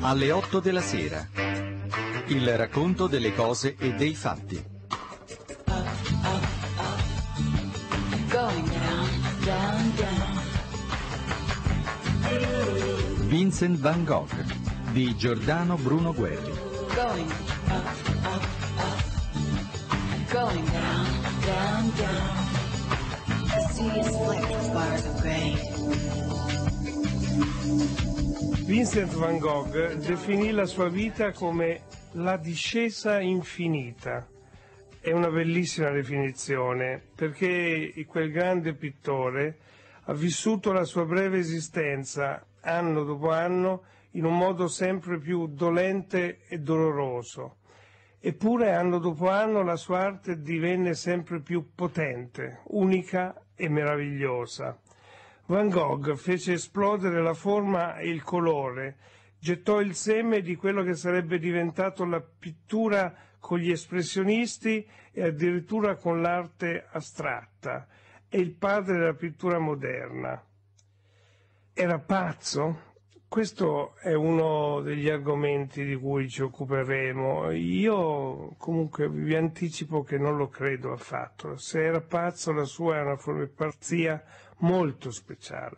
Alle 8 della sera. Il racconto delle cose e dei fatti. Vincent Van Gogh di Giordano Bruno Guerri. Going. down, down, down. Vincent van Gogh definì la sua vita come la discesa infinita. È una bellissima definizione perché quel grande pittore ha vissuto la sua breve esistenza anno dopo anno in un modo sempre più dolente e doloroso. Eppure anno dopo anno la sua arte divenne sempre più potente, unica e meravigliosa. Van Gogh fece esplodere la forma e il colore, gettò il seme di quello che sarebbe diventato la pittura con gli espressionisti e addirittura con l'arte astratta. È il padre della pittura moderna. Era pazzo? Questo è uno degli argomenti di cui ci occuperemo. Io comunque vi anticipo che non lo credo affatto. Se era pazzo la sua è una forma di pazzia molto speciale.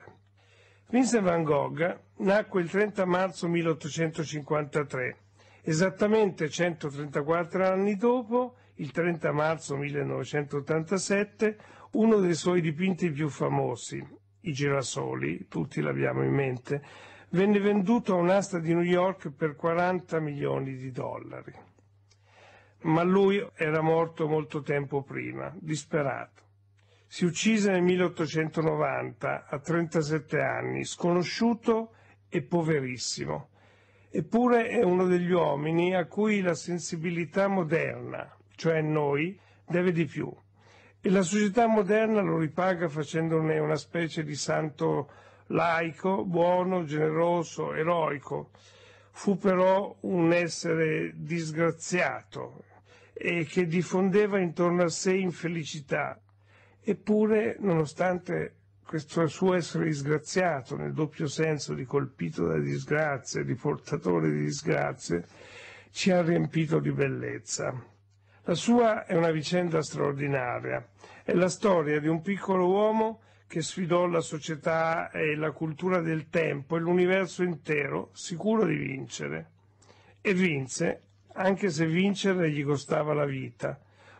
Vincent van Gogh nacque il 30 marzo 1853, esattamente 134 anni dopo, il 30 marzo 1987, uno dei suoi dipinti più famosi, i girasoli, tutti l'abbiamo in mente, venne venduto a un'asta di New York per 40 milioni di dollari. Ma lui era morto molto tempo prima, disperato. Si uccise nel 1890 a 37 anni, sconosciuto e poverissimo. Eppure è uno degli uomini a cui la sensibilità moderna, cioè noi, deve di più. E la società moderna lo ripaga facendone una specie di santo laico, buono, generoso, eroico. Fu però un essere disgraziato e che diffondeva intorno a sé infelicità. Eppure, nonostante questo suo essere disgraziato, nel doppio senso di colpito da disgrazie, di portatore di disgrazie, ci ha riempito di bellezza. La sua è una vicenda straordinaria, è la storia di un piccolo uomo che sfidò la società e la cultura del tempo e l'universo intero, sicuro di vincere. E vinse, anche se vincere gli costava la vita,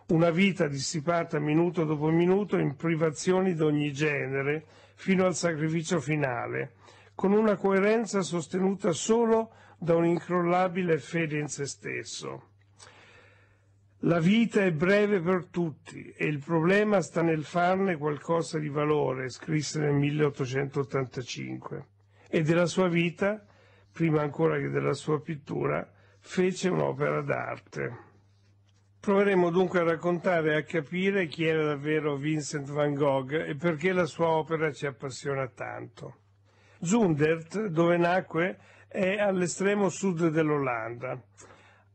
una vita dissipata minuto dopo minuto in privazioni d'ogni genere, fino al sacrificio finale, con una coerenza sostenuta solo da un'incrollabile fede in se stesso. La vita è breve per tutti e il problema sta nel farne qualcosa di valore, scrisse nel 1885. E della sua vita, prima ancora che della sua pittura, fece un'opera d'arte. Proveremo dunque a raccontare e a capire chi era davvero Vincent van Gogh e perché la sua opera ci appassiona tanto. Zundert, dove nacque, è all'estremo sud dell'Olanda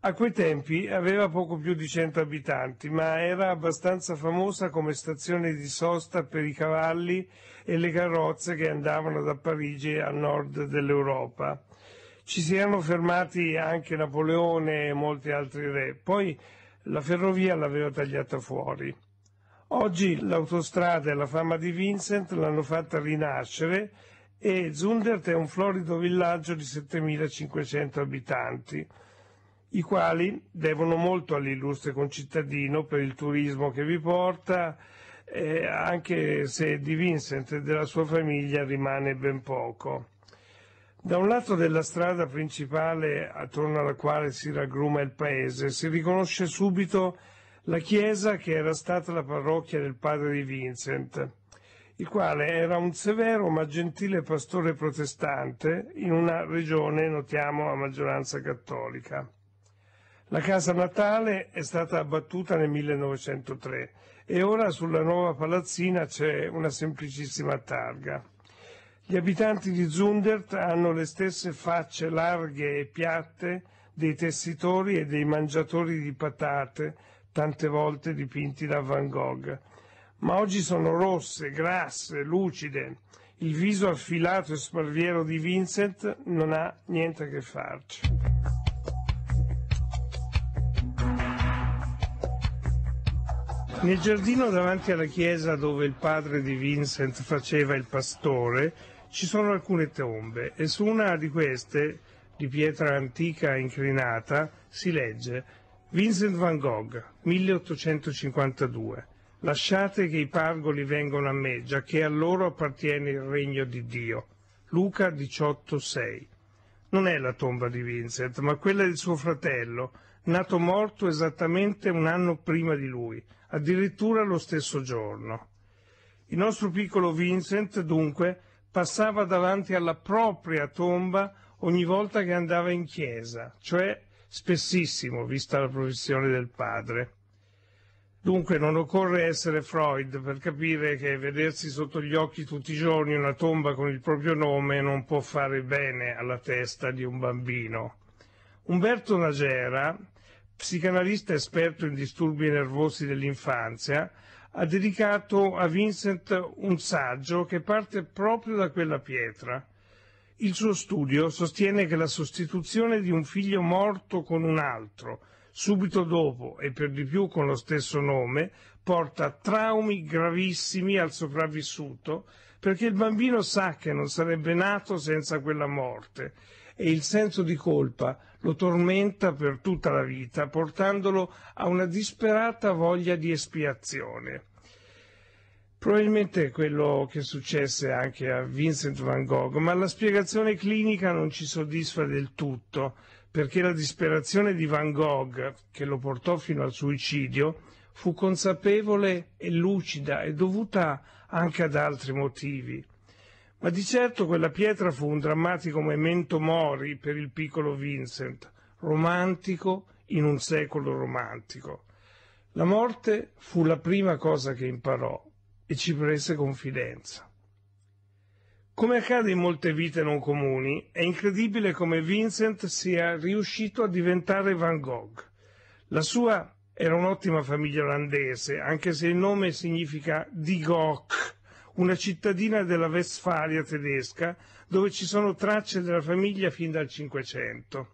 a quei tempi aveva poco più di 100 abitanti, ma era abbastanza famosa come stazione di sosta per i cavalli e le carrozze che andavano da Parigi a nord dell'Europa. Ci si erano fermati anche Napoleone e molti altri re, poi la ferrovia l'aveva tagliata fuori. Oggi l'autostrada e la fama di Vincent l'hanno fatta rinascere e Zundert è un florido villaggio di 7500 abitanti i quali devono molto all'illustre concittadino per il turismo che vi porta, eh, anche se di Vincent e della sua famiglia rimane ben poco. Da un lato della strada principale attorno alla quale si raggruma il paese si riconosce subito la chiesa che era stata la parrocchia del padre di Vincent, il quale era un severo ma gentile pastore protestante in una regione, notiamo, a maggioranza cattolica. La casa natale è stata abbattuta nel 1903 e ora sulla nuova palazzina c'è una semplicissima targa. Gli abitanti di Zundert hanno le stesse facce larghe e piatte dei tessitori e dei mangiatori di patate, tante volte dipinti da Van Gogh. Ma oggi sono rosse, grasse, lucide. Il viso affilato e sparviero di Vincent non ha niente a che farci. Nel giardino davanti alla chiesa dove il padre di Vincent faceva il pastore ci sono alcune tombe e su una di queste, di pietra antica inclinata, si legge Vincent van Gogh, 1852. Lasciate che i pargoli vengano a me, già che a loro appartiene il regno di Dio. Luca 18,6. Non è la tomba di Vincent, ma quella di suo fratello, nato morto esattamente un anno prima di lui, addirittura lo stesso giorno. Il nostro piccolo Vincent, dunque, passava davanti alla propria tomba ogni volta che andava in chiesa, cioè spessissimo, vista la professione del padre. Dunque non occorre essere Freud per capire che vedersi sotto gli occhi tutti i giorni una tomba con il proprio nome non può fare bene alla testa di un bambino. Umberto Nagera, psicanalista esperto in disturbi nervosi dell'infanzia, ha dedicato a Vincent un saggio che parte proprio da quella pietra. Il suo studio sostiene che la sostituzione di un figlio morto con un altro, subito dopo e per di più con lo stesso nome, porta traumi gravissimi al sopravvissuto perché il bambino sa che non sarebbe nato senza quella morte e il senso di colpa lo tormenta per tutta la vita, portandolo a una disperata voglia di espiazione. Probabilmente è quello che successe anche a Vincent van Gogh, ma la spiegazione clinica non ci soddisfa del tutto, perché la disperazione di Van Gogh, che lo portò fino al suicidio, fu consapevole e lucida e dovuta anche ad altri motivi. Ma di certo quella pietra fu un drammatico memento mori per il piccolo Vincent, romantico in un secolo romantico. La morte fu la prima cosa che imparò e ci prese confidenza. Come accade in molte vite non comuni, è incredibile come Vincent sia riuscito a diventare Van Gogh. La sua era un'ottima famiglia olandese, anche se il nome significa di Gogh, una cittadina della Westfalia tedesca dove ci sono tracce della famiglia fin dal Cinquecento.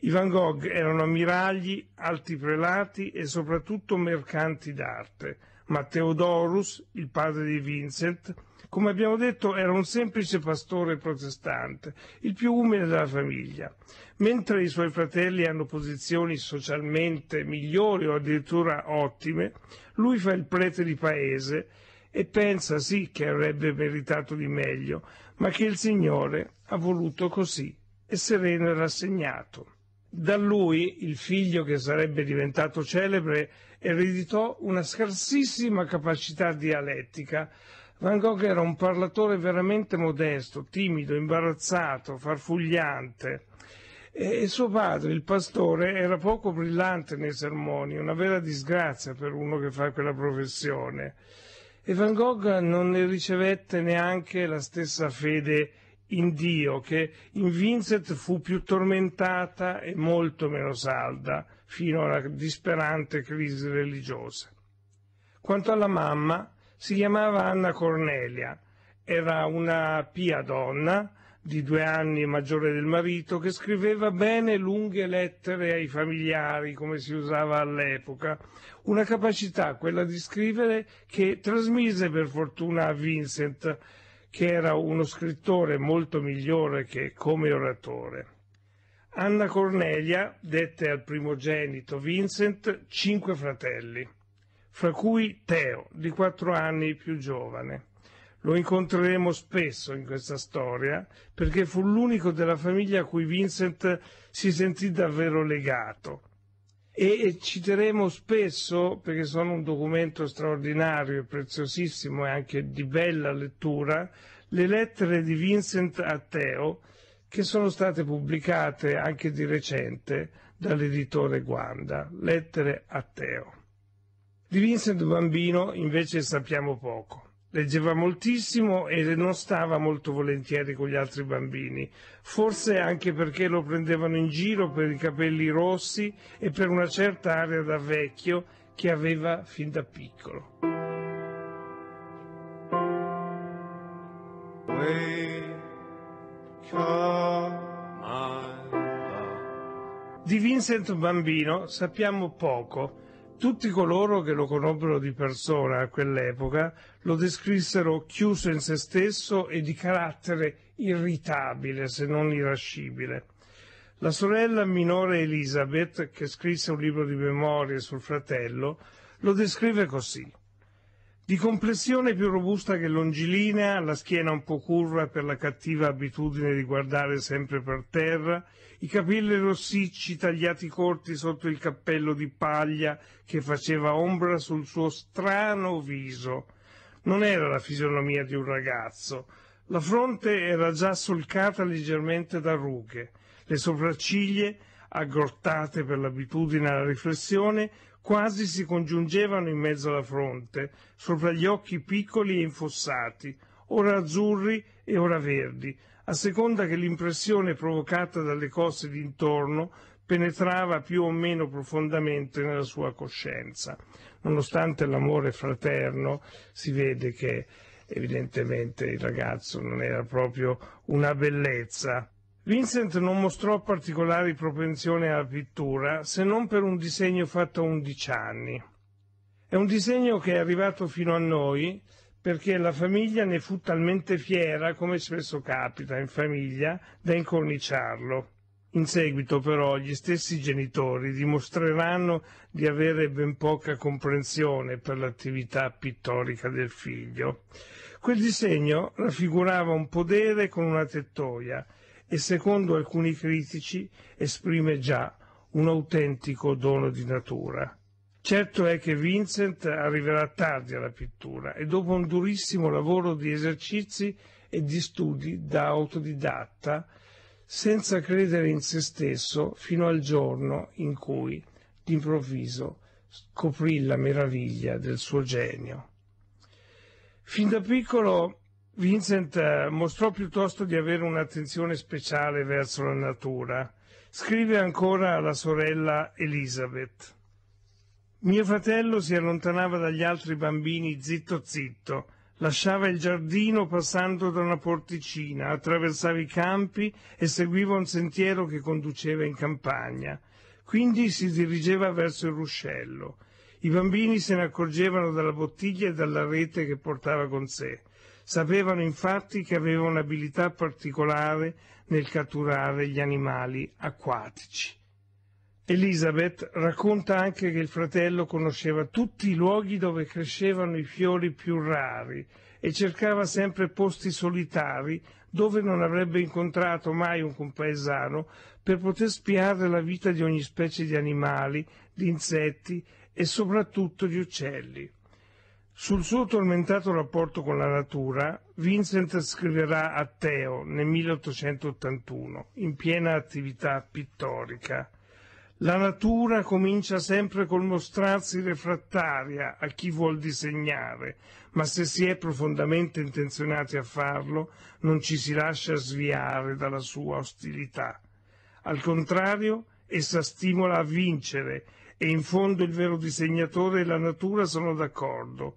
I Van Gogh erano ammiragli, alti prelati e soprattutto mercanti d'arte, ma Theodorus, il padre di Vincent, come abbiamo detto, era un semplice pastore protestante, il più umile della famiglia. Mentre i suoi fratelli hanno posizioni socialmente migliori o addirittura ottime, lui fa il prete di paese e pensa sì che avrebbe meritato di meglio, ma che il Signore ha voluto così, e sereno e rassegnato. Da lui il figlio che sarebbe diventato celebre ereditò una scarsissima capacità dialettica. Van Gogh era un parlatore veramente modesto, timido, imbarazzato, farfugliante. E suo padre, il pastore, era poco brillante nei sermoni, una vera disgrazia per uno che fa quella professione e Van Gogh non ne ricevette neanche la stessa fede in Dio, che in Vincent fu più tormentata e molto meno salda, fino alla disperante crisi religiosa. Quanto alla mamma, si chiamava Anna Cornelia, era una pia donna, di due anni maggiore del marito, che scriveva bene lunghe lettere ai familiari, come si usava all'epoca. Una capacità, quella di scrivere, che trasmise per fortuna a Vincent, che era uno scrittore molto migliore che come oratore. Anna Cornelia dette al primogenito Vincent cinque fratelli, fra cui Teo, di quattro anni più giovane. Lo incontreremo spesso in questa storia, perché fu l'unico della famiglia a cui Vincent si sentì davvero legato. E citeremo spesso, perché sono un documento straordinario e preziosissimo e anche di bella lettura, le lettere di Vincent a Teo, che sono state pubblicate anche di recente dall'editore Guanda, Lettere a Teo. Di Vincent Bambino invece sappiamo poco. Leggeva moltissimo e non stava molto volentieri con gli altri bambini, forse anche perché lo prendevano in giro per i capelli rossi e per una certa area da vecchio che aveva fin da piccolo. Di Vincent Bambino sappiamo poco, tutti coloro che lo conobbero di persona a quell'epoca lo descrissero chiuso in se stesso e di carattere irritabile, se non irascibile. La sorella minore Elizabeth, che scrisse un libro di memorie sul fratello, lo descrive così. Di complessione più robusta che longilinea, la schiena un po' curva per la cattiva abitudine di guardare sempre per terra, i capelli rossicci tagliati corti sotto il cappello di paglia che faceva ombra sul suo strano viso. Non era la fisionomia di un ragazzo. La fronte era già solcata leggermente da rughe. Le sopracciglia aggrottate per l'abitudine alla riflessione, quasi si congiungevano in mezzo alla fronte, sopra gli occhi piccoli e infossati, ora azzurri e ora verdi, a seconda che l'impressione provocata dalle cose d'intorno penetrava più o meno profondamente nella sua coscienza. Nonostante l'amore fraterno, si vede che evidentemente il ragazzo non era proprio una bellezza. Vincent non mostrò particolari propensioni alla pittura se non per un disegno fatto a 11 anni. È un disegno che è arrivato fino a noi perché la famiglia ne fu talmente fiera, come spesso capita in famiglia, da incorniciarlo. In seguito però gli stessi genitori dimostreranno di avere ben poca comprensione per l'attività pittorica del figlio. Quel disegno raffigurava un podere con una tettoia e secondo alcuni critici esprime già un autentico dono di natura. Certo è che Vincent arriverà tardi alla pittura e dopo un durissimo lavoro di esercizi e di studi da autodidatta, senza credere in se stesso fino al giorno in cui, d'improvviso, scoprì la meraviglia del suo genio. Fin da piccolo Vincent eh, mostrò piuttosto di avere un'attenzione speciale verso la natura. Scrive ancora alla sorella Elizabeth. Mio fratello si allontanava dagli altri bambini zitto zitto, lasciava il giardino passando da una porticina, attraversava i campi e seguiva un sentiero che conduceva in campagna. Quindi si dirigeva verso il ruscello. I bambini se ne accorgevano dalla bottiglia e dalla rete che portava con sé. Sapevano infatti che aveva un'abilità particolare nel catturare gli animali acquatici. Elizabeth racconta anche che il fratello conosceva tutti i luoghi dove crescevano i fiori più rari e cercava sempre posti solitari dove non avrebbe incontrato mai un compaesano per poter spiare la vita di ogni specie di animali, di insetti e soprattutto di uccelli. Sul suo tormentato rapporto con la natura, Vincent scriverà a Teo nel 1881, in piena attività pittorica. La natura comincia sempre col mostrarsi refrattaria a chi vuol disegnare, ma se si è profondamente intenzionati a farlo, non ci si lascia sviare dalla sua ostilità. Al contrario, essa stimola a vincere e in fondo il vero disegnatore e la natura sono d'accordo.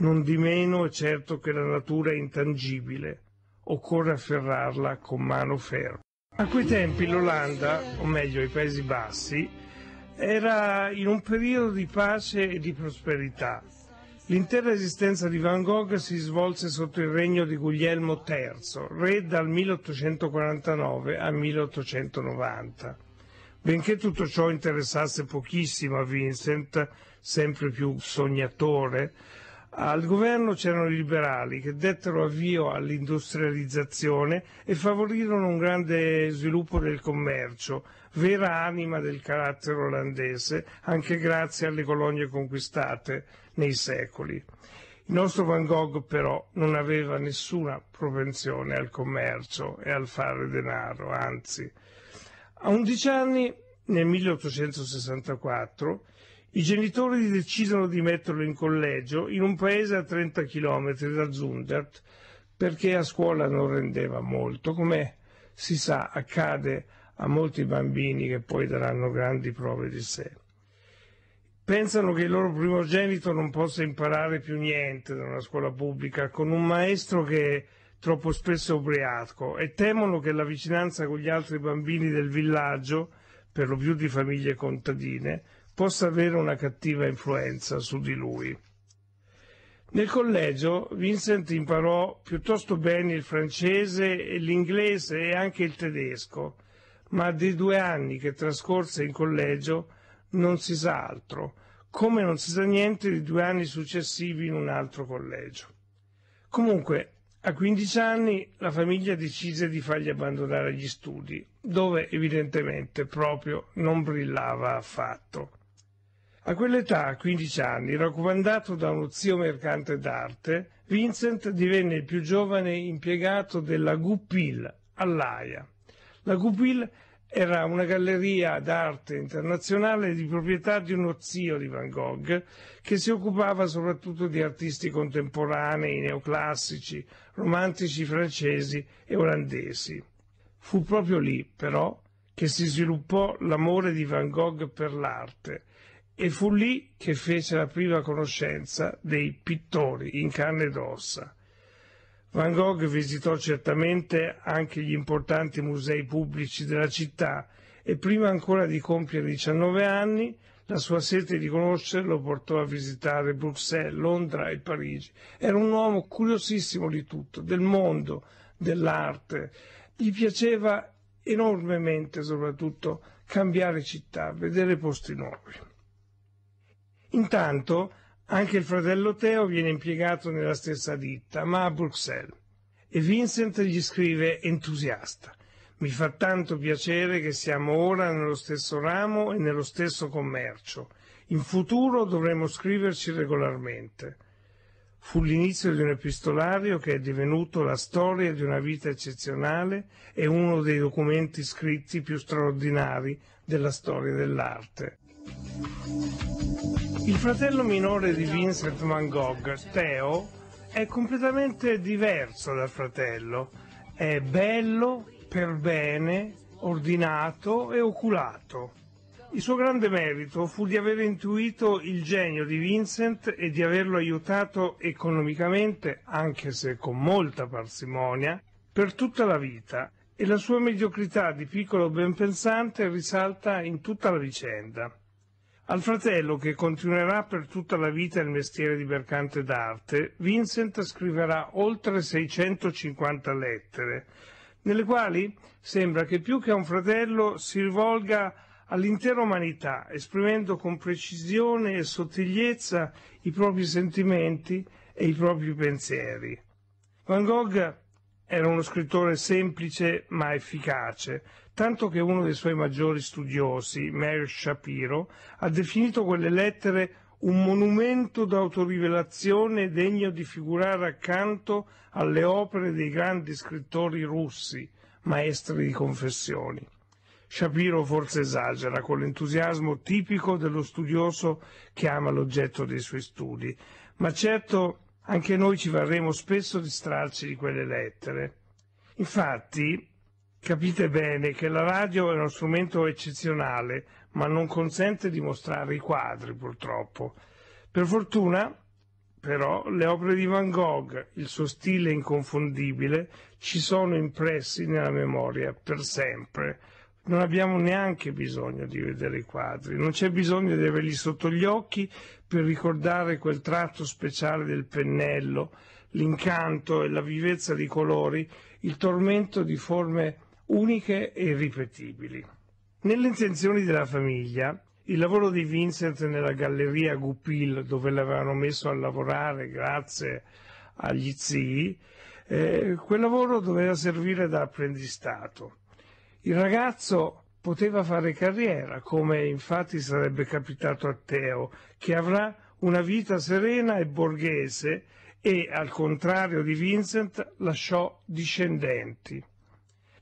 Non di meno è certo che la natura è intangibile, occorre afferrarla con mano ferma. A quei tempi l'Olanda, o meglio i Paesi Bassi, era in un periodo di pace e di prosperità. L'intera esistenza di Van Gogh si svolse sotto il regno di Guglielmo III, re dal 1849 al 1890. Benché tutto ciò interessasse pochissimo a Vincent, sempre più sognatore, al governo c'erano i liberali che dettero avvio all'industrializzazione e favorirono un grande sviluppo del commercio, vera anima del carattere olandese, anche grazie alle colonie conquistate nei secoli. Il nostro Van Gogh però non aveva nessuna propensione al commercio e al fare denaro, anzi. A 11 anni, nel 1864, i genitori decidono di metterlo in collegio in un paese a 30 km da Zundert perché a scuola non rendeva molto, come si sa accade a molti bambini che poi daranno grandi prove di sé. Pensano che il loro primogenito non possa imparare più niente da una scuola pubblica con un maestro che è troppo spesso ubriaco e temono che la vicinanza con gli altri bambini del villaggio, per lo più di famiglie contadine, possa avere una cattiva influenza su di lui. Nel collegio Vincent imparò piuttosto bene il francese, l'inglese e anche il tedesco, ma dei due anni che trascorse in collegio non si sa altro, come non si sa niente dei due anni successivi in un altro collegio. Comunque, a 15 anni la famiglia decise di fargli abbandonare gli studi, dove evidentemente proprio non brillava affatto. A quell'età, a 15 anni, raccomandato da uno zio mercante d'arte, Vincent divenne il più giovane impiegato della Goupil all'Aia. La Goupil era una galleria d'arte internazionale di proprietà di uno zio di Van Gogh che si occupava soprattutto di artisti contemporanei, neoclassici, romantici francesi e olandesi. Fu proprio lì, però, che si sviluppò l'amore di Van Gogh per l'arte, e fu lì che fece la prima conoscenza dei pittori in carne ed ossa. Van Gogh visitò certamente anche gli importanti musei pubblici della città e prima ancora di compiere 19 anni la sua sete di conoscere lo portò a visitare Bruxelles, Londra e Parigi. Era un uomo curiosissimo di tutto, del mondo, dell'arte. Gli piaceva enormemente soprattutto cambiare città, vedere posti nuovi. Intanto anche il fratello Teo viene impiegato nella stessa ditta, ma a Bruxelles. E Vincent gli scrive entusiasta. Mi fa tanto piacere che siamo ora nello stesso ramo e nello stesso commercio. In futuro dovremo scriverci regolarmente. Fu l'inizio di un epistolario che è divenuto la storia di una vita eccezionale e uno dei documenti scritti più straordinari della storia dell'arte. Il fratello minore di Vincent Van Gogh, Theo, è completamente diverso dal fratello. È bello, per bene, ordinato e oculato. Il suo grande merito fu di aver intuito il genio di Vincent e di averlo aiutato economicamente, anche se con molta parsimonia, per tutta la vita e la sua mediocrità di piccolo benpensante risalta in tutta la vicenda. Al fratello, che continuerà per tutta la vita il mestiere di mercante d'arte, Vincent scriverà oltre 650 lettere, nelle quali sembra che più che a un fratello si rivolga all'intera umanità, esprimendo con precisione e sottigliezza i propri sentimenti e i propri pensieri. Van Gogh era uno scrittore semplice ma efficace, tanto che uno dei suoi maggiori studiosi, Meir Shapiro, ha definito quelle lettere un monumento d'autorivelazione degno di figurare accanto alle opere dei grandi scrittori russi, maestri di confessioni. Shapiro forse esagera con l'entusiasmo tipico dello studioso che ama l'oggetto dei suoi studi, ma certo anche noi ci varremo spesso di stralci di quelle lettere. Infatti, Capite bene che la radio è uno strumento eccezionale, ma non consente di mostrare i quadri, purtroppo. Per fortuna, però, le opere di Van Gogh, il suo stile inconfondibile, ci sono impressi nella memoria per sempre. Non abbiamo neanche bisogno di vedere i quadri, non c'è bisogno di averli sotto gli occhi per ricordare quel tratto speciale del pennello, l'incanto e la vivezza di colori, il tormento di forme uniche e irripetibili. Nelle intenzioni della famiglia, il lavoro di Vincent nella galleria Goupil, dove l'avevano messo a lavorare grazie agli zii, eh, quel lavoro doveva servire da apprendistato. Il ragazzo poteva fare carriera, come infatti sarebbe capitato a Teo, che avrà una vita serena e borghese e, al contrario di Vincent, lasciò discendenti.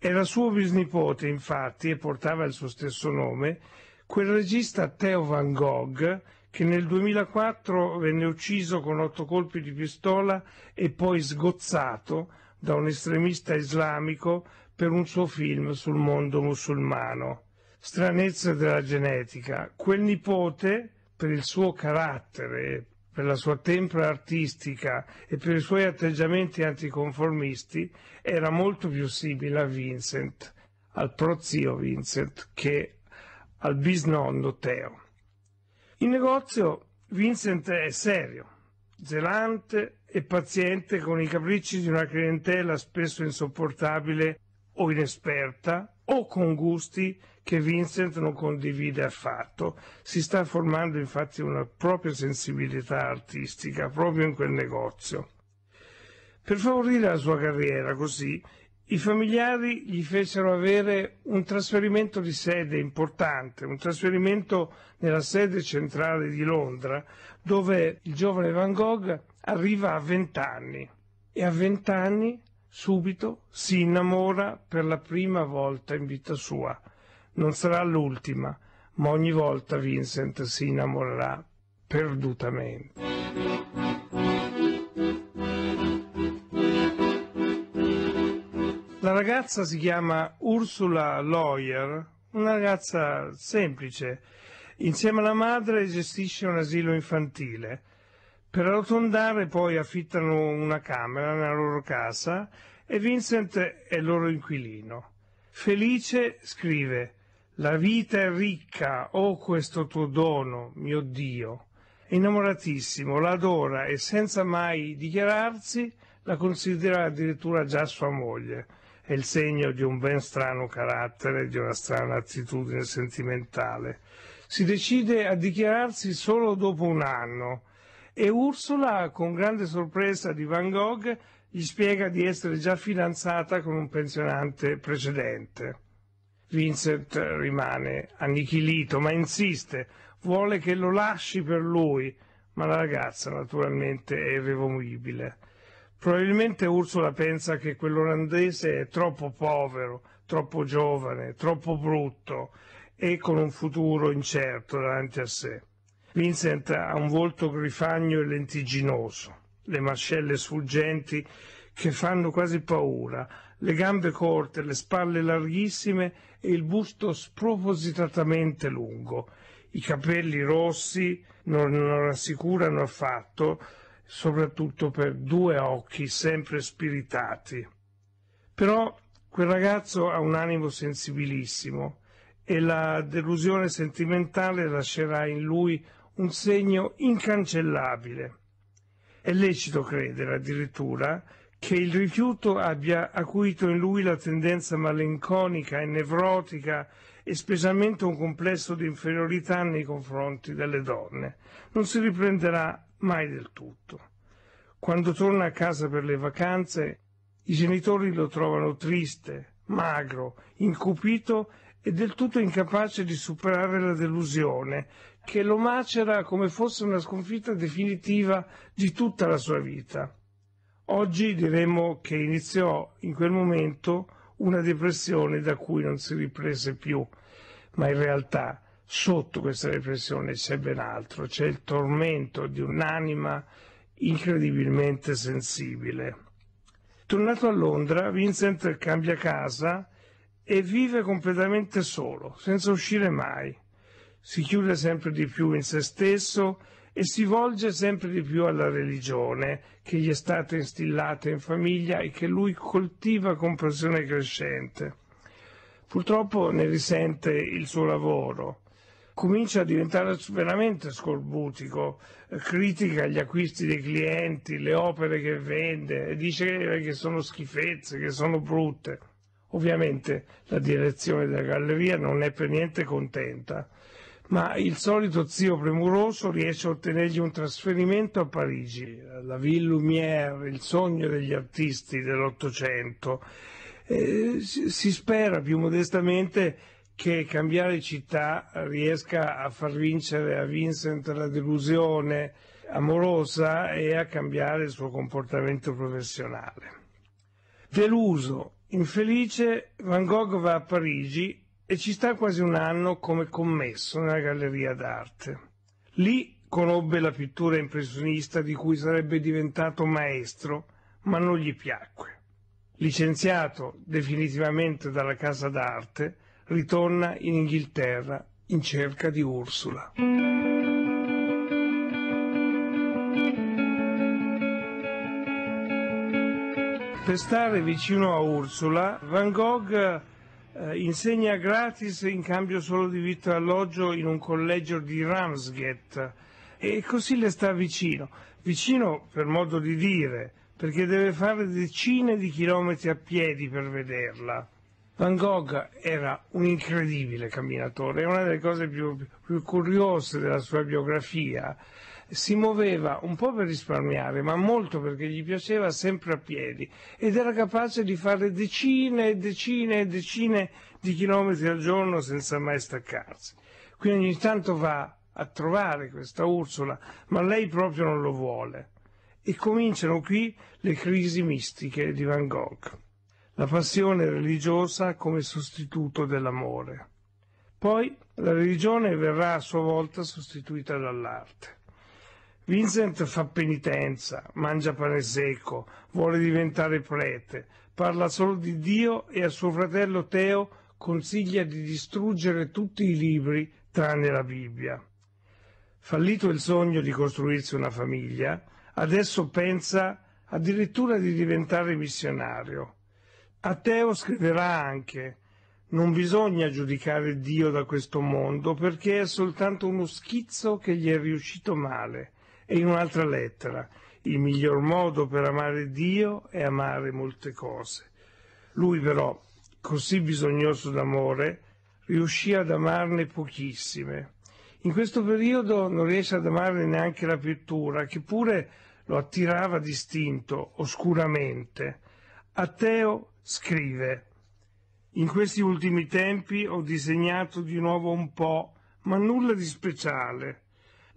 Era suo bisnipote, infatti, e portava il suo stesso nome, quel regista Theo Van Gogh che nel 2004 venne ucciso con otto colpi di pistola e poi sgozzato da un estremista islamico per un suo film sul mondo musulmano. Stranezze della genetica. Quel nipote, per il suo carattere e per la sua tempra artistica e per i suoi atteggiamenti anticonformisti, era molto più simile a Vincent, al prozio Vincent, che al bisnonno Teo. In negozio Vincent è serio, zelante e paziente con i capricci di una clientela spesso insopportabile o inesperta o con gusti che Vincent non condivide affatto. Si sta formando infatti una propria sensibilità artistica proprio in quel negozio. Per favorire la sua carriera così, i familiari gli fecero avere un trasferimento di sede importante, un trasferimento nella sede centrale di Londra, dove il giovane Van Gogh arriva a vent'anni e a vent'anni subito si innamora per la prima volta in vita sua non sarà l'ultima, ma ogni volta Vincent si innamorerà perdutamente. La ragazza si chiama Ursula Lawyer, una ragazza semplice. Insieme alla madre gestisce un asilo infantile. Per arrotondare poi affittano una camera nella loro casa e Vincent è il loro inquilino. Felice scrive la vita è ricca, oh questo tuo dono, mio Dio. È Innamoratissimo, la adora e senza mai dichiararsi la considera addirittura già sua moglie. È il segno di un ben strano carattere, di una strana attitudine sentimentale. Si decide a dichiararsi solo dopo un anno e Ursula, con grande sorpresa di Van Gogh, gli spiega di essere già fidanzata con un pensionante precedente. Vincent rimane annichilito, ma insiste, vuole che lo lasci per lui, ma la ragazza naturalmente è irrivolibile. Probabilmente Ursula pensa che quell'olandese è troppo povero, troppo giovane, troppo brutto e con un futuro incerto davanti a sé. Vincent ha un volto grifagno e lentiginoso, le mascelle sfuggenti che fanno quasi paura, le gambe corte, le spalle larghissime e il busto spropositatamente lungo. I capelli rossi non, non rassicurano affatto, soprattutto per due occhi sempre spiritati. Però quel ragazzo ha un animo sensibilissimo e la delusione sentimentale lascerà in lui un segno incancellabile. È lecito credere addirittura che il rifiuto abbia acuito in lui la tendenza malinconica e nevrotica e specialmente un complesso di inferiorità nei confronti delle donne. Non si riprenderà mai del tutto. Quando torna a casa per le vacanze, i genitori lo trovano triste, magro, incupito e del tutto incapace di superare la delusione che lo macera come fosse una sconfitta definitiva di tutta la sua vita. Oggi diremmo che iniziò in quel momento una depressione da cui non si riprese più, ma in realtà sotto questa depressione c'è ben altro, c'è il tormento di un'anima incredibilmente sensibile. Tornato a Londra, Vincent cambia casa e vive completamente solo, senza uscire mai. Si chiude sempre di più in se stesso e si volge sempre di più alla religione che gli è stata instillata in famiglia e che lui coltiva con passione crescente. Purtroppo ne risente il suo lavoro. Comincia a diventare veramente scorbutico, eh, critica gli acquisti dei clienti, le opere che vende, e dice che sono schifezze, che sono brutte. Ovviamente la direzione della galleria non è per niente contenta ma il solito zio premuroso riesce a ottenergli un trasferimento a Parigi, alla Ville Lumière, il sogno degli artisti dell'Ottocento. Eh, si spera più modestamente che cambiare città riesca a far vincere a Vincent la delusione amorosa e a cambiare il suo comportamento professionale. Deluso, infelice, Van Gogh va a Parigi e ci sta quasi un anno come commesso nella galleria d'arte. Lì conobbe la pittura impressionista di cui sarebbe diventato maestro, ma non gli piacque. Licenziato definitivamente dalla casa d'arte, ritorna in Inghilterra in cerca di Ursula. Per stare vicino a Ursula, Van Gogh eh, insegna gratis in cambio solo di vitto e alloggio in un collegio di Ramsgate e così le sta vicino, vicino per modo di dire, perché deve fare decine di chilometri a piedi per vederla. Van Gogh era un incredibile camminatore, è una delle cose più, più, curiose della sua biografia si muoveva un po' per risparmiare, ma molto perché gli piaceva sempre a piedi ed era capace di fare decine e decine e decine di chilometri al giorno senza mai staccarsi. Quindi ogni tanto va a trovare questa Ursula, ma lei proprio non lo vuole. E cominciano qui le crisi mistiche di Van Gogh, la passione religiosa come sostituto dell'amore. Poi la religione verrà a sua volta sostituita dall'arte. Vincent fa penitenza, mangia pane secco, vuole diventare prete, parla solo di Dio e a suo fratello Teo consiglia di distruggere tutti i libri tranne la Bibbia. Fallito il sogno di costruirsi una famiglia, adesso pensa addirittura di diventare missionario. A Teo scriverà anche non bisogna giudicare Dio da questo mondo perché è soltanto uno schizzo che gli è riuscito male e in un'altra lettera, il miglior modo per amare Dio è amare molte cose. Lui però, così bisognoso d'amore, riuscì ad amarne pochissime. In questo periodo non riesce ad amare neanche la pittura, che pure lo attirava distinto, oscuramente. Ateo scrive in questi ultimi tempi ho disegnato di nuovo un po', ma nulla di speciale.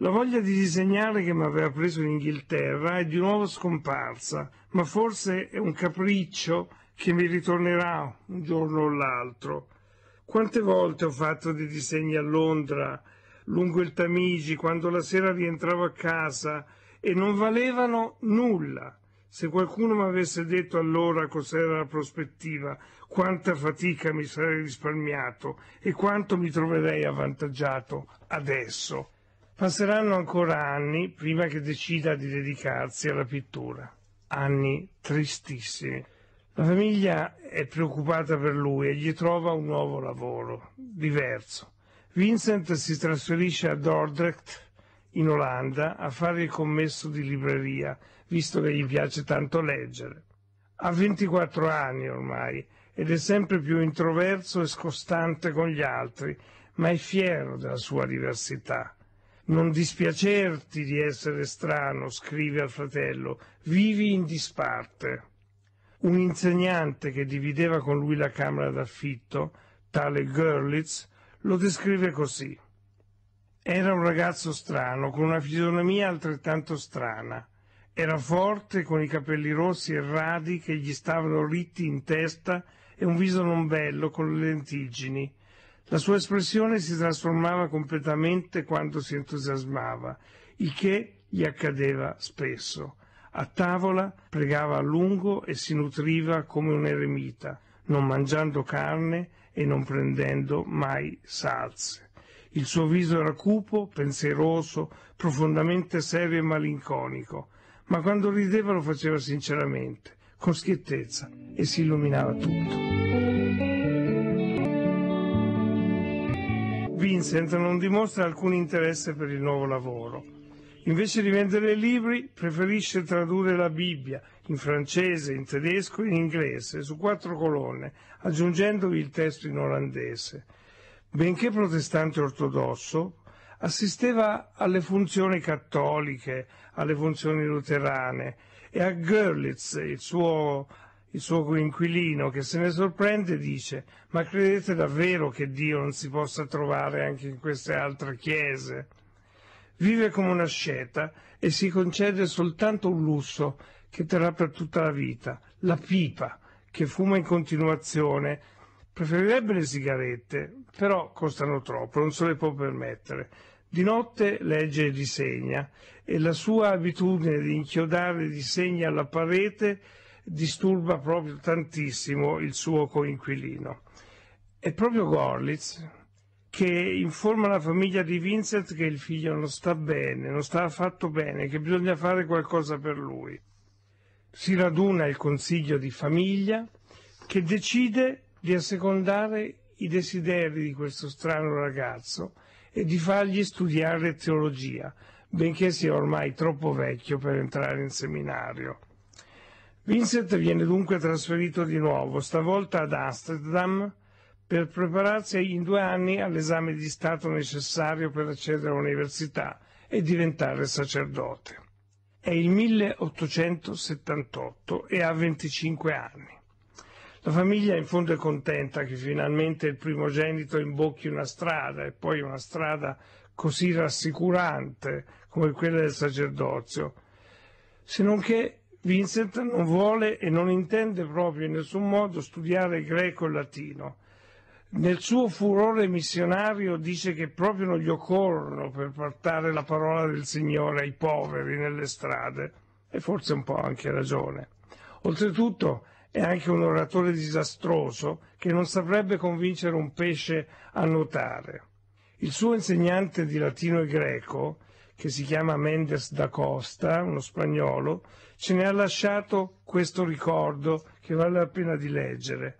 La voglia di disegnare che mi aveva preso in Inghilterra è di nuovo scomparsa, ma forse è un capriccio che mi ritornerà un giorno o l'altro. Quante volte ho fatto dei disegni a Londra, lungo il Tamigi, quando la sera rientravo a casa e non valevano nulla. Se qualcuno mi avesse detto allora cos'era la prospettiva, quanta fatica mi sarei risparmiato e quanto mi troverei avvantaggiato adesso. Passeranno ancora anni prima che decida di dedicarsi alla pittura. Anni tristissimi. La famiglia è preoccupata per lui e gli trova un nuovo lavoro, diverso. Vincent si trasferisce a Dordrecht, in Olanda, a fare il commesso di libreria, visto che gli piace tanto leggere. Ha 24 anni ormai ed è sempre più introverso e scostante con gli altri, ma è fiero della sua diversità non dispiacerti di essere strano, scrive al fratello, vivi in disparte. Un insegnante che divideva con lui la camera d'affitto, tale Görlitz, lo descrive così. Era un ragazzo strano, con una fisionomia altrettanto strana. Era forte, con i capelli rossi e radi che gli stavano ritti in testa e un viso non bello con le lentiggini, la sua espressione si trasformava completamente quando si entusiasmava, il che gli accadeva spesso. A tavola pregava a lungo e si nutriva come un eremita, non mangiando carne e non prendendo mai salse. Il suo viso era cupo, pensieroso, profondamente serio e malinconico, ma quando rideva lo faceva sinceramente, con schiettezza, e si illuminava tutto. Vincent non dimostra alcun interesse per il nuovo lavoro. Invece di vendere libri, preferisce tradurre la Bibbia in francese, in tedesco e in inglese su quattro colonne, aggiungendovi il testo in olandese. Benché protestante ortodosso, assisteva alle funzioni cattoliche, alle funzioni luterane e a Görlitz, il suo il suo coinquilino, che se ne sorprende, dice Ma credete davvero che Dio non si possa trovare anche in queste altre chiese? Vive come una sceta e si concede soltanto un lusso che terrà per tutta la vita, la pipa, che fuma in continuazione. Preferirebbe le sigarette, però costano troppo, non se le può permettere. Di notte legge e disegna, e la sua abitudine di inchiodare disegni alla parete disturba proprio tantissimo il suo coinquilino. È proprio Gorlitz che informa la famiglia di Vincent che il figlio non sta bene, non sta affatto bene, che bisogna fare qualcosa per lui. Si raduna il consiglio di famiglia che decide di assecondare i desideri di questo strano ragazzo e di fargli studiare teologia, benché sia ormai troppo vecchio per entrare in seminario. Vincent viene dunque trasferito di nuovo, stavolta ad Amsterdam, per prepararsi in due anni all'esame di Stato necessario per accedere all'università e diventare sacerdote. È il 1878 e ha 25 anni. La famiglia in fondo è contenta che finalmente il primogenito imbocchi una strada e poi una strada così rassicurante come quella del sacerdozio, se non che Vincent non vuole e non intende proprio in nessun modo studiare greco e latino. Nel suo furore missionario dice che proprio non gli occorrono per portare la parola del Signore ai poveri nelle strade, e forse un po' anche ragione. Oltretutto è anche un oratore disastroso che non saprebbe convincere un pesce a nuotare. Il suo insegnante di latino e greco, che si chiama Mendes da Costa, uno spagnolo, ce ne ha lasciato questo ricordo che vale la pena di leggere.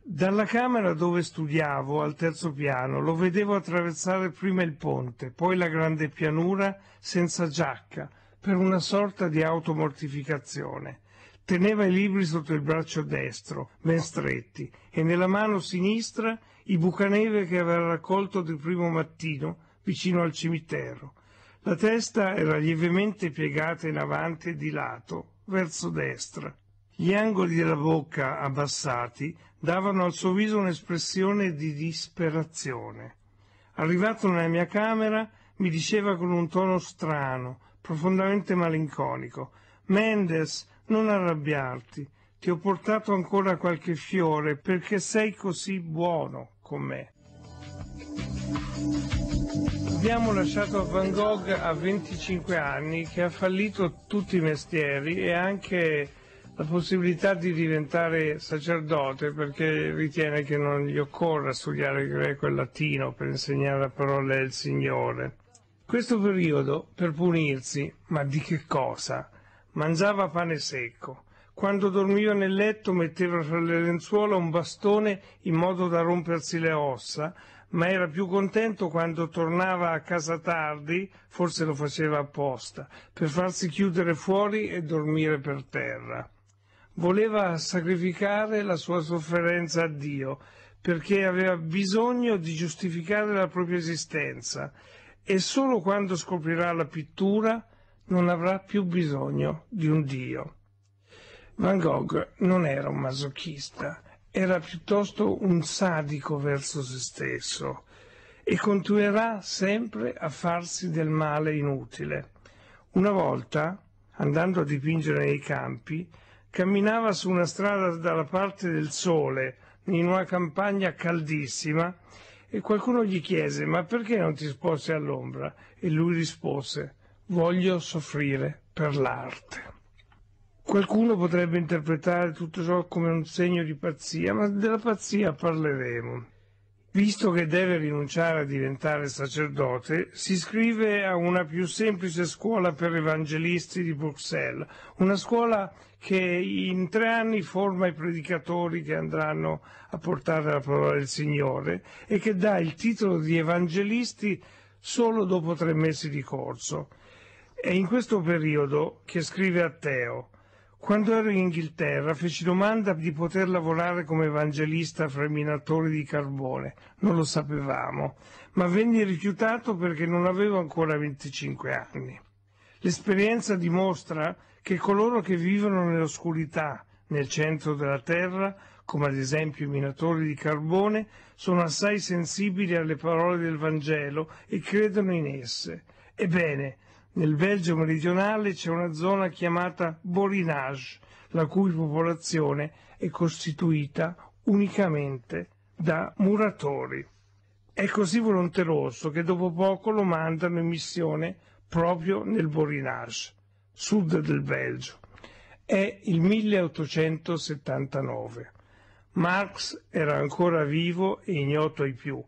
Dalla camera dove studiavo, al terzo piano, lo vedevo attraversare prima il ponte, poi la grande pianura, senza giacca, per una sorta di automortificazione. Teneva i libri sotto il braccio destro, ben stretti, e nella mano sinistra i bucaneve che aveva raccolto del primo mattino vicino al cimitero. La testa era lievemente piegata in avanti e di lato, verso destra. Gli angoli della bocca abbassati davano al suo viso un'espressione di disperazione. Arrivato nella mia camera, mi diceva con un tono strano, profondamente malinconico, Mendes, non arrabbiarti, ti ho portato ancora qualche fiore perché sei così buono con me. Abbiamo lasciato Van Gogh a 25 anni che ha fallito tutti i mestieri e anche la possibilità di diventare sacerdote perché ritiene che non gli occorra studiare greco e latino per insegnare la parola del Signore. Questo periodo per punirsi, ma di che cosa? Mangiava pane secco quando dormiva nel letto metteva fra le lenzuola un bastone in modo da rompersi le ossa, ma era più contento quando tornava a casa tardi, forse lo faceva apposta, per farsi chiudere fuori e dormire per terra. Voleva sacrificare la sua sofferenza a Dio, perché aveva bisogno di giustificare la propria esistenza e solo quando scoprirà la pittura non avrà più bisogno di un Dio. Van Gogh non era un masochista, era piuttosto un sadico verso se stesso e continuerà sempre a farsi del male inutile. Una volta, andando a dipingere nei campi, camminava su una strada dalla parte del sole, in una campagna caldissima, e qualcuno gli chiese ma perché non ti sposi all'ombra? E lui rispose voglio soffrire per l'arte. Qualcuno potrebbe interpretare tutto ciò come un segno di pazzia, ma della pazzia parleremo. Visto che deve rinunciare a diventare sacerdote, si iscrive a una più semplice scuola per evangelisti di Bruxelles, una scuola che in tre anni forma i predicatori che andranno a portare la parola del Signore e che dà il titolo di evangelisti solo dopo tre mesi di corso. È in questo periodo che scrive a Teo, quando ero in Inghilterra feci domanda di poter lavorare come evangelista fra i minatori di carbone, non lo sapevamo, ma venni rifiutato perché non avevo ancora 25 anni. L'esperienza dimostra che coloro che vivono nell'oscurità, nel centro della terra, come ad esempio i minatori di carbone, sono assai sensibili alle parole del Vangelo e credono in esse. Ebbene, nel Belgio meridionale c'è una zona chiamata Borinage, la cui popolazione è costituita unicamente da muratori. È così volonteroso che dopo poco lo mandano in missione proprio nel Borinage, sud del Belgio. È il 1879. Marx era ancora vivo e ignoto ai più.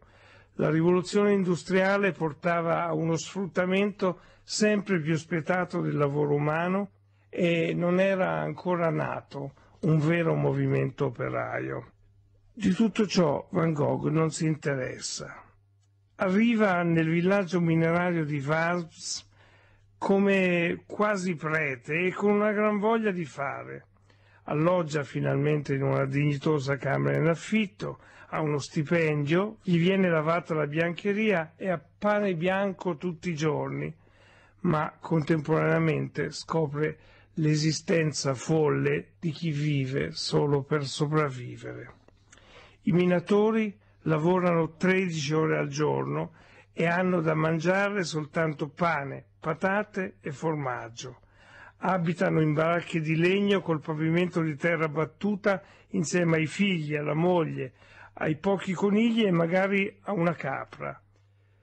La rivoluzione industriale portava a uno sfruttamento sempre più spietato del lavoro umano e non era ancora nato un vero movimento operaio. Di tutto ciò Van Gogh non si interessa. Arriva nel villaggio minerario di Varz come quasi prete e con una gran voglia di fare. Alloggia finalmente in una dignitosa camera in affitto, ha uno stipendio, gli viene lavata la biancheria e appare bianco tutti i giorni, ma contemporaneamente scopre l'esistenza folle di chi vive solo per sopravvivere. I minatori lavorano 13 ore al giorno e hanno da mangiare soltanto pane, patate e formaggio. Abitano in baracche di legno col pavimento di terra battuta insieme ai figli, alla moglie, ai pochi conigli e magari a una capra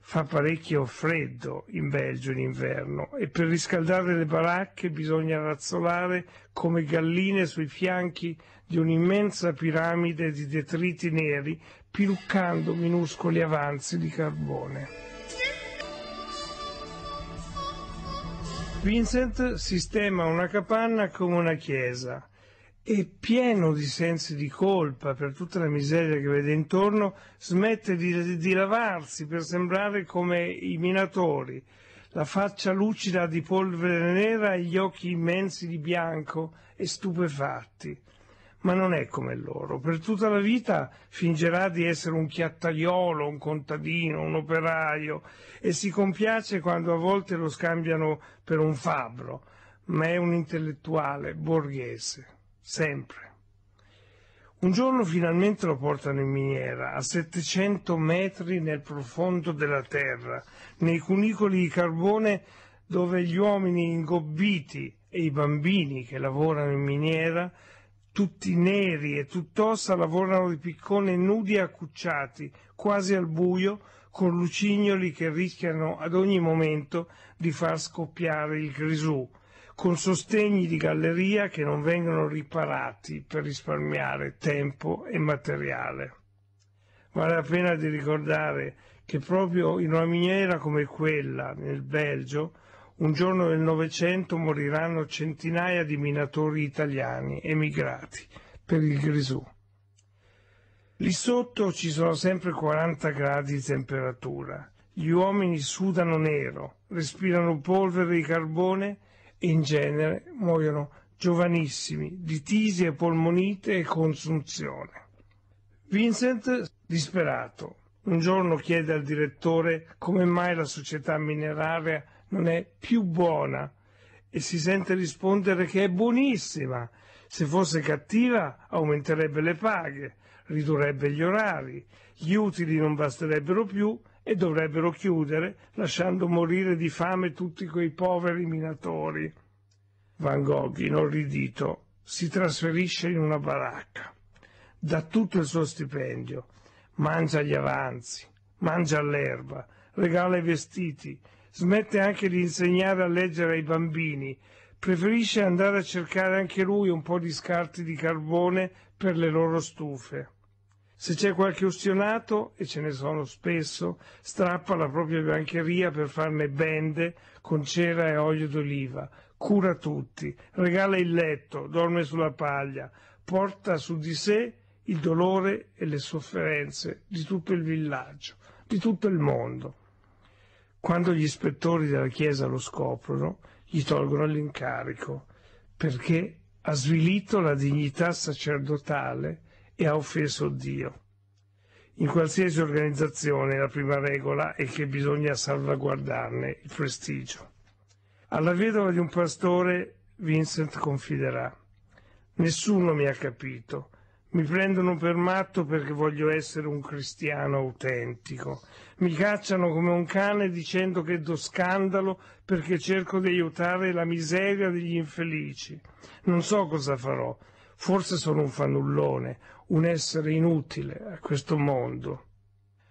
fa parecchio freddo in Belgio in inverno e per riscaldare le baracche bisogna razzolare come galline sui fianchi di un'immensa piramide di detriti neri, piluccando minuscoli avanzi di carbone. Vincent sistema una capanna come una chiesa e pieno di sensi di colpa per tutta la miseria che vede intorno, smette di, di, lavarsi per sembrare come i minatori, la faccia lucida di polvere nera e gli occhi immensi di bianco e stupefatti. Ma non è come loro, per tutta la vita fingerà di essere un chiattaiolo, un contadino, un operaio e si compiace quando a volte lo scambiano per un fabbro, ma è un intellettuale borghese sempre. Un giorno finalmente lo portano in miniera, a 700 metri nel profondo della terra, nei cunicoli di carbone dove gli uomini ingobbiti e i bambini che lavorano in miniera, tutti neri e tutt'ossa, lavorano di piccone nudi e accucciati, quasi al buio, con lucignoli che rischiano ad ogni momento di far scoppiare il grisù, con sostegni di galleria che non vengono riparati per risparmiare tempo e materiale. Vale la pena di ricordare che proprio in una miniera come quella, nel Belgio, un giorno del Novecento moriranno centinaia di minatori italiani emigrati per il Grisù. Lì sotto ci sono sempre 40 gradi di temperatura. Gli uomini sudano nero, respirano polvere di carbone in genere muoiono giovanissimi di tisi e polmonite e consunzione. Vincent, disperato, un giorno chiede al direttore come mai la società mineraria non è più buona e si sente rispondere che è buonissima. Se fosse cattiva aumenterebbe le paghe, ridurrebbe gli orari, gli utili non basterebbero più e dovrebbero chiudere lasciando morire di fame tutti quei poveri minatori. Van Gogh, inorridito, si trasferisce in una baracca, dà tutto il suo stipendio, mangia gli avanzi, mangia l'erba, regala i vestiti, smette anche di insegnare a leggere ai bambini, preferisce andare a cercare anche lui un po' di scarti di carbone per le loro stufe. Se c'è qualche ustionato, e ce ne sono spesso, strappa la propria biancheria per farne bende con cera e olio d'oliva, cura tutti, regala il letto, dorme sulla paglia, porta su di sé il dolore e le sofferenze di tutto il villaggio, di tutto il mondo. Quando gli ispettori della chiesa lo scoprono, gli tolgono l'incarico, perché ha svilito la dignità sacerdotale e ha offeso Dio. In qualsiasi organizzazione la prima regola è che bisogna salvaguardarne il prestigio. Alla vedova di un pastore Vincent confiderà Nessuno mi ha capito. Mi prendono per matto perché voglio essere un cristiano autentico. Mi cacciano come un cane dicendo che do scandalo perché cerco di aiutare la miseria degli infelici. Non so cosa farò. Forse sono un fannullone, un essere inutile a questo mondo.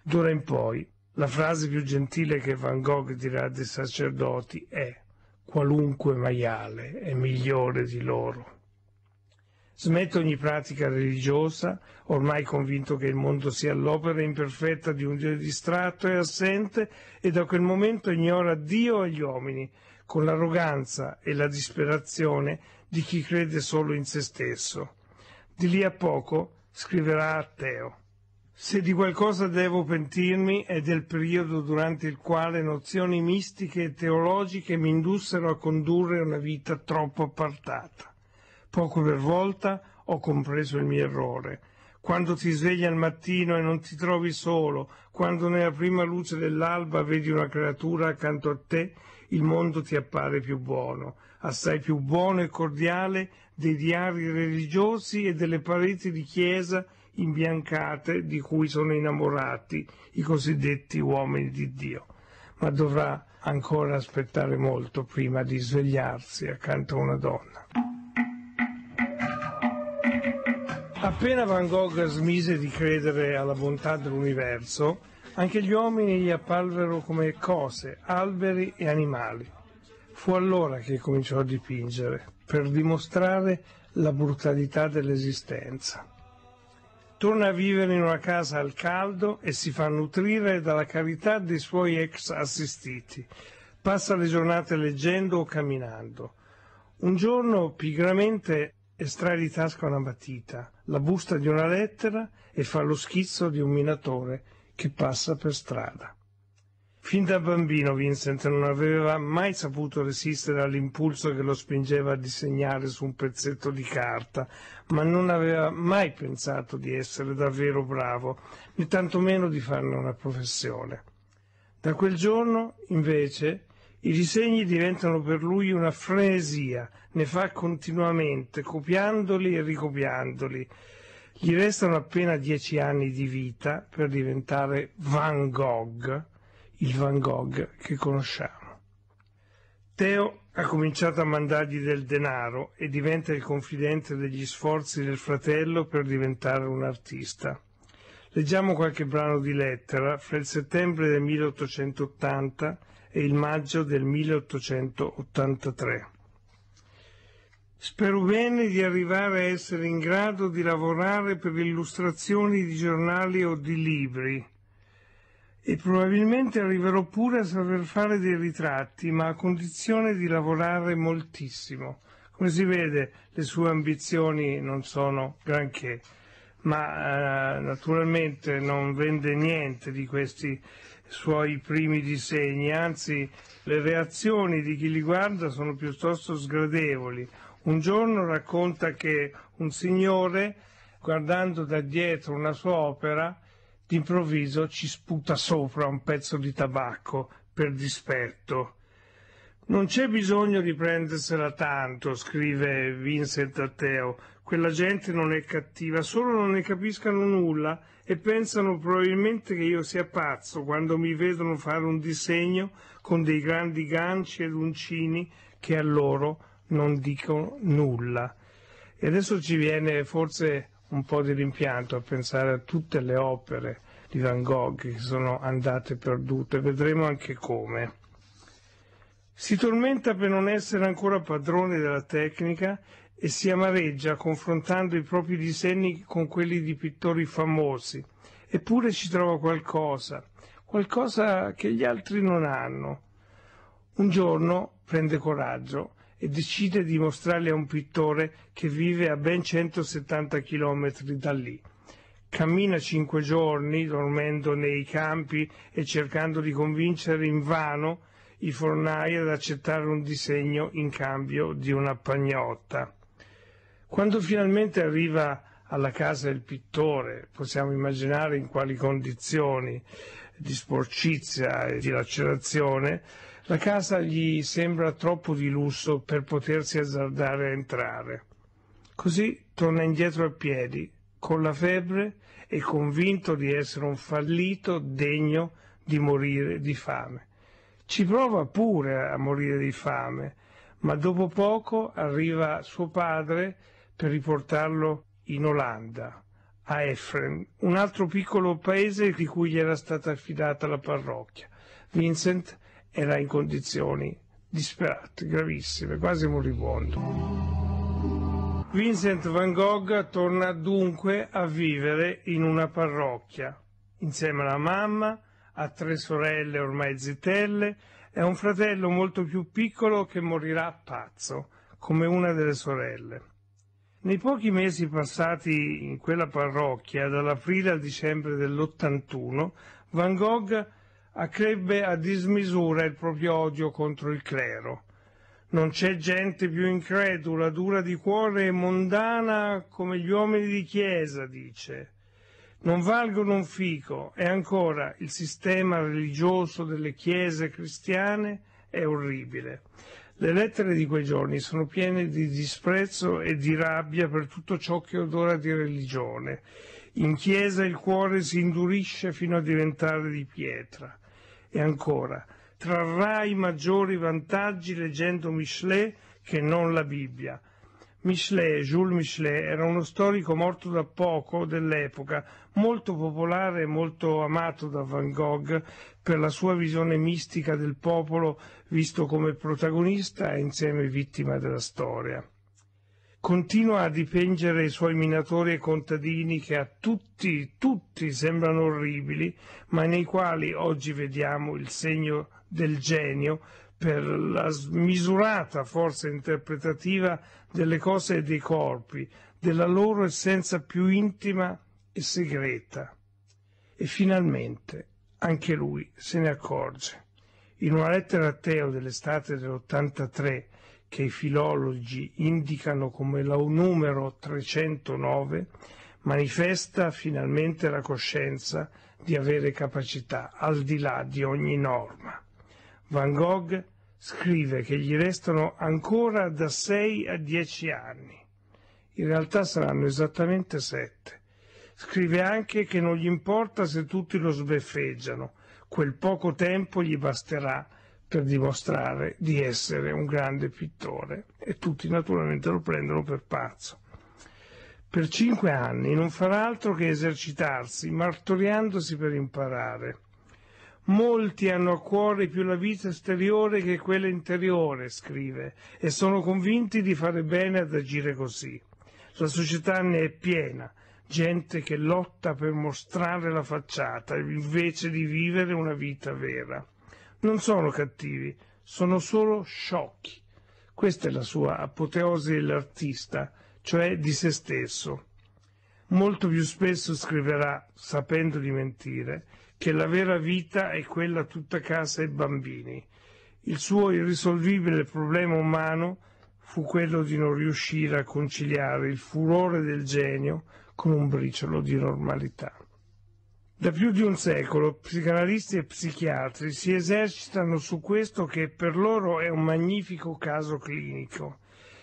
D'ora in poi, la frase più gentile che Van Gogh dirà dei sacerdoti è qualunque maiale è migliore di loro. Smetto ogni pratica religiosa, ormai convinto che il mondo sia l'opera imperfetta di un Dio distratto e assente, e da quel momento ignora Dio e gli uomini, con l'arroganza e la disperazione di chi crede solo in se stesso. Di lì a poco scriverà Atteo. Se di qualcosa devo pentirmi è del periodo durante il quale nozioni mistiche e teologiche mi indussero a condurre una vita troppo appartata. Poco per volta ho compreso il mio errore. Quando ti svegli al mattino e non ti trovi solo, quando nella prima luce dell'alba vedi una creatura accanto a te, il mondo ti appare più buono, assai più buono e cordiale dei diari religiosi e delle pareti di chiesa imbiancate di cui sono innamorati i cosiddetti uomini di Dio, ma dovrà ancora aspettare molto prima di svegliarsi accanto a una donna. Appena Van Gogh smise di credere alla bontà dell'universo, anche gli uomini gli apparvero come cose, alberi e animali. Fu allora che cominciò a dipingere per dimostrare la brutalità dell'esistenza. Torna a vivere in una casa al caldo e si fa nutrire dalla carità dei suoi ex assistiti. Passa le giornate leggendo o camminando. Un giorno pigramente estrae di tasca una matita, la busta di una lettera e fa lo schizzo di un minatore che passa per strada. Fin da bambino Vincent non aveva mai saputo resistere all'impulso che lo spingeva a disegnare su un pezzetto di carta, ma non aveva mai pensato di essere davvero bravo, né tantomeno di farne una professione. Da quel giorno, invece, i disegni diventano per lui una frenesia, ne fa continuamente, copiandoli e ricopiandoli. Gli restano appena dieci anni di vita per diventare Van Gogh, il Van Gogh che conosciamo. Teo ha cominciato a mandargli del denaro e diventa il confidente degli sforzi del fratello per diventare un artista. Leggiamo qualche brano di lettera fra il settembre del 1880 e il maggio del 1883. Spero bene di arrivare a essere in grado di lavorare per illustrazioni di giornali o di libri, e probabilmente arriverò pure a saper fare dei ritratti, ma a condizione di lavorare moltissimo. Come si vede, le sue ambizioni non sono granché, ma eh, naturalmente non vende niente di questi suoi primi disegni, anzi le reazioni di chi li guarda sono piuttosto sgradevoli. Un giorno racconta che un signore, guardando da dietro una sua opera, d'improvviso ci sputa sopra un pezzo di tabacco per dispetto. Non c'è bisogno di prendersela tanto, scrive Vincent Atteo. Quella gente non è cattiva, solo non ne capiscano nulla e pensano probabilmente che io sia pazzo quando mi vedono fare un disegno con dei grandi ganci ed uncini che a loro non dicono nulla. E adesso ci viene forse un po' di rimpianto a pensare a tutte le opere di Van Gogh che sono andate perdute, vedremo anche come. Si tormenta per non essere ancora padrone della tecnica e si amareggia confrontando i propri disegni con quelli di pittori famosi, eppure ci trova qualcosa, qualcosa che gli altri non hanno. Un giorno prende coraggio e decide di mostrarli a un pittore che vive a ben 170 km da lì. Cammina cinque giorni, dormendo nei campi e cercando di convincere invano i fornai ad accettare un disegno in cambio di una pagnotta. Quando finalmente arriva alla casa del pittore, possiamo immaginare in quali condizioni di sporcizia e di lacerazione, la casa gli sembra troppo di lusso per potersi azzardare a entrare. Così torna indietro a piedi, con la febbre e convinto di essere un fallito degno di morire di fame. Ci prova pure a morire di fame, ma dopo poco arriva suo padre per riportarlo in Olanda, a Efren, un altro piccolo paese di cui gli era stata affidata la parrocchia. Vincent era in condizioni disperate, gravissime, quasi moribondo. Vincent van Gogh torna dunque a vivere in una parrocchia, insieme alla mamma, a tre sorelle ormai zitelle e a un fratello molto più piccolo che morirà pazzo, come una delle sorelle. Nei pochi mesi passati in quella parrocchia, dall'aprile al dicembre dell'81, Van Gogh accrebbe a dismisura il proprio odio contro il clero. Non c'è gente più incredula, dura di cuore e mondana come gli uomini di chiesa, dice. Non valgono un fico e ancora il sistema religioso delle chiese cristiane è orribile. Le lettere di quei giorni sono piene di disprezzo e di rabbia per tutto ciò che odora di religione. In chiesa il cuore si indurisce fino a diventare di pietra. E ancora, trarrai maggiori vantaggi leggendo Michelet che non la Bibbia. Michelet, Jules Michelet, era uno storico morto da poco dell'epoca, molto popolare e molto amato da Van Gogh per la sua visione mistica del popolo visto come protagonista e insieme vittima della storia continua a dipingere i suoi minatori e contadini che a tutti, tutti sembrano orribili, ma nei quali oggi vediamo il segno del genio per la smisurata forza interpretativa delle cose e dei corpi, della loro essenza più intima e segreta. E finalmente anche lui se ne accorge. In una lettera a Teo dell'estate dell'83, che i filologi indicano come la numero 309, manifesta finalmente la coscienza di avere capacità al di là di ogni norma. Van Gogh scrive che gli restano ancora da 6 a 10 anni. In realtà saranno esattamente 7. Scrive anche che non gli importa se tutti lo sbeffeggiano, quel poco tempo gli basterà per dimostrare di essere un grande pittore e tutti naturalmente lo prendono per pazzo. Per cinque anni non farà altro che esercitarsi, martoriandosi per imparare. Molti hanno a cuore più la vita esteriore che quella interiore, scrive, e sono convinti di fare bene ad agire così. La società ne è piena, gente che lotta per mostrare la facciata invece di vivere una vita vera non sono cattivi, sono solo sciocchi. Questa è la sua apoteosi dell'artista, cioè di se stesso. Molto più spesso scriverà, sapendo di mentire, che la vera vita è quella tutta casa e bambini. Il suo irrisolvibile problema umano fu quello di non riuscire a conciliare il furore del genio con un briciolo di normalità. Da più di un secolo psicanalisti e psichiatri si esercitano su questo che per loro è un magnifico caso clinico.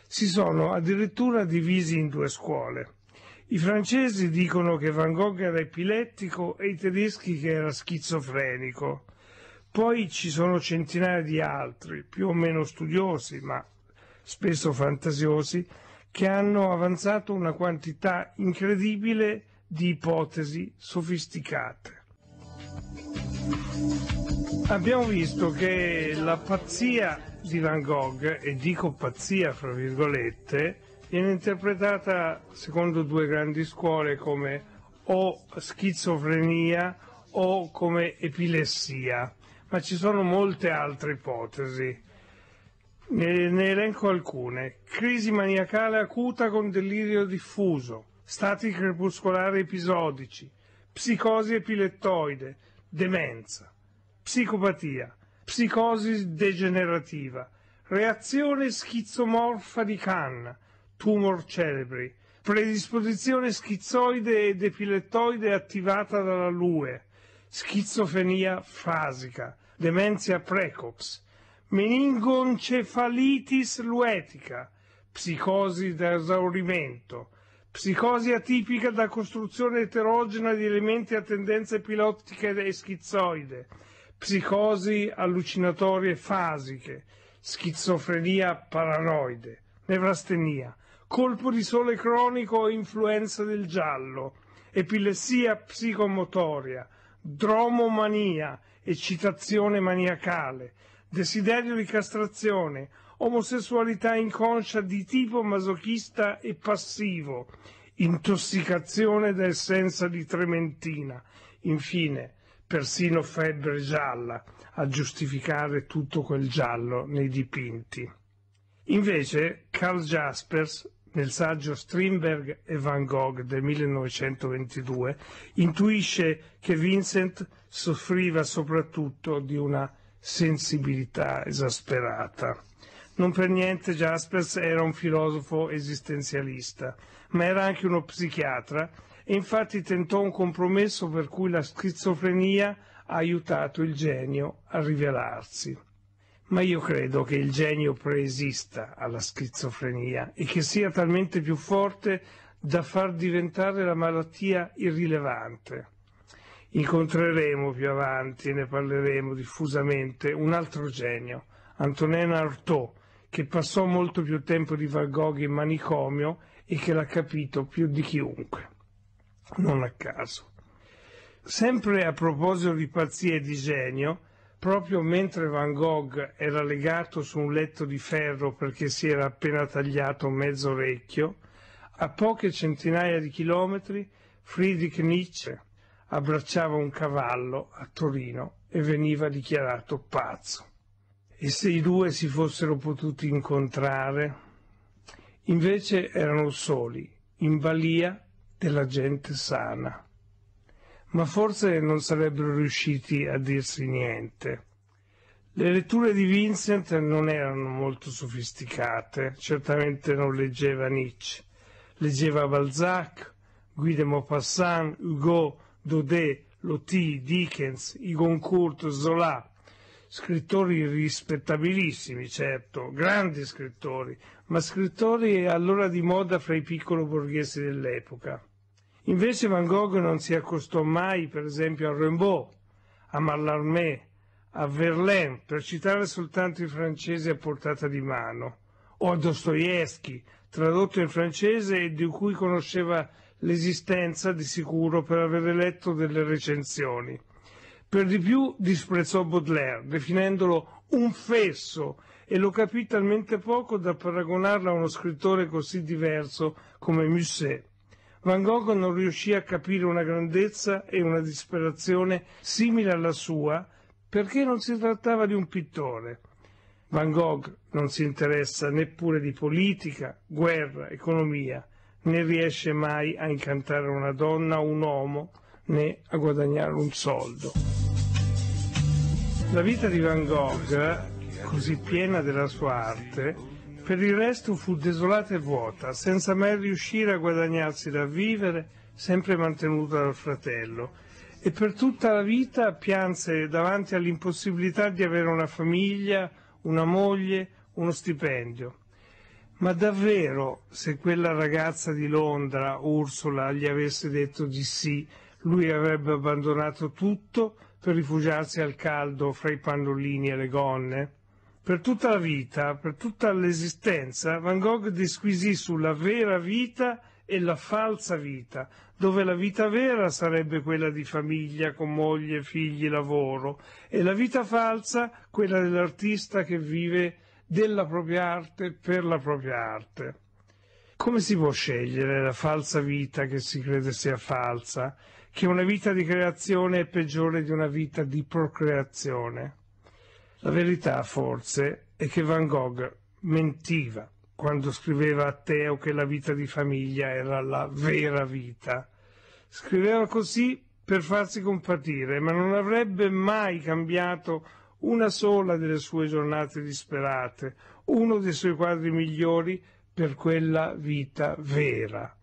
Si sono addirittura divisi in due scuole. I francesi dicono che Van Gogh era epilettico e i tedeschi che era schizofrenico. Poi ci sono centinaia di altri, più o meno studiosi, ma spesso fantasiosi, che hanno avanzato una quantità incredibile di di ipotesi sofisticate. Abbiamo visto che la pazzia di Van Gogh, e dico pazzia fra virgolette, viene interpretata secondo due grandi scuole come o schizofrenia o come epilessia, ma ci sono molte altre ipotesi. Ne, ne elenco alcune. Crisi maniacale acuta con delirio diffuso, stati crepuscolari episodici, psicosi epilettoide, demenza, psicopatia, psicosi degenerativa, reazione schizomorfa di Canna, tumor cerebri, predisposizione schizoide ed epilettoide attivata dalla LUE, schizofrenia frasica, demenza precox, meningoncefalitis luetica, psicosi da esaurimento, Psicosi atipica da costruzione eterogena di elementi a tendenze epilettica e schizzoide, psicosi allucinatorie fasiche, schizofrenia paranoide, nevrastenia, colpo di sole cronico o influenza del giallo, epilessia psicomotoria, dromomania, eccitazione maniacale, desiderio di castrazione, omosessualità inconscia di tipo masochista e passivo, intossicazione da essenza di trementina, infine persino febbre gialla a giustificare tutto quel giallo nei dipinti. Invece Carl Jaspers nel saggio Strindberg e Van Gogh del 1922, intuisce che Vincent soffriva soprattutto di una sensibilità esasperata. Non per niente Jaspers era un filosofo esistenzialista, ma era anche uno psichiatra e infatti tentò un compromesso per cui la schizofrenia ha aiutato il genio a rivelarsi. Ma io credo che il genio preesista alla schizofrenia e che sia talmente più forte da far diventare la malattia irrilevante. Incontreremo più avanti, e ne parleremo diffusamente, un altro genio, Antonin Artaud, che passò molto più tempo di Van Gogh in manicomio e che l'ha capito più di chiunque, non a caso. Sempre a proposito di pazzia e di genio, proprio mentre Van Gogh era legato su un letto di ferro perché si era appena tagliato mezzo orecchio, a poche centinaia di chilometri Friedrich Nietzsche abbracciava un cavallo a Torino e veniva dichiarato pazzo e se i due si fossero potuti incontrare. Invece erano soli, in balia della gente sana. Ma forse non sarebbero riusciti a dirsi niente. Le letture di Vincent non erano molto sofisticate, certamente non leggeva Nietzsche, leggeva Balzac, Guy de Maupassant, Hugo, Daudet, Loti, Dickens, Igoncourt, Zola, scrittori rispettabilissimi, certo, grandi scrittori, ma scrittori allora di moda fra i piccolo borghesi dell'epoca. Invece Van Gogh non si accostò mai, per esempio, a Rimbaud, a Mallarmé, a Verlaine, per citare soltanto i francesi a portata di mano, o a Dostoevsky, tradotto in francese e di cui conosceva l'esistenza di sicuro per aver letto delle recensioni. Per di più disprezzò Baudelaire, definendolo un fesso, e lo capì talmente poco da paragonarlo a uno scrittore così diverso come Musset. Van Gogh non riuscì a capire una grandezza e una disperazione simile alla sua perché non si trattava di un pittore. Van Gogh non si interessa neppure di politica, guerra, economia, né riesce mai a incantare una donna o un uomo né a guadagnare un soldo. La vita di Van Gogh, così piena della sua arte, per il resto fu desolata e vuota, senza mai riuscire a guadagnarsi da vivere, sempre mantenuta dal fratello, e per tutta la vita pianse davanti all'impossibilità di avere una famiglia, una moglie, uno stipendio. Ma davvero, se quella ragazza di Londra, Ursula, gli avesse detto di sì, lui avrebbe abbandonato tutto per rifugiarsi al caldo fra i pannolini e le gonne. Per tutta la vita, per tutta l'esistenza, Van Gogh disquisì sulla vera vita e la falsa vita, dove la vita vera sarebbe quella di famiglia con moglie, figli, lavoro, e la vita falsa quella dell'artista che vive della propria arte per la propria arte. Come si può scegliere la falsa vita che si crede sia falsa che una vita di creazione è peggiore di una vita di procreazione. La verità, forse, è che Van Gogh mentiva quando scriveva a Teo che la vita di famiglia era la vera vita. Scriveva così per farsi compatire, ma non avrebbe mai cambiato una sola delle sue giornate disperate, uno dei suoi quadri migliori per quella vita vera.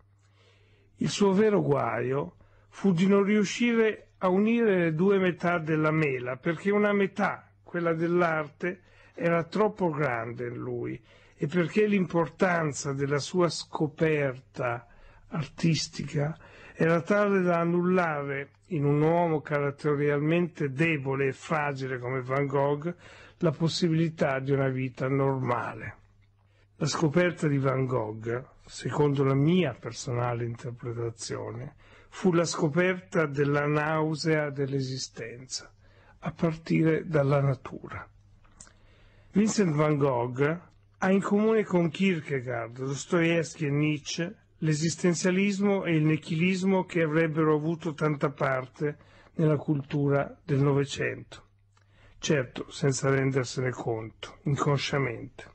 Il suo vero guaio fu di non riuscire a unire le due metà della mela, perché una metà, quella dell'arte, era troppo grande in lui e perché l'importanza della sua scoperta artistica era tale da annullare in un uomo caratterialmente debole e fragile come Van Gogh la possibilità di una vita normale. La scoperta di Van Gogh, secondo la mia personale interpretazione, fu la scoperta della nausea dell'esistenza, a partire dalla natura. Vincent van Gogh ha in comune con Kierkegaard, Dostoevsky e Nietzsche l'esistenzialismo e il nichilismo che avrebbero avuto tanta parte nella cultura del Novecento, certo senza rendersene conto, inconsciamente.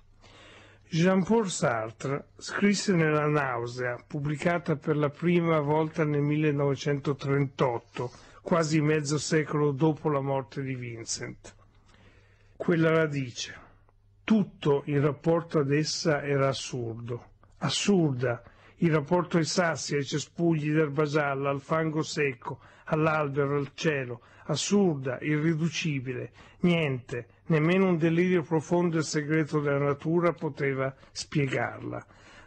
Jean-Paul Sartre scrisse nella Nausea, pubblicata per la prima volta nel 1938, quasi mezzo secolo dopo la morte di Vincent. Quella radice. Tutto in rapporto ad essa era assurdo. Assurda in rapporto ai sassi, ai cespugli d'erba gialla, al fango secco, all'albero, al cielo. Assurda, irriducibile. Niente, nemmeno un delirio profondo e segreto della natura poteva spiegarla.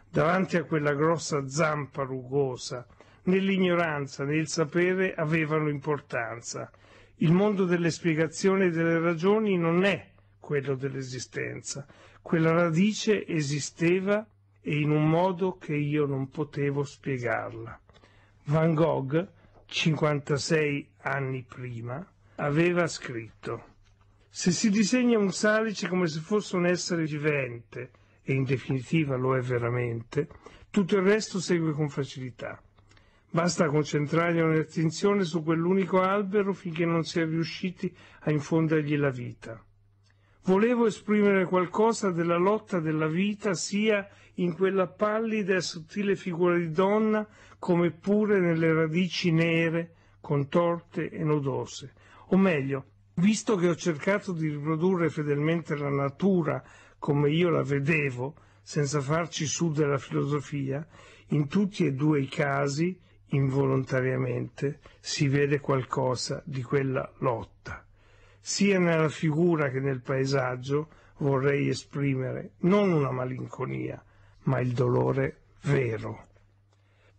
Davanti a quella grossa zampa rugosa, né l'ignoranza né il sapere avevano importanza. Il mondo delle spiegazioni e delle ragioni non è quello dell'esistenza. Quella radice esisteva e in un modo che io non potevo spiegarla. Van Gogh, 56 anni prima, aveva scritto se si disegna un salice come se fosse un essere vivente, e in definitiva lo è veramente, tutto il resto segue con facilità. Basta concentrare un'attenzione su quell'unico albero finché non si è riusciti a infondergli la vita. Volevo esprimere qualcosa della lotta della vita sia in quella pallida e sottile figura di donna come pure nelle radici nere, contorte e nodose, o meglio, visto che ho cercato di riprodurre fedelmente la natura come io la vedevo, senza farci su della filosofia, in tutti e due i casi, involontariamente, si vede qualcosa di quella lotta. Sia nella figura che nel paesaggio vorrei esprimere non una malinconia, ma il dolore vero.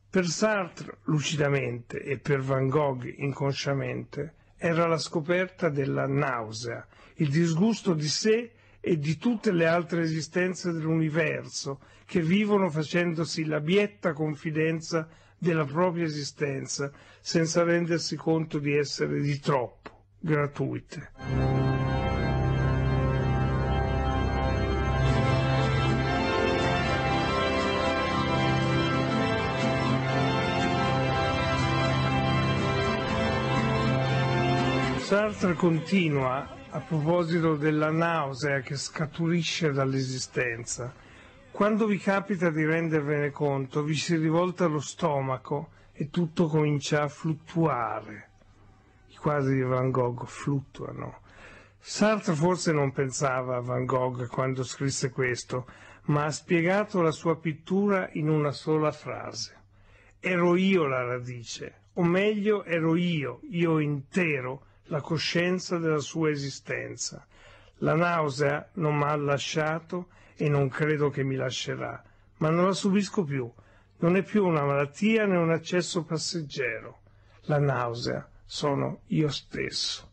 Per Sartre lucidamente e per Van Gogh inconsciamente era la scoperta della nausea, il disgusto di sé e di tutte le altre esistenze dell'universo che vivono facendosi la bietta confidenza della propria esistenza senza rendersi conto di essere di troppo gratuite. Sartre continua a proposito della nausea che scaturisce dall'esistenza. Quando vi capita di rendervene conto, vi si rivolta lo stomaco e tutto comincia a fluttuare. I quadri di Van Gogh fluttuano. Sartre forse non pensava a Van Gogh quando scrisse questo, ma ha spiegato la sua pittura in una sola frase. Ero io la radice, o meglio ero io, io intero, la coscienza della sua esistenza. La nausea non mi ha lasciato e non credo che mi lascerà, ma non la subisco più. Non è più una malattia né un accesso passeggero. La nausea sono io stesso.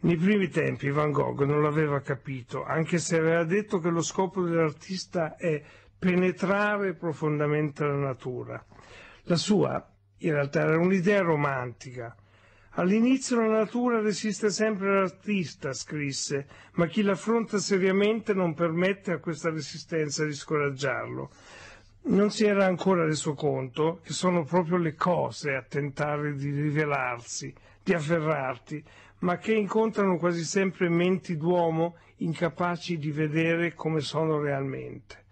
Nei primi tempi Van Gogh non l'aveva capito, anche se aveva detto che lo scopo dell'artista è penetrare profondamente la natura. La sua, in realtà, era un'idea romantica, All'inizio la natura resiste sempre all'artista, scrisse, ma chi l'affronta seriamente non permette a questa resistenza di scoraggiarlo. Non si era ancora reso conto che sono proprio le cose a tentare di rivelarsi, di afferrarti, ma che incontrano quasi sempre menti d'uomo incapaci di vedere come sono realmente,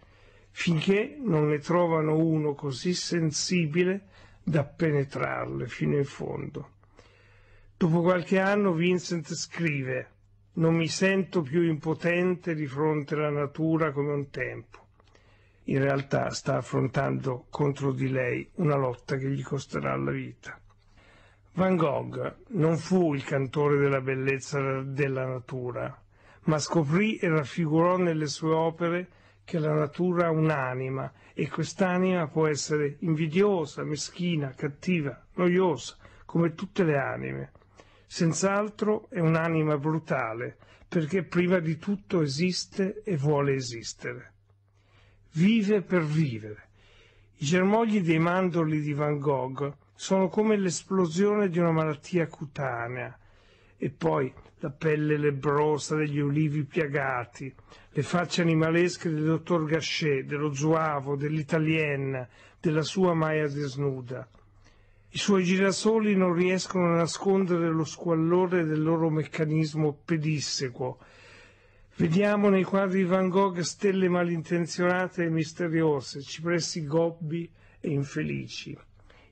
finché non ne trovano uno così sensibile da penetrarle fino in fondo. Dopo qualche anno Vincent scrive Non mi sento più impotente di fronte alla natura come un tempo. In realtà sta affrontando contro di lei una lotta che gli costerà la vita. Van Gogh non fu il cantore della bellezza della natura, ma scoprì e raffigurò nelle sue opere che la natura ha un'anima e quest'anima può essere invidiosa, meschina, cattiva, noiosa, come tutte le anime. Senz'altro è un'anima brutale, perché prima di tutto esiste e vuole esistere. Vive per vivere. I germogli dei mandorli di Van Gogh sono come l'esplosione di una malattia cutanea, e poi la pelle lebbrosa degli ulivi piagati, le facce animalesche del dottor Gachet, dello Zuavo, dell'Italienne, della sua Maia desnuda, i suoi girasoli non riescono a nascondere lo squallore del loro meccanismo pedissequo. Vediamo nei quadri di Van Gogh stelle malintenzionate e misteriose, cipressi gobbi e infelici.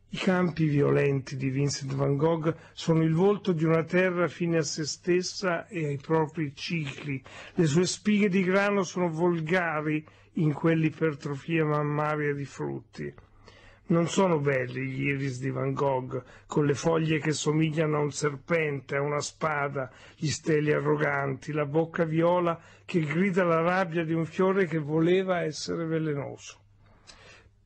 I campi violenti di Vincent van Gogh sono il volto di una terra fine a se stessa e ai propri cicli. Le sue spighe di grano sono volgari in quell'ipertrofia mammaria di frutti. Non sono belli gli iris di Van Gogh, con le foglie che somigliano a un serpente, a una spada, gli steli arroganti, la bocca viola che grida la rabbia di un fiore che voleva essere velenoso.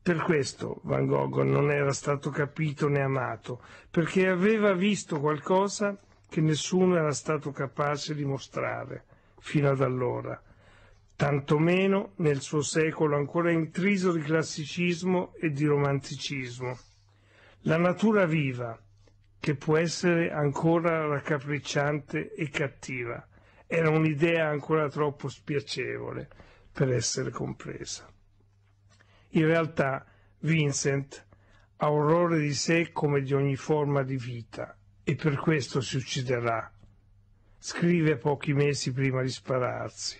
Per questo Van Gogh non era stato capito né amato, perché aveva visto qualcosa che nessuno era stato capace di mostrare fino ad allora tantomeno nel suo secolo ancora intriso di classicismo e di romanticismo. La natura viva, che può essere ancora raccapricciante e cattiva, era un'idea ancora troppo spiacevole per essere compresa. In realtà Vincent ha orrore di sé come di ogni forma di vita e per questo si ucciderà. Scrive pochi mesi prima di spararsi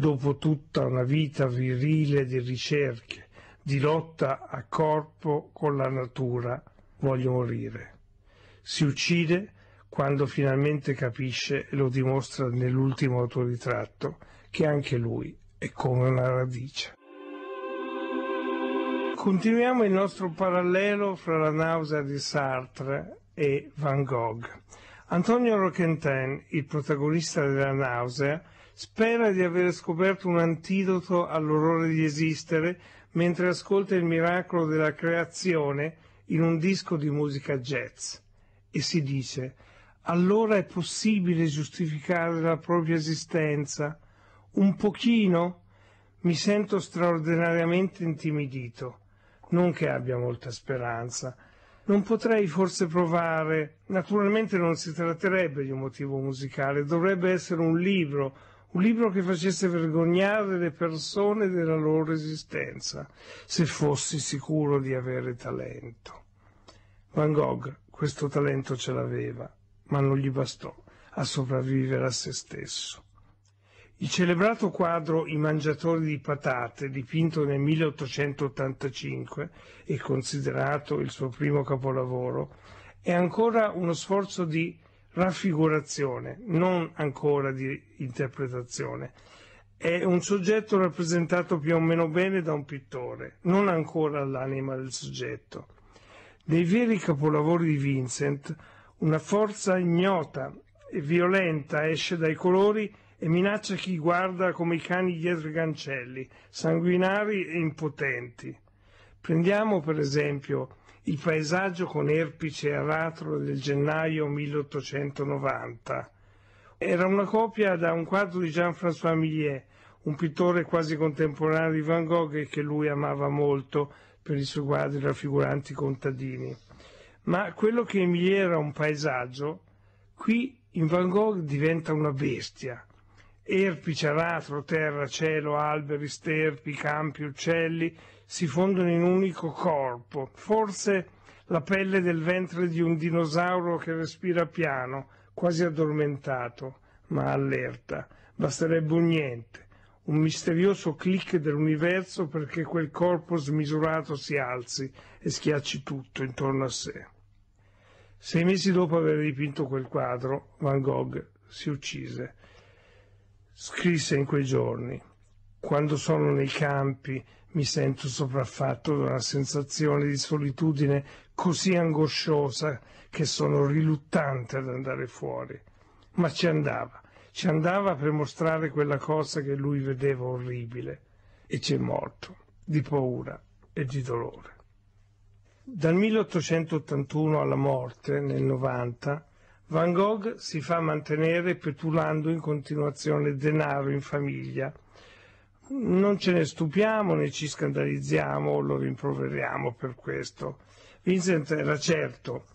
dopo tutta una vita virile di ricerche, di lotta a corpo con la natura, voglio morire. Si uccide quando finalmente capisce e lo dimostra nell'ultimo autoritratto che anche lui è come una radice. Continuiamo il nostro parallelo fra la nausea di Sartre e Van Gogh. Antonio Roquentin, il protagonista della nausea, Spera di aver scoperto un antidoto all'orrore di esistere mentre ascolta il miracolo della creazione in un disco di musica jazz e si dice allora è possibile giustificare la propria esistenza un pochino mi sento straordinariamente intimidito non che abbia molta speranza non potrei forse provare naturalmente non si tratterebbe di un motivo musicale dovrebbe essere un libro un libro che facesse vergognare le persone della loro esistenza, se fossi sicuro di avere talento. Van Gogh questo talento ce l'aveva, ma non gli bastò a sopravvivere a se stesso. Il celebrato quadro I mangiatori di patate, dipinto nel 1885 e considerato il suo primo capolavoro, è ancora uno sforzo di raffigurazione, non ancora di interpretazione. È un soggetto rappresentato più o meno bene da un pittore, non ancora l'anima del soggetto. Nei veri capolavori di Vincent, una forza ignota e violenta esce dai colori e minaccia chi guarda come i cani dietro i cancelli, sanguinari e impotenti. Prendiamo per esempio il paesaggio con erpice e aratro del gennaio 1890. Era una copia da un quadro di Jean-François Millet, un pittore quasi contemporaneo di Van Gogh e che lui amava molto per i suoi quadri raffiguranti contadini. Ma quello che in Millet era un paesaggio, qui in Van Gogh diventa una bestia. Erpice, aratro, terra, cielo, alberi, sterpi, campi, uccelli, si fondono in un unico corpo, forse la pelle del ventre di un dinosauro che respira piano, quasi addormentato, ma allerta. Basterebbe un niente, un misterioso clic dell'universo perché quel corpo smisurato si alzi e schiacci tutto intorno a sé. Sei mesi dopo aver dipinto quel quadro, Van Gogh si uccise. Scrisse in quei giorni, quando sono nei campi mi sento sopraffatto da una sensazione di solitudine così angosciosa che sono riluttante ad andare fuori. Ma ci andava, ci andava per mostrare quella cosa che lui vedeva orribile e ci è morto di paura e di dolore. Dal 1881 alla morte, nel 90, Van Gogh si fa mantenere petulando in continuazione denaro in famiglia non ce ne stupiamo né ci scandalizziamo o lo rimproveriamo per questo. Vincent era certo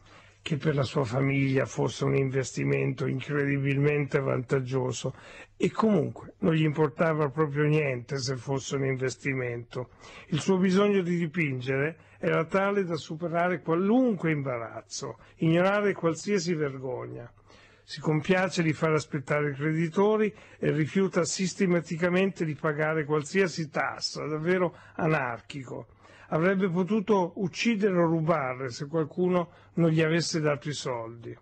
che per la sua famiglia fosse un investimento incredibilmente vantaggioso e comunque non gli importava proprio niente se fosse un investimento. Il suo bisogno di dipingere era tale da superare qualunque imbarazzo, ignorare qualsiasi vergogna si compiace di far aspettare i creditori e rifiuta sistematicamente di pagare qualsiasi tassa, davvero anarchico. Avrebbe potuto uccidere o rubare se qualcuno non gli avesse dato i soldi.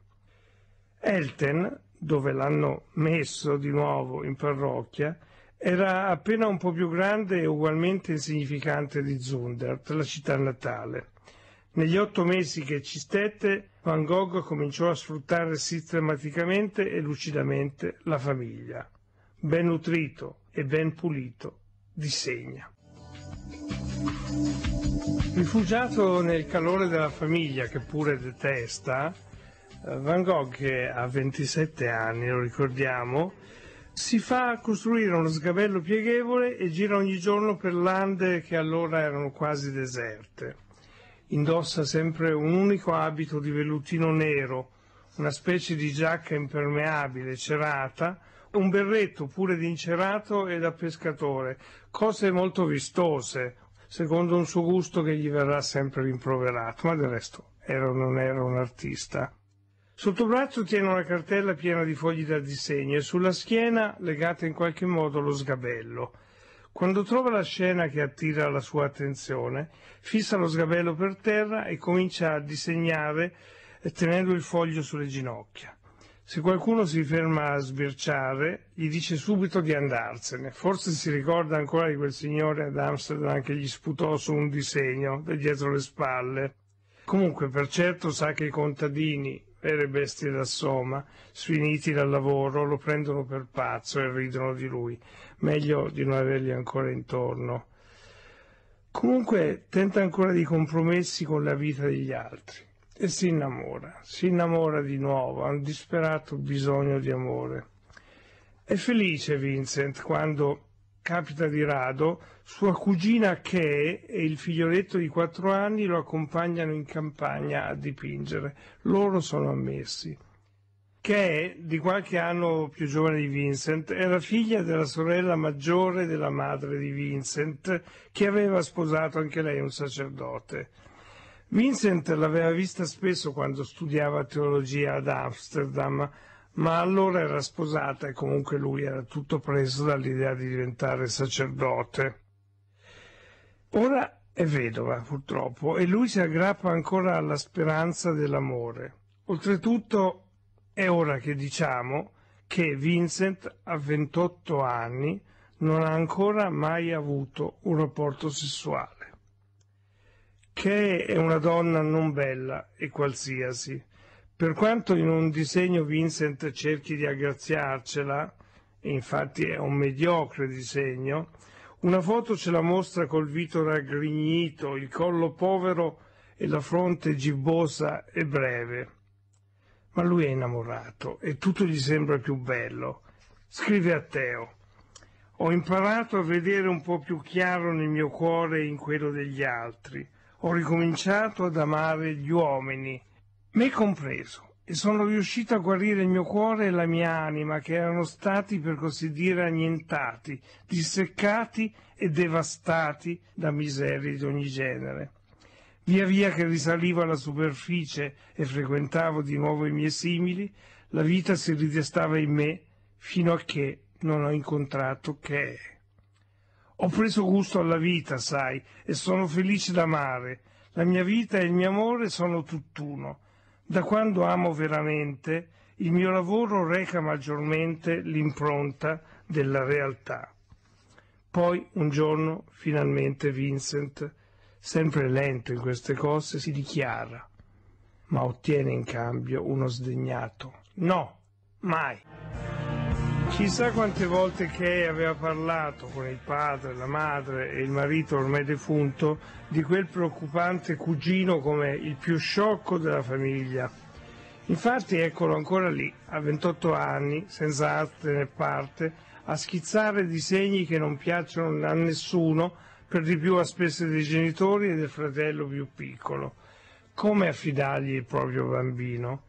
Elten, dove l'hanno messo di nuovo in parrocchia, era appena un po' più grande e ugualmente insignificante di Zundert, la città natale. Negli otto mesi che ci stette, Van Gogh cominciò a sfruttare sistematicamente e lucidamente la famiglia. Ben nutrito e ben pulito, dissegna. Rifugiato nel calore della famiglia, che pure detesta, eh, Van Gogh, che ha 27 anni, lo ricordiamo, si fa costruire uno sgabello pieghevole e gira ogni giorno per lande che allora erano quasi deserte indossa sempre un unico abito di vellutino nero, una specie di giacca impermeabile, cerata, un berretto pure di incerato e da pescatore, cose molto vistose, secondo un suo gusto che gli verrà sempre rimproverato, ma del resto era o non era un artista. Sotto braccio tiene una cartella piena di fogli da disegno e sulla schiena legata in qualche modo lo sgabello. Quando trova la scena che attira la sua attenzione, fissa lo sgabello per terra e comincia a disegnare eh, tenendo il foglio sulle ginocchia. Se qualcuno si ferma a sbirciare, gli dice subito di andarsene. Forse si ricorda ancora di quel signore ad Amsterdam che gli sputò su un disegno da dietro le spalle. Comunque, per certo sa che i contadini, le bestie da soma, sfiniti dal lavoro, lo prendono per pazzo e ridono di lui. Meglio di non averli ancora intorno. Comunque tenta ancora di compromessi con la vita degli altri e si innamora, si innamora di nuovo, ha un disperato bisogno di amore. È felice Vincent quando capita di rado, sua cugina Che e il figlioletto di quattro anni lo accompagnano in campagna a dipingere. Loro sono ammessi. Che, di qualche anno più giovane di Vincent, era figlia della sorella maggiore della madre di Vincent, che aveva sposato anche lei un sacerdote. Vincent l'aveva vista spesso quando studiava teologia ad Amsterdam, ma allora era sposata e comunque lui era tutto preso dall'idea di diventare sacerdote. Ora è vedova, purtroppo, e lui si aggrappa ancora alla speranza dell'amore. Oltretutto è ora che diciamo che Vincent, a 28 anni, non ha ancora mai avuto un rapporto sessuale. Che è una donna non bella e qualsiasi, per quanto in un disegno Vincent cerchi di aggraziarcela, e infatti è un mediocre disegno, una foto ce la mostra col vito raggrignito, il collo povero e la fronte gibbosa e breve. Ma lui è innamorato e tutto gli sembra più bello. Scrive a Teo. Ho imparato a vedere un po' più chiaro nel mio cuore e in quello degli altri. Ho ricominciato ad amare gli uomini me compreso, e sono riuscito a guarire il mio cuore e la mia anima, che erano stati, per così dire, annientati, disseccati e devastati da miserie di ogni genere. Via via che risalivo alla superficie e frequentavo di nuovo i miei simili, la vita si ridestava in me fino a che non ho incontrato che. Ho preso gusto alla vita, sai, e sono felice d'amare. La mia vita e il mio amore sono tutt'uno. Da quando amo veramente, il mio lavoro reca maggiormente l'impronta della realtà. Poi un giorno finalmente Vincent, sempre lento in queste cose, si dichiara, ma ottiene in cambio uno sdegnato. No, mai. Chissà quante volte Kay aveva parlato con il padre, la madre e il marito ormai defunto di quel preoccupante cugino come il più sciocco della famiglia. Infatti eccolo ancora lì, a 28 anni, senza arte né parte, a schizzare disegni che non piacciono a nessuno, per di più a spese dei genitori e del fratello più piccolo. Come affidargli il proprio bambino?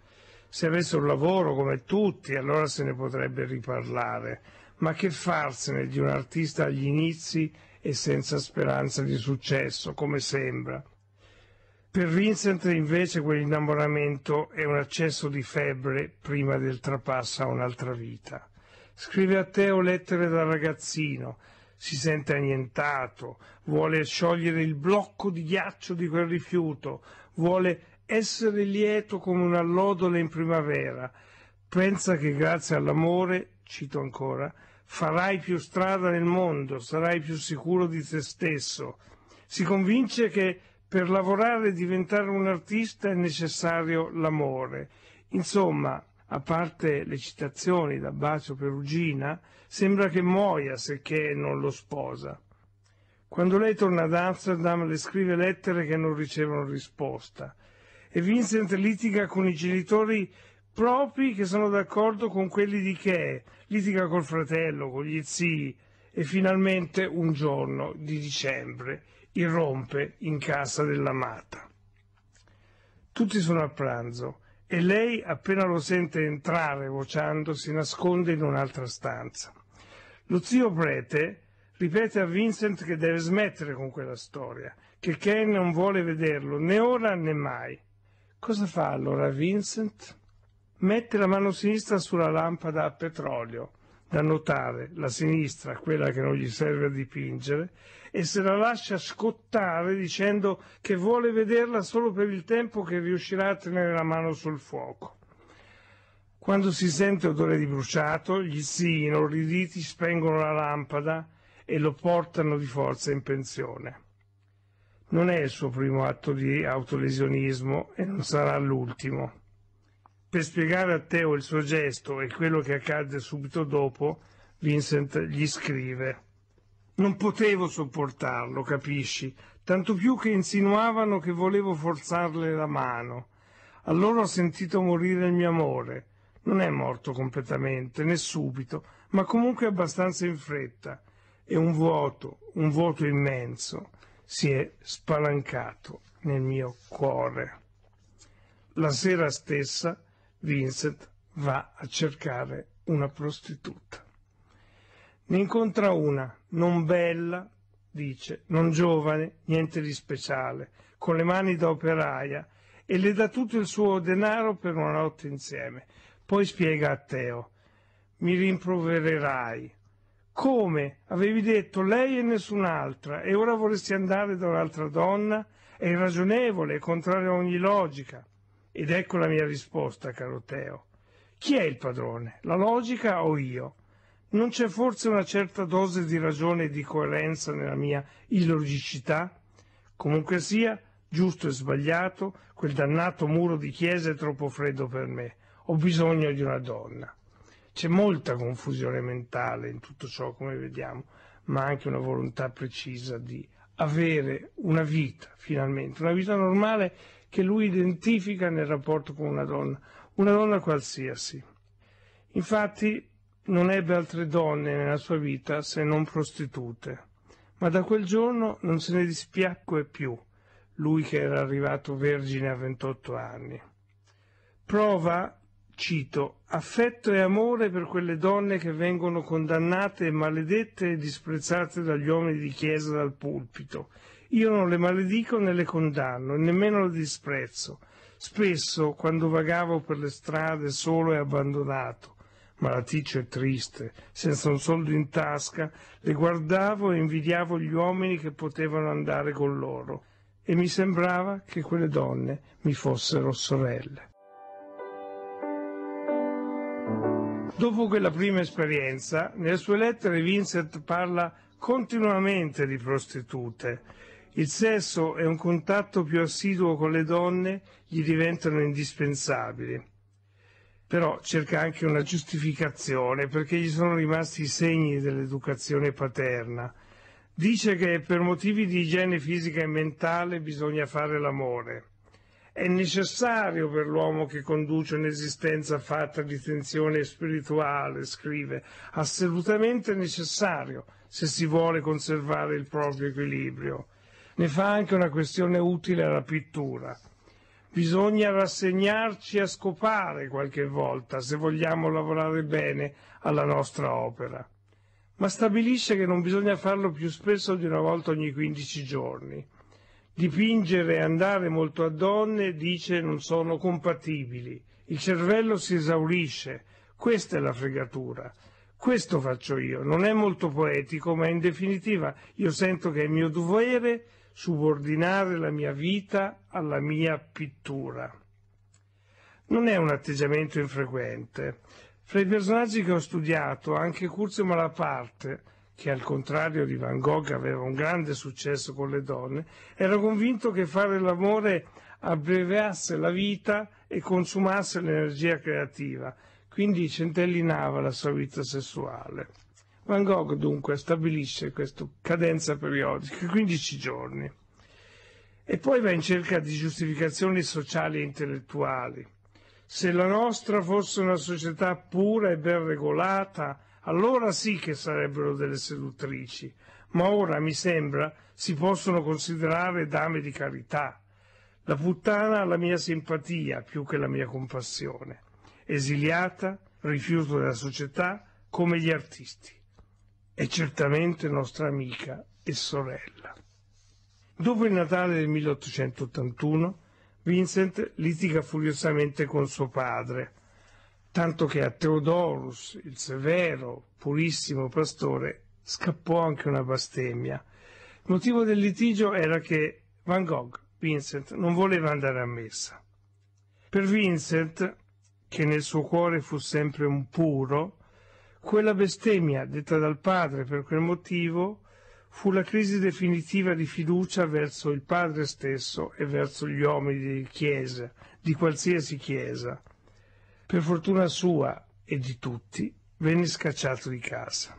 se avesse un lavoro come tutti, allora se ne potrebbe riparlare. Ma che farsene di un artista agli inizi e senza speranza di successo, come sembra? Per Vincent invece quell'innamoramento è un accesso di febbre prima del trapasso a un'altra vita. Scrive a Teo lettere da ragazzino, si sente annientato, vuole sciogliere il blocco di ghiaccio di quel rifiuto, vuole essere lieto come una lodole in primavera. Pensa che grazie all'amore, cito ancora, farai più strada nel mondo, sarai più sicuro di te stesso. Si convince che per lavorare e diventare un artista è necessario l'amore. Insomma, a parte le citazioni da Bacio Perugina, sembra che muoia se che non lo sposa. Quando lei torna ad Amsterdam le scrive lettere che non ricevono risposta e Vincent litiga con i genitori propri che sono d'accordo con quelli di Kay, litiga col fratello, con gli zii e finalmente un giorno di dicembre irrompe in casa dell'amata. Tutti sono a pranzo e lei appena lo sente entrare vociando si nasconde in un'altra stanza. Lo zio prete ripete a Vincent che deve smettere con quella storia, che Ken non vuole vederlo né ora né mai. Cosa fa allora Vincent? Mette la mano sinistra sulla lampada a petrolio, da notare la sinistra, quella che non gli serve a dipingere, e se la lascia scottare dicendo che vuole vederla solo per il tempo che riuscirà a tenere la mano sul fuoco. Quando si sente odore di bruciato, gli zii inorriditi spengono la lampada e lo portano di forza in pensione. Non è il suo primo atto di autolesionismo e non sarà l'ultimo. Per spiegare a Teo il suo gesto e quello che accadde subito dopo, Vincent gli scrive Non potevo sopportarlo, capisci, tanto più che insinuavano che volevo forzarle la mano. Allora ho sentito morire il mio amore. Non è morto completamente, né subito, ma comunque abbastanza in fretta. È un vuoto, un vuoto immenso si è spalancato nel mio cuore. La sera stessa Vincent va a cercare una prostituta. Ne incontra una, non bella, dice, non giovane, niente di speciale, con le mani da operaia, e le dà tutto il suo denaro per una notte insieme. Poi spiega a Teo, mi rimprovererai, come avevi detto lei e nessun'altra, e ora vorresti andare da un'altra donna? È irragionevole, è contrario a ogni logica. Ed ecco la mia risposta, caro Teo. Chi è il padrone? La logica o io? Non c'è forse una certa dose di ragione e di coerenza nella mia illogicità? Comunque sia, giusto e sbagliato, quel dannato muro di chiesa è troppo freddo per me. Ho bisogno di una donna. C'è molta confusione mentale in tutto ciò, come vediamo, ma anche una volontà precisa di avere una vita, finalmente, una vita normale che lui identifica nel rapporto con una donna, una donna qualsiasi. Infatti non ebbe altre donne nella sua vita se non prostitute, ma da quel giorno non se ne dispiacque più, lui che era arrivato vergine a 28 anni. Prova cito, affetto e amore per quelle donne che vengono condannate, maledette e disprezzate dagli uomini di chiesa dal pulpito. Io non le maledico né le condanno, e nemmeno le disprezzo. Spesso, quando vagavo per le strade solo e abbandonato, malaticcio e triste, senza un soldo in tasca, le guardavo e invidiavo gli uomini che potevano andare con loro, e mi sembrava che quelle donne mi fossero sorelle. Dopo quella prima esperienza, nelle sue lettere Vincent parla continuamente di prostitute. Il sesso e un contatto più assiduo con le donne gli diventano indispensabili. Però cerca anche una giustificazione perché gli sono rimasti i segni dell'educazione paterna. Dice che per motivi di igiene fisica e mentale bisogna fare l'amore è necessario per l'uomo che conduce un'esistenza fatta di tensione spirituale, scrive, assolutamente necessario se si vuole conservare il proprio equilibrio. Ne fa anche una questione utile alla pittura. Bisogna rassegnarci a scopare qualche volta se vogliamo lavorare bene alla nostra opera, ma stabilisce che non bisogna farlo più spesso di una volta ogni 15 giorni. Dipingere e andare molto a donne, dice, non sono compatibili. Il cervello si esaurisce. Questa è la fregatura. Questo faccio io. Non è molto poetico, ma in definitiva io sento che è mio dovere subordinare la mia vita alla mia pittura. Non è un atteggiamento infrequente. Fra i personaggi che ho studiato, anche Curzio Malaparte, che al contrario di Van Gogh aveva un grande successo con le donne, era convinto che fare l'amore abbreviasse la vita e consumasse l'energia creativa, quindi centellinava la sua vita sessuale. Van Gogh dunque stabilisce questa cadenza periodica, 15 giorni, e poi va in cerca di giustificazioni sociali e intellettuali. Se la nostra fosse una società pura e ben regolata, allora sì che sarebbero delle seduttrici, ma ora, mi sembra, si possono considerare dame di carità. La puttana ha la mia simpatia più che la mia compassione. Esiliata, rifiuto della società, come gli artisti. È certamente nostra amica e sorella. Dopo il Natale del 1881, Vincent litiga furiosamente con suo padre, tanto che a Teodorus, il severo, purissimo pastore, scappò anche una bestemmia. Il motivo del litigio era che Van Gogh, Vincent, non voleva andare a messa. Per Vincent, che nel suo cuore fu sempre un puro, quella bestemmia detta dal padre per quel motivo fu la crisi definitiva di fiducia verso il padre stesso e verso gli uomini di chiesa, di qualsiasi chiesa. Per fortuna sua e di tutti, venne scacciato di casa.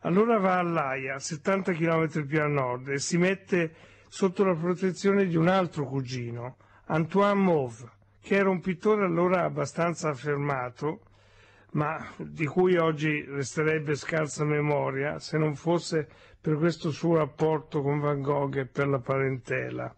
Allora va all'Aia, 70 km più a nord, e si mette sotto la protezione di un altro cugino, Antoine Mauve, che era un pittore allora abbastanza affermato, ma di cui oggi resterebbe scarsa memoria se non fosse per questo suo rapporto con Van Gogh e per la parentela,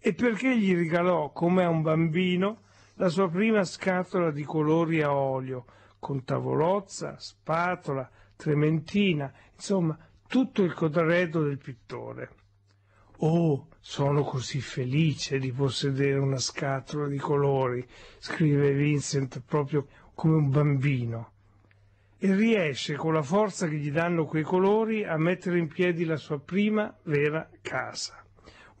e perché gli regalò, come a un bambino, la sua prima scatola di colori a olio, con tavolozza, spatola, trementina, insomma tutto il codarello del pittore. Oh, sono così felice di possedere una scatola di colori, scrive Vincent proprio come un bambino e riesce con la forza che gli danno quei colori a mettere in piedi la sua prima vera casa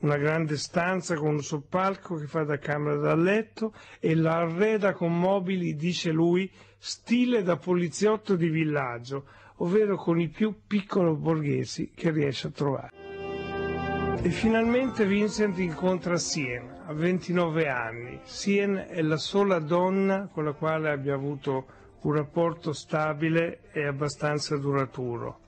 una grande stanza con un soppalco che fa da camera da letto e la arreda con mobili, dice lui, stile da poliziotto di villaggio, ovvero con i più piccolo borghesi che riesce a trovare. E finalmente Vincent incontra Sien, a 29 anni. Sien è la sola donna con la quale abbia avuto un rapporto stabile e abbastanza duraturo.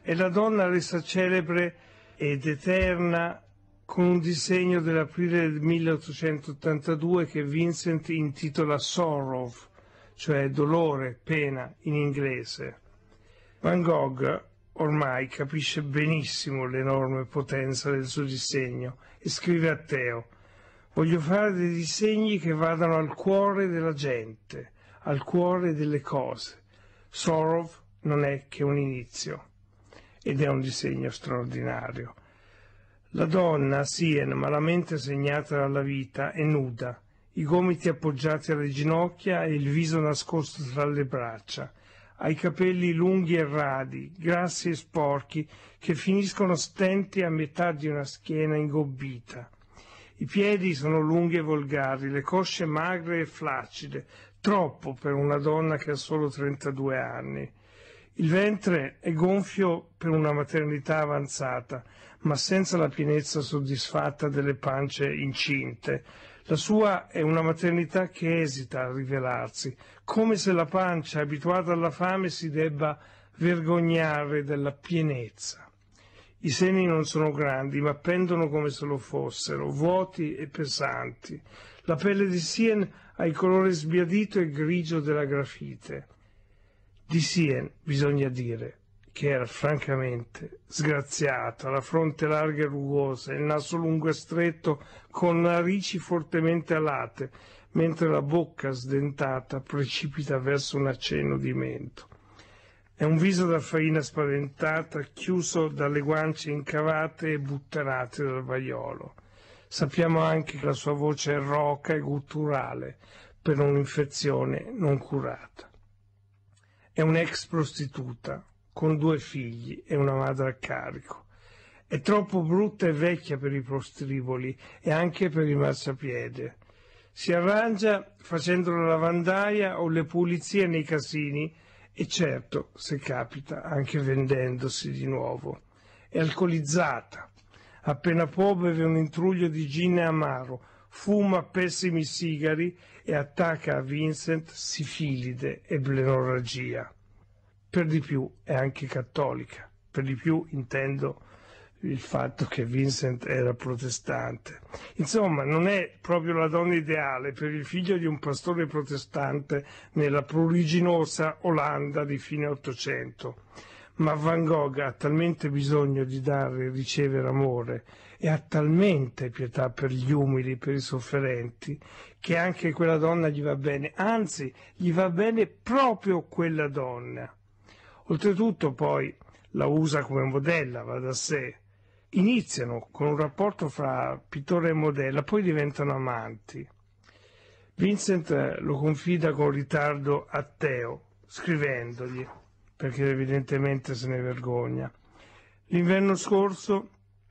È la donna resa celebre ed eterna con un disegno dell'aprile 1882 che Vincent intitola Sorrow, cioè dolore, pena in inglese. Van Gogh ormai capisce benissimo l'enorme potenza del suo disegno e scrive a Teo Voglio fare dei disegni che vadano al cuore della gente, al cuore delle cose. Sorrow non è che un inizio ed è un disegno straordinario. La donna, Sien, malamente segnata dalla vita, è nuda, i gomiti appoggiati alle ginocchia e il viso nascosto tra le braccia. Ha i capelli lunghi e radi, grassi e sporchi, che finiscono stenti a metà di una schiena ingobbita. I piedi sono lunghi e volgari, le cosce magre e flaccide, troppo per una donna che ha solo 32 anni. Il ventre è gonfio per una maternità avanzata, ma senza la pienezza soddisfatta delle pance incinte. La sua è una maternità che esita a rivelarsi, come se la pancia, abituata alla fame, si debba vergognare della pienezza. I seni non sono grandi, ma pendono come se lo fossero, vuoti e pesanti. La pelle di Sien ha il colore sbiadito e grigio della grafite. Di Sien, bisogna dire, che era francamente sgraziata, la fronte larga e rugosa, il naso lungo e stretto con narici fortemente alate, mentre la bocca sdentata precipita verso un accenno di mento. È un viso da farina spaventata, chiuso dalle guance incavate e butterate dal vaiolo. Sappiamo anche che la sua voce è roca e gutturale per un'infezione non curata. È un'ex prostituta, con due figli e una madre a carico. È troppo brutta e vecchia per i prostriboli e anche per i marciapiede. Si arrangia facendo la lavandaia o le pulizie nei casini e certo, se capita, anche vendendosi di nuovo. È alcolizzata. Appena può beve un intruglio di gin e amaro, fuma pessimi sigari e attacca a Vincent sifilide e blenorragia per di più è anche cattolica, per di più intendo il fatto che Vincent era protestante. Insomma, non è proprio la donna ideale per il figlio di un pastore protestante nella pruriginosa Olanda di fine Ottocento. Ma Van Gogh ha talmente bisogno di dare e ricevere amore e ha talmente pietà per gli umili, per i sofferenti, che anche quella donna gli va bene, anzi gli va bene proprio quella donna Oltretutto poi la usa come modella, va da sé. Iniziano con un rapporto fra pittore e modella, poi diventano amanti. Vincent lo confida con ritardo a Teo, scrivendogli, perché evidentemente se ne vergogna. L'inverno scorso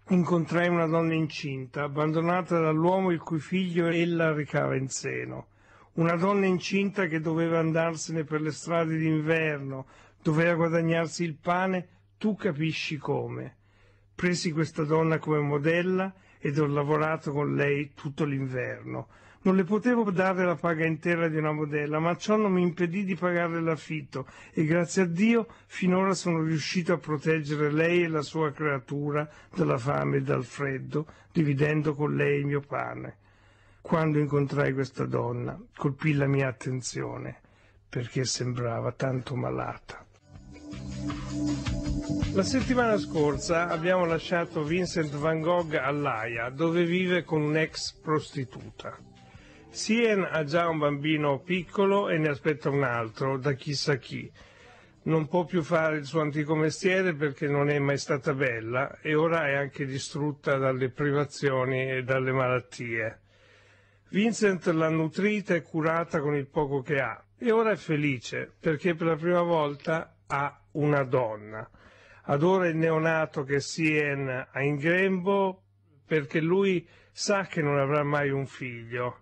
incontrai una donna incinta, abbandonata dall'uomo il cui figlio ella recava in seno. Una donna incinta che doveva andarsene per le strade d'inverno, Doveva guadagnarsi il pane, tu capisci come. Presi questa donna come modella ed ho lavorato con lei tutto l'inverno. Non le potevo dare la paga intera di una modella, ma ciò non mi impedì di pagarle l'affitto e grazie a Dio finora sono riuscito a proteggere lei e la sua creatura dalla fame e dal freddo, dividendo con lei il mio pane. Quando incontrai questa donna, colpì la mia attenzione, perché sembrava tanto malata. La settimana scorsa abbiamo lasciato Vincent van Gogh all'Aia, dove vive con un'ex prostituta. Sien ha già un bambino piccolo e ne aspetta un altro, da chissà chi. Non può più fare il suo antico mestiere perché non è mai stata bella e ora è anche distrutta dalle privazioni e dalle malattie. Vincent l'ha nutrita e curata con il poco che ha e ora è felice perché per la prima volta a una donna. Adora il neonato che Sien ha in grembo perché lui sa che non avrà mai un figlio.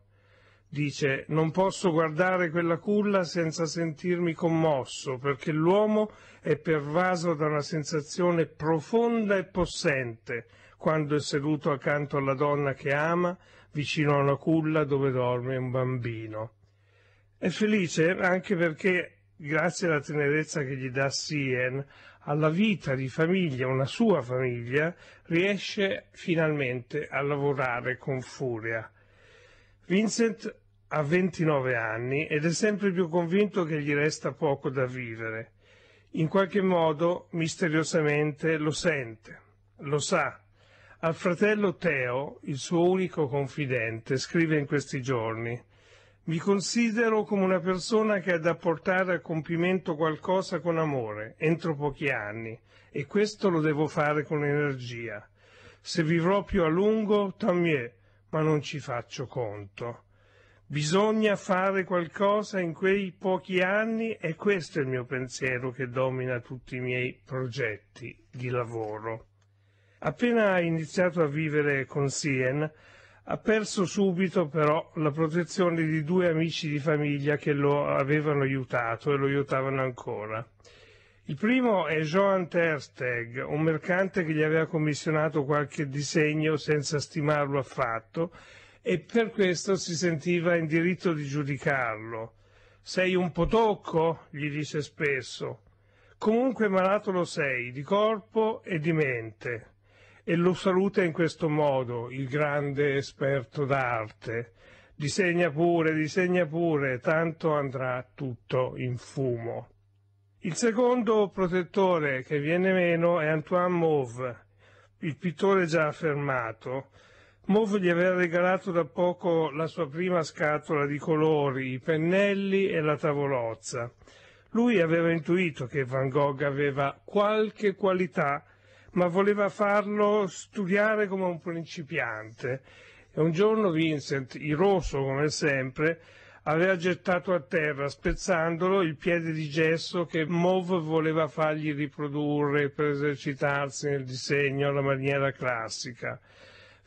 Dice, non posso guardare quella culla senza sentirmi commosso, perché l'uomo è pervaso da una sensazione profonda e possente quando è seduto accanto alla donna che ama, vicino a una culla dove dorme un bambino. È felice anche perché grazie alla tenerezza che gli dà Sien, alla vita di famiglia, una sua famiglia, riesce finalmente a lavorare con furia. Vincent ha 29 anni ed è sempre più convinto che gli resta poco da vivere. In qualche modo, misteriosamente, lo sente, lo sa. Al fratello Teo, il suo unico confidente, scrive in questi giorni mi considero come una persona che ha da portare a compimento qualcosa con amore, entro pochi anni, e questo lo devo fare con energia. Se vivrò più a lungo, tant mieux, ma non ci faccio conto. Bisogna fare qualcosa in quei pochi anni e questo è il mio pensiero che domina tutti i miei progetti di lavoro. Appena ho iniziato a vivere con Sien, ha perso subito però la protezione di due amici di famiglia che lo avevano aiutato e lo aiutavano ancora. Il primo è Johan Tersteg, un mercante che gli aveva commissionato qualche disegno senza stimarlo affatto e per questo si sentiva in diritto di giudicarlo. Sei un potocco? gli dice spesso. Comunque malato lo sei, di corpo e di mente e lo saluta in questo modo, il grande esperto d'arte. Disegna pure, disegna pure, tanto andrà tutto in fumo. Il secondo protettore che viene meno è Antoine Mauve, il pittore già affermato. Mauve gli aveva regalato da poco la sua prima scatola di colori, i pennelli e la tavolozza. Lui aveva intuito che Van Gogh aveva qualche qualità ma voleva farlo studiare come un principiante. E un giorno Vincent, iroso come sempre, aveva gettato a terra, spezzandolo, il piede di gesso che Mauve voleva fargli riprodurre per esercitarsi nel disegno alla maniera classica.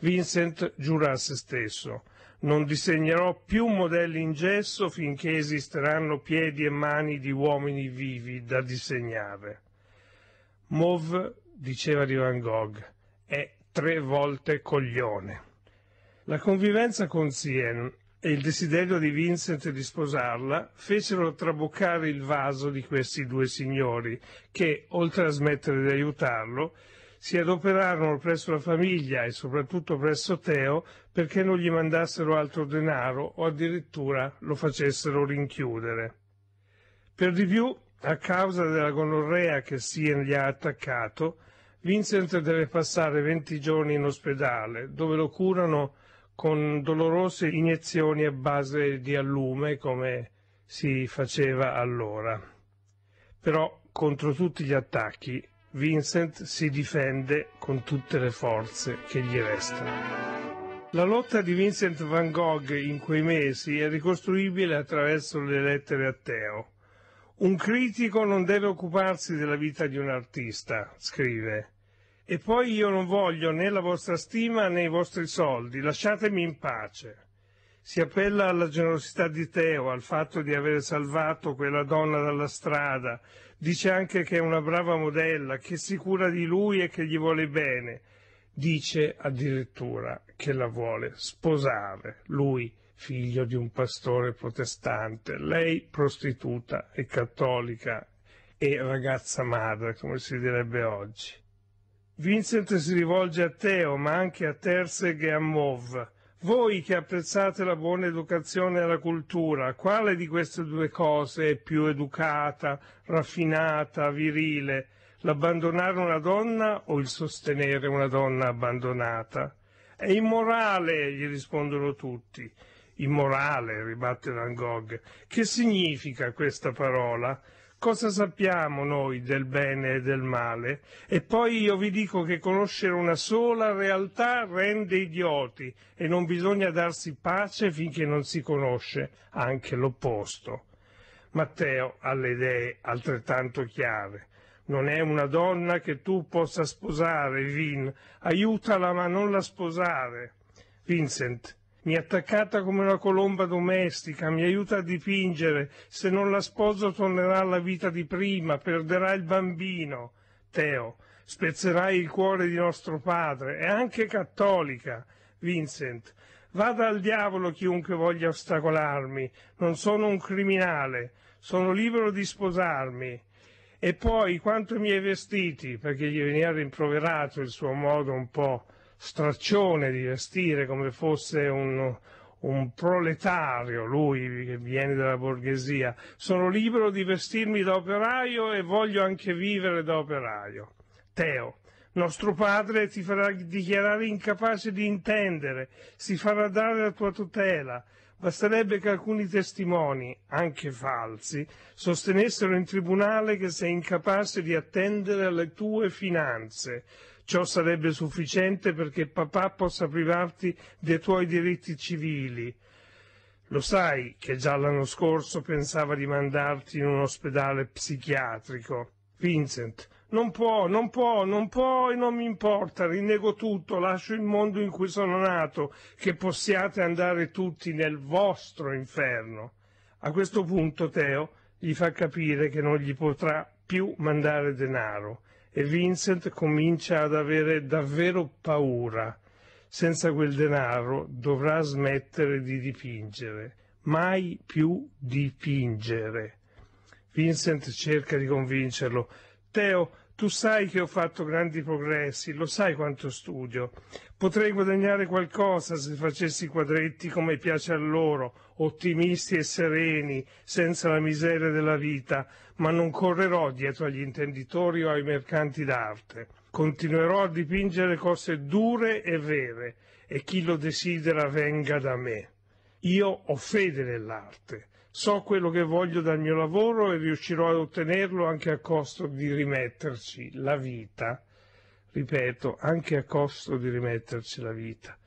Vincent giura a se stesso non disegnerò più modelli in gesso finché esisteranno piedi e mani di uomini vivi da disegnare. Mauve diceva di Van Gogh, è tre volte coglione. La convivenza con Sien e il desiderio di Vincent di sposarla fecero traboccare il vaso di questi due signori che, oltre a smettere di aiutarlo, si adoperarono presso la famiglia e soprattutto presso Teo perché non gli mandassero altro denaro o addirittura lo facessero rinchiudere. Per di più, a causa della gonorrea che Sien gli ha attaccato, Vincent deve passare 20 giorni in ospedale, dove lo curano con dolorose iniezioni a base di allume, come si faceva allora. Però, contro tutti gli attacchi, Vincent si difende con tutte le forze che gli restano. La lotta di Vincent van Gogh in quei mesi è ricostruibile attraverso le lettere a Teo. Un critico non deve occuparsi della vita di un artista, scrive. E poi io non voglio né la vostra stima né i vostri soldi, lasciatemi in pace. Si appella alla generosità di Teo, al fatto di aver salvato quella donna dalla strada. Dice anche che è una brava modella, che si cura di lui e che gli vuole bene. Dice addirittura che la vuole sposare, lui, figlio di un pastore protestante, lei prostituta e cattolica e ragazza madre, come si direbbe oggi. Vincent si rivolge a Teo, ma anche a Terzeg e a Mauve. Voi che apprezzate la buona educazione e la cultura, quale di queste due cose è più educata, raffinata, virile? L'abbandonare una donna o il sostenere una donna abbandonata? È immorale, gli rispondono tutti immorale, ribatte Van Gogh. Che significa questa parola? Cosa sappiamo noi del bene e del male? E poi io vi dico che conoscere una sola realtà rende idioti e non bisogna darsi pace finché non si conosce anche l'opposto. Matteo ha le idee altrettanto chiare. Non è una donna che tu possa sposare, Vin. Aiutala ma non la sposare. Vincent, mi attaccata come una colomba domestica, mi aiuta a dipingere, se non la sposo tornerà alla vita di prima, perderà il bambino. Teo, spezzerai il cuore di nostro padre, è anche cattolica. Vincent, vada al diavolo chiunque voglia ostacolarmi, non sono un criminale, sono libero di sposarmi. E poi quanto i miei vestiti, perché gli veniva rimproverato il suo modo un po' straccione di vestire come fosse un, un proletario, lui che viene dalla borghesia. Sono libero di vestirmi da operaio e voglio anche vivere da operaio. Teo. Nostro padre ti farà dichiarare incapace di intendere, si farà dare la tua tutela. Basterebbe che alcuni testimoni, anche falsi, sostenessero in tribunale che sei incapace di attendere alle tue finanze. Ciò sarebbe sufficiente perché papà possa privarti dei tuoi diritti civili. Lo sai che già l'anno scorso pensava di mandarti in un ospedale psichiatrico. Vincent, non può, non può, non può e non mi importa, rinnego tutto, lascio il mondo in cui sono nato, che possiate andare tutti nel vostro inferno. A questo punto Teo gli fa capire che non gli potrà più mandare denaro e Vincent comincia ad avere davvero paura. Senza quel denaro dovrà smettere di dipingere, mai più dipingere. Vincent cerca di convincerlo. Teo, tu sai che ho fatto grandi progressi, lo sai quanto studio. Potrei guadagnare qualcosa se facessi quadretti come piace a loro ottimisti e sereni, senza la miseria della vita, ma non correrò dietro agli intenditori o ai mercanti d'arte. Continuerò a dipingere cose dure e vere, e chi lo desidera venga da me. Io ho fede nell'arte, so quello che voglio dal mio lavoro e riuscirò ad ottenerlo anche a costo di rimetterci la vita. Ripeto, anche a costo di rimetterci la vita.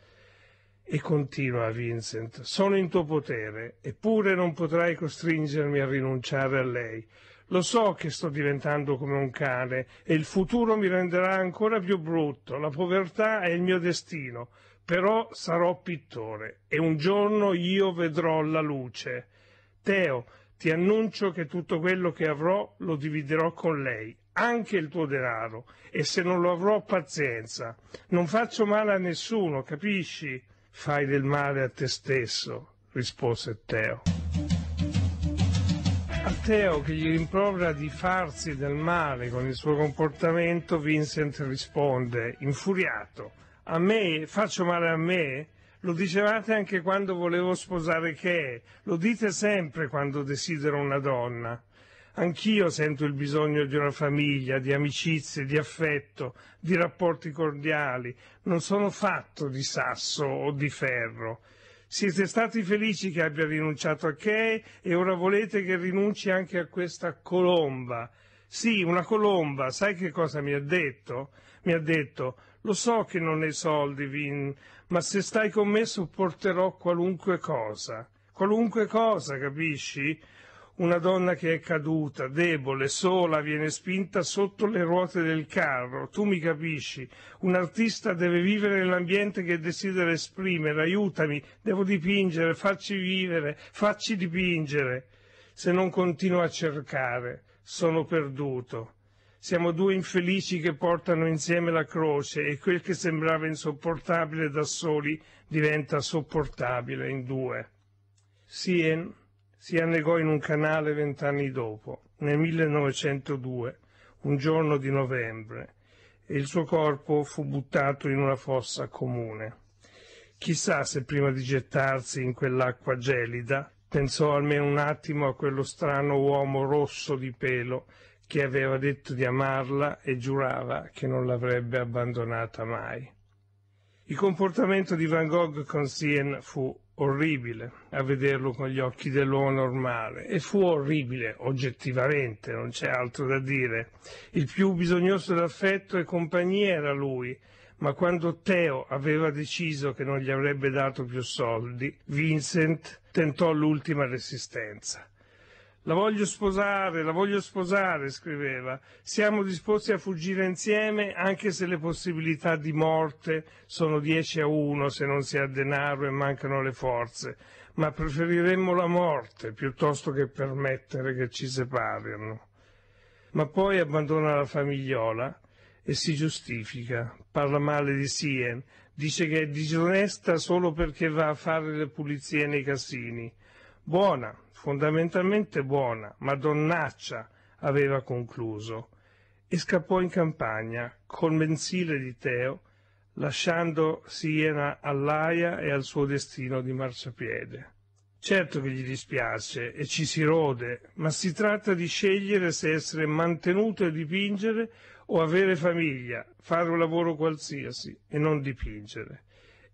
E continua Vincent, sono in tuo potere, eppure non potrai costringermi a rinunciare a lei. Lo so che sto diventando come un cane e il futuro mi renderà ancora più brutto, la povertà è il mio destino, però sarò pittore e un giorno io vedrò la luce. Teo, ti annuncio che tutto quello che avrò lo dividerò con lei, anche il tuo denaro, e se non lo avrò pazienza. Non faccio male a nessuno, capisci? fai del male a te stesso, rispose Teo. A Teo, che gli rimprovera di farsi del male con il suo comportamento, Vincent risponde, infuriato, a me faccio male a me? Lo dicevate anche quando volevo sposare Kay, lo dite sempre quando desidero una donna. Anch'io sento il bisogno di una famiglia, di amicizie, di affetto, di rapporti cordiali. Non sono fatto di sasso o di ferro. Siete stati felici che abbia rinunciato a Kay e ora volete che rinunci anche a questa colomba. Sì, una colomba, sai che cosa mi ha detto? Mi ha detto, lo so che non hai soldi, Vin, ma se stai con me sopporterò qualunque cosa. Qualunque cosa, capisci? una donna che è caduta, debole, sola, viene spinta sotto le ruote del carro, tu mi capisci, un artista deve vivere nell'ambiente che desidera esprimere, aiutami, devo dipingere, facci vivere, facci dipingere. Se non continuo a cercare, sono perduto. Siamo due infelici che portano insieme la croce e quel che sembrava insopportabile da soli diventa sopportabile in due. Sien si annegò in un canale vent'anni dopo, nel 1902, un giorno di novembre, e il suo corpo fu buttato in una fossa comune. Chissà se prima di gettarsi in quell'acqua gelida pensò almeno un attimo a quello strano uomo rosso di pelo che aveva detto di amarla e giurava che non l'avrebbe abbandonata mai. Il comportamento di Van Gogh con Sien fu orribile a vederlo con gli occhi dell'uomo normale e fu orribile oggettivamente, non c'è altro da dire. Il più bisognoso d'affetto e compagnia era lui, ma quando Teo aveva deciso che non gli avrebbe dato più soldi, Vincent tentò l'ultima resistenza. La voglio sposare, la voglio sposare, scriveva. Siamo disposti a fuggire insieme anche se le possibilità di morte sono 10 a 1 se non si ha denaro e mancano le forze, ma preferiremmo la morte piuttosto che permettere che ci separino. Ma poi abbandona la famigliola e si giustifica, parla male di Sien, dice che è disonesta solo perché va a fare le pulizie nei casini. Buona, fondamentalmente buona, ma donnaccia, aveva concluso, e scappò in campagna col mensile di Teo, lasciando Siena all'aia e al suo destino di marciapiede. Certo che gli dispiace e ci si rode, ma si tratta di scegliere se essere mantenuto a dipingere o avere famiglia, fare un lavoro qualsiasi e non dipingere.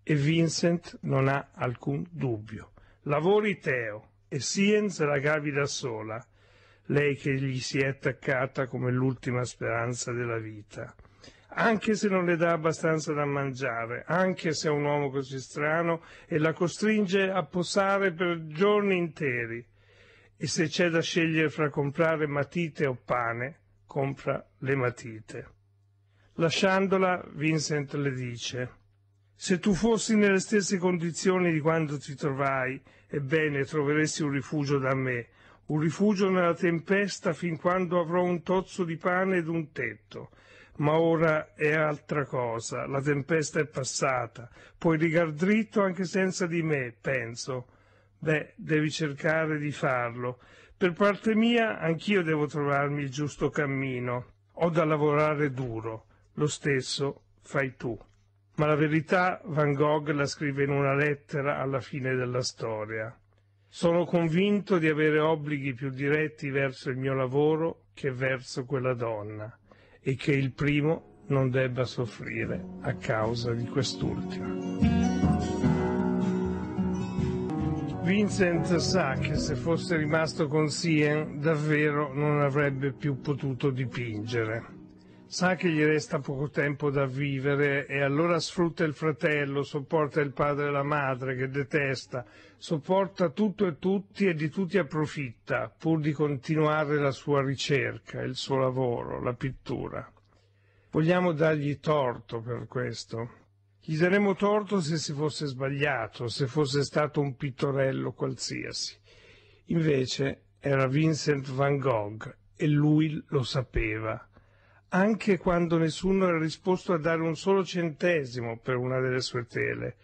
E Vincent non ha alcun dubbio. Lavori Teo, e Sien se la cavi da sola, lei che gli si è attaccata come l'ultima speranza della vita. Anche se non le dà abbastanza da mangiare, anche se è un uomo così strano e la costringe a posare per giorni interi. E se c'è da scegliere fra comprare matite o pane, compra le matite. Lasciandola, Vincent le dice, se tu fossi nelle stesse condizioni di quando ti trovai, Ebbene, troveresti un rifugio da me, un rifugio nella tempesta fin quando avrò un tozzo di pane ed un tetto. Ma ora è altra cosa, la tempesta è passata, puoi rigar dritto anche senza di me, penso. Beh, devi cercare di farlo. Per parte mia, anch'io devo trovarmi il giusto cammino. Ho da lavorare duro. Lo stesso fai tu ma la verità Van Gogh la scrive in una lettera alla fine della storia. Sono convinto di avere obblighi più diretti verso il mio lavoro che verso quella donna e che il primo non debba soffrire a causa di quest'ultima. Vincent sa che se fosse rimasto con Sien davvero non avrebbe più potuto dipingere sa che gli resta poco tempo da vivere e allora sfrutta il fratello, sopporta il padre e la madre che detesta, sopporta tutto e tutti e di tutti approfitta pur di continuare la sua ricerca, il suo lavoro, la pittura. Vogliamo dargli torto per questo. Gli daremmo torto se si fosse sbagliato, se fosse stato un pittorello qualsiasi. Invece era Vincent van Gogh e lui lo sapeva anche quando nessuno era disposto a dare un solo centesimo per una delle sue tele.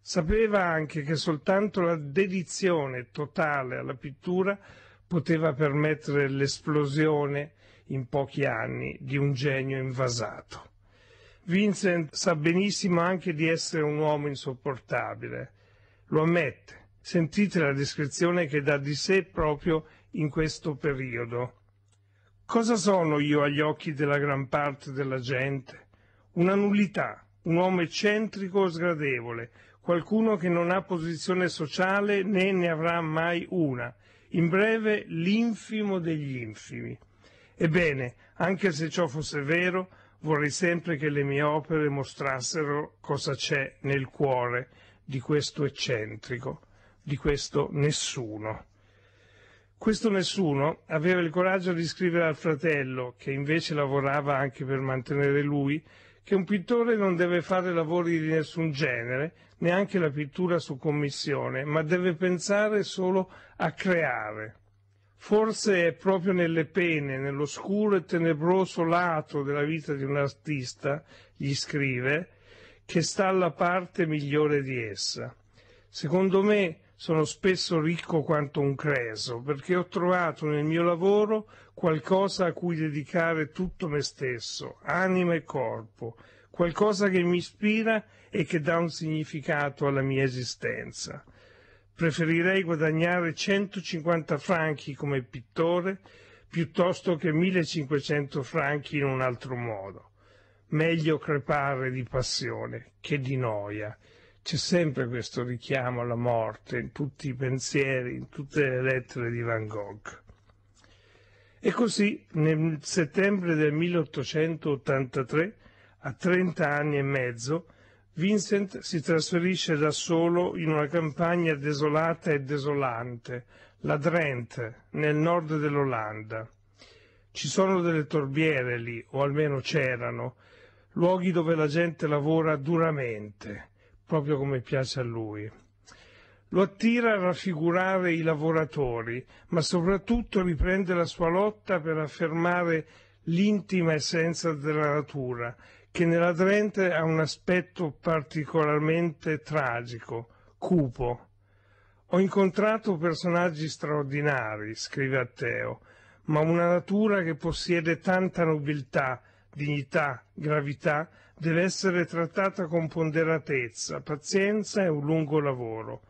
Sapeva anche che soltanto la dedizione totale alla pittura poteva permettere l'esplosione in pochi anni di un genio invasato. Vincent sa benissimo anche di essere un uomo insopportabile. Lo ammette. Sentite la descrizione che dà di sé proprio in questo periodo. Cosa sono io agli occhi della gran parte della gente? Una nullità, un uomo eccentrico o sgradevole, qualcuno che non ha posizione sociale né ne avrà mai una, in breve l'infimo degli infimi. Ebbene, anche se ciò fosse vero, vorrei sempre che le mie opere mostrassero cosa c'è nel cuore di questo eccentrico, di questo nessuno. Questo nessuno aveva il coraggio di scrivere al fratello, che invece lavorava anche per mantenere lui, che un pittore non deve fare lavori di nessun genere, neanche la pittura su commissione, ma deve pensare solo a creare. Forse è proprio nelle pene, nell'oscuro e tenebroso lato della vita di un artista, gli scrive, che sta la parte migliore di essa. Secondo me sono spesso ricco quanto un creso, perché ho trovato nel mio lavoro qualcosa a cui dedicare tutto me stesso, anima e corpo, qualcosa che mi ispira e che dà un significato alla mia esistenza. Preferirei guadagnare 150 franchi come pittore piuttosto che 1500 franchi in un altro modo. Meglio crepare di passione che di noia c'è sempre questo richiamo alla morte in tutti i pensieri, in tutte le lettere di Van Gogh. E così nel settembre del 1883, a 30 anni e mezzo, Vincent si trasferisce da solo in una campagna desolata e desolante, la Drenthe, nel nord dell'Olanda. Ci sono delle torbiere lì, o almeno c'erano, luoghi dove la gente lavora duramente proprio come piace a lui. Lo attira a raffigurare i lavoratori, ma soprattutto riprende la sua lotta per affermare l'intima essenza della natura, che nella Trente ha un aspetto particolarmente tragico, cupo. Ho incontrato personaggi straordinari, scrive Atteo, ma una natura che possiede tanta nobiltà dignità, gravità, deve essere trattata con ponderatezza, pazienza e un lungo lavoro.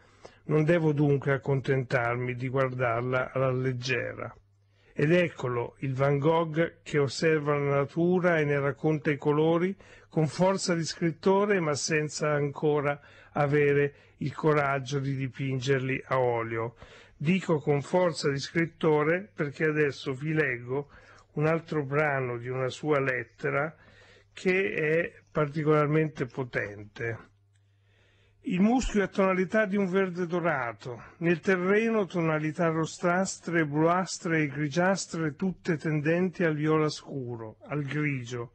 Non devo dunque accontentarmi di guardarla alla leggera. Ed eccolo, il Van Gogh che osserva la natura e ne racconta i colori con forza di scrittore ma senza ancora avere il coraggio di dipingerli a olio. Dico con forza di scrittore perché adesso vi leggo un altro brano di una sua lettera che è particolarmente potente. Il muschio ha tonalità di un verde dorato, nel terreno tonalità rostrastre, bluastre e grigiastre tutte tendenti al viola scuro, al grigio.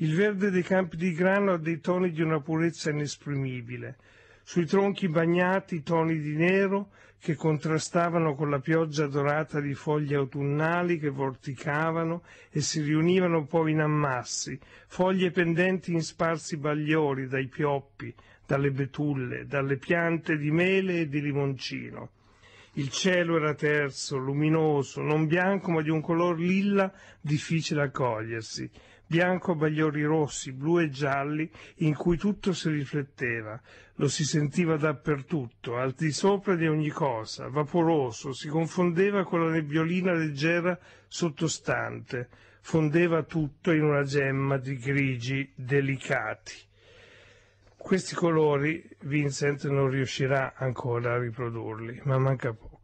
Il verde dei campi di grano ha dei toni di una purezza inesprimibile sui tronchi bagnati toni di nero che contrastavano con la pioggia dorata di foglie autunnali che vorticavano e si riunivano poi in ammassi, foglie pendenti in sparsi bagliori dai pioppi, dalle betulle, dalle piante di mele e di limoncino. Il cielo era terzo, luminoso, non bianco ma di un color lilla difficile a cogliersi, bianco bagliori rossi, blu e gialli, in cui tutto si rifletteva. Lo si sentiva dappertutto, al di sopra di ogni cosa, vaporoso, si confondeva con la nebbiolina leggera sottostante, fondeva tutto in una gemma di grigi delicati. Questi colori Vincent non riuscirà ancora a riprodurli, ma manca poco.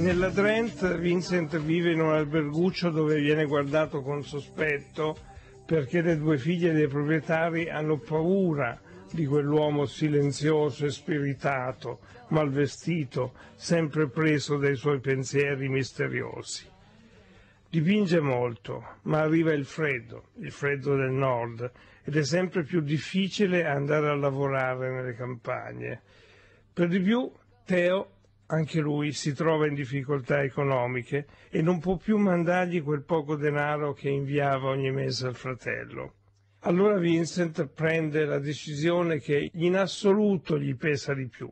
Nella Drent Vincent vive in un alberguccio dove viene guardato con sospetto perché le due figlie dei proprietari hanno paura di quell'uomo silenzioso e spiritato, malvestito, sempre preso dai suoi pensieri misteriosi. Dipinge molto, ma arriva il freddo, il freddo del nord, ed è sempre più difficile andare a lavorare nelle campagne. Per di più, Teo anche lui si trova in difficoltà economiche e non può più mandargli quel poco denaro che inviava ogni mese al fratello. Allora Vincent prende la decisione che in assoluto gli pesa di più.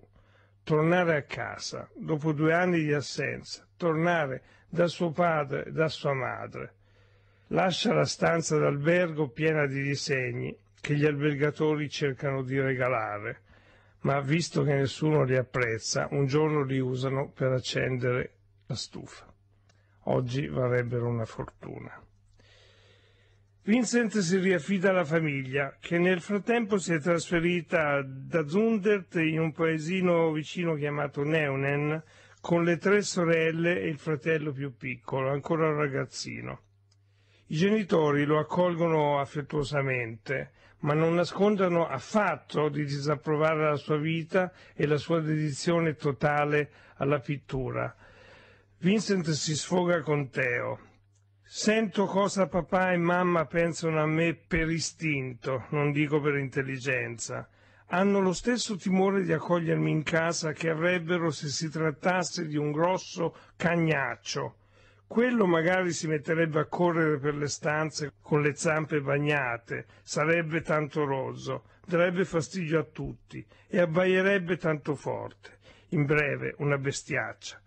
Tornare a casa, dopo due anni di assenza, tornare da suo padre e da sua madre. Lascia la stanza d'albergo piena di disegni che gli albergatori cercano di regalare ma visto che nessuno li apprezza, un giorno li usano per accendere la stufa. Oggi varrebbero una fortuna. Vincent si riaffida alla famiglia, che nel frattempo si è trasferita da Zundert in un paesino vicino chiamato Neunen, con le tre sorelle e il fratello più piccolo, ancora un ragazzino. I genitori lo accolgono affettuosamente, ma non nascondono affatto di disapprovare la sua vita e la sua dedizione totale alla pittura. Vincent si sfoga con Teo. Sento cosa papà e mamma pensano a me per istinto, non dico per intelligenza. Hanno lo stesso timore di accogliermi in casa che avrebbero se si trattasse di un grosso cagnaccio quello magari si metterebbe a correre per le stanze con le zampe bagnate, sarebbe tanto rozzo, darebbe fastidio a tutti e abbaierebbe tanto forte. In breve, una bestiaccia.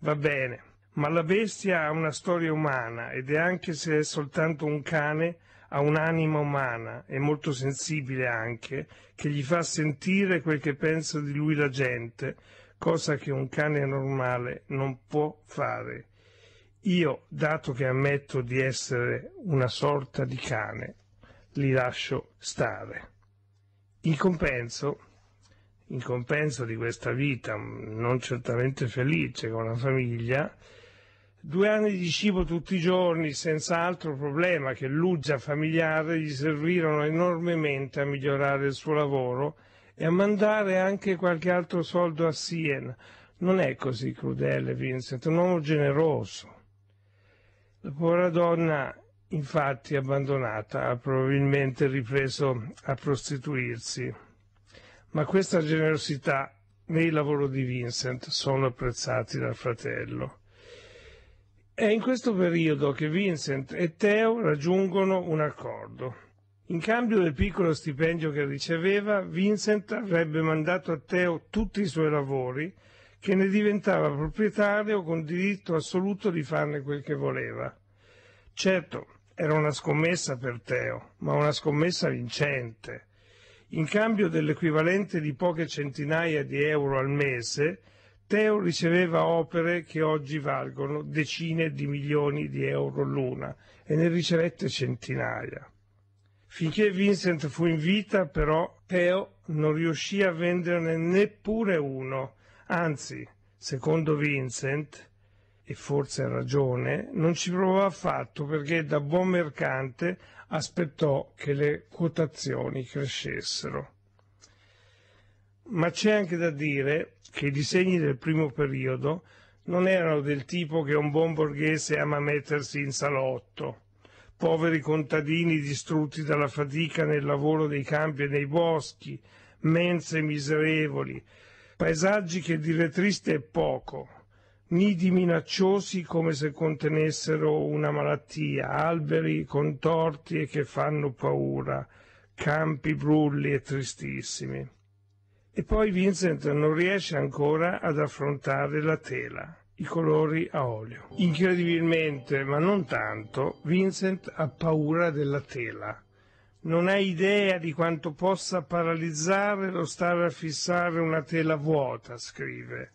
Va bene, ma la bestia ha una storia umana ed è anche se è soltanto un cane, ha un'anima umana e molto sensibile anche, che gli fa sentire quel che pensa di lui la gente, cosa che un cane normale non può fare. Io, dato che ammetto di essere una sorta di cane, li lascio stare. In compenso, in compenso di questa vita mm, non certamente felice con la famiglia, due anni di cibo tutti i giorni senza altro problema che l'uggia familiare gli servirono enormemente a migliorare il suo lavoro e a mandare anche qualche altro soldo a Sien. Non è così crudele, Vincent, un uomo generoso. La povera donna, infatti abbandonata, ha probabilmente ripreso a prostituirsi. Ma questa generosità nei lavori di Vincent sono apprezzati dal fratello. È in questo periodo che Vincent e Theo raggiungono un accordo. In cambio del piccolo stipendio che riceveva, Vincent avrebbe mandato a Theo tutti i suoi lavori che ne diventava proprietario con diritto assoluto di farne quel che voleva. Certo, era una scommessa per Teo, ma una scommessa vincente. In cambio dell'equivalente di poche centinaia di euro al mese, Teo riceveva opere che oggi valgono decine di milioni di euro l'una e ne ricevette centinaia. Finché Vincent fu in vita, però, Teo non riuscì a venderne neppure uno Anzi, secondo Vincent, e forse ha ragione, non ci provò affatto perché da buon mercante aspettò che le quotazioni crescessero. Ma c'è anche da dire che i disegni del primo periodo non erano del tipo che un buon borghese ama mettersi in salotto. Poveri contadini distrutti dalla fatica nel lavoro dei campi e nei boschi, mense miserevoli, paesaggi che dire triste è poco, nidi minacciosi come se contenessero una malattia, alberi contorti e che fanno paura, campi brulli e tristissimi. E poi Vincent non riesce ancora ad affrontare la tela, i colori a olio. Incredibilmente, ma non tanto, Vincent ha paura della tela non hai idea di quanto possa paralizzare lo stare a fissare una tela vuota, scrive.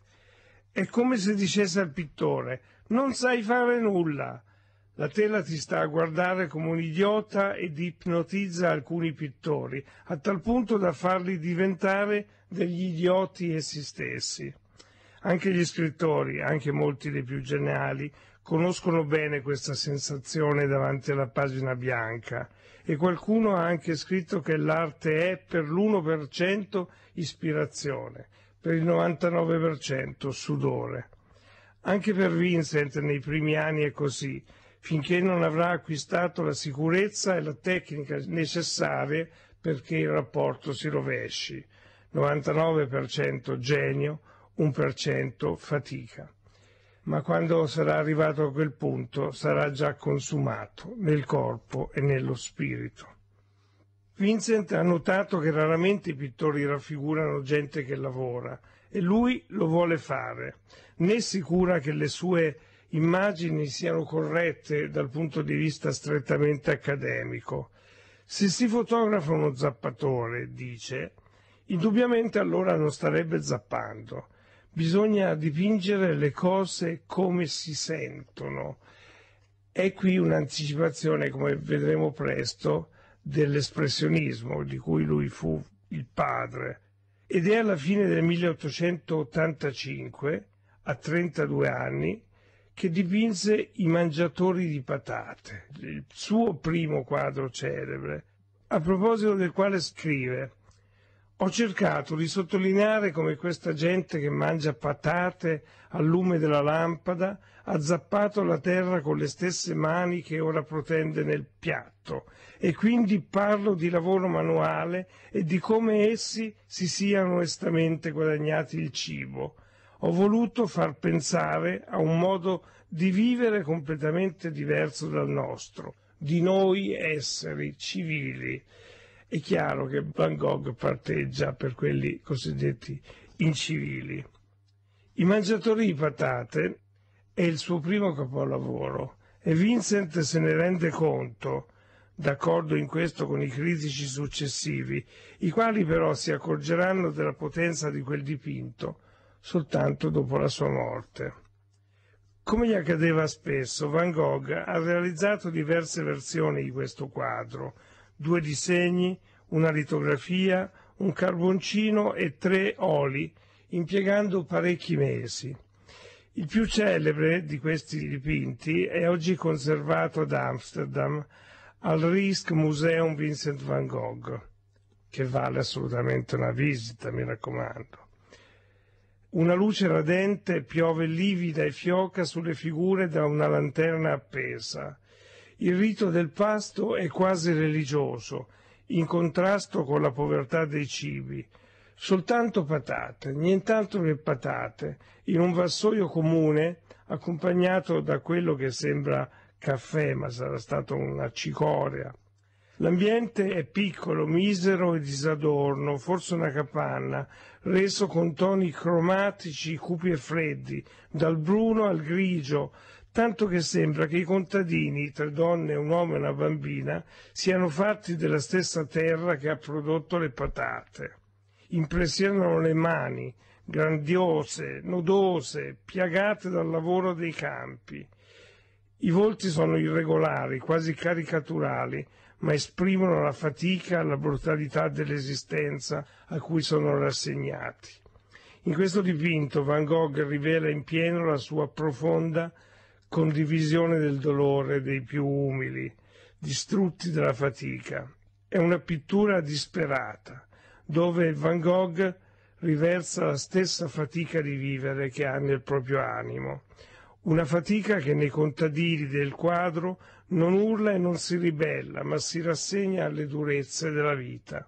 È come se dicesse al pittore, non sai fare nulla. La tela ti sta a guardare come un idiota ed ipnotizza alcuni pittori, a tal punto da farli diventare degli idioti essi stessi. Anche gli scrittori, anche molti dei più geniali, conoscono bene questa sensazione davanti alla pagina bianca e qualcuno ha anche scritto che l'arte è per l'1% ispirazione, per il 99% sudore. Anche per Vincent nei primi anni è così, finché non avrà acquistato la sicurezza e la tecnica necessarie perché il rapporto si rovesci. 99% genio, 1% fatica ma quando sarà arrivato a quel punto sarà già consumato nel corpo e nello spirito. Vincent ha notato che raramente i pittori raffigurano gente che lavora e lui lo vuole fare, né si cura che le sue immagini siano corrette dal punto di vista strettamente accademico. Se si fotografa uno zappatore, dice, indubbiamente allora non starebbe zappando bisogna dipingere le cose come si sentono. È qui un'anticipazione, come vedremo presto, dell'espressionismo di cui lui fu il padre. Ed è alla fine del 1885, a 32 anni, che dipinse I mangiatori di patate, il suo primo quadro celebre, a proposito del quale scrive ho cercato di sottolineare come questa gente che mangia patate al lume della lampada ha zappato la terra con le stesse mani che ora protende nel piatto e quindi parlo di lavoro manuale e di come essi si siano onestamente guadagnati il cibo. Ho voluto far pensare a un modo di vivere completamente diverso dal nostro, di noi esseri civili è chiaro che Van Gogh parteggia per quelli cosiddetti incivili. I mangiatori di patate è il suo primo capolavoro e Vincent se ne rende conto, d'accordo in questo con i critici successivi, i quali però si accorgeranno della potenza di quel dipinto soltanto dopo la sua morte. Come gli accadeva spesso, Van Gogh ha realizzato diverse versioni di questo quadro, due disegni, una litografia, un carboncino e tre oli, impiegando parecchi mesi. Il più celebre di questi dipinti è oggi conservato ad Amsterdam, al Risk Museum Vincent van Gogh, che vale assolutamente una visita, mi raccomando. Una luce radente piove livida e fioca sulle figure da una lanterna appesa. Il rito del pasto è quasi religioso, in contrasto con la povertà dei cibi. Soltanto patate, nient'altro che patate, in un vassoio comune, accompagnato da quello che sembra caffè, ma sarà stata una cicoria. L'ambiente è piccolo, misero e disadorno, forse una capanna, reso con toni cromatici cupi e freddi, dal bruno al grigio, tanto che sembra che i contadini, tre donne, un uomo e una bambina, siano fatti della stessa terra che ha prodotto le patate. Impressionano le mani, grandiose, nodose, piagate dal lavoro dei campi. I volti sono irregolari, quasi caricaturali, ma esprimono la fatica, la brutalità dell'esistenza a cui sono rassegnati. In questo dipinto Van Gogh rivela in pieno la sua profonda condivisione del dolore dei più umili, distrutti dalla fatica. È una pittura disperata, dove Van Gogh riversa la stessa fatica di vivere che ha nel proprio animo, una fatica che nei contadini del quadro non urla e non si ribella, ma si rassegna alle durezze della vita,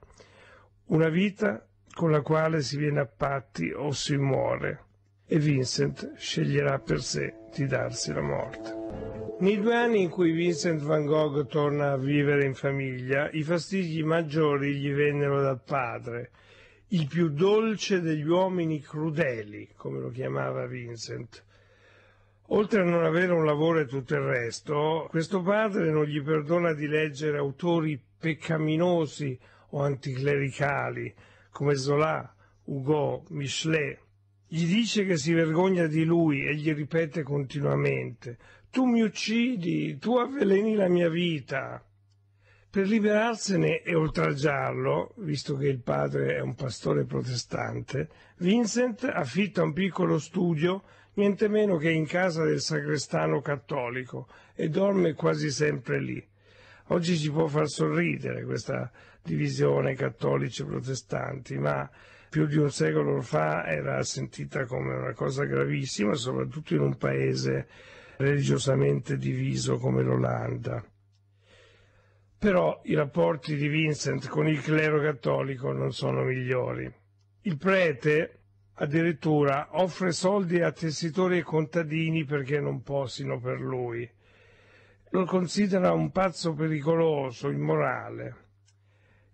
una vita con la quale si viene a patti o si muore e Vincent sceglierà per sé di darsi la morte. Nei due anni in cui Vincent van Gogh torna a vivere in famiglia, i fastidi maggiori gli vennero dal padre, il più dolce degli uomini crudeli, come lo chiamava Vincent. Oltre a non avere un lavoro e tutto il resto, questo padre non gli perdona di leggere autori peccaminosi o anticlericali come Zola, Hugo, Michelet, gli dice che si vergogna di lui e gli ripete continuamente, tu mi uccidi, tu avveleni la mia vita. Per liberarsene e oltraggiarlo, visto che il padre è un pastore protestante, Vincent affitta un piccolo studio niente meno che in casa del sagrestano cattolico e dorme quasi sempre lì. Oggi ci può far sorridere questa divisione cattolici e protestanti, ma più di un secolo fa era sentita come una cosa gravissima, soprattutto in un paese religiosamente diviso come l'Olanda. Però i rapporti di Vincent con il clero cattolico non sono migliori. Il prete addirittura offre soldi a tessitori e contadini perché non posino per lui. Lo considera un pazzo pericoloso, immorale.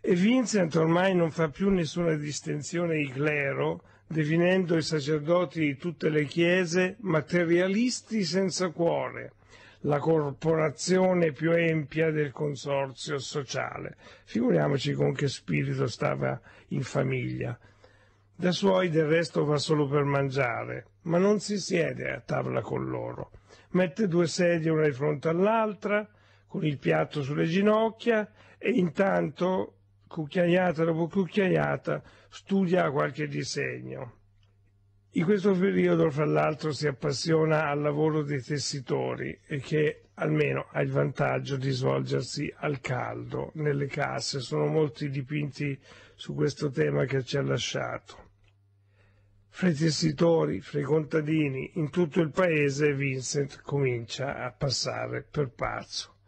E Vincent ormai non fa più nessuna distinzione di clero, definendo i sacerdoti di tutte le chiese materialisti senza cuore, la corporazione più empia del consorzio sociale. Figuriamoci con che spirito stava in famiglia. Da suoi del resto va solo per mangiare, ma non si siede a tavola con loro. Mette due sedie una di fronte all'altra, con il piatto sulle ginocchia, e intanto cucchiaiata dopo cucchiaiata, studia qualche disegno. In questo periodo, fra l'altro, si appassiona al lavoro dei tessitori e che almeno ha il vantaggio di svolgersi al caldo nelle casse. Sono molti dipinti su questo tema che ci ha lasciato. Fra i tessitori, fra i contadini, in tutto il paese Vincent comincia a passare per pazzo.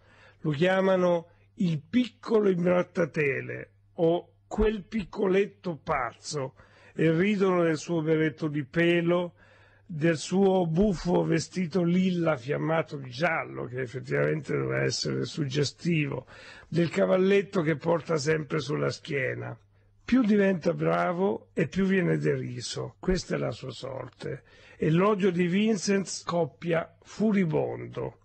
Lo chiamano il piccolo imbrattatele o quel piccoletto pazzo e ridono del suo berretto di pelo, del suo buffo vestito lilla fiammato di giallo, che effettivamente doveva essere suggestivo, del cavalletto che porta sempre sulla schiena. Più diventa bravo e più viene deriso. Questa è la sua sorte. E l'odio di Vincent scoppia furibondo.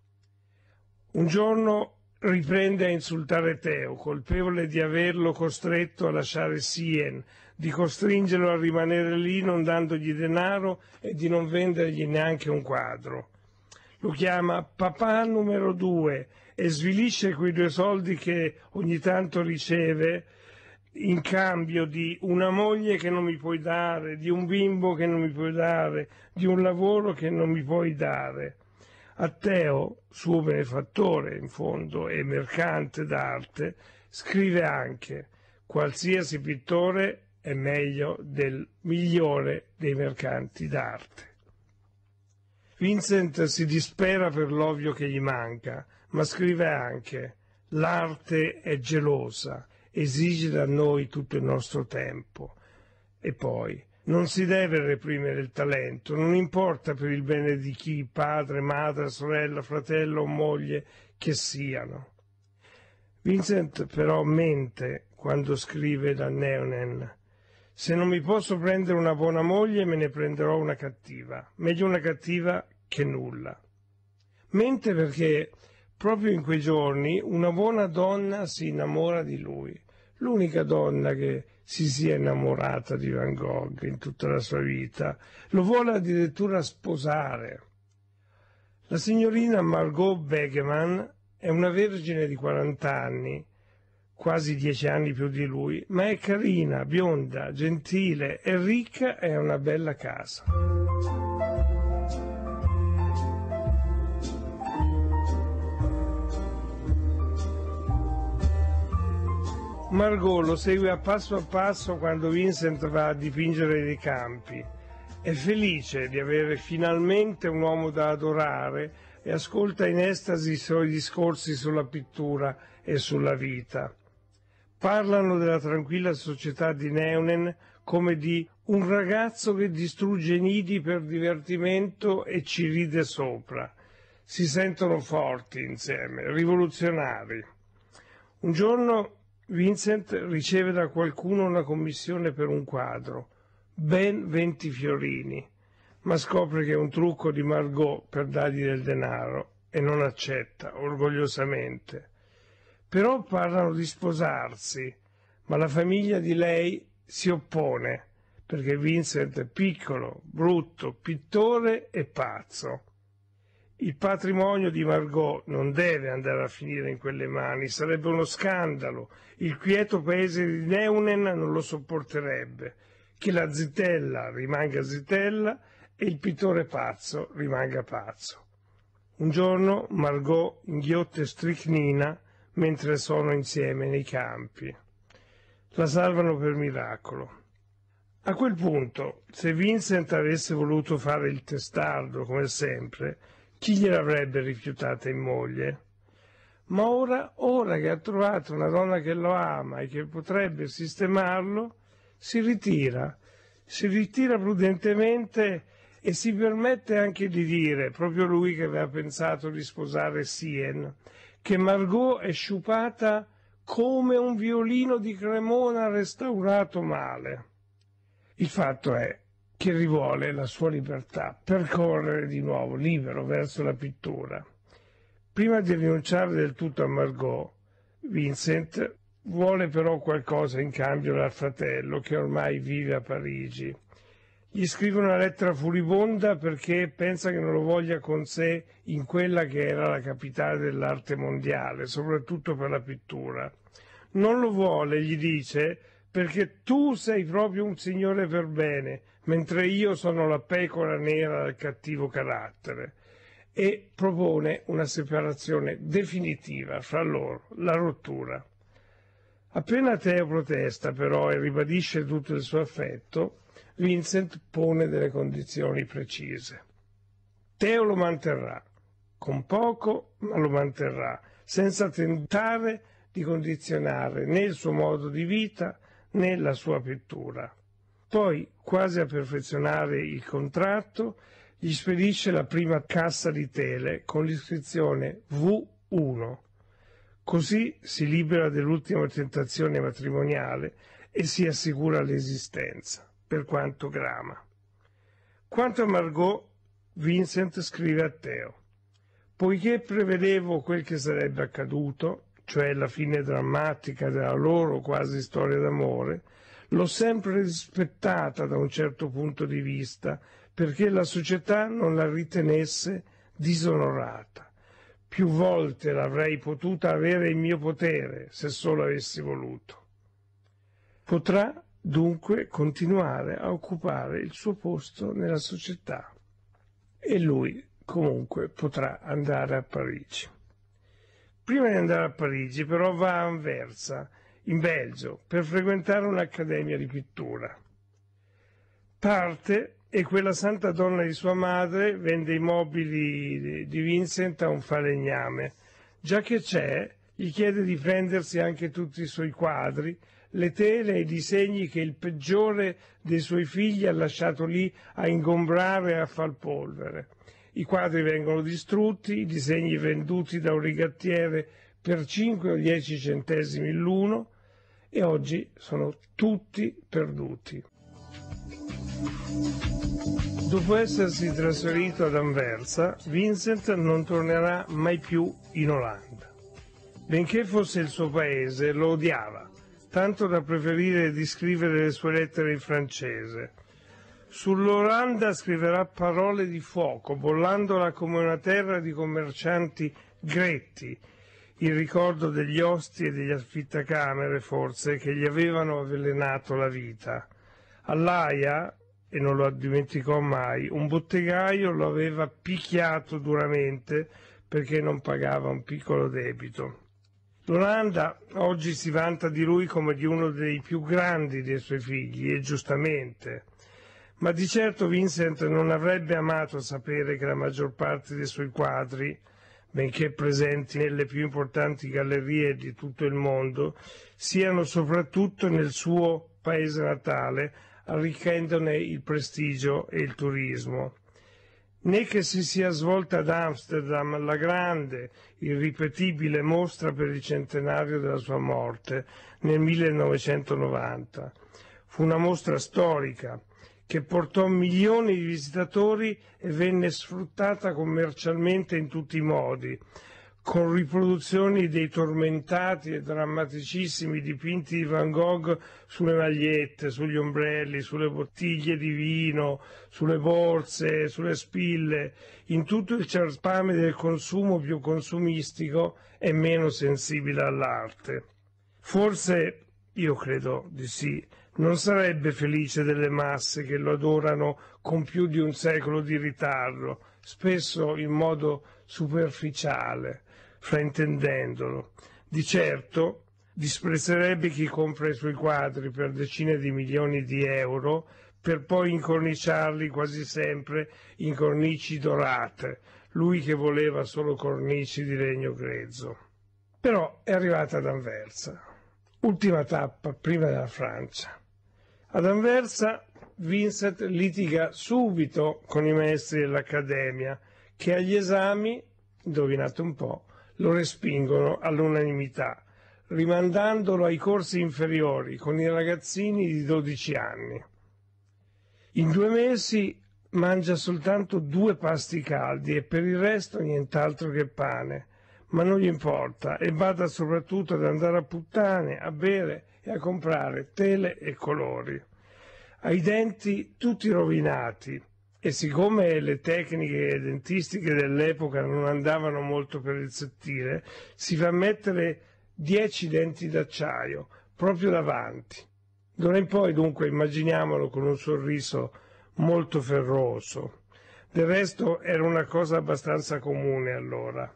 Un giorno riprende a insultare Teo, colpevole di averlo costretto a lasciare Sien, di costringerlo a rimanere lì non dandogli denaro e di non vendergli neanche un quadro. Lo chiama papà numero due e svilisce quei due soldi che ogni tanto riceve in cambio di una moglie che non mi puoi dare, di un bimbo che non mi puoi dare, di un lavoro che non mi puoi dare. Atteo, suo benefattore in fondo e mercante d'arte, scrive anche qualsiasi pittore è meglio del migliore dei mercanti d'arte. Vincent si dispera per l'ovvio che gli manca, ma scrive anche l'arte è gelosa, esige da noi tutto il nostro tempo. E poi non si deve reprimere il talento, non importa per il bene di chi, padre, madre, sorella, fratello o moglie che siano. Vincent però mente quando scrive da Neonen. Se non mi posso prendere una buona moglie me ne prenderò una cattiva. Meglio una cattiva che nulla. Mente perché proprio in quei giorni una buona donna si innamora di lui. L'unica donna che si sia innamorata di Van Gogh in tutta la sua vita, lo vuole addirittura sposare. La signorina Margot Begeman è una vergine di 40 anni, quasi 10 anni più di lui, ma è carina, bionda, gentile, è ricca e ha una bella casa. Margot lo segue a passo a passo quando Vincent va a dipingere dei campi. È felice di avere finalmente un uomo da adorare e ascolta in estasi i suoi discorsi sulla pittura e sulla vita. Parlano della tranquilla società di Neunen come di un ragazzo che distrugge nidi per divertimento e ci ride sopra. Si sentono forti insieme, rivoluzionari. Un giorno Vincent riceve da qualcuno una commissione per un quadro, ben 20 fiorini, ma scopre che è un trucco di Margot per dargli del denaro e non accetta, orgogliosamente. Però parlano di sposarsi, ma la famiglia di lei si oppone, perché Vincent è piccolo, brutto, pittore e pazzo. Il patrimonio di Margot non deve andare a finire in quelle mani, sarebbe uno scandalo. Il quieto paese di Neunen non lo sopporterebbe. Che la zitella rimanga zitella e il pittore pazzo rimanga pazzo. Un giorno Margot inghiotte stricnina mentre sono insieme nei campi. La salvano per miracolo. A quel punto, se Vincent avesse voluto fare il testardo come sempre, chi gliel'avrebbe rifiutata in moglie? Ma ora, ora che ha trovato una donna che lo ama e che potrebbe sistemarlo, si ritira, si ritira prudentemente e si permette anche di dire, proprio lui che aveva pensato di sposare Sien, che Margot è sciupata come un violino di Cremona restaurato male. Il fatto è che rivuole la sua libertà per correre di nuovo libero verso la pittura. Prima di rinunciare del tutto a Margot, Vincent vuole però qualcosa in cambio dal fratello che ormai vive a Parigi. Gli scrive una lettera furibonda perché pensa che non lo voglia con sé in quella che era la capitale dell'arte mondiale, soprattutto per la pittura. Non lo vuole, gli dice, perché tu sei proprio un signore per bene, mentre io sono la pecora nera del cattivo carattere e propone una separazione definitiva fra loro, la rottura. Appena Teo protesta però e ribadisce tutto il suo affetto, Vincent pone delle condizioni precise. Teo lo manterrà, con poco, ma lo manterrà, senza tentare di condizionare né il suo modo di vita né la sua pittura. Poi quasi a perfezionare il contratto, gli spedisce la prima cassa di tele con l'iscrizione V1. Così si libera dell'ultima tentazione matrimoniale e si assicura l'esistenza, per quanto grama. Quanto a Margot, Vincent scrive a Teo. Poiché prevedevo quel che sarebbe accaduto, cioè la fine drammatica della loro quasi storia d'amore, L'ho sempre rispettata da un certo punto di vista, perché la società non la ritenesse disonorata. Più volte l'avrei potuta avere in mio potere, se solo avessi voluto. Potrà dunque continuare a occupare il suo posto nella società e lui comunque potrà andare a Parigi. Prima di andare a Parigi però va a Anversa in Belgio per frequentare un'accademia di pittura. Parte e quella santa donna di sua madre vende i mobili di Vincent a un falegname. Già che c'è, gli chiede di prendersi anche tutti i suoi quadri, le tele e i disegni che il peggiore dei suoi figli ha lasciato lì a ingombrare e a far polvere. I quadri vengono distrutti, i disegni venduti da un rigattiere per 5 o 10 centesimi l'uno, e oggi sono tutti perduti. Dopo essersi trasferito ad Anversa, Vincent non tornerà mai più in Olanda. Benché fosse il suo paese, lo odiava, tanto da preferire di scrivere le sue lettere in francese. Sull'Olanda scriverà parole di fuoco, bollandola come una terra di commercianti gretti, il ricordo degli osti e degli affittacamere, forse, che gli avevano avvelenato la vita. All'aia, e non lo dimenticò mai, un bottegaio lo aveva picchiato duramente perché non pagava un piccolo debito. L'Olanda oggi si vanta di lui come di uno dei più grandi dei suoi figli, e giustamente. Ma di certo Vincent non avrebbe amato sapere che la maggior parte dei suoi quadri benché presenti nelle più importanti gallerie di tutto il mondo, siano soprattutto nel suo paese natale, arricchendone il prestigio e il turismo. Né che si sia svolta ad Amsterdam la grande, irripetibile mostra per il centenario della sua morte nel 1990. Fu una mostra storica, che portò milioni di visitatori e venne sfruttata commercialmente in tutti i modi, con riproduzioni dei tormentati e drammaticissimi dipinti di Van Gogh sulle magliette, sugli ombrelli, sulle bottiglie di vino, sulle borse, sulle spille, in tutto il cerpame del consumo più consumistico e meno sensibile all'arte. Forse, io credo di sì, non sarebbe felice delle masse che lo adorano con più di un secolo di ritardo, spesso in modo superficiale, fraintendendolo. Di certo disprezzerebbe chi compra i suoi quadri per decine di milioni di euro per poi incorniciarli quasi sempre in cornici dorate, lui che voleva solo cornici di legno grezzo. Però è arrivata ad Anversa, ultima tappa prima della Francia. Ad Anversa Vincent litiga subito con i maestri dell'Accademia, che agli esami, indovinate un po', lo respingono all'unanimità, rimandandolo ai corsi inferiori con i ragazzini di 12 anni. In due mesi mangia soltanto due pasti caldi e per il resto nient'altro che pane, ma non gli importa e bada soprattutto ad andare a puttane, a bere e a comprare tele e colori. Ha i denti tutti rovinati e siccome le tecniche dentistiche dell'epoca non andavano molto per il sottile, si fa mettere 10 denti d'acciaio proprio davanti. D'ora in poi dunque immaginiamolo con un sorriso molto ferroso. Del resto era una cosa abbastanza comune allora.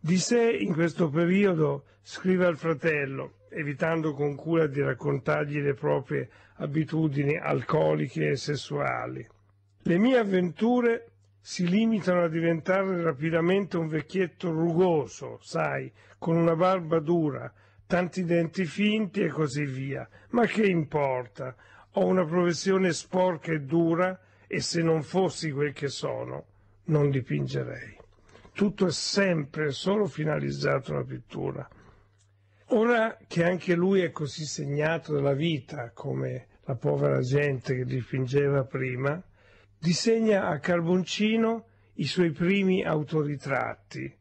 Di sé in questo periodo scrive al fratello evitando con cura di raccontargli le proprie abitudini alcoliche e sessuali. Le mie avventure si limitano a diventare rapidamente un vecchietto rugoso, sai, con una barba dura, tanti denti finti e così via. Ma che importa? Ho una professione sporca e dura e se non fossi quel che sono, non dipingerei. Tutto è sempre solo finalizzato alla pittura. Ora che anche lui è così segnato dalla vita come la povera gente che dipingeva prima, disegna a Carboncino i suoi primi autoritratti,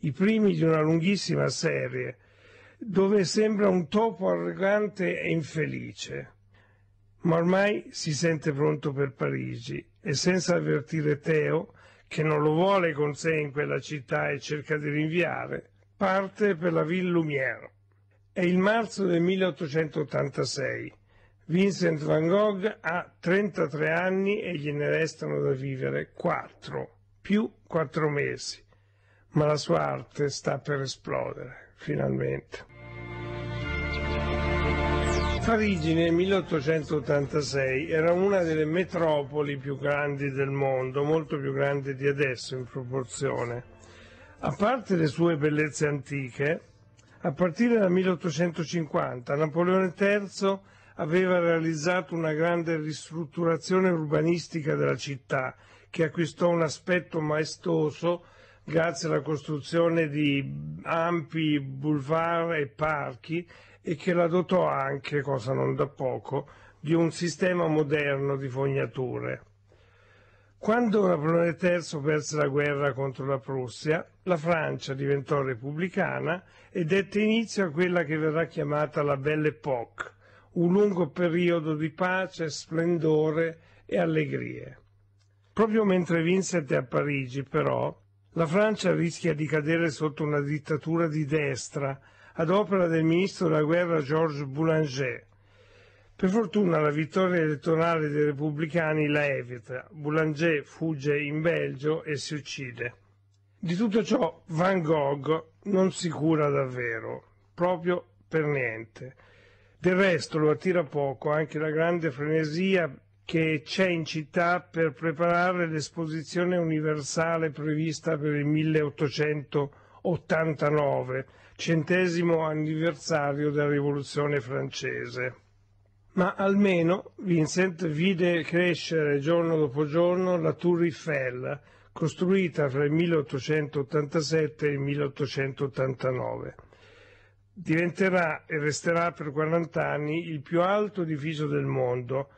i primi di una lunghissima serie, dove sembra un topo arrogante e infelice. Ma ormai si sente pronto per Parigi e senza avvertire Teo, che non lo vuole con sé in quella città e cerca di rinviare, parte per la Ville Lumière. È il marzo del 1886. Vincent van Gogh ha 33 anni e gliene restano da vivere 4, più 4 mesi. Ma la sua arte sta per esplodere, finalmente. Parigi nel 1886 era una delle metropoli più grandi del mondo, molto più grande di adesso in proporzione. A parte le sue bellezze antiche, a partire dal 1850 Napoleone III aveva realizzato una grande ristrutturazione urbanistica della città che acquistò un aspetto maestoso grazie alla costruzione di ampi boulevard e parchi e che la dotò anche, cosa non da poco, di un sistema moderno di fognature. Quando Napoleone III perse la guerra contro la Prussia, la Francia diventò repubblicana e dette inizio a quella che verrà chiamata la Belle Époque, un lungo periodo di pace, splendore e allegrie. Proprio mentre Vincent è a Parigi, però, la Francia rischia di cadere sotto una dittatura di destra ad opera del ministro della guerra Georges Boulanger. Per fortuna la vittoria elettorale dei repubblicani la evita. Boulanger fugge in Belgio e si uccide. Di tutto ciò Van Gogh non si cura davvero, proprio per niente. Del resto lo attira poco anche la grande frenesia che c'è in città per preparare l'esposizione universale prevista per il 1889, centesimo anniversario della rivoluzione francese. Ma almeno Vincent vide crescere giorno dopo giorno la Tour Eiffel, costruita fra il 1887 e il 1889. Diventerà e resterà per 40 anni il più alto edificio del mondo,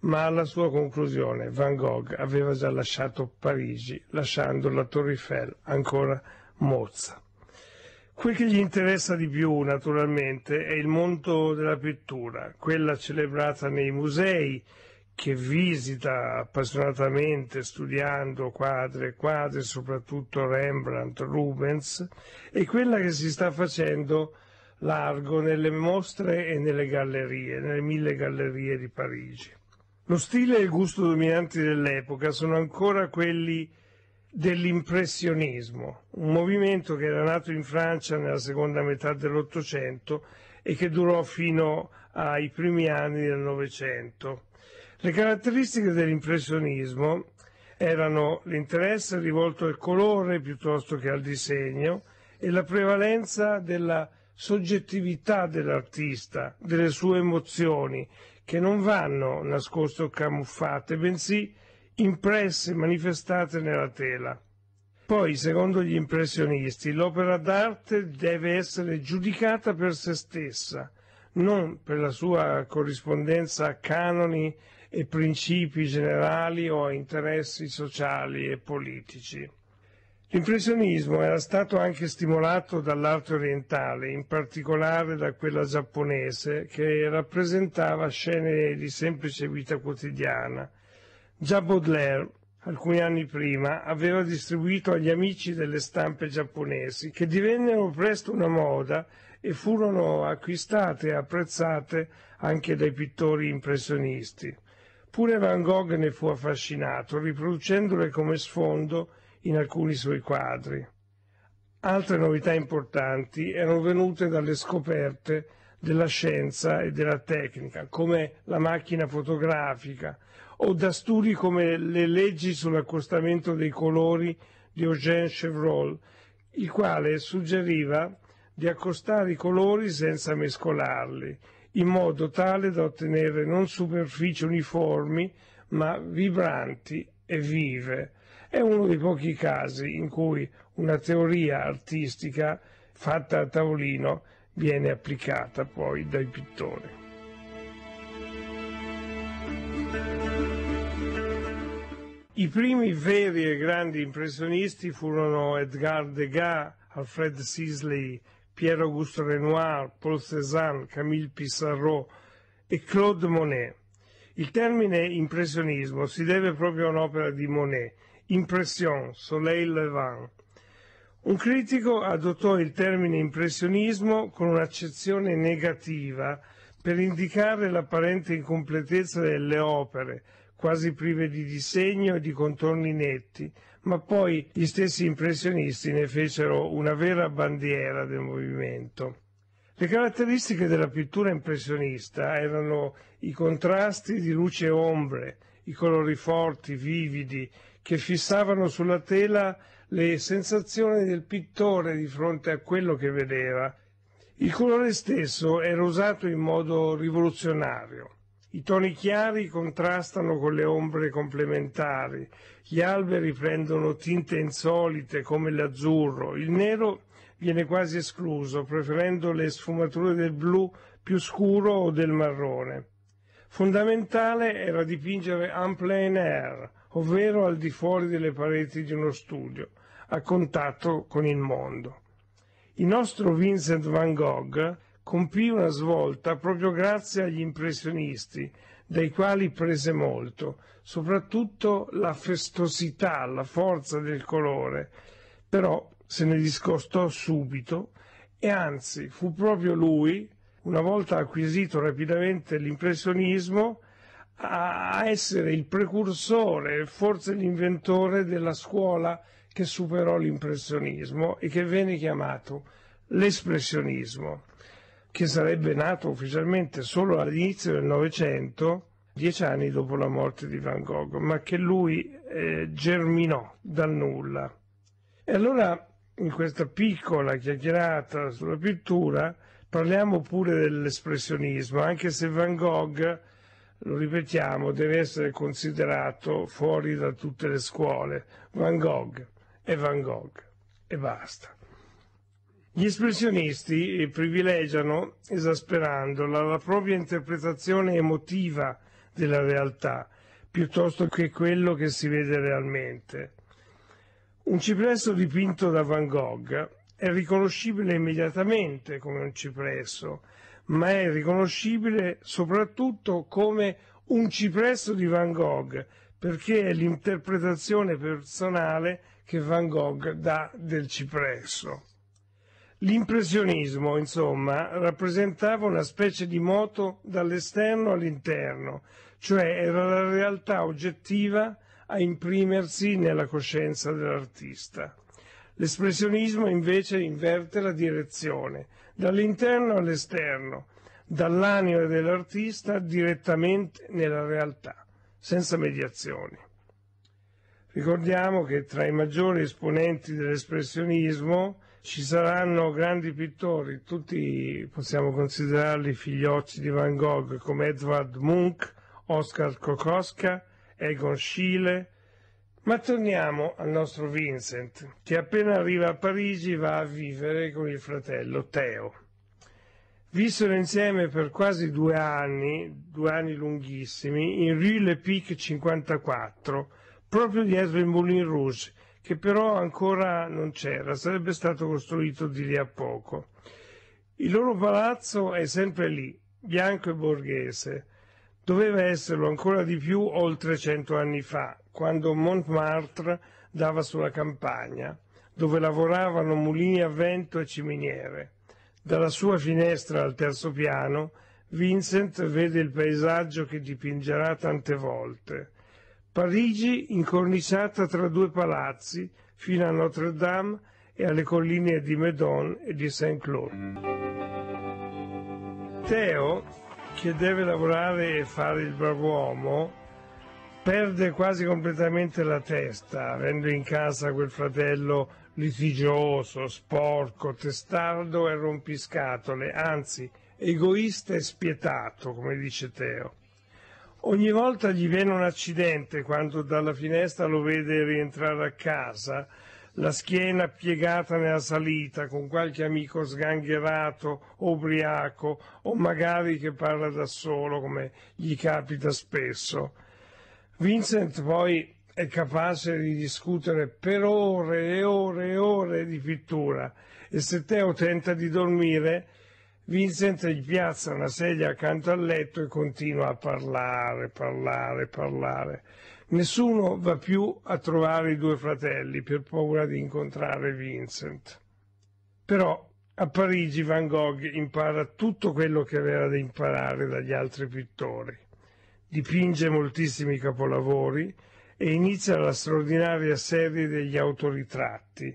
ma alla sua conclusione Van Gogh aveva già lasciato Parigi, lasciando la Torre Eiffel ancora mozza. Quel che gli interessa di più, naturalmente, è il mondo della pittura, quella celebrata nei musei, che visita appassionatamente studiando quadri e quadri, soprattutto Rembrandt, Rubens, e quella che si sta facendo largo nelle mostre e nelle gallerie, nelle mille gallerie di Parigi. Lo stile e il gusto dominanti dell'epoca sono ancora quelli dell'impressionismo, un movimento che era nato in Francia nella seconda metà dell'Ottocento e che durò fino ai primi anni del Novecento le caratteristiche dell'impressionismo erano l'interesse rivolto al colore piuttosto che al disegno e la prevalenza della soggettività dell'artista, delle sue emozioni, che non vanno nascoste o camuffate, bensì impresse, manifestate nella tela. Poi, secondo gli impressionisti, l'opera d'arte deve essere giudicata per se stessa, non per la sua corrispondenza a canoni e principi generali o interessi sociali e politici. L'impressionismo era stato anche stimolato dall'arte orientale, in particolare da quella giapponese, che rappresentava scene di semplice vita quotidiana. Già Baudelaire, alcuni anni prima, aveva distribuito agli amici delle stampe giapponesi, che divennero presto una moda e furono acquistate e apprezzate anche dai pittori impressionisti. Pure Van Gogh ne fu affascinato, riproducendole come sfondo in alcuni suoi quadri. Altre novità importanti erano venute dalle scoperte della scienza e della tecnica, come la macchina fotografica, o da studi come le leggi sull'accostamento dei colori di Eugène Chevrol, il quale suggeriva di accostare i colori senza mescolarli, in modo tale da ottenere non superfici uniformi, ma vibranti e vive. È uno dei pochi casi in cui una teoria artistica fatta a tavolino viene applicata poi dai pittori. I primi veri e grandi impressionisti furono Edgar Degas, Alfred Sisley Pierre Auguste Renoir, Paul Cézanne, Camille Pissarro e Claude Monet. Il termine impressionismo si deve proprio a un'opera di Monet, Impression, Soleil Levant. Un critico adottò il termine impressionismo con un'accezione negativa per indicare l'apparente incompletezza delle opere, quasi prive di disegno e di contorni netti, ma poi gli stessi impressionisti ne fecero una vera bandiera del movimento. Le caratteristiche della pittura impressionista erano i contrasti di luce e ombre, i colori forti, vividi, che fissavano sulla tela le sensazioni del pittore di fronte a quello che vedeva. Il colore stesso era usato in modo rivoluzionario. I toni chiari contrastano con le ombre complementari, gli alberi prendono tinte insolite come l'azzurro, il nero viene quasi escluso, preferendo le sfumature del blu più scuro o del marrone. Fondamentale era dipingere en plein air, ovvero al di fuori delle pareti di uno studio, a contatto con il mondo. Il nostro Vincent van Gogh compì una svolta proprio grazie agli impressionisti, dai quali prese molto, soprattutto la festosità, la forza del colore, però se ne discostò subito e anzi fu proprio lui, una volta acquisito rapidamente l'impressionismo, a essere il precursore e forse l'inventore della scuola che superò l'impressionismo e che venne chiamato l'espressionismo, che sarebbe nato ufficialmente solo all'inizio del Novecento dieci anni dopo la morte di Van Gogh, ma che lui eh, germinò dal nulla. E allora in questa piccola chiacchierata sulla pittura parliamo pure dell'espressionismo, anche se Van Gogh, lo ripetiamo, deve essere considerato fuori da tutte le scuole. Van Gogh è Van Gogh e basta. Gli espressionisti privilegiano, esasperandola, la propria interpretazione emotiva della realtà, piuttosto che quello che si vede realmente. Un cipresso dipinto da Van Gogh è riconoscibile immediatamente come un cipresso, ma è riconoscibile soprattutto come un cipresso di Van Gogh, perché è l'interpretazione personale che Van Gogh dà del cipresso. L'impressionismo, insomma, rappresentava una specie di moto dall'esterno all'interno, cioè era la realtà oggettiva a imprimersi nella coscienza dell'artista. L'espressionismo invece inverte la direzione, dall'interno all'esterno, dall'anima dell'artista direttamente nella realtà, senza mediazioni. Ricordiamo che tra i maggiori esponenti dell'espressionismo ci saranno grandi pittori, tutti possiamo considerarli figliocci di Van Gogh, come Edvard Munch, Oscar Kokoska, Egon Schiele. Ma torniamo al nostro Vincent, che appena arriva a Parigi va a vivere con il fratello Teo. Vissero insieme per quasi due anni, due anni lunghissimi, in Rue Le Pic 54, proprio dietro il Moulin Rouge, che però ancora non c'era, sarebbe stato costruito di lì a poco. Il loro palazzo è sempre lì, bianco e borghese, Doveva esserlo ancora di più oltre cento anni fa, quando Montmartre dava sulla campagna, dove lavoravano mulini a vento e ciminiere. Dalla sua finestra al terzo piano, Vincent vede il paesaggio che dipingerà tante volte. Parigi incorniciata tra due palazzi, fino a Notre Dame e alle colline di Medon e di Saint-Claude. Teo che deve lavorare e fare il bravo uomo perde quasi completamente la testa, avendo in casa quel fratello litigioso, sporco, testardo e rompiscatole, anzi egoista e spietato, come dice Teo. Ogni volta gli viene un accidente quando dalla finestra lo vede rientrare a casa la schiena piegata nella salita con qualche amico sgangherato ubriaco o magari che parla da solo come gli capita spesso. Vincent poi è capace di discutere per ore e ore e ore di pittura e se Teo tenta di dormire Vincent gli piazza una sedia accanto al letto e continua a parlare, parlare, parlare. Nessuno va più a trovare i due fratelli per paura di incontrare Vincent. Però a Parigi Van Gogh impara tutto quello che aveva da imparare dagli altri pittori. Dipinge moltissimi capolavori e inizia la straordinaria serie degli autoritratti,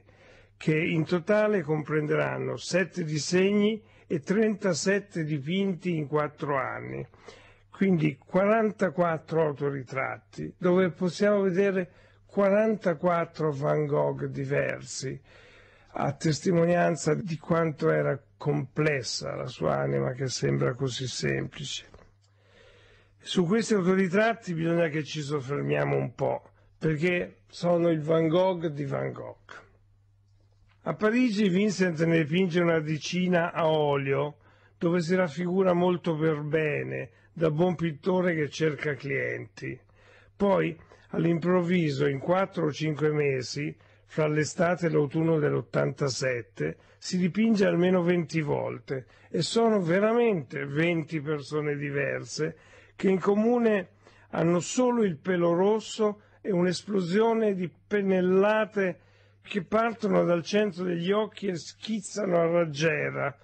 che in totale comprenderanno sette disegni e 37 dipinti in quattro anni quindi 44 autoritratti dove possiamo vedere 44 Van Gogh diversi, a testimonianza di quanto era complessa la sua anima che sembra così semplice. Su questi autoritratti bisogna che ci soffermiamo un po', perché sono il Van Gogh di Van Gogh. A Parigi Vincent ne dipinge una decina a olio, dove si raffigura molto per bene, da buon pittore che cerca clienti. Poi, all'improvviso, in 4 o 5 mesi, fra l'estate e l'autunno dell'87, si dipinge almeno 20 volte e sono veramente 20 persone diverse che in comune hanno solo il pelo rosso e un'esplosione di pennellate che partono dal centro degli occhi e schizzano a raggiera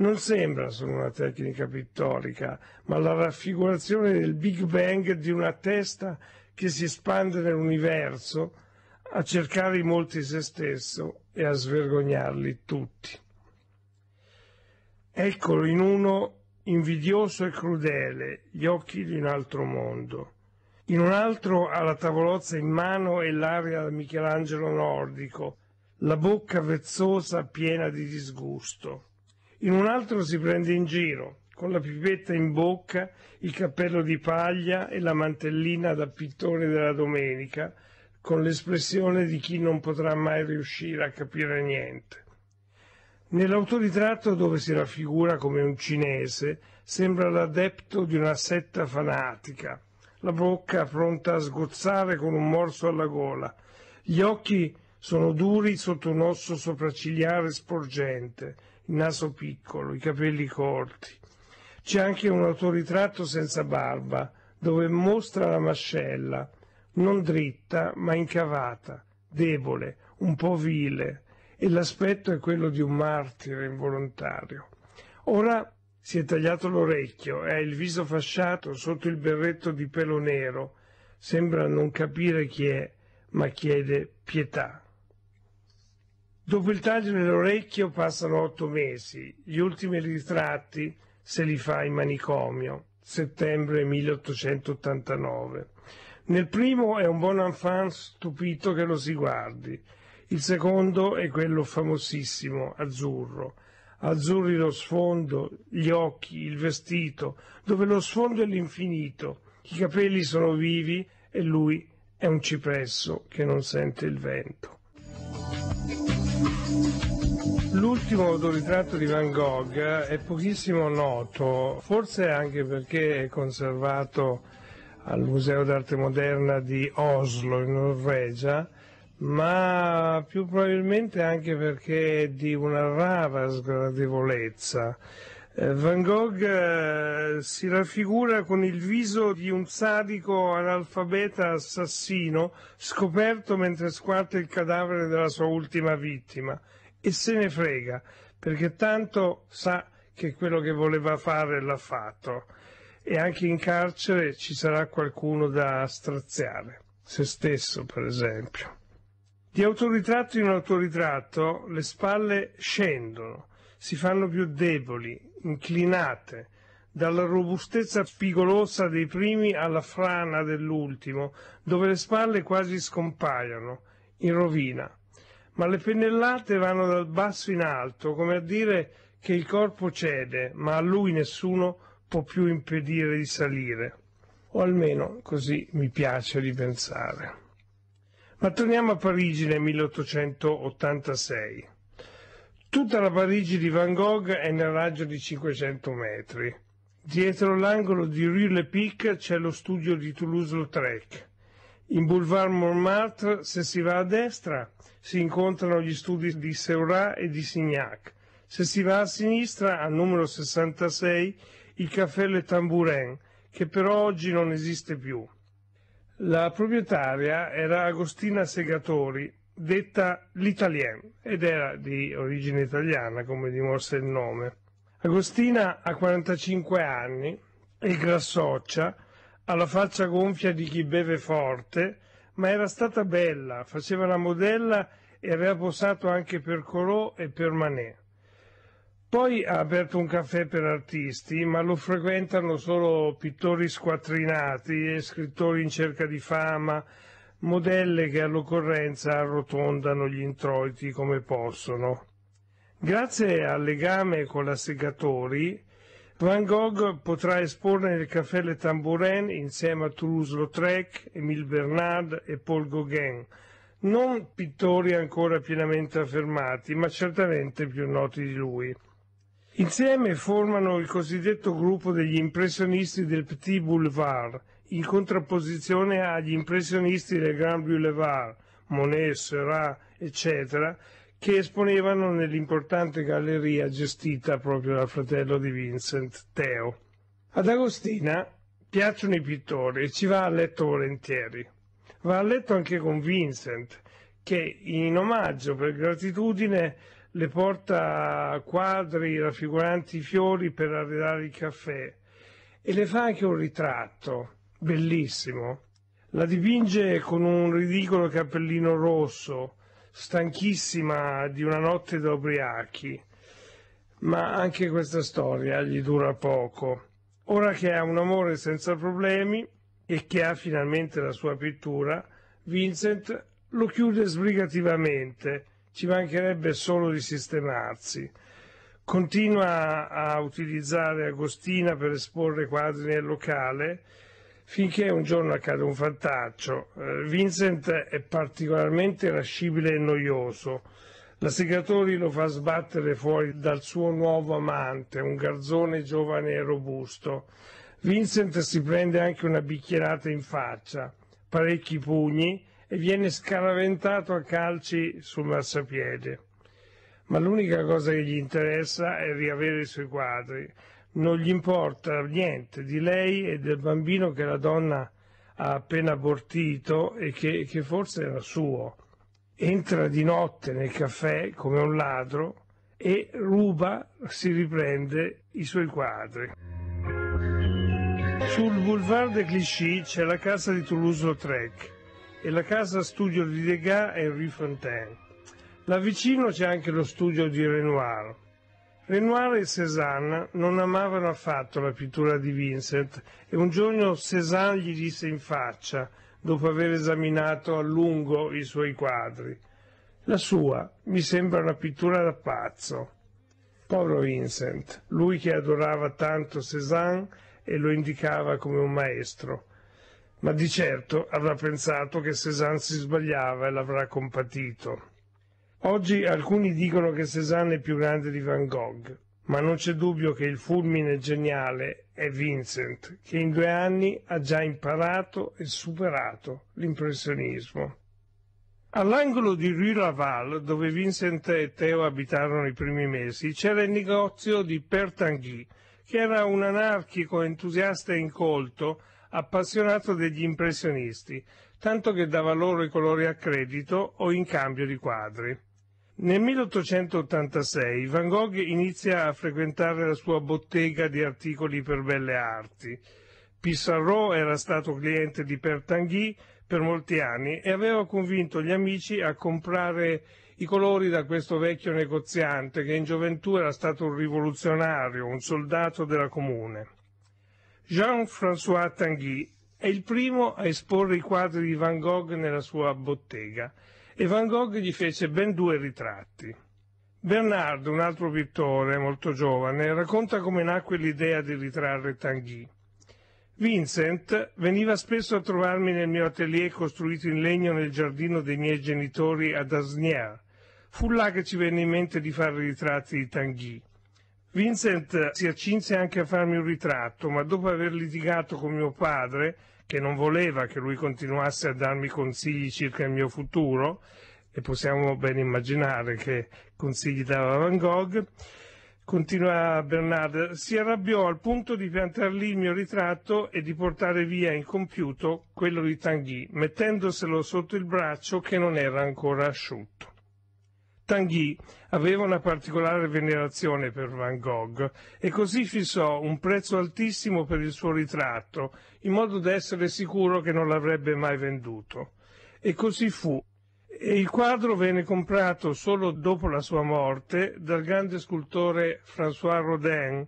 non sembra solo una tecnica pittorica, ma la raffigurazione del Big Bang di una testa che si espande nell'universo a cercare i molti se stesso e a svergognarli tutti. Eccolo in uno invidioso e crudele, gli occhi di un altro mondo. In un altro ha la tavolozza in mano e l'aria da Michelangelo nordico, la bocca vezzosa piena di disgusto. In un altro si prende in giro, con la pipetta in bocca, il cappello di paglia e la mantellina da pittore della domenica, con l'espressione di chi non potrà mai riuscire a capire niente. Nell'autoritratto dove si raffigura come un cinese, sembra l'adepto di una setta fanatica, la bocca pronta a sgozzare con un morso alla gola, gli occhi sono duri sotto un osso sopraccigliare sporgente, il naso piccolo, i capelli corti. C'è anche un autoritratto senza barba, dove mostra la mascella, non dritta ma incavata, debole, un po' vile, e l'aspetto è quello di un martire involontario. Ora si è tagliato l'orecchio e ha il viso fasciato sotto il berretto di pelo nero. Sembra non capire chi è, ma chiede pietà. Dopo il taglio nell'orecchio passano otto mesi, gli ultimi ritratti se li fa in manicomio, settembre 1889. Nel primo è un buon enfant stupito che lo si guardi, il secondo è quello famosissimo, azzurro. Azzurri lo sfondo, gli occhi, il vestito, dove lo sfondo è l'infinito, i capelli sono vivi e lui è un cipresso che non sente il vento. L'ultimo autoritratto di Van Gogh è pochissimo noto, forse anche perché è conservato al Museo d'arte moderna di Oslo in Norvegia, ma più probabilmente anche perché è di una rara sgradevolezza. Eh, Van Gogh eh, si raffigura con il viso di un sadico analfabeta assassino scoperto mentre squarta il cadavere della sua ultima vittima e se ne frega perché tanto sa che quello che voleva fare l'ha fatto e anche in carcere ci sarà qualcuno da straziare, se stesso per esempio. Di autoritratto in autoritratto le spalle scendono, si fanno più deboli, inclinate, dalla robustezza spigolosa dei primi alla frana dell'ultimo, dove le spalle quasi scompaiono, in rovina. Ma le pennellate vanno dal basso in alto, come a dire che il corpo cede, ma a lui nessuno può più impedire di salire. O almeno così mi piace ripensare. Ma torniamo a Parigi nel 1886. Tutta la Parigi di Van Gogh è nel raggio di 500 metri. Dietro l'angolo di Rue Le Pic c'è lo studio di Toulouse-Lautrec. In Boulevard Montmartre, se si va a destra, si incontrano gli studi di Seurat e di Signac. Se si va a sinistra, al numero 66, il caffè Le Tambourin, che però oggi non esiste più. La proprietaria era Agostina Segatori, detta l'Italien, ed era di origine italiana, come dimostra il nome. Agostina ha 45 anni, è grassoccia, ha la faccia gonfia di chi beve forte, ma era stata bella, faceva la modella e aveva posato anche per Corot e per Manet. Poi ha aperto un caffè per artisti, ma lo frequentano solo pittori squattrinati e scrittori in cerca di fama, modelle che all'occorrenza arrotondano gli introiti come possono. Grazie al legame con la Van Gogh potrà esporre nel Café Le Tambourin insieme a Toulouse-Lautrec, Émile Bernard e Paul Gauguin, non pittori ancora pienamente affermati, ma certamente più noti di lui. Insieme formano il cosiddetto gruppo degli impressionisti del Petit Boulevard, in contrapposizione agli impressionisti del Grand Boulevard, Monet, Seurat, eccetera, che esponevano nell'importante galleria gestita proprio dal fratello di Vincent, Teo. Ad Agostina piacciono i pittori e ci va a letto volentieri. Va a letto anche con Vincent, che in omaggio per gratitudine le porta quadri raffiguranti i fiori per arredare il caffè e le fa anche un ritratto bellissimo. La dipinge con un ridicolo cappellino rosso, stanchissima di una notte da ubriachi. Ma anche questa storia gli dura poco. Ora che ha un amore senza problemi e che ha finalmente la sua pittura, Vincent lo chiude sbrigativamente, ci mancherebbe solo di sistemarsi. Continua a utilizzare Agostina per esporre quadri nel locale finché un giorno accade un fattaccio. Eh, Vincent è particolarmente irascibile e noioso. La Segatori lo fa sbattere fuori dal suo nuovo amante, un garzone giovane e robusto. Vincent si prende anche una bicchierata in faccia, parecchi pugni e viene scaraventato a calci sul marciapiede. Ma l'unica cosa che gli interessa è riavere i suoi quadri non gli importa niente di lei e del bambino che la donna ha appena abortito e che, che forse era suo. Entra di notte nel caffè come un ladro e ruba, si riprende i suoi quadri. Sul boulevard de Clichy c'è la casa di Toulouse-Lautrec e la casa studio di Degas e Henri Fontaine. Là vicino c'è anche lo studio di Renoir. Renoir e Cézanne non amavano affatto la pittura di Vincent e un giorno Cézanne gli disse in faccia, dopo aver esaminato a lungo i suoi quadri, la sua mi sembra una pittura da pazzo. Povero Vincent, lui che adorava tanto Cézanne e lo indicava come un maestro. Ma di certo avrà pensato che Cézanne si sbagliava e l'avrà compatito. Oggi alcuni dicono che Cézanne è più grande di Van Gogh, ma non c'è dubbio che il fulmine geniale è Vincent, che in due anni ha già imparato e superato l'impressionismo. All'angolo di Rue Laval, dove Vincent e Theo abitarono i primi mesi, c'era il negozio di Pertanghi, che era un anarchico entusiasta e incolto, appassionato degli impressionisti, tanto che dava loro i colori a credito o in cambio di quadri. Nel 1886 Van Gogh inizia a frequentare la sua bottega di articoli per belle arti. Pissarro era stato cliente di Pertanghi per molti anni e aveva convinto gli amici a comprare i colori da questo vecchio negoziante che in gioventù era stato un rivoluzionario, un soldato della comune. Jean-François Tanguy è il primo a esporre i quadri di Van Gogh nella sua bottega e Van Gogh gli fece ben due ritratti. Bernard, un altro pittore molto giovane, racconta come nacque l'idea di ritrarre Tanguy. Vincent veniva spesso a trovarmi nel mio atelier costruito in legno nel giardino dei miei genitori ad Asnières. Fu là che ci venne in mente di fare i ritratti di Tanguy. Vincent si accinse anche a farmi un ritratto, ma dopo aver litigato con mio padre che non voleva che lui continuasse a darmi consigli circa il mio futuro, e possiamo ben immaginare che consigli dava Van Gogh, continua Bernard, si arrabbiò al punto di piantar lì il mio ritratto e di portare via incompiuto quello di Tanguy, mettendoselo sotto il braccio che non era ancora asciutto. Tanguy aveva una particolare venerazione per Van Gogh e così fissò un prezzo altissimo per il suo ritratto, in modo da essere sicuro che non l'avrebbe mai venduto. E così fu. E il quadro venne comprato solo dopo la sua morte dal grande scultore François Rodin.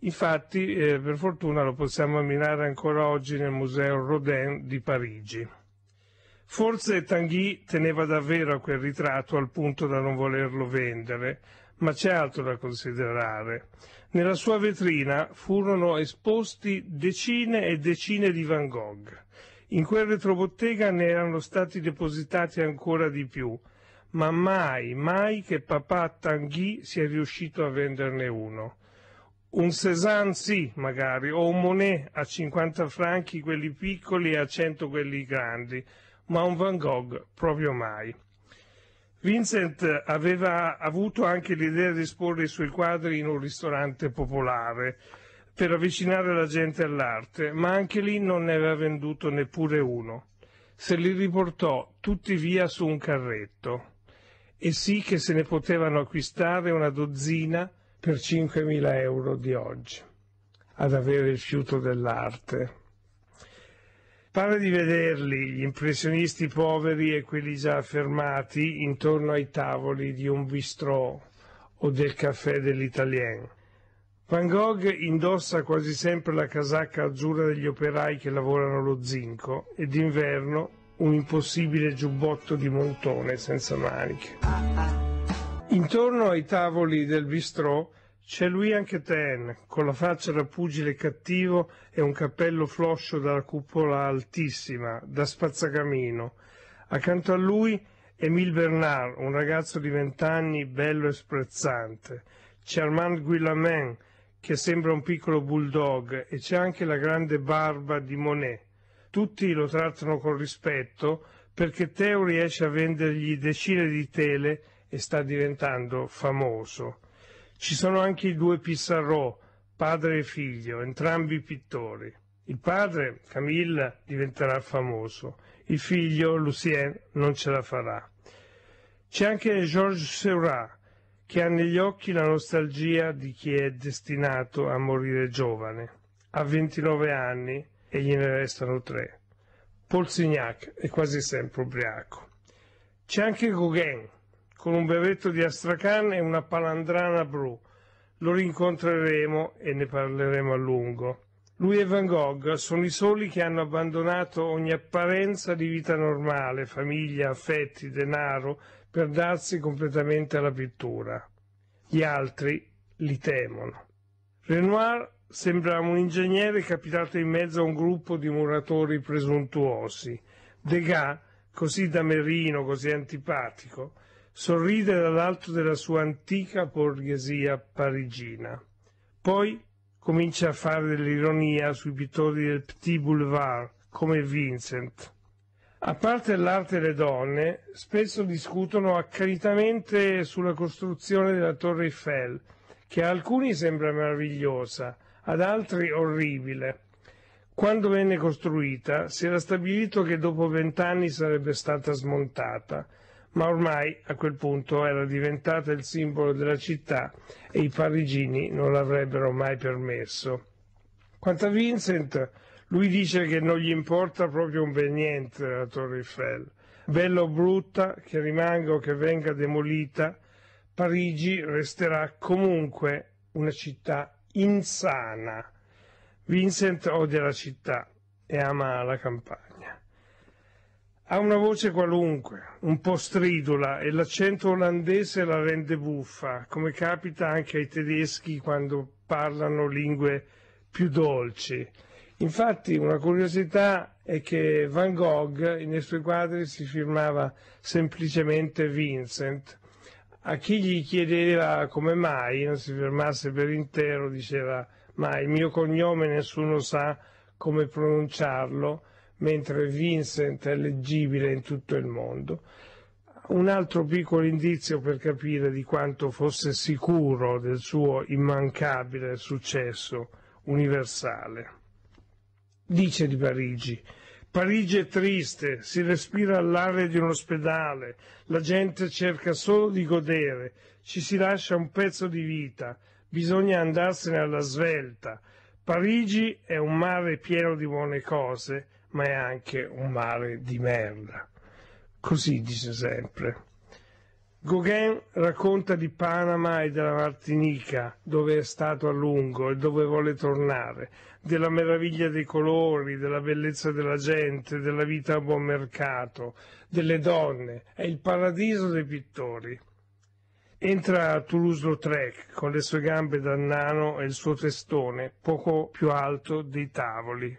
Infatti, eh, per fortuna, lo possiamo ammirare ancora oggi nel Museo Rodin di Parigi. Forse Tanguy teneva davvero a quel ritratto al punto da non volerlo vendere, ma c'è altro da considerare. Nella sua vetrina furono esposti decine e decine di Van Gogh. In quel retrobottega ne erano stati depositati ancora di più, ma mai, mai che papà Tanguy sia riuscito a venderne uno. Un Cézanne sì, magari, o un Monet a 50 franchi quelli piccoli e a 100 quelli grandi, ma un Van Gogh proprio mai. Vincent aveva avuto anche l'idea di esporre i suoi quadri in un ristorante popolare per avvicinare la gente all'arte, ma anche lì non ne aveva venduto neppure uno. Se li riportò tutti via su un carretto e sì che se ne potevano acquistare una dozzina per 5.000 euro di oggi ad avere il fiuto dell'arte. Pare di vederli, gli impressionisti poveri e quelli già affermati, intorno ai tavoli di un bistrò o del caffè dell'Italien. Van Gogh indossa quasi sempre la casacca azzurra degli operai che lavorano lo zinco e d'inverno un impossibile giubbotto di montone senza maniche. Intorno ai tavoli del bistrò c'è lui anche Ten, con la faccia da pugile cattivo e un cappello floscio dalla cupola altissima, da spazzacamino. Accanto a lui Emile Bernard, un ragazzo di vent'anni bello e sprezzante. C'è Armand Guillamin, che sembra un piccolo bulldog, e c'è anche la grande barba di Monet. Tutti lo trattano con rispetto perché Teo riesce a vendergli decine di tele e sta diventando famoso. Ci sono anche i due Pissarro, padre e figlio, entrambi pittori. Il padre, Camille, diventerà famoso. Il figlio, Lucien, non ce la farà. C'è anche Georges Seurat, che ha negli occhi la nostalgia di chi è destinato a morire giovane. Ha 29 anni e gliene restano tre. Paul Signac è quasi sempre ubriaco. C'è anche Gauguin, con un bevetto di Astrakhan e una palandrana blu. Lo rincontreremo e ne parleremo a lungo. Lui e Van Gogh sono i soli che hanno abbandonato ogni apparenza di vita normale, famiglia, affetti, denaro, per darsi completamente alla pittura. Gli altri li temono. Renoir sembra un ingegnere capitato in mezzo a un gruppo di muratori presuntuosi. Degas, così damerino, così antipatico, sorride dall'alto della sua antica borghesia parigina. Poi comincia a fare dell'ironia sui pittori del Petit Boulevard, come Vincent. A parte l'arte e le donne, spesso discutono accanitamente sulla costruzione della Torre Eiffel, che a alcuni sembra meravigliosa, ad altri orribile. Quando venne costruita, si era stabilito che dopo vent'anni sarebbe stata smontata, ma ormai a quel punto era diventata il simbolo della città e i parigini non l'avrebbero mai permesso. Quanto a Vincent, lui dice che non gli importa proprio un bel niente la Torre Eiffel, bella o brutta, che rimanga o che venga demolita, Parigi resterà comunque una città insana. Vincent odia la città e ama la campagna. Ha una voce qualunque, un po' stridula, e l'accento olandese la rende buffa, come capita anche ai tedeschi quando parlano lingue più dolci. Infatti una curiosità è che Van Gogh nei suoi quadri si firmava semplicemente Vincent. A chi gli chiedeva come mai non si firmasse per intero diceva ma il mio cognome nessuno sa come pronunciarlo mentre Vincent è leggibile in tutto il mondo. Un altro piccolo indizio per capire di quanto fosse sicuro del suo immancabile successo universale. Dice di Parigi, Parigi è triste, si respira all'aria di un ospedale, la gente cerca solo di godere, ci si lascia un pezzo di vita, bisogna andarsene alla svelta. Parigi è un mare pieno di buone cose, ma è anche un mare di merda. Così dice sempre. Gauguin racconta di Panama e della Martinica, dove è stato a lungo e dove vuole tornare, della meraviglia dei colori, della bellezza della gente, della vita a buon mercato, delle donne. È il paradiso dei pittori. Entra a Toulouse-Lautrec con le sue gambe da nano e il suo testone poco più alto dei tavoli.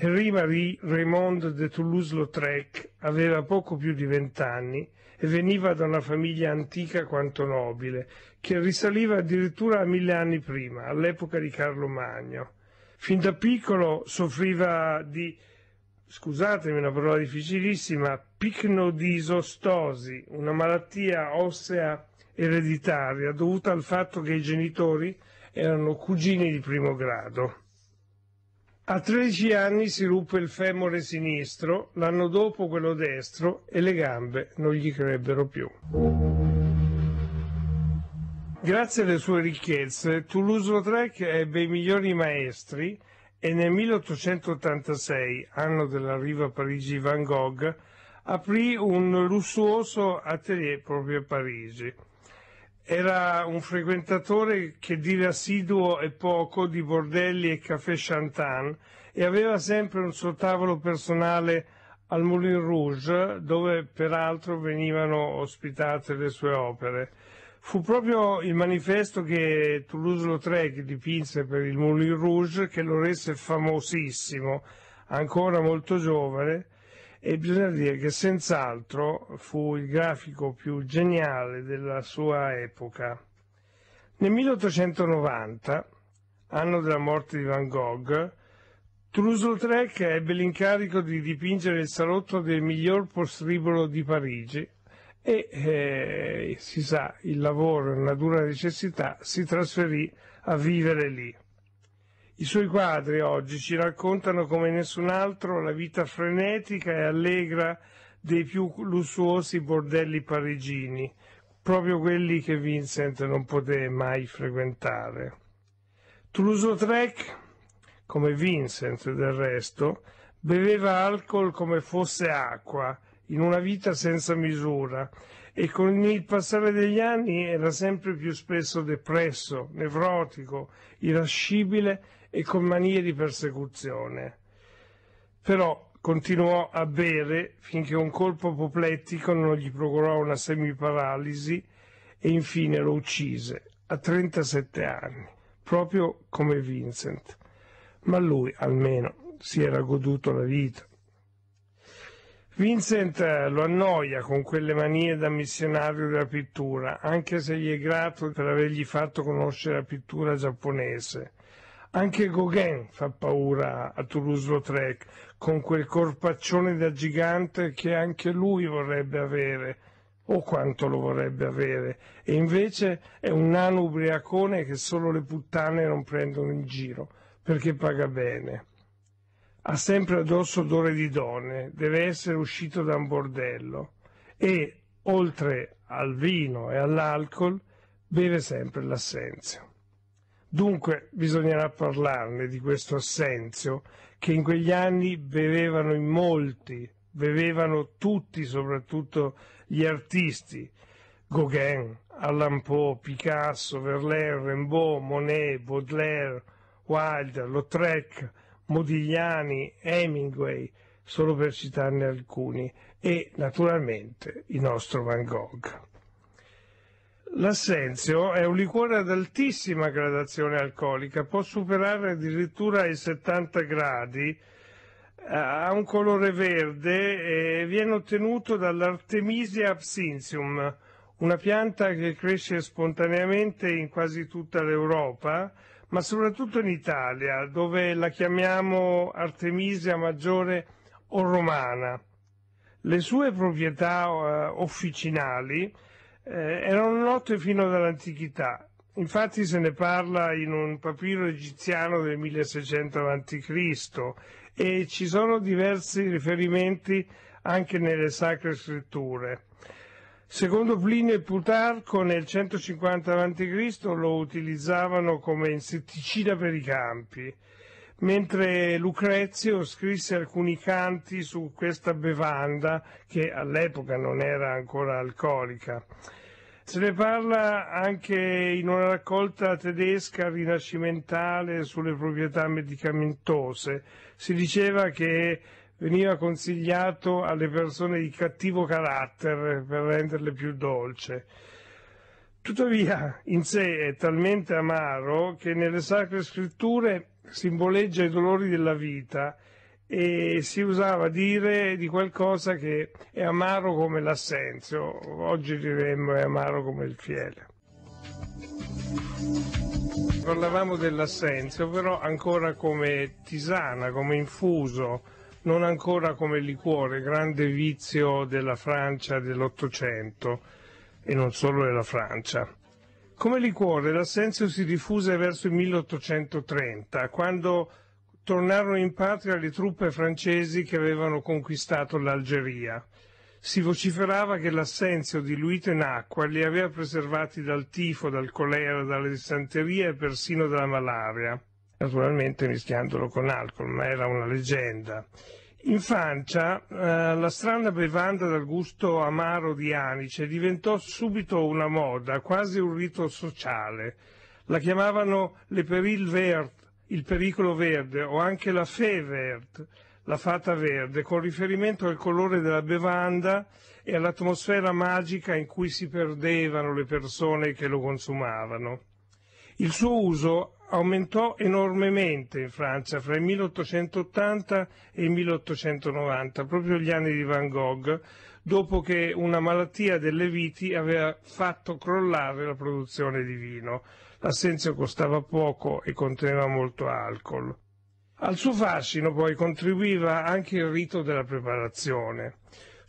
Henri-Marie Raymond de Toulouse-Lautrec aveva poco più di vent'anni e veniva da una famiglia antica quanto nobile, che risaliva addirittura a mille anni prima, all'epoca di Carlo Magno. Fin da piccolo soffriva di, scusatemi una parola difficilissima, picnodisostosi, una malattia ossea ereditaria dovuta al fatto che i genitori erano cugini di primo grado. A 13 anni si ruppe il femore sinistro, l'anno dopo quello destro e le gambe non gli crebbero più. Grazie alle sue ricchezze, Toulouse-Lautrec ebbe i migliori maestri e nel 1886, anno dell'arrivo a Parigi Van Gogh, aprì un lussuoso atelier proprio a Parigi. Era un frequentatore che dire assiduo e poco di bordelli e caffè chantant e aveva sempre un suo tavolo personale al Moulin Rouge, dove peraltro venivano ospitate le sue opere. Fu proprio il manifesto che Toulouse-Lautrec dipinse per il Moulin Rouge che lo rese famosissimo, ancora molto giovane, e bisogna dire che senz'altro fu il grafico più geniale della sua epoca. Nel 1890, anno della morte di Van Gogh, Toulouse-Lautrec ebbe l'incarico di dipingere il salotto del miglior postribolo di Parigi e, eh, si sa, il lavoro è una dura necessità, si trasferì a vivere lì. I suoi quadri oggi ci raccontano come nessun altro la vita frenetica e allegra dei più lussuosi bordelli parigini, proprio quelli che Vincent non poté mai frequentare. Toulouse-Trek, come Vincent del resto, beveva alcol come fosse acqua, in una vita senza misura, e con il passare degli anni era sempre più spesso depresso, nevrotico, irascibile e con manie di persecuzione. Però continuò a bere finché un colpo apoplettico non gli procurò una semiparalisi e infine lo uccise a 37 anni, proprio come Vincent. Ma lui almeno si era goduto la vita. Vincent eh, lo annoia con quelle manie da missionario della pittura, anche se gli è grato per avergli fatto conoscere la pittura giapponese. Anche Gauguin fa paura a Toulouse-Lautrec con quel corpaccione da gigante che anche lui vorrebbe avere o quanto lo vorrebbe avere e invece è un nano ubriacone che solo le puttane non prendono in giro perché paga bene. Ha sempre addosso odore di donne, deve essere uscito da un bordello e, oltre al vino e all'alcol, beve sempre l'assenzio. Dunque bisognerà parlarne di questo assenzio che in quegli anni bevevano in molti, bevevano tutti, soprattutto gli artisti. Gauguin, Alain Poe, Picasso, Verlaine, Rimbaud, Monet, Baudelaire, Wilder, Lautrec, Modigliani, Hemingway, solo per citarne alcuni, e naturalmente il nostro Van Gogh. L'assenzio è un liquore ad altissima gradazione alcolica, può superare addirittura i 70 gradi, eh, ha un colore verde e viene ottenuto dall'Artemisia absinthium, una pianta che cresce spontaneamente in quasi tutta l'Europa, ma soprattutto in Italia, dove la chiamiamo Artemisia maggiore o romana. Le sue proprietà eh, officinali eh, erano note fino all'antichità. Infatti se ne parla in un papiro egiziano del 1600 a.C. e ci sono diversi riferimenti anche nelle sacre scritture. Secondo Plinio e Plutarco nel 150 a.C. lo utilizzavano come insetticida per i campi mentre Lucrezio scrisse alcuni canti su questa bevanda che all'epoca non era ancora alcolica. Se ne parla anche in una raccolta tedesca rinascimentale sulle proprietà medicamentose. Si diceva che veniva consigliato alle persone di cattivo carattere per renderle più dolce. Tuttavia in sé è talmente amaro che nelle sacre scritture simboleggia i dolori della vita e si usava dire di qualcosa che è amaro come l'assenzio, oggi diremmo è amaro come il fiele. Parlavamo dell'assenzio, però ancora come tisana, come infuso, non ancora come liquore, grande vizio della Francia dell'Ottocento e non solo della Francia. Come liquore l'assenzio si diffuse verso il 1830, quando tornarono in patria le truppe francesi che avevano conquistato l'Algeria. Si vociferava che l'assenzio diluito in acqua li aveva preservati dal tifo, dal colera, dalle disanterie e persino dalla malaria, naturalmente mischiandolo con alcol, ma era una leggenda. In Francia eh, la strana bevanda dal gusto amaro di anice diventò subito una moda, quasi un rito sociale. La chiamavano le peril vert, il pericolo verde, o anche la fée vert, la fata verde, con riferimento al colore della bevanda e all'atmosfera magica in cui si perdevano le persone che lo consumavano. Il suo uso aumentò enormemente in Francia fra il 1880 e il 1890, proprio gli anni di Van Gogh, dopo che una malattia delle viti aveva fatto crollare la produzione di vino. L'assenzio costava poco e conteneva molto alcol. Al suo fascino poi contribuiva anche il rito della preparazione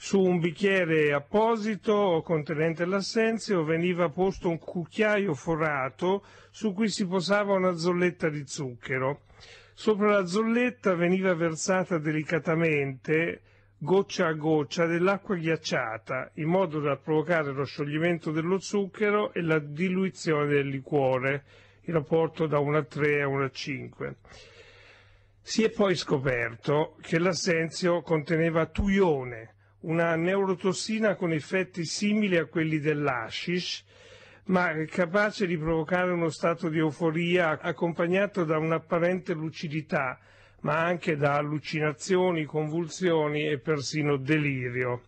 su un bicchiere apposito contenente l'assenzio veniva posto un cucchiaio forato su cui si posava una zolletta di zucchero. Sopra la zolletta veniva versata delicatamente, goccia a goccia, dell'acqua ghiacciata, in modo da provocare lo scioglimento dello zucchero e la diluizione del liquore, il rapporto da 1 a 3 a 1 a 5. Si è poi scoperto che l'assenzio conteneva tuione, una neurotossina con effetti simili a quelli dell'ashish, ma capace di provocare uno stato di euforia accompagnato da un'apparente lucidità, ma anche da allucinazioni, convulsioni e persino delirio.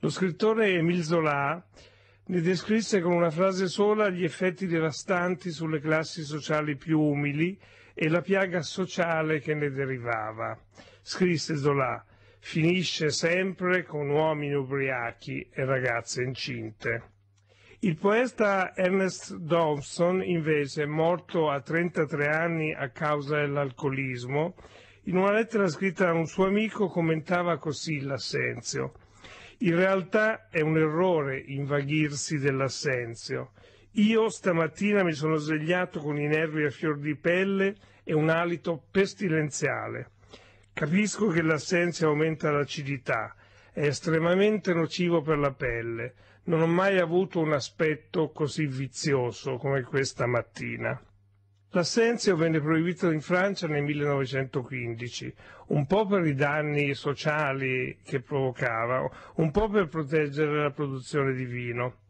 Lo scrittore Emile Zola ne descrisse con una frase sola gli effetti devastanti sulle classi sociali più umili e la piaga sociale che ne derivava. Scrisse Zola finisce sempre con uomini ubriachi e ragazze incinte. Il poeta Ernest Dobson, invece, morto a 33 anni a causa dell'alcolismo, in una lettera scritta da un suo amico commentava così l'assenzio. In realtà è un errore invaghirsi dell'assenzio. Io stamattina mi sono svegliato con i nervi a fior di pelle e un alito pestilenziale. Capisco che l'assenza aumenta l'acidità, è estremamente nocivo per la pelle. Non ho mai avuto un aspetto così vizioso come questa mattina. L'assenzio venne proibito in Francia nel 1915, un po' per i danni sociali che provocava, un po' per proteggere la produzione di vino.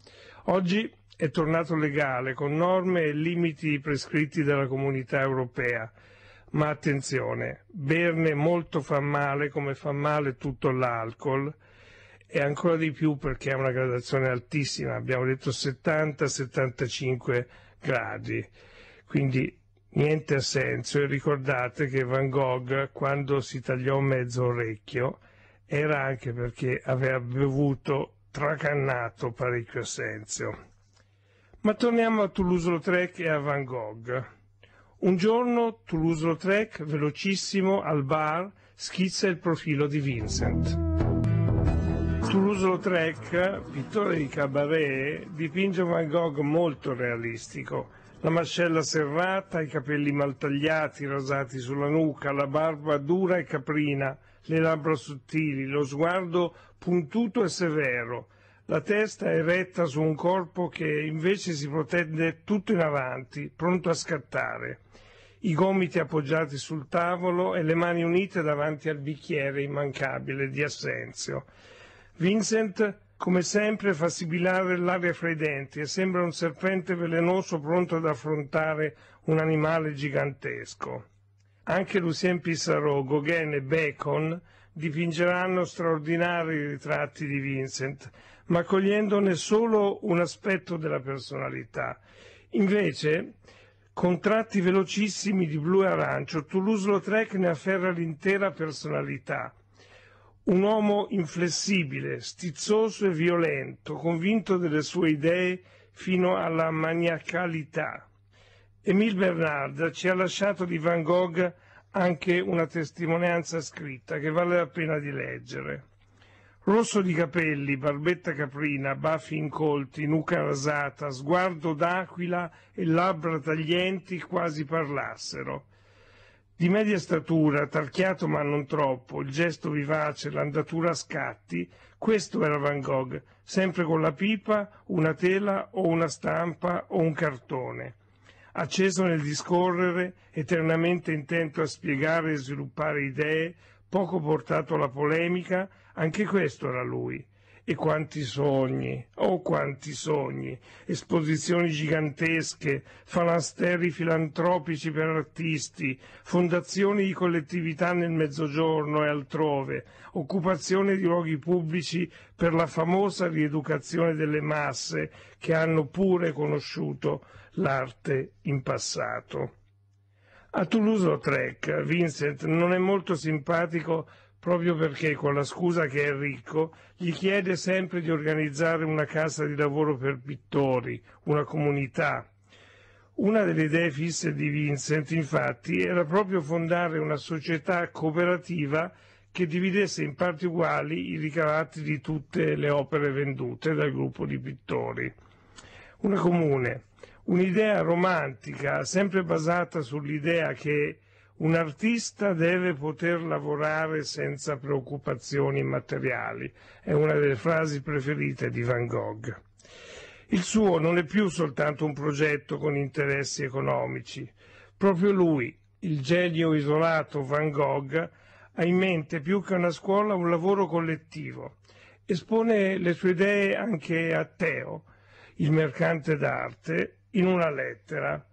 Oggi è tornato legale con norme e limiti prescritti dalla comunità europea ma attenzione, berne molto fa male come fa male tutto l'alcol e ancora di più perché ha una gradazione altissima, abbiamo detto 70-75 gradi. Quindi niente assenso e ricordate che Van Gogh quando si tagliò mezzo orecchio era anche perché aveva bevuto tracannato parecchio assenzio. Ma torniamo a Toulouse-Lautrec e a Van Gogh. Un giorno Toulouse-Lautrec, velocissimo, al bar, schizza il profilo di Vincent. Toulouse-Lautrec, pittore di cabaret, dipinge Van Gogh molto realistico. La mascella serrata, i capelli mal tagliati, rasati sulla nuca, la barba dura e caprina, le labbra sottili, lo sguardo puntuto e severo, la testa eretta su un corpo che invece si protende tutto in avanti, pronto a scattare i gomiti appoggiati sul tavolo e le mani unite davanti al bicchiere immancabile di assenzio. Vincent, come sempre, fa sibilare l'aria fra i denti e sembra un serpente velenoso pronto ad affrontare un animale gigantesco. Anche Lucien Pissarro, Gauguin e Bacon dipingeranno straordinari ritratti di Vincent, ma cogliendone solo un aspetto della personalità. Invece, Contratti velocissimi di blu e arancio, Toulouse-Lautrec ne afferra l'intera personalità. Un uomo inflessibile, stizzoso e violento, convinto delle sue idee fino alla maniacalità. Emile Bernard ci ha lasciato di Van Gogh anche una testimonianza scritta che vale la pena di leggere. Rosso di capelli, barbetta caprina, baffi incolti, nuca rasata, sguardo d'aquila e labbra taglienti quasi parlassero. Di media statura, tarchiato ma non troppo, il gesto vivace, l'andatura a scatti, questo era Van Gogh, sempre con la pipa, una tela o una stampa o un cartone. Acceso nel discorrere, eternamente intento a spiegare e sviluppare idee, poco portato alla polemica, anche questo era lui. E quanti sogni, oh quanti sogni, esposizioni gigantesche, falasteri filantropici per artisti, fondazioni di collettività nel mezzogiorno e altrove, occupazione di luoghi pubblici per la famosa rieducazione delle masse che hanno pure conosciuto l'arte in passato. A Toulouse-Lautrec Vincent non è molto simpatico proprio perché, con la scusa che è ricco, gli chiede sempre di organizzare una casa di lavoro per pittori, una comunità. Una delle idee fisse di Vincent, infatti, era proprio fondare una società cooperativa che dividesse in parti uguali i ricavati di tutte le opere vendute dal gruppo di pittori. Una comune, un'idea romantica, sempre basata sull'idea che un artista deve poter lavorare senza preoccupazioni materiali, è una delle frasi preferite di Van Gogh. Il suo non è più soltanto un progetto con interessi economici, proprio lui, il genio isolato Van Gogh, ha in mente più che una scuola un lavoro collettivo. Espone le sue idee anche a Teo, il mercante d'arte, in una lettera.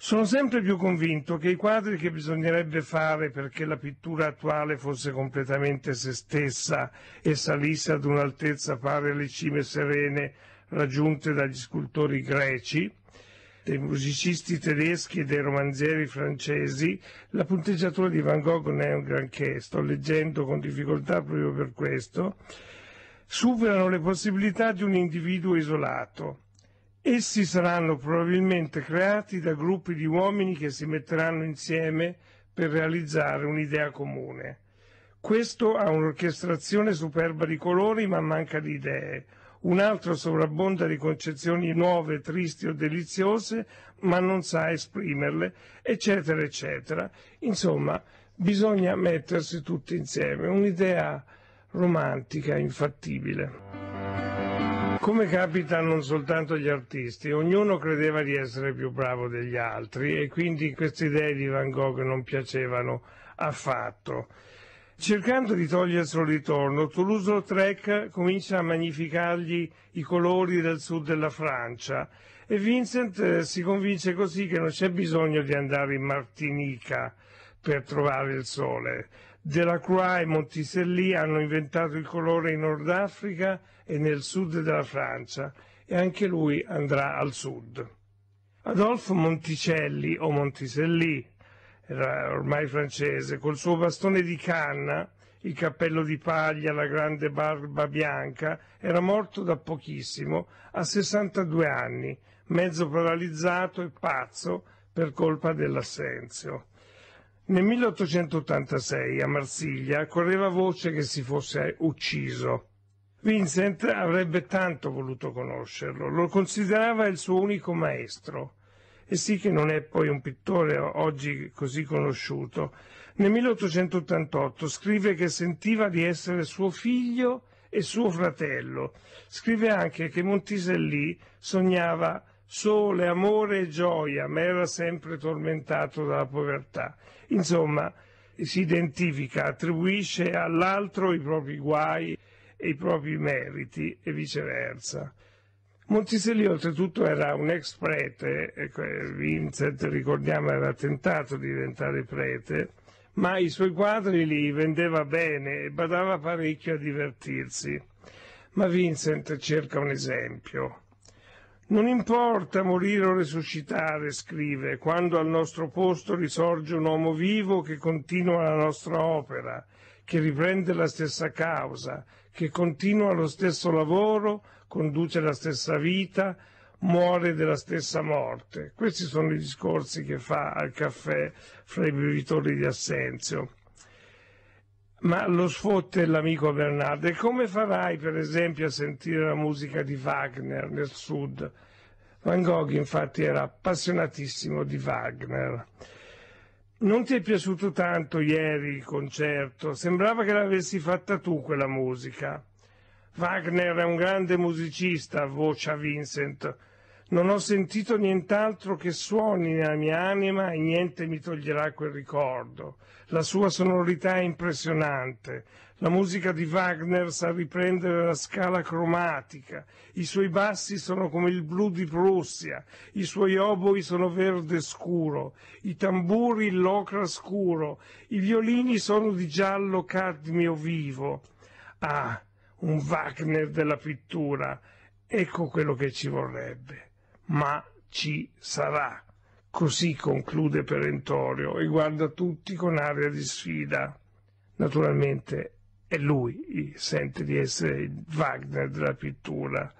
Sono sempre più convinto che i quadri che bisognerebbe fare perché la pittura attuale fosse completamente se stessa e salisse ad un'altezza pari alle cime serene raggiunte dagli scultori greci, dei musicisti tedeschi e dei romanzieri francesi, la punteggiatura di Van Gogh non è un granché, sto leggendo con difficoltà proprio per questo, superano le possibilità di un individuo isolato Essi saranno probabilmente creati da gruppi di uomini che si metteranno insieme per realizzare un'idea comune. Questo ha un'orchestrazione superba di colori ma manca di idee, un altro sovrabbonda di concezioni nuove, tristi o deliziose, ma non sa esprimerle, eccetera, eccetera. Insomma, bisogna mettersi tutti insieme, un'idea romantica, infattibile. Come capita non soltanto agli artisti, ognuno credeva di essere più bravo degli altri e quindi queste idee di Van Gogh non piacevano affatto. Cercando di toglierselo di torno, Toulouse-Lautrec comincia a magnificargli i colori del sud della Francia e Vincent eh, si convince così che non c'è bisogno di andare in Martinica per trovare il sole della Croix e Monticelli hanno inventato il colore in Nord Africa e nel sud della Francia e anche lui andrà al sud. Adolfo Monticelli o Monticelli era ormai francese, col suo bastone di canna, il cappello di paglia, la grande barba bianca, era morto da pochissimo, a 62 anni, mezzo paralizzato e pazzo per colpa dell'assenzio. Nel 1886 a Marsiglia correva voce che si fosse ucciso. Vincent avrebbe tanto voluto conoscerlo, lo considerava il suo unico maestro. E sì che non è poi un pittore oggi così conosciuto. Nel 1888 scrive che sentiva di essere suo figlio e suo fratello. Scrive anche che Montiselli sognava sole, amore e gioia, ma era sempre tormentato dalla povertà. Insomma, si identifica, attribuisce all'altro i propri guai e i propri meriti e viceversa. Montiselli oltretutto era un ex prete, Vincent ricordiamo era tentato di diventare prete, ma i suoi quadri li vendeva bene e badava parecchio a divertirsi. Ma Vincent cerca un esempio non importa morire o resuscitare, scrive, quando al nostro posto risorge un uomo vivo che continua la nostra opera, che riprende la stessa causa, che continua lo stesso lavoro, conduce la stessa vita, muore della stessa morte. Questi sono i discorsi che fa al caffè fra i bevitori di Assenzio. Ma lo sfotte l'amico Bernardo, e come farai per esempio a sentire la musica di Wagner nel sud? Van Gogh infatti era appassionatissimo di Wagner. Non ti è piaciuto tanto ieri il concerto, sembrava che l'avessi fatta tu quella musica. Wagner è un grande musicista, voce a Vincent, non ho sentito nient'altro che suoni nella mia anima e niente mi toglierà quel ricordo. La sua sonorità è impressionante. La musica di Wagner sa riprendere la scala cromatica. I suoi bassi sono come il blu di Prussia. I suoi oboi sono verde scuro. I tamburi l'ocra scuro. I violini sono di giallo cadmio vivo. Ah, un Wagner della pittura. Ecco quello che ci vorrebbe ma ci sarà. Così conclude Perentorio e guarda tutti con aria di sfida. Naturalmente è lui, eh, sente di essere il Wagner della pittura.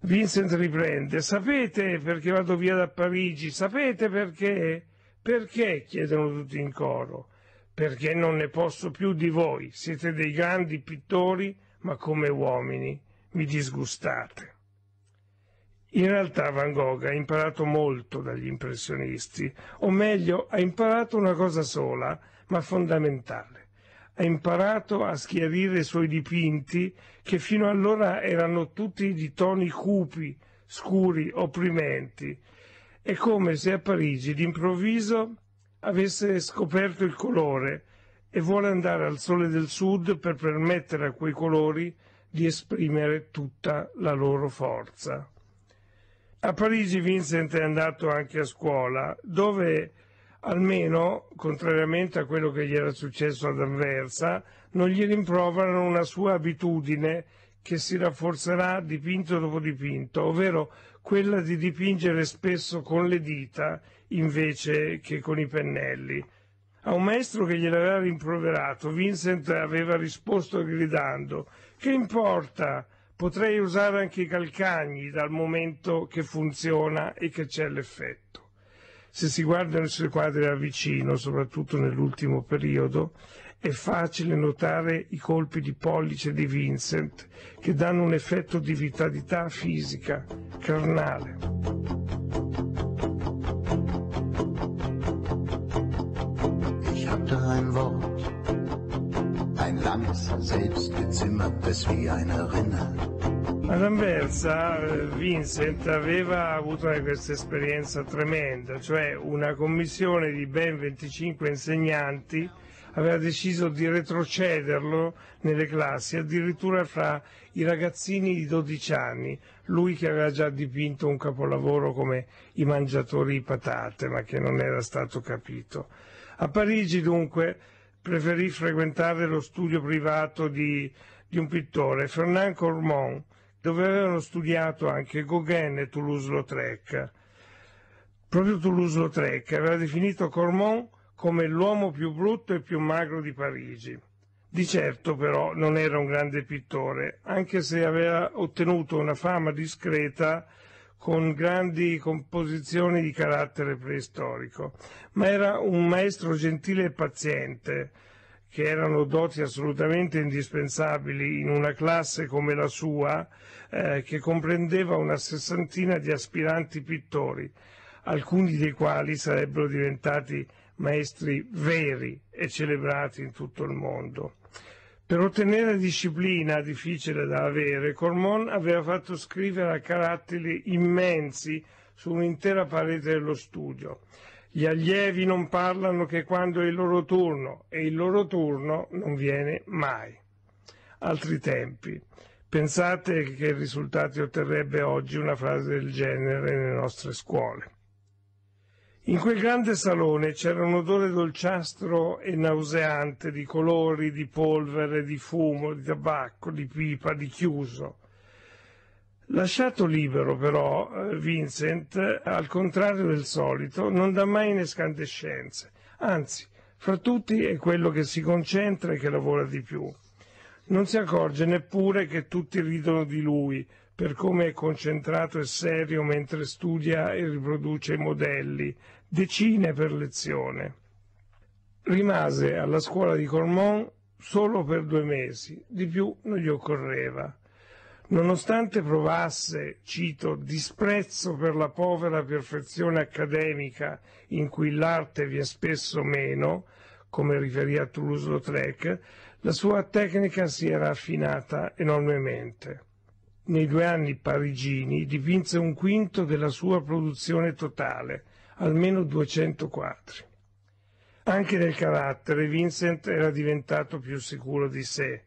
Vincent riprende, sapete perché vado via da Parigi? Sapete perché? Perché? chiedono tutti in coro. Perché non ne posso più di voi, siete dei grandi pittori, ma come uomini mi disgustate. In realtà Van Gogh ha imparato molto dagli impressionisti, o meglio ha imparato una cosa sola, ma fondamentale. Ha imparato a schiarire i suoi dipinti, che fino allora erano tutti di toni cupi, scuri, opprimenti. È come se a Parigi d'improvviso avesse scoperto il colore e vuole andare al sole del sud per permettere a quei colori di esprimere tutta la loro forza. A Parigi Vincent è andato anche a scuola, dove almeno, contrariamente a quello che gli era successo ad Anversa, non gli rimproverano una sua abitudine che si rafforzerà dipinto dopo dipinto, ovvero quella di dipingere spesso con le dita invece che con i pennelli. A un maestro che gliel'aveva rimproverato, Vincent aveva risposto gridando Che importa? Potrei usare anche i calcagni dal momento che funziona e che c'è l'effetto. Se si guardano i suoi quadri da vicino, soprattutto nell'ultimo periodo, è facile notare i colpi di pollice di Vincent che danno un effetto di vitalità fisica, carnale. Involved ein Land selbstgezimmertes wie eine Rinne. Ad Anversa eh, Vincent aveva avuto questa esperienza tremenda, cioè una commissione di ben 25 insegnanti aveva deciso di retrocederlo nelle classi, addirittura fra i ragazzini di 12 anni, lui che aveva già dipinto un capolavoro come I mangiatori di patate, ma che non era stato capito. A Parigi dunque preferì frequentare lo studio privato di, di un pittore, Fernand Cormont, dove avevano studiato anche Gauguin e Toulouse-Lautrec. Proprio Toulouse-Lautrec aveva definito Cormont come l'uomo più brutto e più magro di Parigi. Di certo però non era un grande pittore, anche se aveva ottenuto una fama discreta con grandi composizioni di carattere preistorico, ma era un maestro gentile e paziente, che erano doti assolutamente indispensabili in una classe come la sua, eh, che comprendeva una sessantina di aspiranti pittori, alcuni dei quali sarebbero diventati maestri veri e celebrati in tutto il mondo. Per ottenere disciplina, difficile da avere, Cormon aveva fatto scrivere a caratteri immensi su un'intera parete dello studio. Gli allievi non parlano che quando è il loro turno e il loro turno non viene mai. Altri tempi. Pensate che risultati otterrebbe oggi una frase del genere nelle nostre scuole. In quel grande salone c'era un odore dolciastro e nauseante di colori, di polvere, di fumo, di tabacco, di pipa, di chiuso. Lasciato libero però, eh, Vincent, al contrario del solito, non dà mai in escandescenze, anzi, fra tutti è quello che si concentra e che lavora di più. Non si accorge neppure che tutti ridono di lui, per come è concentrato e serio mentre studia e riproduce i modelli, decine per lezione. Rimase alla scuola di Cormont solo per due mesi, di più non gli occorreva. Nonostante provasse, cito, disprezzo per la povera perfezione accademica in cui l'arte vi è spesso meno, come riferì a Toulouse-Lautrec, la sua tecnica si era affinata enormemente. Nei due anni parigini dipinse un quinto della sua produzione totale, almeno 200 quadri. Anche nel carattere Vincent era diventato più sicuro di sé,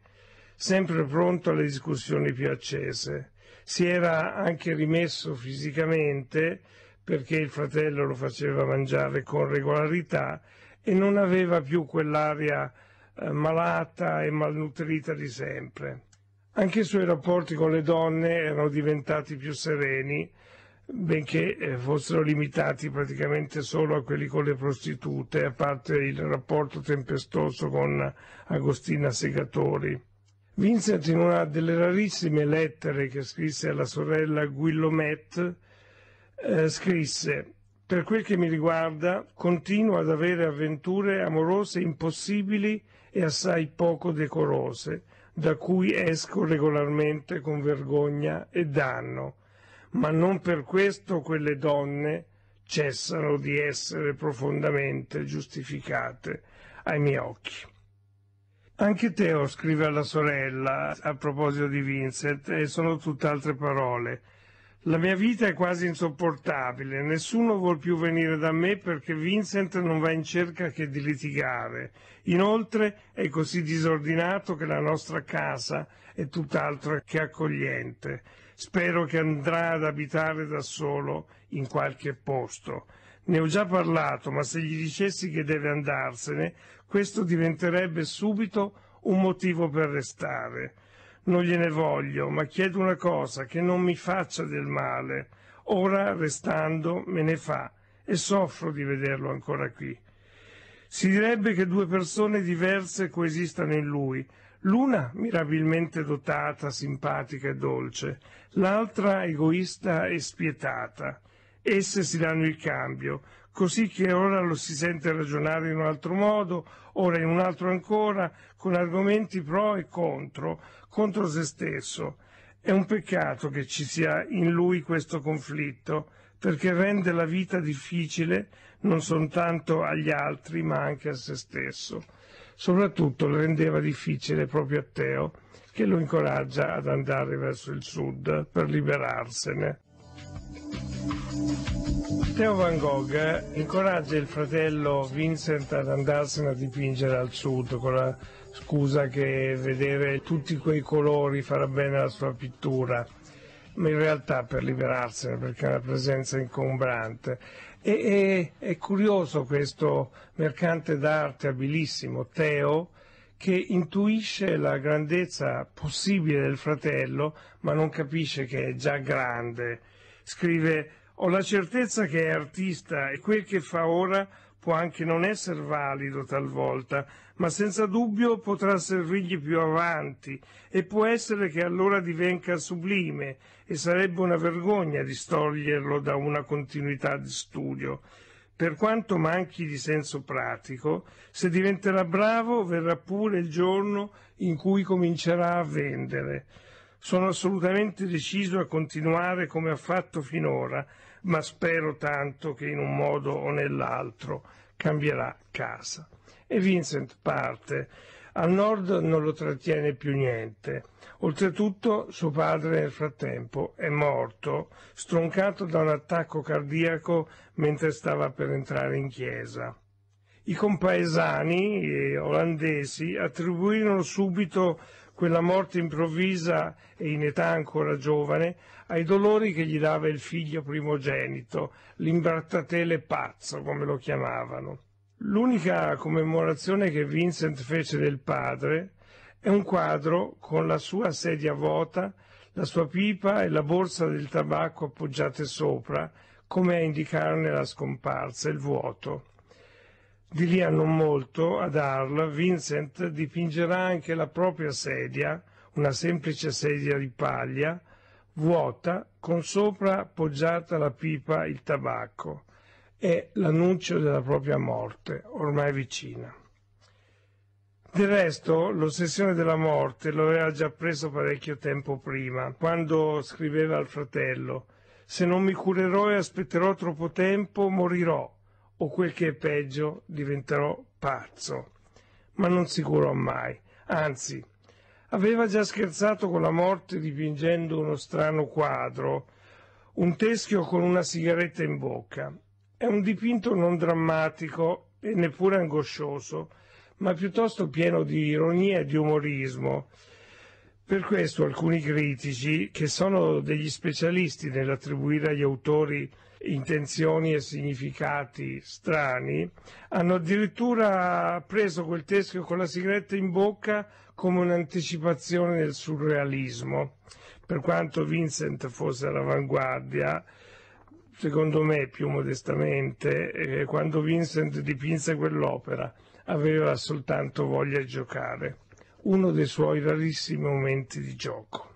sempre pronto alle discussioni più accese. Si era anche rimesso fisicamente perché il fratello lo faceva mangiare con regolarità e non aveva più quell'aria eh, malata e malnutrita di sempre. Anche i suoi rapporti con le donne erano diventati più sereni, benché eh, fossero limitati praticamente solo a quelli con le prostitute, a parte il rapporto tempestoso con Agostina Segatori. Vincent in una delle rarissime lettere che scrisse alla sorella Guillomet, eh, scrisse per quel che mi riguarda, continuo ad avere avventure amorose impossibili e assai poco decorose, da cui esco regolarmente con vergogna e danno, ma non per questo quelle donne cessano di essere profondamente giustificate ai miei occhi. Anche Teo scrive alla sorella a proposito di Vincent e sono tutt'altre parole, la mia vita è quasi insopportabile, nessuno vuol più venire da me perché Vincent non va in cerca che di litigare. Inoltre è così disordinato che la nostra casa è tutt'altro che accogliente. Spero che andrà ad abitare da solo in qualche posto. Ne ho già parlato, ma se gli dicessi che deve andarsene, questo diventerebbe subito un motivo per restare non gliene voglio, ma chiedo una cosa, che non mi faccia del male. Ora, restando, me ne fa, e soffro di vederlo ancora qui. Si direbbe che due persone diverse coesistano in lui, l'una mirabilmente dotata, simpatica e dolce, l'altra egoista e spietata. Esse si danno il cambio, così che ora lo si sente ragionare in un altro modo, ora in un altro ancora, con argomenti pro e contro, contro se stesso. È un peccato che ci sia in lui questo conflitto, perché rende la vita difficile non soltanto agli altri, ma anche a se stesso. Soprattutto lo rendeva difficile proprio a Teo, che lo incoraggia ad andare verso il sud per liberarsene. Teo Van Gogh incoraggia il fratello Vincent ad andarsene a dipingere al sud con la scusa che vedere tutti quei colori farà bene alla sua pittura, ma in realtà per liberarsene perché è una presenza incombrante. E, e, è curioso questo mercante d'arte abilissimo, Teo, che intuisce la grandezza possibile del fratello, ma non capisce che è già grande. Scrive, ho la certezza che è artista e quel che fa ora può anche non essere valido talvolta, ma senza dubbio potrà servirgli più avanti e può essere che allora divenga sublime e sarebbe una vergogna distoglierlo da una continuità di studio. Per quanto manchi di senso pratico, se diventerà bravo verrà pure il giorno in cui comincerà a vendere. Sono assolutamente deciso a continuare come ha fatto finora, ma spero tanto che in un modo o nell'altro cambierà casa e Vincent parte. Al nord non lo trattiene più niente. Oltretutto suo padre nel frattempo è morto, stroncato da un attacco cardiaco mentre stava per entrare in chiesa. I compaesani eh, olandesi attribuirono subito quella morte improvvisa e in età ancora giovane ai dolori che gli dava il figlio primogenito, l'imbrattatele pazzo, come lo chiamavano. L'unica commemorazione che Vincent fece del padre è un quadro con la sua sedia vuota, la sua pipa e la borsa del tabacco appoggiate sopra, come a indicarne la scomparsa, il vuoto. Di lì a non molto, ad Arles, Vincent dipingerà anche la propria sedia, una semplice sedia di paglia, vuota, con sopra appoggiata la pipa, il tabacco è l'annuncio della propria morte, ormai vicina. Del resto, l'ossessione della morte lo aveva già preso parecchio tempo prima, quando scriveva al fratello Se non mi curerò e aspetterò troppo tempo, morirò, o quel che è peggio, diventerò pazzo. Ma non si curò mai, anzi, aveva già scherzato con la morte dipingendo uno strano quadro, un teschio con una sigaretta in bocca, è un dipinto non drammatico e neppure angoscioso, ma piuttosto pieno di ironia e di umorismo. Per questo alcuni critici, che sono degli specialisti nell'attribuire agli autori intenzioni e significati strani, hanno addirittura preso quel teschio con la sigaretta in bocca come un'anticipazione del surrealismo. Per quanto Vincent fosse all'avanguardia, secondo me, più modestamente, eh, quando Vincent dipinse quell'opera, aveva soltanto voglia di giocare, uno dei suoi rarissimi momenti di gioco.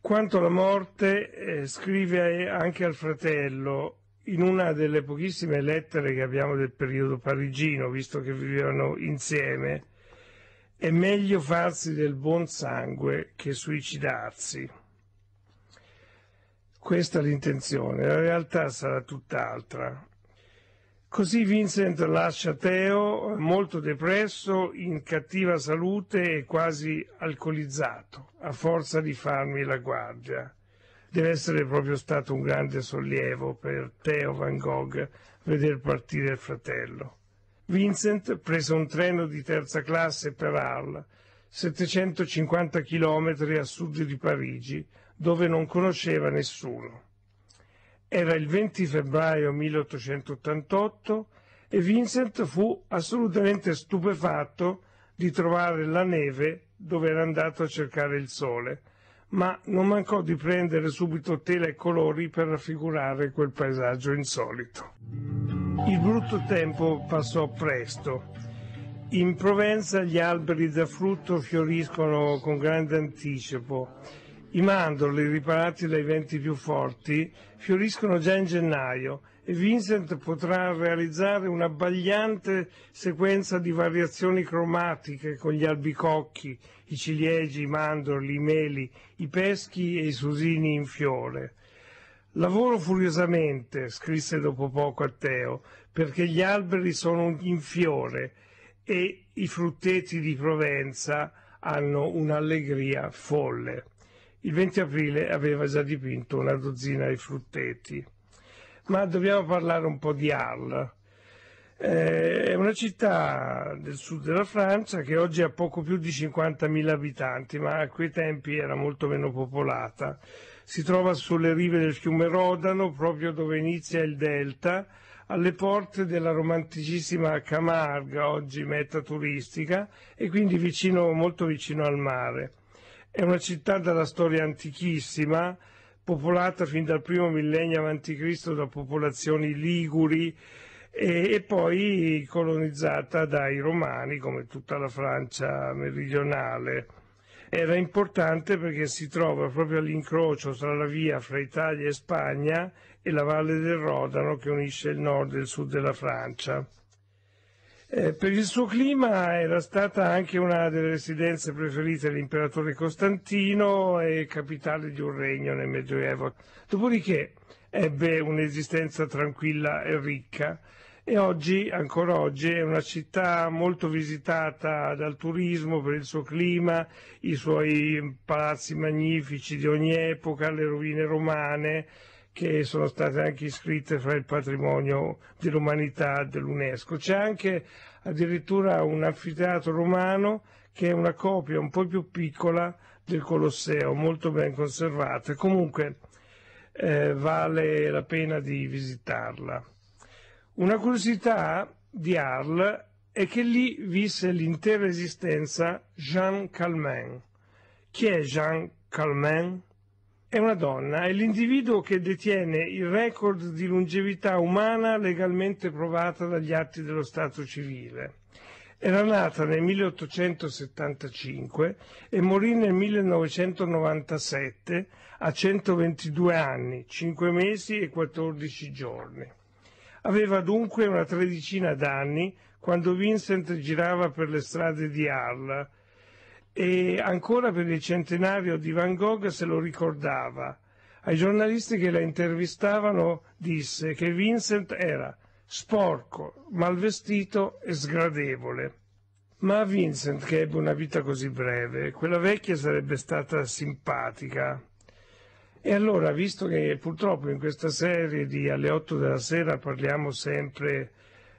Quanto alla morte, eh, scrive anche al fratello in una delle pochissime lettere che abbiamo del periodo parigino, visto che vivevano insieme, è meglio farsi del buon sangue che suicidarsi. Questa è l'intenzione, la realtà sarà tutt'altra. Così Vincent lascia Teo molto depresso, in cattiva salute e quasi alcolizzato, a forza di farmi la guardia. Deve essere proprio stato un grande sollievo per Teo Van Gogh veder partire il fratello. Vincent prese un treno di terza classe per Arles, 750 chilometri a sud di Parigi, dove non conosceva nessuno. Era il 20 febbraio 1888 e Vincent fu assolutamente stupefatto di trovare la neve dove era andato a cercare il sole, ma non mancò di prendere subito tela e colori per raffigurare quel paesaggio insolito. Il brutto tempo passò presto. In Provenza gli alberi da frutto fioriscono con grande anticipo i mandorli riparati dai venti più forti fioriscono già in gennaio e Vincent potrà realizzare una abbagliante sequenza di variazioni cromatiche con gli albicocchi, i ciliegi, i mandorli, i meli, i peschi e i susini in fiore. Lavoro furiosamente, scrisse dopo poco a Teo, perché gli alberi sono in fiore e i frutteti di Provenza hanno un'allegria folle. Il 20 aprile aveva già dipinto una dozzina di frutteti. Ma dobbiamo parlare un po' di Arles. Eh, è una città del sud della Francia che oggi ha poco più di 50.000 abitanti, ma a quei tempi era molto meno popolata. Si trova sulle rive del fiume Rodano, proprio dove inizia il delta, alle porte della romanticissima Camarga, oggi meta turistica, e quindi vicino, molto vicino al mare. È una città dalla storia antichissima, popolata fin dal primo millennio a.C. da popolazioni liguri e, e, poi colonizzata dai romani come tutta la Francia meridionale. Era importante perché si trova proprio all'incrocio tra la via fra Italia e Spagna e la valle del Rodano che unisce il nord e il sud della Francia. Eh, per il suo clima era stata anche una delle residenze preferite dell'imperatore Costantino e capitale di un regno nel Medioevo. Dopodiché ebbe un'esistenza tranquilla e ricca e oggi, ancora oggi, è una città molto visitata dal turismo per il suo clima, i suoi palazzi magnifici di ogni epoca, le rovine romane, che sono state anche iscritte fra il patrimonio dell'umanità dell'UNESCO. C'è anche addirittura un anfiteatro romano che è una copia un po' più piccola del Colosseo, molto ben conservata. Comunque eh, vale la pena di visitarla. Una curiosità di Arles è che lì visse l'intera esistenza Jean Calment. Chi è Jean Calment? è una donna, è l'individuo che detiene il record di longevità umana legalmente provata dagli atti dello Stato civile. Era nata nel 1875 e morì nel 1997 a 122 anni, 5 mesi e 14 giorni. Aveva dunque una tredicina d'anni quando Vincent girava per le strade di Arles, e ancora per il centenario di Van Gogh se lo ricordava. Ai giornalisti che la intervistavano disse che Vincent era sporco, malvestito e sgradevole. Ma a Vincent, che ebbe una vita così breve, quella vecchia sarebbe stata simpatica. E allora, visto che purtroppo in questa serie di alle 8 della sera parliamo sempre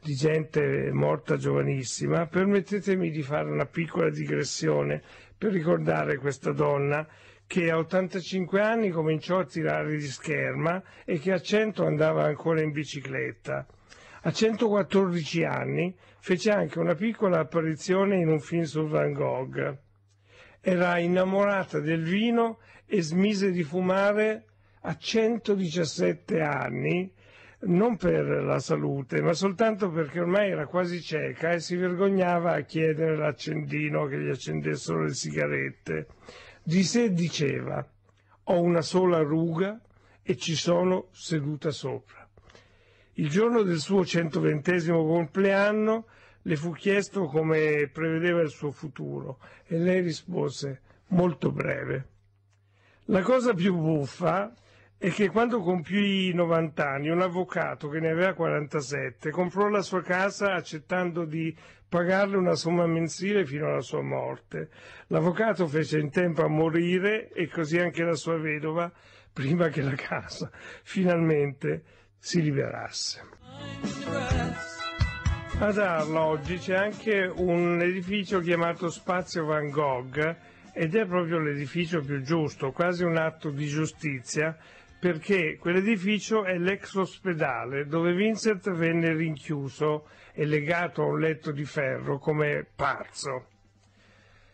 di gente morta giovanissima, permettetemi di fare una piccola digressione per ricordare questa donna che a 85 anni cominciò a tirare di scherma e che a 100 andava ancora in bicicletta. A 114 anni fece anche una piccola apparizione in un film su Van Gogh. Era innamorata del vino e smise di fumare a 117 anni non per la salute, ma soltanto perché ormai era quasi cieca e si vergognava a chiedere l'accendino che gli accendessero le sigarette. Di sé diceva, ho una sola ruga e ci sono seduta sopra. Il giorno del suo 120 compleanno le fu chiesto come prevedeva il suo futuro e lei rispose, molto breve. La cosa più buffa è che quando compì 90 anni un avvocato che ne aveva 47 comprò la sua casa accettando di pagarle una somma mensile fino alla sua morte. L'avvocato fece in tempo a morire e così anche la sua vedova prima che la casa finalmente si liberasse. Ad Arlo oggi c'è anche un edificio chiamato Spazio Van Gogh ed è proprio l'edificio più giusto, quasi un atto di giustizia perché quell'edificio è l'ex ospedale dove Vincent venne rinchiuso e legato a un letto di ferro come pazzo.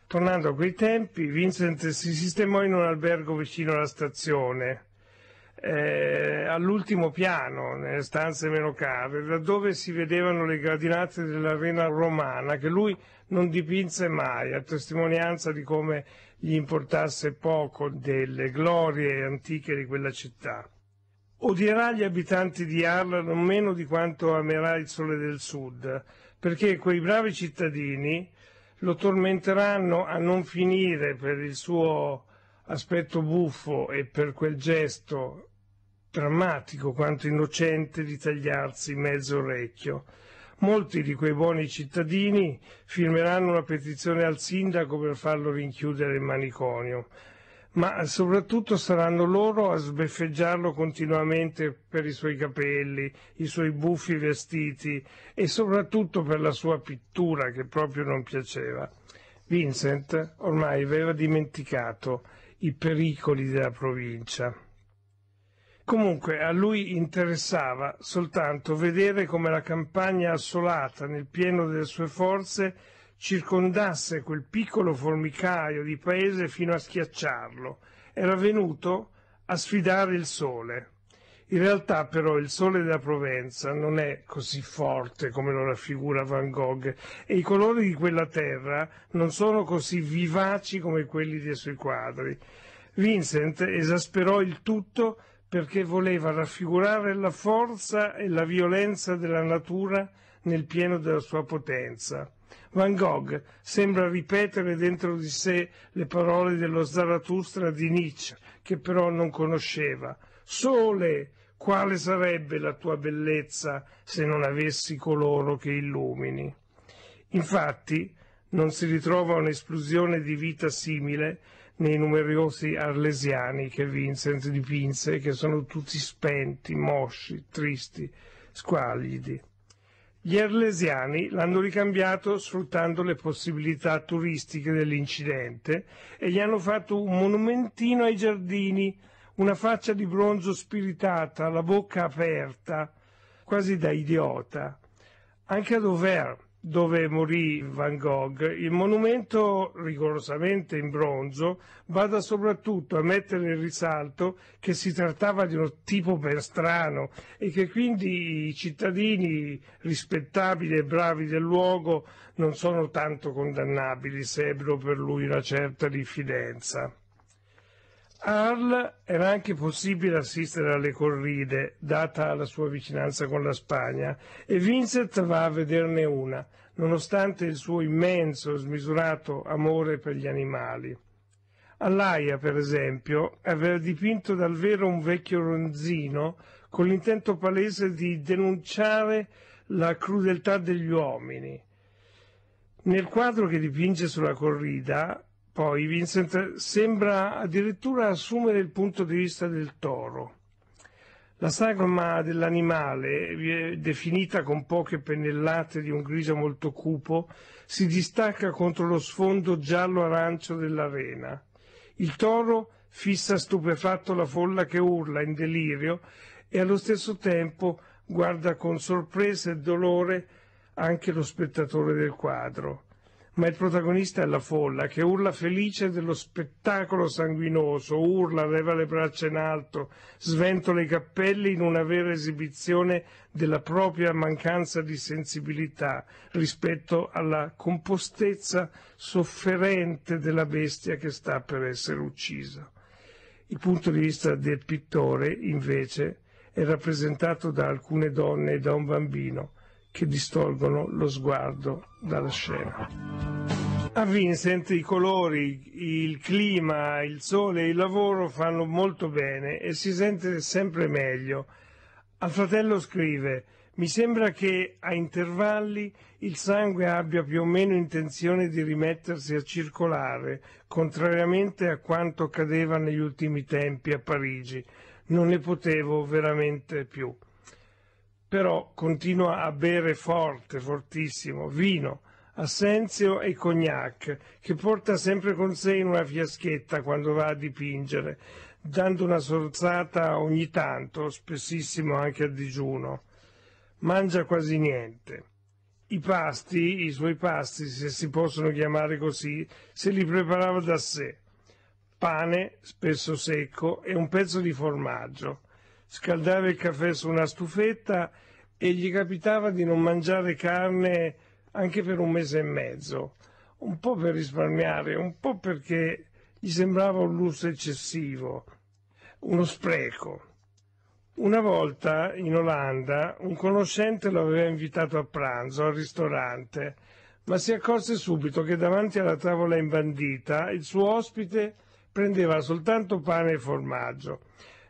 Tornando a quei tempi, Vincent si sistemò in un albergo vicino alla stazione, eh, all'ultimo piano, nelle stanze meno care, laddove si vedevano le gradinate dell'arena romana che lui non dipinse mai, a testimonianza di come gli importasse poco delle glorie antiche di quella città. Odierà gli abitanti di Arla non meno di quanto amerà il sole del sud, perché quei bravi cittadini lo tormenteranno a non finire per il suo aspetto buffo e per quel gesto drammatico quanto innocente di tagliarsi mezzo orecchio Molti di quei buoni cittadini firmeranno una petizione al sindaco per farlo rinchiudere in manicomio, ma soprattutto saranno loro a sbeffeggiarlo continuamente per i suoi capelli, i suoi buffi vestiti e soprattutto per la sua pittura che proprio non piaceva. Vincent ormai aveva dimenticato i pericoli della provincia. Comunque a lui interessava soltanto vedere come la campagna assolata nel pieno delle sue forze circondasse quel piccolo formicaio di paese fino a schiacciarlo. Era venuto a sfidare il sole. In realtà però il sole della Provenza non è così forte come lo raffigura Van Gogh e i colori di quella terra non sono così vivaci come quelli dei suoi quadri. Vincent esasperò il tutto perché voleva raffigurare la forza e la violenza della natura nel pieno della sua potenza. Van Gogh sembra ripetere dentro di sé le parole dello Zarathustra di Nietzsche, che però non conosceva. Sole, quale sarebbe la tua bellezza se non avessi coloro che illumini? Infatti, non si ritrova un'esplosione di vita simile nei numerosi arlesiani che Vincent dipinse e che sono tutti spenti, mosci, tristi, squallidi. Gli arlesiani l'hanno ricambiato sfruttando le possibilità turistiche dell'incidente e gli hanno fatto un monumentino ai giardini, una faccia di bronzo spiritata, la bocca aperta, quasi da idiota. Anche a Dover, dove morì Van Gogh, il monumento, rigorosamente in bronzo, vada soprattutto a mettere in risalto che si trattava di un tipo ben strano e che quindi i cittadini rispettabili e bravi del luogo non sono tanto condannabili se ebbero per lui una certa diffidenza. Arl era anche possibile assistere alle corride, data la sua vicinanza con la Spagna, e Vincent va a vederne una, nonostante il suo immenso e smisurato amore per gli animali. All'Aia, per esempio, aveva dipinto dal vero un vecchio ronzino con l'intento palese di denunciare la crudeltà degli uomini. Nel quadro che dipinge sulla corrida, poi Vincent sembra addirittura assumere il punto di vista del toro. La sagoma dell'animale, eh, definita con poche pennellate di un grigio molto cupo, si distacca contro lo sfondo giallo-arancio dell'arena. Il toro fissa stupefatto la folla che urla in delirio e allo stesso tempo guarda con sorpresa e dolore anche lo spettatore del quadro ma il protagonista è la folla che urla felice dello spettacolo sanguinoso, urla, leva le braccia in alto, sventola i cappelli in una vera esibizione della propria mancanza di sensibilità rispetto alla compostezza sofferente della bestia che sta per essere uccisa. Il punto di vista del pittore, invece, è rappresentato da alcune donne e da un bambino, che distolgono lo sguardo dalla scena. A Vincent i colori, il clima, il sole e il lavoro fanno molto bene e si sente sempre meglio. Al fratello scrive mi sembra che a intervalli il sangue abbia più o meno intenzione di rimettersi a circolare, contrariamente a quanto accadeva negli ultimi tempi a Parigi. Non ne potevo veramente più però continua a bere forte, fortissimo, vino, assenzio e cognac, che porta sempre con sé in una fiaschetta quando va a dipingere, dando una sorzata ogni tanto, spessissimo anche a digiuno. Mangia quasi niente. I pasti, i suoi pasti, se si possono chiamare così, se li preparava da sé. Pane, spesso secco, e un pezzo di formaggio scaldava il caffè su una stufetta e gli capitava di non mangiare carne anche per un mese e mezzo, un po' per risparmiare, un po' perché gli sembrava un lusso eccessivo, uno spreco. Una volta in Olanda un conoscente lo aveva invitato a pranzo al ristorante, ma si accorse subito che davanti alla tavola imbandita il suo ospite prendeva soltanto pane e formaggio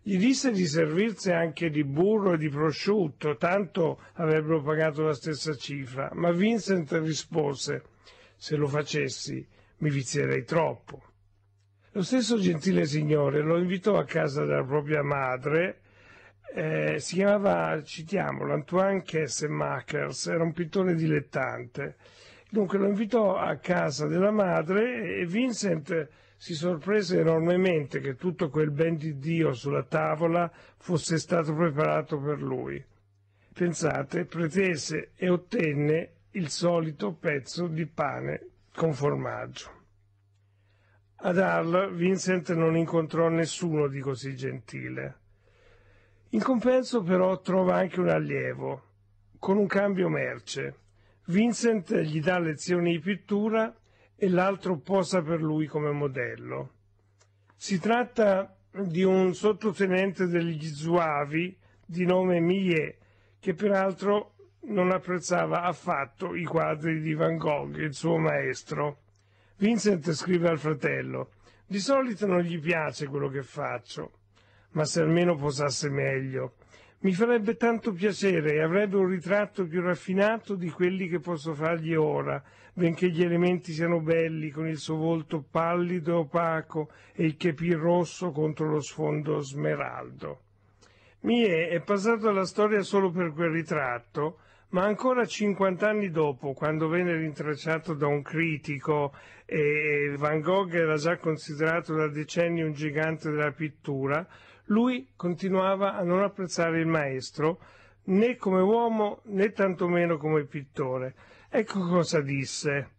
gli disse di servirsi anche di burro e di prosciutto, tanto avrebbero pagato la stessa cifra, ma Vincent rispose Se lo facessi mi vizierei troppo. Lo stesso gentile signore lo invitò a casa della propria madre, eh, si chiamava, citiamolo, Antoine Kessemachers, era un pittore dilettante. Dunque lo invitò a casa della madre e Vincent si sorprese enormemente che tutto quel ben di Dio sulla tavola fosse stato preparato per lui. Pensate, pretese e ottenne il solito pezzo di pane con formaggio. Ad Arles Vincent non incontrò nessuno di così gentile. In compenso però trova anche un allievo, con un cambio merce. Vincent gli dà lezioni di pittura e l'altro posa per lui come modello. Si tratta di un sottotenente degli Zuavi di nome Mie, che peraltro non apprezzava affatto i quadri di Van Gogh, il suo maestro. Vincent scrive al fratello Di solito non gli piace quello che faccio, ma se almeno posasse meglio. Mi farebbe tanto piacere e avrebbe un ritratto più raffinato di quelli che posso fargli ora, benché gli elementi siano belli con il suo volto pallido e opaco e il chepì rosso contro lo sfondo smeraldo. Mie è passato alla storia solo per quel ritratto, ma ancora 50 anni dopo, quando venne rintracciato da un critico e Van Gogh era già considerato da decenni un gigante della pittura, lui continuava a non apprezzare il maestro né come uomo né tantomeno come pittore. Ecco cosa disse.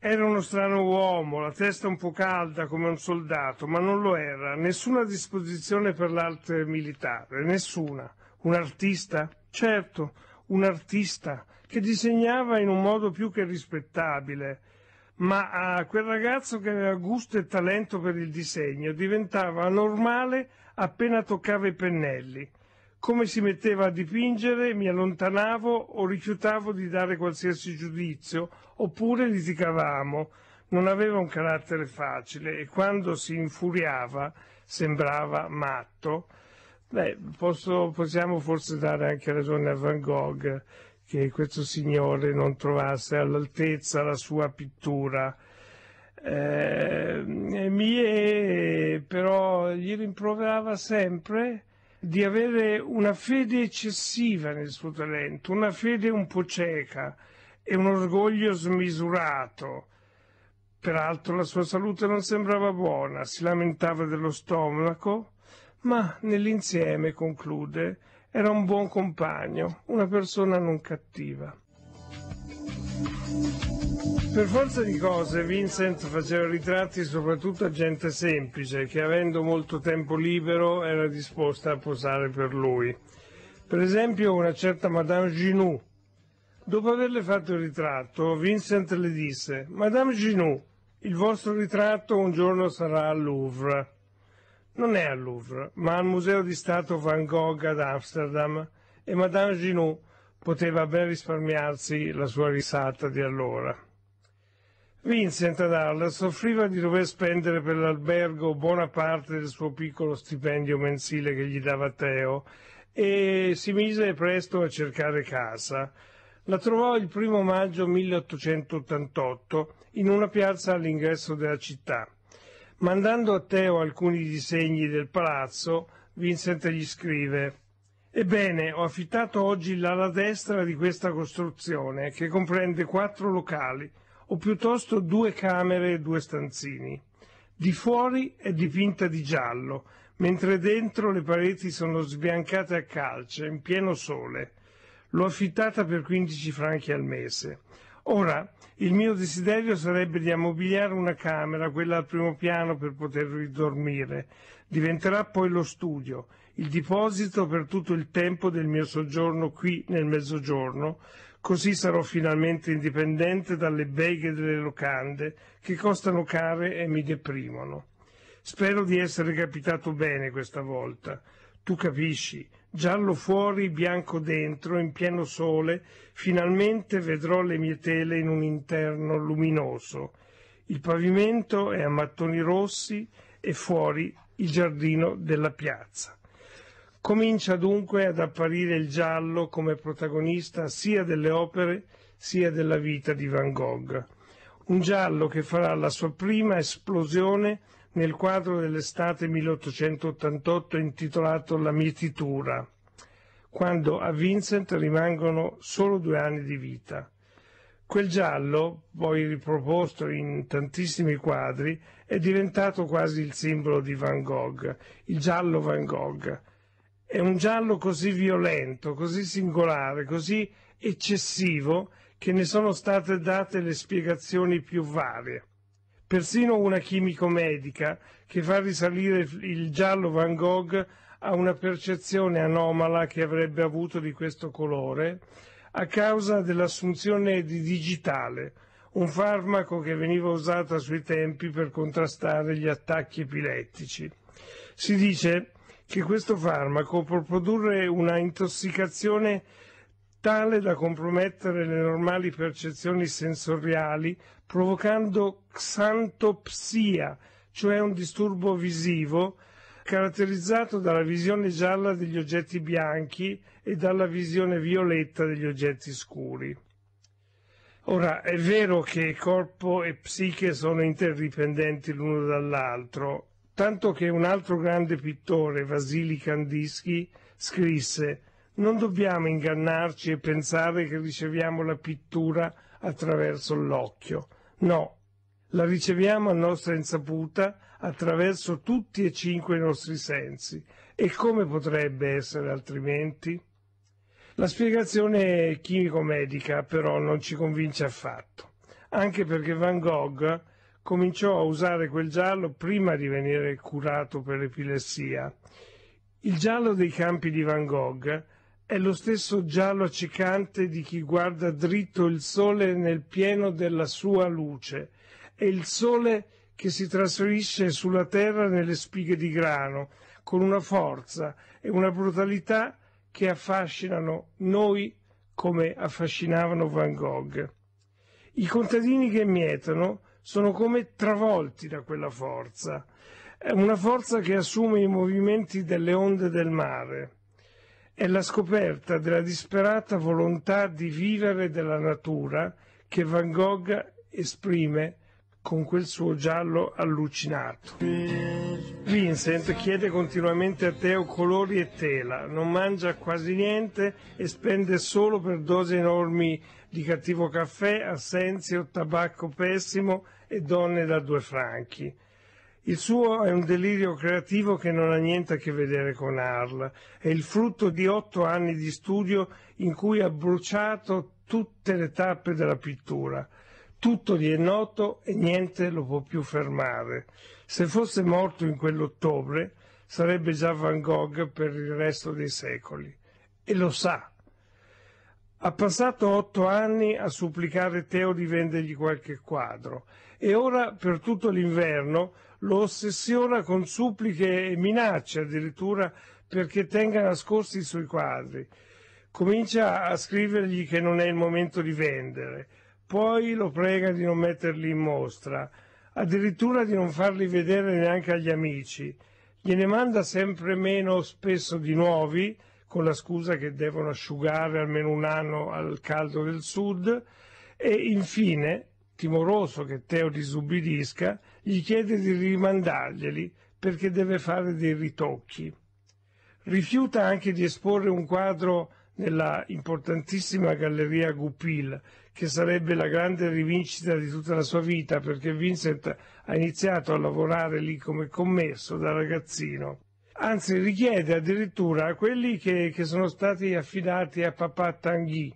Era uno strano uomo, la testa un po' calda come un soldato, ma non lo era, nessuna disposizione per l'arte militare, nessuna. Un artista? Certo, un artista che disegnava in un modo più che rispettabile, ma a ah, quel ragazzo che aveva gusto e talento per il disegno diventava normale appena toccava i pennelli. Come si metteva a dipingere, mi allontanavo o rifiutavo di dare qualsiasi giudizio, oppure litigavamo. Non aveva un carattere facile e quando si infuriava sembrava matto. Beh, posso, possiamo forse dare anche ragione a Van Gogh che questo signore non trovasse all'altezza la sua pittura. Eh, mie, eh, però gli rimproverava sempre di avere una fede eccessiva nel suo talento, una fede un po' cieca e un orgoglio smisurato. Peraltro la sua salute non sembrava buona, si lamentava dello stomaco, ma nell'insieme, conclude, era un buon compagno, una persona non cattiva. Per forza di cose Vincent faceva ritratti soprattutto a gente semplice che avendo molto tempo libero era disposta a posare per lui. Per esempio una certa Madame Ginou. Dopo averle fatto il ritratto, Vincent le disse Madame Ginou, il vostro ritratto un giorno sarà al Louvre. Non è al Louvre, ma al Museo di Stato Van Gogh ad Amsterdam e Madame Ginou poteva ben risparmiarsi la sua risata di allora. Vincent Adal soffriva di dover spendere per l'albergo buona parte del suo piccolo stipendio mensile che gli dava Teo e si mise presto a cercare casa. La trovò il primo maggio 1888 in una piazza all'ingresso della città. Mandando a Teo alcuni disegni del palazzo, Vincent gli scrive Ebbene, ho affittato oggi l'ala destra di questa costruzione, che comprende quattro locali, o piuttosto due camere e due stanzini. Di fuori è dipinta di giallo, mentre dentro le pareti sono sbiancate a calce, in pieno sole. L'ho affittata per 15 franchi al mese. Ora, il mio desiderio sarebbe di ammobiliare una camera, quella al primo piano, per poter ridormire. Diventerà poi lo studio, il deposito per tutto il tempo del mio soggiorno qui nel mezzogiorno, Così sarò finalmente indipendente dalle beghe delle locande che costano care e mi deprimono. Spero di essere capitato bene questa volta. Tu capisci, giallo fuori, bianco dentro, in pieno sole, finalmente vedrò le mie tele in un interno luminoso. Il pavimento è a mattoni rossi e fuori il giardino della piazza. Comincia dunque ad apparire il giallo come protagonista sia delle opere sia della vita di Van Gogh. Un giallo che farà la sua prima esplosione nel quadro dell'estate 1888 intitolato La mietitura, quando a Vincent rimangono solo due anni di vita. Quel giallo, poi riproposto in tantissimi quadri, è diventato quasi il simbolo di Van Gogh, il giallo Van Gogh, è un giallo così violento, così singolare, così eccessivo che ne sono state date le spiegazioni più varie. Persino una chimico-medica che fa risalire il giallo Van Gogh a una percezione anomala che avrebbe avuto di questo colore a causa dell'assunzione di digitale, un farmaco che veniva usato a suoi tempi per contrastare gli attacchi epilettici. Si dice che questo farmaco può produrre una intossicazione tale da compromettere le normali percezioni sensoriali, provocando xantopsia, cioè un disturbo visivo caratterizzato dalla visione gialla degli oggetti bianchi e dalla visione violetta degli oggetti scuri. Ora, è vero che corpo e psiche sono interdipendenti l'uno dall'altro, tanto che un altro grande pittore, Vasili Kandinsky, scrisse non dobbiamo ingannarci e pensare che riceviamo la pittura attraverso l'occhio. No, la riceviamo a nostra insaputa attraverso tutti e cinque i nostri sensi. E come potrebbe essere altrimenti? La spiegazione chimico-medica però non ci convince affatto, anche perché Van Gogh cominciò a usare quel giallo prima di venire curato per epilessia. Il giallo dei campi di Van Gogh è lo stesso giallo accecante di chi guarda dritto il sole nel pieno della sua luce. È il sole che si trasferisce sulla terra nelle spighe di grano, con una forza e una brutalità che affascinano noi come affascinavano Van Gogh. I contadini che mietono sono come travolti da quella forza. È una forza che assume i movimenti delle onde del mare. È la scoperta della disperata volontà di vivere della natura che Van Gogh esprime con quel suo giallo allucinato. Vincent chiede continuamente a Teo colori e tela, non mangia quasi niente e spende solo per dosi enormi di cattivo caffè, assenzio, tabacco pessimo e donne da due franchi. Il suo è un delirio creativo che non ha niente a che vedere con Arl, è il frutto di otto anni di studio in cui ha bruciato tutte le tappe della pittura. Tutto gli è noto e niente lo può più fermare. Se fosse morto in quell'ottobre, sarebbe già Van Gogh per il resto dei secoli. E lo sa. Ha passato otto anni a supplicare Teo di vendergli qualche quadro e ora per tutto l'inverno lo ossessiona con suppliche e minacce addirittura perché tenga nascosti i suoi quadri. Comincia a scrivergli che non è il momento di vendere, poi lo prega di non metterli in mostra, addirittura di non farli vedere neanche agli amici. Gliene manda sempre meno spesso di nuovi, con la scusa che devono asciugare almeno un anno al caldo del sud, e infine timoroso che Teo disubbidisca, gli chiede di rimandarglieli perché deve fare dei ritocchi. Rifiuta anche di esporre un quadro nella importantissima galleria Goupil, che sarebbe la grande rivincita di tutta la sua vita perché Vincent ha iniziato a lavorare lì come commesso da ragazzino. Anzi, richiede addirittura a quelli che, che sono stati affidati a papà Tanguy.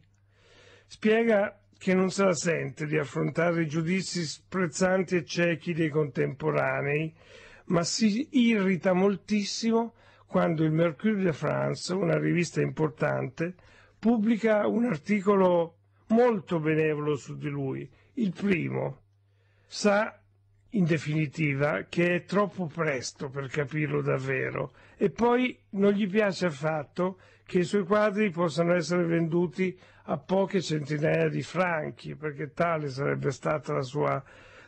Spiega che non se la sente di affrontare i giudizi sprezzanti e ciechi dei contemporanei, ma si irrita moltissimo quando il Mercure de France, una rivista importante, pubblica un articolo molto benevolo su di lui, il primo. Sa, in definitiva, che è troppo presto per capirlo davvero e poi non gli piace affatto che i suoi quadri possano essere venduti a poche centinaia di franchi, perché tale sarebbe stata la sua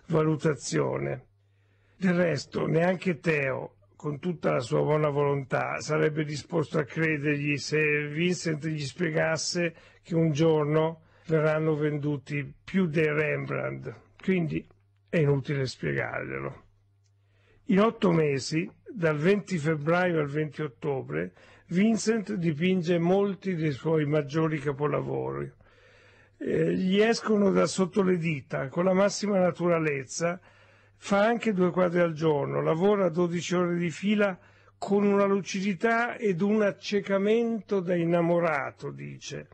valutazione. Del resto, neanche Teo, con tutta la sua buona volontà, sarebbe disposto a credergli se Vincent gli spiegasse che un giorno verranno venduti più dei Rembrandt. Quindi è inutile spiegarglielo. In otto mesi, dal 20 febbraio al 20 ottobre, Vincent dipinge molti dei suoi maggiori capolavori. Eh, gli escono da sotto le dita con la massima naturalezza, fa anche due quadri al giorno, lavora 12 ore di fila con una lucidità ed un accecamento da innamorato, dice.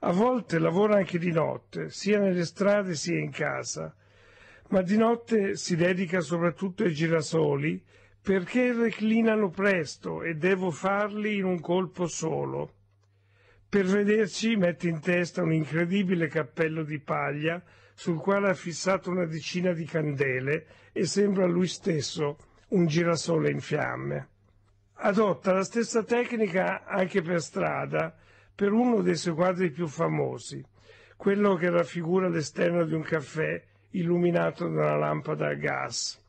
A volte lavora anche di notte, sia nelle strade sia in casa ma di notte si dedica soprattutto ai girasoli perché reclinano presto e devo farli in un colpo solo. Per vederci mette in testa un incredibile cappello di paglia sul quale ha fissato una decina di candele e sembra lui stesso un girasole in fiamme. Adotta la stessa tecnica anche per strada per uno dei suoi quadri più famosi, quello che raffigura l'esterno di un caffè illuminato da una lampada a gas.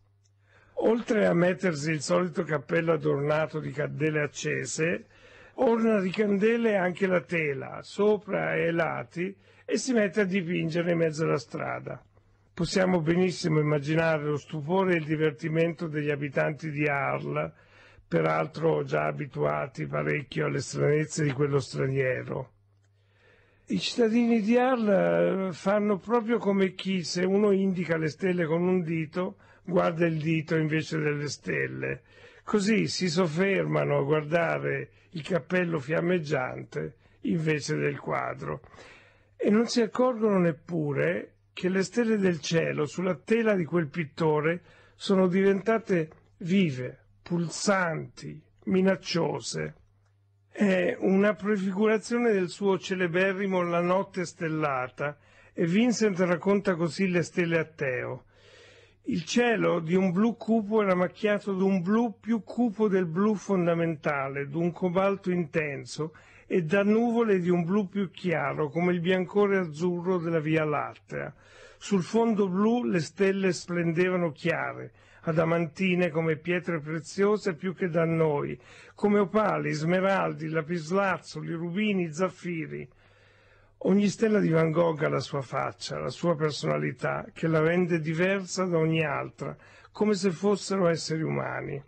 Oltre a mettersi il solito cappello adornato di candele accese, orna di candele anche la tela, sopra e ai lati, e si mette a dipingere in mezzo alla strada. Possiamo benissimo immaginare lo stupore e il divertimento degli abitanti di Arles, peraltro già abituati parecchio alle stranezze di quello straniero. I cittadini di Arl eh, fanno proprio come chi, se uno indica le stelle con un dito, guarda il dito invece delle stelle. Così si soffermano a guardare il cappello fiammeggiante invece del quadro. E non si accorgono neppure che le stelle del cielo sulla tela di quel pittore sono diventate vive, pulsanti, minacciose è una prefigurazione del suo celeberrimo La notte stellata e Vincent racconta così le stelle a Teo. Il cielo di un blu cupo era macchiato d'un blu più cupo del blu fondamentale, d'un cobalto intenso e da nuvole di un blu più chiaro, come il biancore azzurro della Via Lattea. Sul fondo blu le stelle splendevano chiare, adamantine come pietre preziose più che da noi, come opali, smeraldi, lapislazzoli, rubini, zaffiri. Ogni stella di Van Gogh ha la sua faccia, la sua personalità, che la rende diversa da ogni altra, come se fossero esseri umani.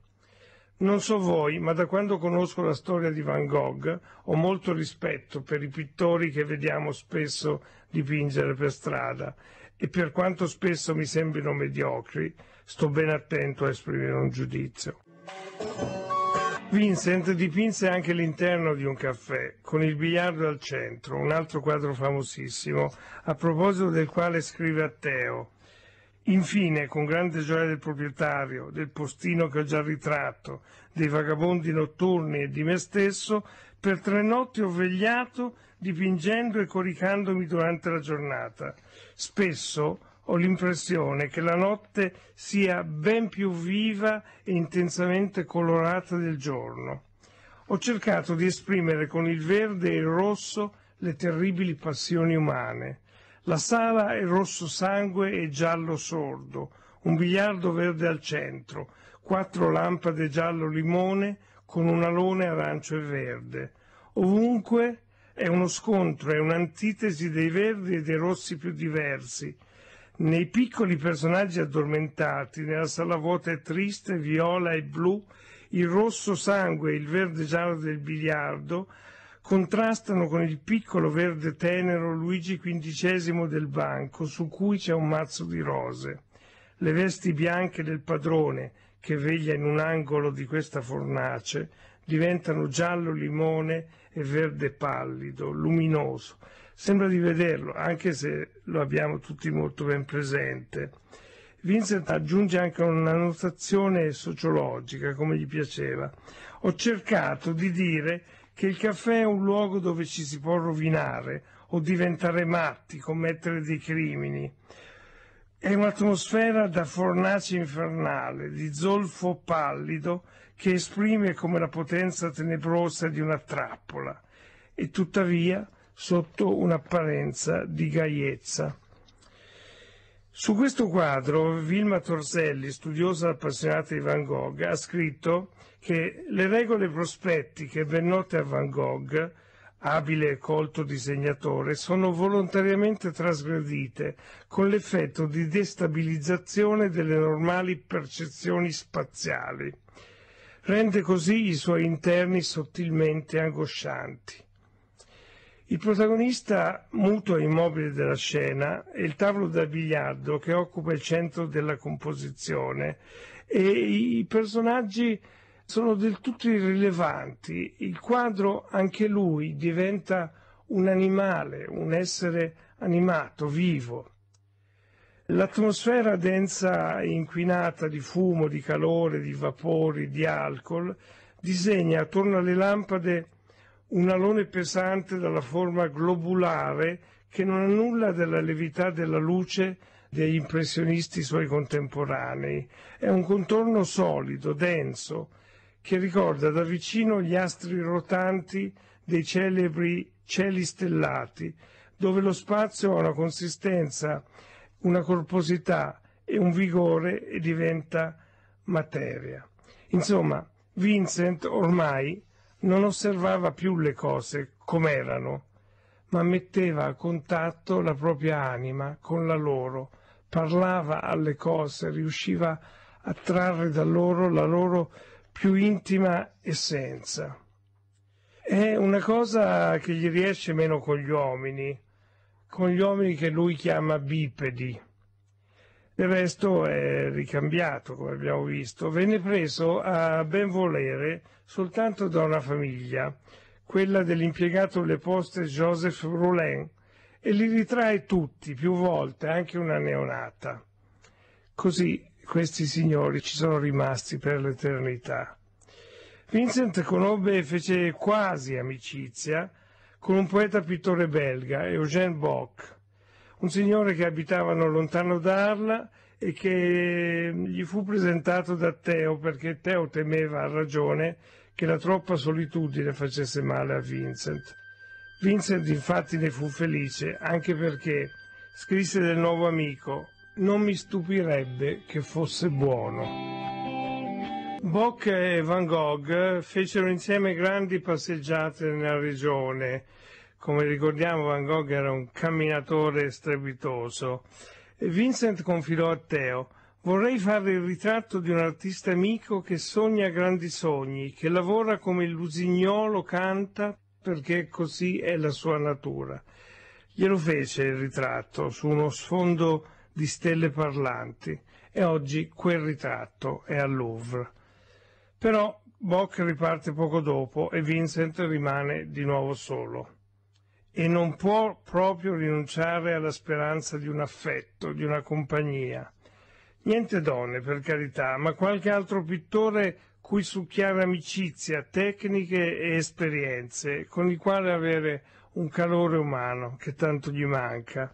Non so voi, ma da quando conosco la storia di Van Gogh ho molto rispetto per i pittori che vediamo spesso dipingere per strada e per quanto spesso mi sembrino mediocri, sto ben attento a esprimere un giudizio. Vincent dipinse anche l'interno di un caffè, con il biliardo al centro, un altro quadro famosissimo, a proposito del quale scrive a Teo. Infine, con grande gioia del proprietario, del postino che ho già ritratto, dei vagabondi notturni e di me stesso, per tre notti ho vegliato dipingendo e coricandomi durante la giornata. Spesso, ho l'impressione che la notte sia ben più viva e intensamente colorata del giorno. Ho cercato di esprimere con il verde e il rosso le terribili passioni umane. La sala è rosso sangue e giallo sordo, un biliardo verde al centro, quattro lampade giallo limone con un alone arancio e verde. Ovunque è uno scontro, è un'antitesi dei verdi e dei rossi più diversi, nei piccoli personaggi addormentati, nella sala vuota e triste, viola e blu, il rosso sangue e il verde giallo del biliardo contrastano con il piccolo verde tenero Luigi XV del banco, su cui c'è un mazzo di rose. Le vesti bianche del padrone, che veglia in un angolo di questa fornace, diventano giallo limone e verde pallido, luminoso, Sembra di vederlo, anche se lo abbiamo tutti molto ben presente. Vincent aggiunge anche una notazione sociologica, come gli piaceva. Ho cercato di dire che il caffè è un luogo dove ci si può rovinare o diventare matti, commettere dei crimini. È un'atmosfera da fornace infernale, di zolfo pallido, che esprime come la potenza tenebrosa di una trappola. E tuttavia sotto un'apparenza di gaiezza. Su questo quadro Vilma Torselli, studiosa appassionata di Van Gogh, ha scritto che le regole prospettiche ben note a Van Gogh, abile e colto disegnatore, sono volontariamente trasgredite con l'effetto di destabilizzazione delle normali percezioni spaziali. Rende così i suoi interni sottilmente angoscianti. Il protagonista muto e immobile della scena è il tavolo da biliardo che occupa il centro della composizione e i personaggi sono del tutto irrilevanti. Il quadro, anche lui, diventa un animale, un essere animato, vivo. L'atmosfera densa e inquinata di fumo, di calore, di vapori, di alcol disegna attorno alle lampade un alone pesante dalla forma globulare che non ha nulla della levità della luce degli impressionisti suoi contemporanei. È un contorno solido, denso, che ricorda da vicino gli astri rotanti dei celebri cieli stellati, dove lo spazio ha una consistenza, una corposità e un vigore e diventa materia. Insomma, Vincent ormai non osservava più le cose come erano, ma metteva a contatto la propria anima con la loro, parlava alle cose, riusciva a trarre da loro la loro più intima essenza. È una cosa che gli riesce meno con gli uomini, con gli uomini che lui chiama bipedi il resto è ricambiato, come abbiamo visto. Venne preso a ben volere soltanto da una famiglia, quella dell'impiegato alle poste Joseph Roulin, e li ritrae tutti, più volte, anche una neonata. Così questi signori ci sono rimasti per l'eternità. Vincent conobbe e fece quasi amicizia con un poeta pittore belga, Eugène Bock, un signore che abitava non lontano da Arla e che mm, gli fu presentato da Teo perché Teo temeva a ragione che la troppa solitudine facesse male a Vincent. Vincent infatti ne fu felice, anche perché scrisse del nuovo amico Non mi stupirebbe che fosse buono. Bock e Van Gogh fecero insieme grandi passeggiate nella regione, come ricordiamo Van Gogh era un camminatore strepitoso. Vincent confidò a Teo Vorrei fare il ritratto di un artista amico che sogna grandi sogni, che lavora come il lusignolo canta perché così è la sua natura. Glielo fece il ritratto su uno sfondo di stelle parlanti e oggi quel ritratto è al Louvre. Però Bock riparte poco dopo e Vincent rimane di nuovo solo e non può proprio rinunciare alla speranza di un affetto, di una compagnia. Niente donne, per carità, ma qualche altro pittore cui succhiare amicizia, tecniche e esperienze, con il quale avere un calore umano che tanto gli manca.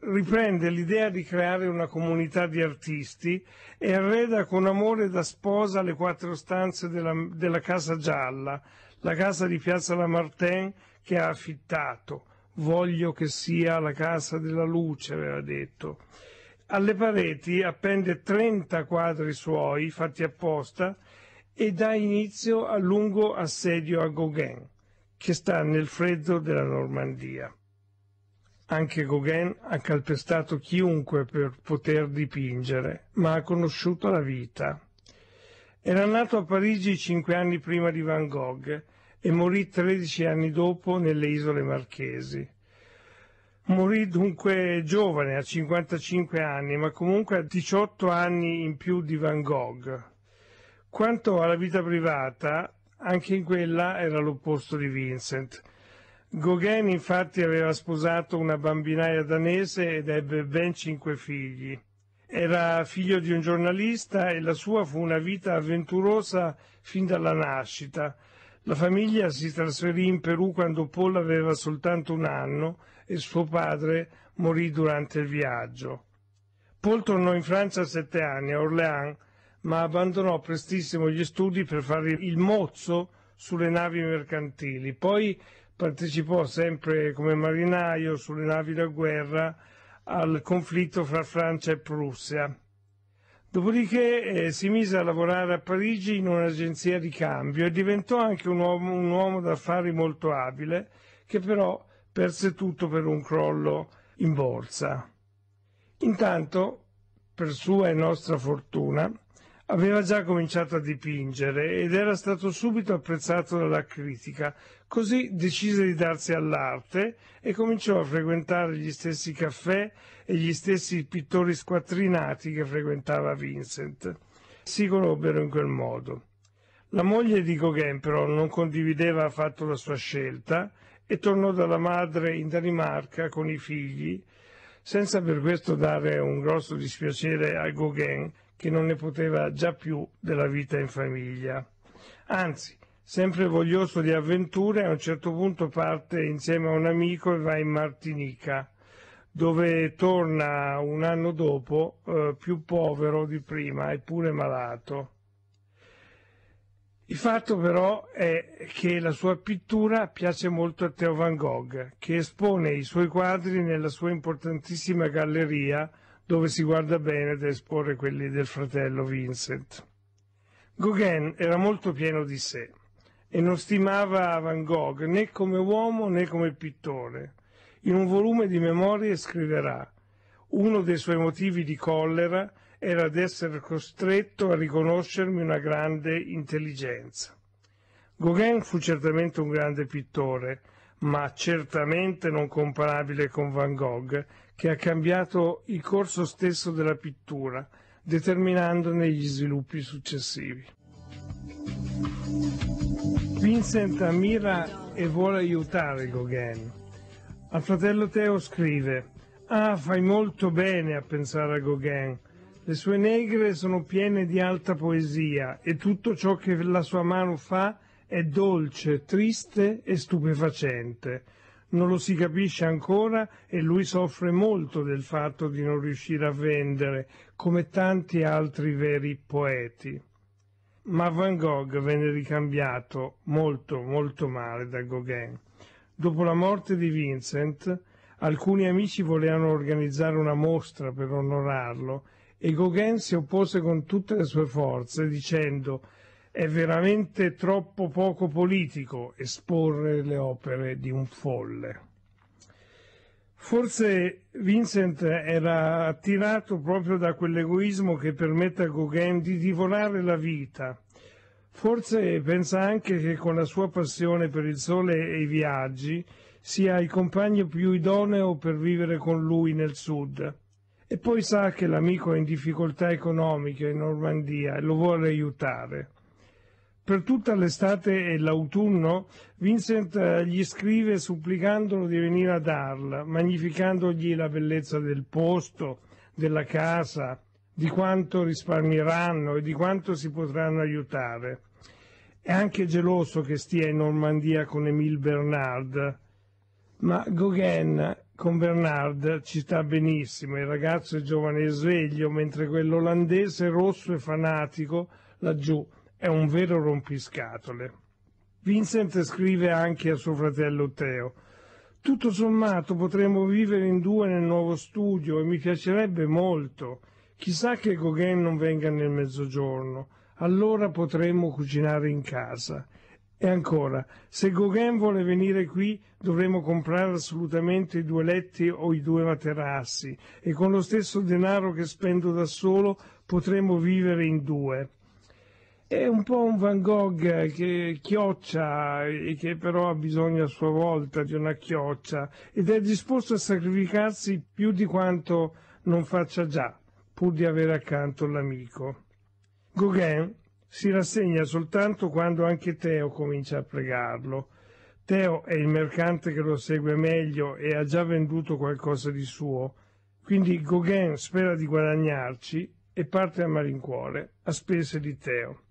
Riprende l'idea di creare una comunità di artisti e arreda con amore da sposa le quattro stanze della, della Casa Gialla, la casa di Piazza Lamartine che ha affittato. Voglio che sia la casa della luce, aveva detto. Alle pareti appende 30 quadri suoi, fatti apposta, e dà inizio al lungo assedio a Gauguin, che sta nel freddo della Normandia. Anche Gauguin ha calpestato chiunque per poter dipingere, ma ha conosciuto la vita. Era nato a Parigi cinque anni prima di Van Gogh e morì 13 anni dopo nelle isole Marchesi. Morì dunque giovane, a 55 anni, ma comunque a 18 anni in più di Van Gogh. Quanto alla vita privata, anche in quella era l'opposto di Vincent. Gauguin infatti aveva sposato una bambinaia danese ed ebbe ben cinque figli. Era figlio di un giornalista e la sua fu una vita avventurosa fin dalla nascita, la famiglia si trasferì in Perù quando Paul aveva soltanto un anno e suo padre morì durante il viaggio. Paul tornò in Francia a sette anni, a Orléans, ma abbandonò prestissimo gli studi per fare il mozzo sulle navi mercantili. Poi partecipò sempre come marinaio sulle navi da guerra al conflitto fra Francia e Prussia. Dopodiché eh, si mise a lavorare a Parigi in un'agenzia di cambio e diventò anche un uomo, un uomo d'affari molto abile, che però perse tutto per un crollo in borsa. Intanto, per sua e nostra fortuna, aveva già cominciato a dipingere ed era stato subito apprezzato dalla critica, Così decise di darsi all'arte e cominciò a frequentare gli stessi caffè e gli stessi pittori squattrinati che frequentava Vincent. Si conobbero in quel modo. La moglie di Gauguin però non condivideva affatto la sua scelta e tornò dalla madre in Danimarca con i figli, senza per questo dare un grosso dispiacere a Gauguin che non ne poteva già più della vita in famiglia. Anzi, Sempre voglioso di avventure, a un certo punto parte insieme a un amico e va in Martinica, dove torna un anno dopo eh, più povero di prima e pure malato. Il fatto però è che la sua pittura piace molto a Theo Van Gogh, che espone i suoi quadri nella sua importantissima galleria dove si guarda bene da esporre quelli del fratello Vincent. Gauguin era molto pieno di sé e non stimava Van Gogh né come uomo né come pittore. In un volume di memorie scriverà uno dei suoi motivi di collera era di essere costretto a riconoscermi una grande intelligenza. Gauguin fu certamente un grande pittore, ma certamente non comparabile con Van Gogh, che ha cambiato il corso stesso della pittura, determinandone gli sviluppi successivi. Vincent ammira e vuole aiutare Gauguin. Al fratello Teo scrive Ah, fai molto bene a pensare a Gauguin. Le sue negre sono piene di alta poesia e tutto ciò che la sua mano fa è dolce, triste e stupefacente. Non lo si capisce ancora e lui soffre molto del fatto di non riuscire a vendere, come tanti altri veri poeti ma Van Gogh venne ricambiato molto, molto male da Gauguin. Dopo la morte di Vincent, alcuni amici volevano organizzare una mostra per onorarlo e Gauguin si oppose con tutte le sue forze dicendo è veramente troppo poco politico esporre le opere di un folle. Forse Vincent era attirato proprio da quell'egoismo che permette a Gauguin di divorare la vita. Forse pensa anche che con la sua passione per il sole e i viaggi sia il compagno più idoneo per vivere con lui nel sud. E poi sa che l'amico è in difficoltà economiche in Normandia e lo vuole aiutare. Per tutta l'estate e l'autunno Vincent eh, gli scrive supplicandolo di venire a darla, magnificandogli la bellezza del posto, della casa, di quanto risparmieranno e di quanto si potranno aiutare. È anche geloso che stia in Normandia con Emile Bernard, ma Gauguin con Bernard ci sta benissimo, il ragazzo è giovane e sveglio, mentre quell'olandese rosso e fanatico laggiù è un vero rompiscatole. Vincent scrive anche a suo fratello Teo. Tutto sommato potremmo vivere in due nel nuovo studio e mi piacerebbe molto. Chissà che Gauguin non venga nel mezzogiorno, allora potremmo cucinare in casa. E ancora, se Gauguin vuole venire qui dovremo comprare assolutamente i due letti o i due materassi e con lo stesso denaro che spendo da solo potremo vivere in due. È un po' un Van Gogh che chioccia e che però ha bisogno a sua volta di una chioccia ed è disposto a sacrificarsi più di quanto non faccia già, pur di avere accanto l'amico. Gauguin si rassegna soltanto quando anche Teo comincia a pregarlo. Teo è il mercante che lo segue meglio e ha già venduto qualcosa di suo, quindi Gauguin spera di guadagnarci e parte a malincuore, a spese di Teo.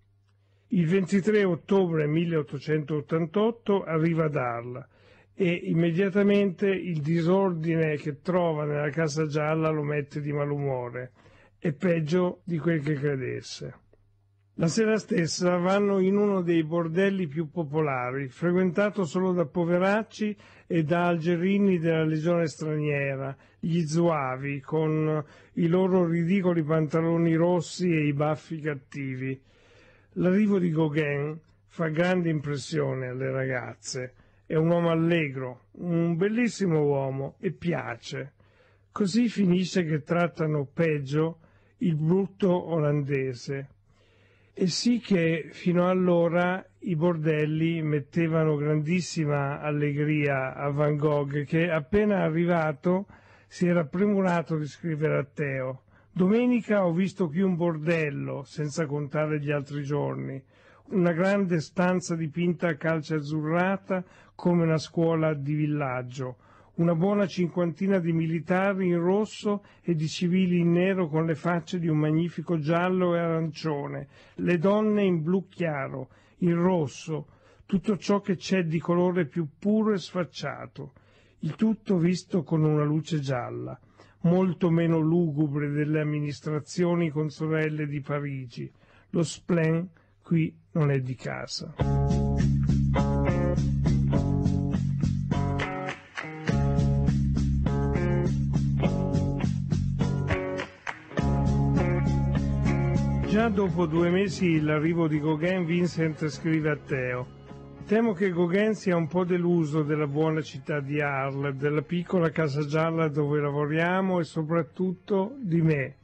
Il 23 ottobre 1888 arriva a Arla e immediatamente il disordine che trova nella Casa Gialla lo mette di malumore e peggio di quel che credesse. La sera stessa vanno in uno dei bordelli più popolari, frequentato solo da poveracci e da algerini della legione straniera, gli zuavi, con i loro ridicoli pantaloni rossi e i baffi cattivi. L'arrivo di Gauguin fa grande impressione alle ragazze. È un uomo allegro, un bellissimo uomo e piace. Così finisce che trattano peggio il brutto olandese. E sì che fino allora i bordelli mettevano grandissima allegria a Van Gogh che appena arrivato si era premurato di scrivere a Teo Domenica ho visto qui un bordello, senza contare gli altri giorni, una grande stanza dipinta a calce azzurrata come una scuola di villaggio, una buona cinquantina di militari in rosso e di civili in nero con le facce di un magnifico giallo e arancione, le donne in blu chiaro, in rosso, tutto ciò che c'è di colore più puro e sfacciato, il tutto visto con una luce gialla molto meno lugubre delle amministrazioni con sorelle di Parigi. Lo splen qui non è di casa. Già dopo due mesi l'arrivo di Gauguin, Vincent scrive a Teo Temo che Gauguin sia un po' deluso della buona città di Arles, della piccola casa gialla dove lavoriamo e soprattutto di me.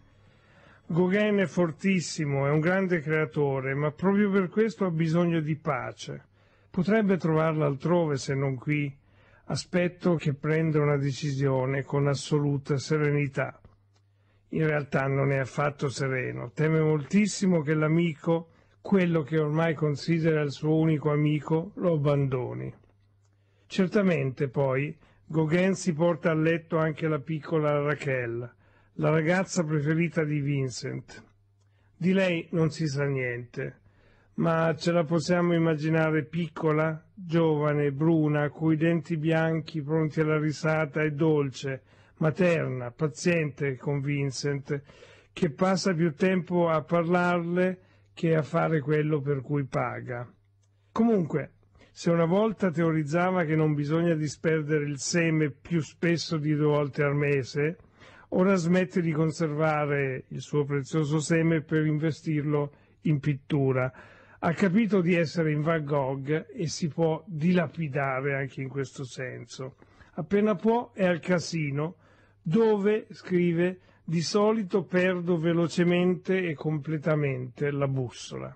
Gauguin è fortissimo, è un grande creatore, ma proprio per questo ha bisogno di pace. Potrebbe trovarla altrove se non qui. Aspetto che prenda una decisione con assoluta serenità. In realtà non è affatto sereno, teme moltissimo che l'amico quello che ormai considera il suo unico amico lo abbandoni. Certamente poi Gauguin si porta a letto anche la piccola Raquel, la ragazza preferita di Vincent. Di lei non si sa niente, ma ce la possiamo immaginare piccola, giovane, bruna, coi denti bianchi pronti alla risata e dolce, materna, paziente con Vincent, che passa più tempo a parlarle che a fare quello per cui paga. Comunque, se una volta teorizzava che non bisogna disperdere il seme più spesso di due volte al mese, ora smette di conservare il suo prezioso seme per investirlo in pittura. Ha capito di essere in Van Gogh e si può dilapidare anche in questo senso. Appena può è al casino, dove, scrive, di solito perdo velocemente e completamente la bussola.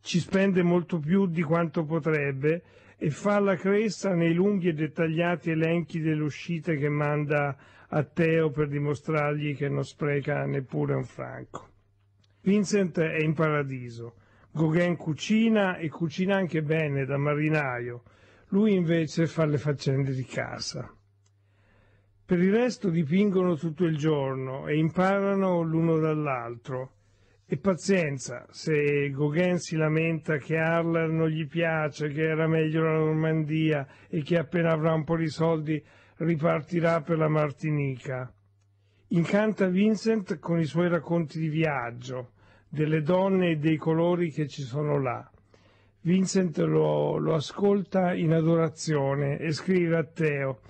Ci spende molto più di quanto potrebbe e fa la cresta nei lunghi e dettagliati elenchi delle uscite che manda a Teo per dimostrargli che non spreca neppure un franco. Vincent è in paradiso. Gauguin cucina e cucina anche bene da marinaio. Lui invece fa le faccende di casa. Per il resto dipingono tutto il giorno e imparano l'uno dall'altro. E pazienza, se Gauguin si lamenta che Arler non gli piace, che era meglio la Normandia e che appena avrà un po' di soldi ripartirà per la Martinica. Incanta Vincent con i suoi racconti di viaggio, delle donne e dei colori che ci sono là. Vincent lo, lo ascolta in adorazione e scrive a Teo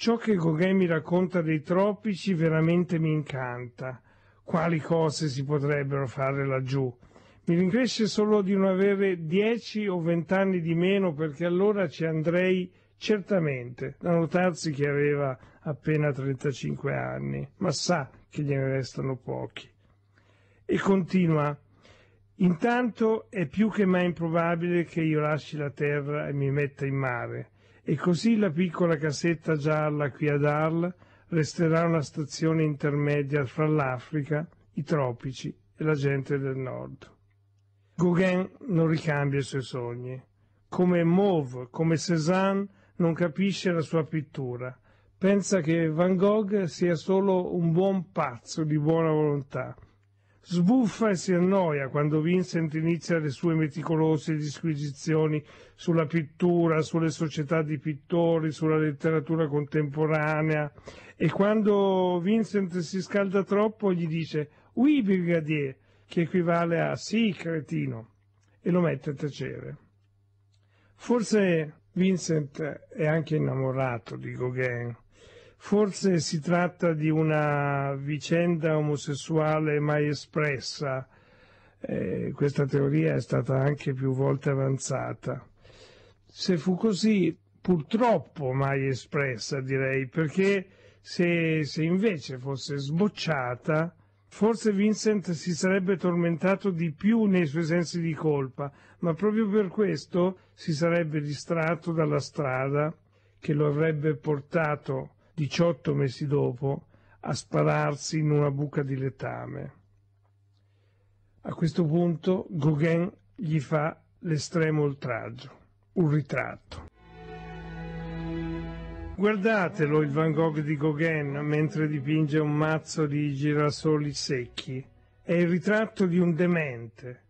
Ciò che Gauguin mi racconta dei tropici veramente mi incanta. Quali cose si potrebbero fare laggiù? Mi rincresce solo di non avere dieci o vent'anni di meno perché allora ci andrei certamente, da notarsi che aveva appena 35 anni, ma sa che gliene restano pochi. E continua. Intanto è più che mai improbabile che io lasci la terra e mi metta in mare. E così la piccola casetta gialla qui ad Arles resterà una stazione intermedia fra l'Africa, i tropici e la gente del nord. Gauguin non ricambia i suoi sogni. Come Mauve, come Cézanne, non capisce la sua pittura. Pensa che Van Gogh sia solo un buon pazzo di buona volontà Sbuffa e si annoia quando Vincent inizia le sue meticolose disquisizioni sulla pittura, sulle società di pittori, sulla letteratura contemporanea e quando Vincent si scalda troppo gli dice «Oui, brigadier», che equivale a «Sì, cretino», e lo mette a tacere. Forse Vincent è anche innamorato di Gauguin, Forse si tratta di una vicenda omosessuale mai espressa. Eh, questa teoria è stata anche più volte avanzata. Se fu così, purtroppo mai espressa, direi, perché se, se invece fosse sbocciata, Forse Vincent si sarebbe tormentato di più nei suoi sensi di colpa, ma proprio per questo si sarebbe distratto dalla strada che lo avrebbe portato 18 mesi dopo, a spararsi in una buca di letame. A questo punto Gauguin gli fa l'estremo oltraggio, un ritratto. Guardatelo il Van Gogh di Gauguin mentre dipinge un mazzo di girasoli secchi. È il ritratto di un demente.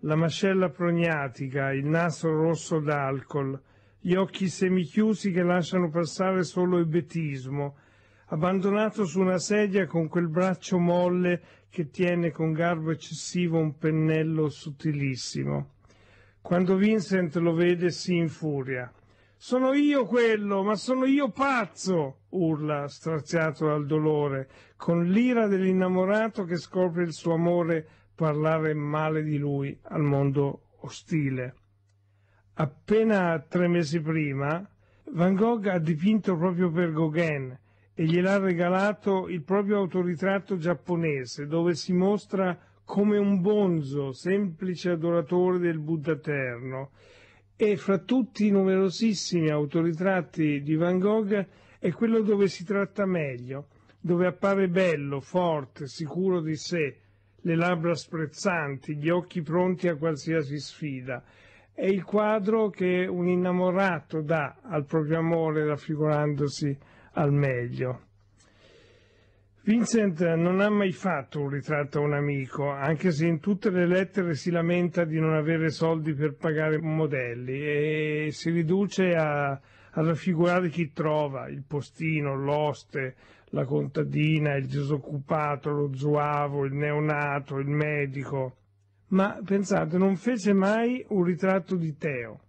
La mascella prognatica, il naso rosso d'alcol, gli occhi semichiusi che lasciano passare solo il betismo, abbandonato su una sedia con quel braccio molle che tiene con garbo eccessivo un pennello sottilissimo. Quando Vincent lo vede si infuria. Sono io quello, ma sono io pazzo! urla, straziato dal dolore, con l'ira dell'innamorato che scopre il suo amore parlare male di lui al mondo ostile. Appena tre mesi prima, Van Gogh ha dipinto proprio per Gauguin e gliel'ha regalato il proprio autoritratto giapponese, dove si mostra come un bonzo, semplice adoratore del Buddha eterno. E fra tutti i numerosissimi autoritratti di Van Gogh è quello dove si tratta meglio, dove appare bello, forte, sicuro di sé, le labbra sprezzanti, gli occhi pronti a qualsiasi sfida è il quadro che un innamorato dà al proprio amore raffigurandosi al meglio. Vincent non ha mai fatto un ritratto a un amico, anche se in tutte le lettere si lamenta di non avere soldi per pagare modelli e si riduce a, a raffigurare chi trova, il postino, l'oste, la contadina, il disoccupato, lo zuavo, il neonato, il medico ma pensate, non fece mai un ritratto di Teo,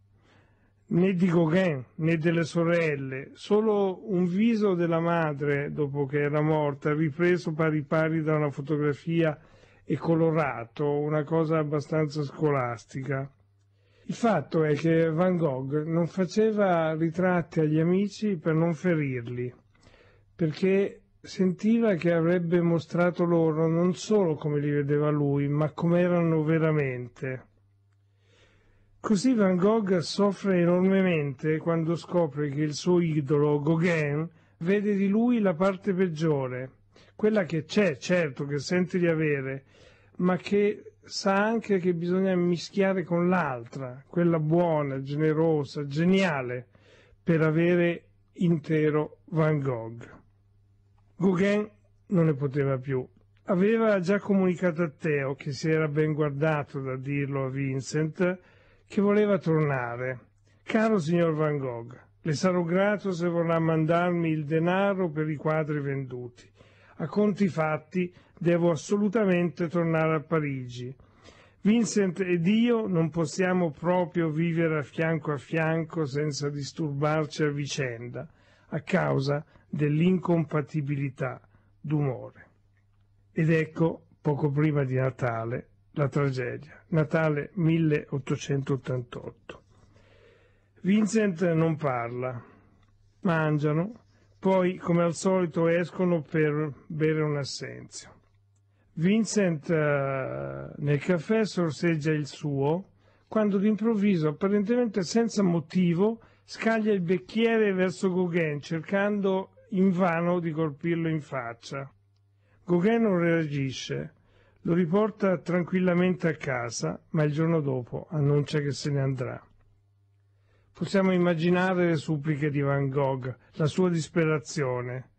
né di Gauguin, né delle sorelle, solo un viso della madre, dopo che era morta, ripreso pari pari da una fotografia e colorato, una cosa abbastanza scolastica. Il fatto è che Van Gogh non faceva ritratti agli amici per non ferirli, perché sentiva che avrebbe mostrato loro non solo come li vedeva lui, ma come erano veramente. Così Van Gogh soffre enormemente quando scopre che il suo idolo, Gauguin, vede di lui la parte peggiore, quella che c'è, certo, che sente di avere, ma che sa anche che bisogna mischiare con l'altra, quella buona, generosa, geniale, per avere intero Van Gogh. Gauguin non ne poteva più. Aveva già comunicato a Teo, che si era ben guardato da dirlo a Vincent, che voleva tornare. Caro signor Van Gogh, le sarò grato se vorrà mandarmi il denaro per i quadri venduti. A conti fatti, devo assolutamente tornare a Parigi. Vincent ed io non possiamo proprio vivere a fianco a fianco senza disturbarci a vicenda, a causa dell'incompatibilità d'umore. Ed ecco, poco prima di Natale, la tragedia. Natale 1888. Vincent non parla, mangiano, poi come al solito escono per bere un assenzio. Vincent eh, nel caffè sorseggia il suo, quando d'improvviso, apparentemente senza motivo, scaglia il becchiere verso Gauguin cercando invano di colpirlo in faccia. Gauguin non reagisce, lo riporta tranquillamente a casa, ma il giorno dopo annuncia che se ne andrà. Possiamo immaginare le suppliche di Van Gogh, la sua disperazione.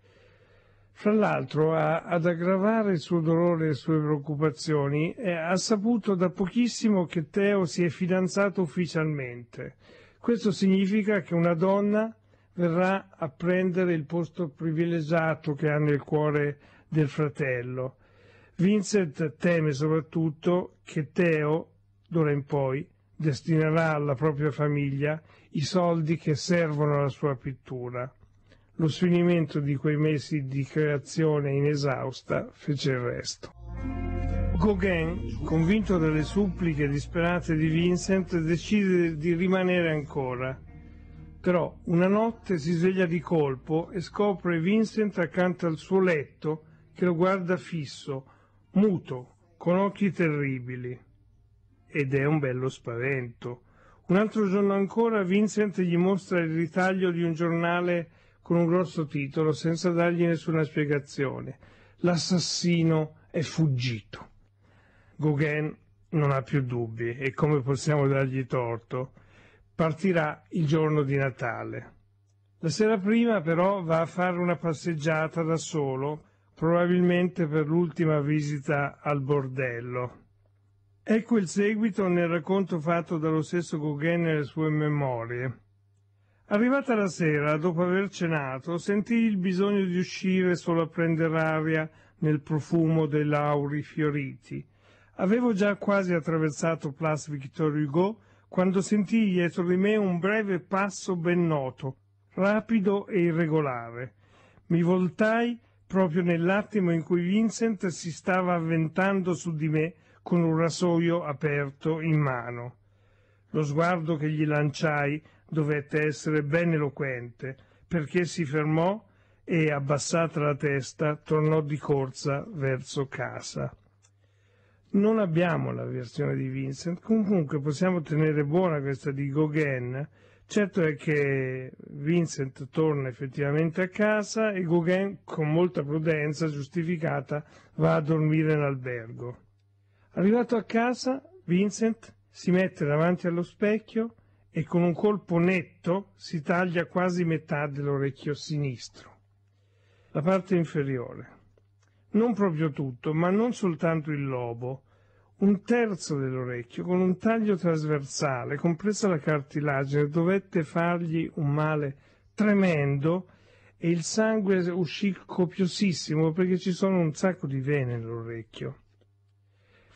Fra l'altro, a, ad aggravare il suo dolore e le sue preoccupazioni, eh, ha saputo da pochissimo che Teo si è fidanzato ufficialmente. Questo significa che una donna verrà a prendere il posto privilegiato che ha nel cuore del fratello. Vincent teme soprattutto che Teo, d'ora in poi, destinerà alla propria famiglia i soldi che servono alla sua pittura. Lo sfinimento di quei mesi di creazione inesausta fece il resto. Gauguin, convinto delle suppliche disperate di Vincent, decide di rimanere ancora però una notte si sveglia di colpo e scopre Vincent accanto al suo letto che lo guarda fisso, muto, con occhi terribili. Ed è un bello spavento. Un altro giorno ancora Vincent gli mostra il ritaglio di un giornale con un grosso titolo senza dargli nessuna spiegazione. L'assassino è fuggito. Gauguin non ha più dubbi e come possiamo dargli torto? partirà il giorno di Natale. La sera prima però va a fare una passeggiata da solo, probabilmente per l'ultima visita al bordello. Ecco il seguito nel racconto fatto dallo stesso Gauguin nelle sue memorie. Arrivata la sera, dopo aver cenato, sentii il bisogno di uscire solo a prendere aria nel profumo dei lauri fioriti. Avevo già quasi attraversato Place Victor Hugo quando sentii dietro di me un breve passo ben noto, rapido e irregolare. Mi voltai proprio nell'attimo in cui Vincent si stava avventando su di me con un rasoio aperto in mano. Lo sguardo che gli lanciai dovette essere ben eloquente, perché si fermò e, abbassata la testa, tornò di corsa verso casa non abbiamo la versione di Vincent, comunque possiamo tenere buona questa di Gauguin. Certo è che Vincent torna effettivamente a casa e Gauguin, con molta prudenza giustificata, va a dormire in albergo. Arrivato a casa, Vincent si mette davanti allo specchio e con un colpo netto si taglia quasi metà dell'orecchio sinistro, la parte inferiore non proprio tutto, ma non soltanto il lobo, un terzo dell'orecchio, con un taglio trasversale, compresa la cartilagine, dovette fargli un male tremendo e il sangue uscì copiosissimo perché ci sono un sacco di vene nell'orecchio.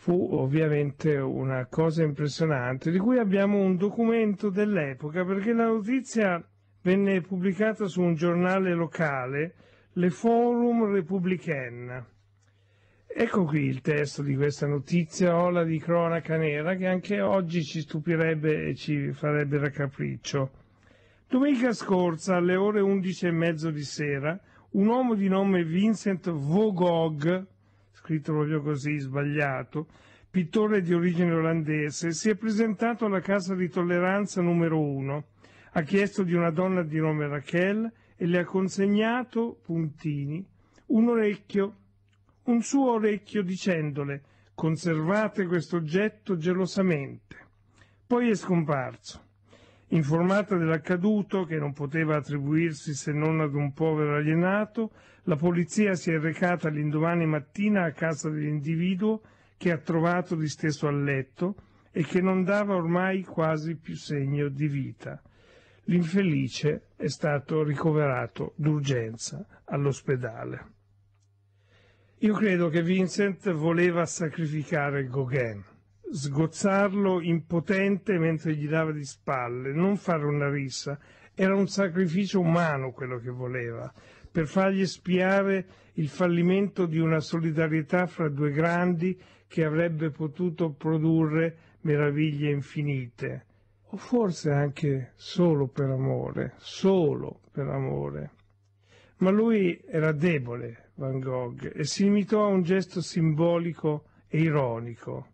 Fu ovviamente una cosa impressionante, di cui abbiamo un documento dell'epoca, perché la notizia venne pubblicata su un giornale locale, le Forum Républicaine. Ecco qui il testo di questa notizia, ola di cronaca nera, che anche oggi ci stupirebbe e ci farebbe raccapriccio. Domenica scorsa, alle ore 11 e mezzo di sera, un uomo di nome Vincent Vogog, scritto proprio così, sbagliato, pittore di origine olandese, si è presentato alla casa di tolleranza numero 1, ha chiesto di una donna di nome Raquel e le ha consegnato, puntini, un orecchio, un suo orecchio dicendole conservate questo oggetto gelosamente. Poi è scomparso. Informata dell'accaduto, che non poteva attribuirsi se non ad un povero alienato, la polizia si è recata l'indomani mattina a casa dell'individuo che ha trovato disteso a letto e che non dava ormai quasi più segno di vita. L'infelice è stato ricoverato d'urgenza all'ospedale. Io credo che Vincent voleva sacrificare Gauguin, sgozzarlo impotente mentre gli dava di spalle, non fare una rissa. Era un sacrificio umano quello che voleva, per fargli spiare il fallimento di una solidarietà fra due grandi che avrebbe potuto produrre meraviglie infinite o forse anche solo per amore, solo per amore. Ma lui era debole, Van Gogh, e si limitò a un gesto simbolico e ironico.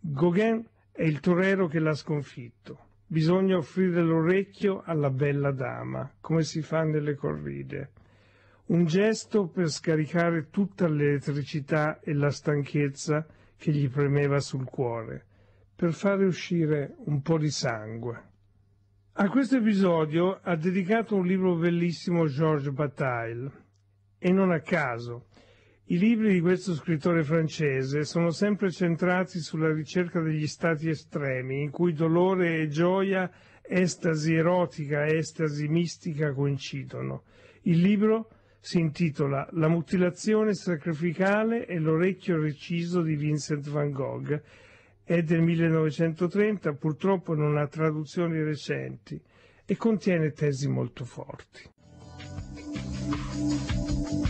Gauguin è il torero che l'ha sconfitto. Bisogna offrire l'orecchio alla bella dama, come si fa nelle corride. Un gesto per scaricare tutta l'elettricità e la stanchezza che gli premeva sul cuore per fare uscire un po' di sangue. A questo episodio ha dedicato un libro bellissimo Georges Bataille, e non a caso. I libri di questo scrittore francese sono sempre centrati sulla ricerca degli stati estremi, in cui dolore e gioia, estasi erotica e estasi mistica coincidono. Il libro si intitola La mutilazione sacrificale e l'orecchio reciso di Vincent van Gogh è del 1930, purtroppo non ha traduzioni recenti e contiene tesi molto forti.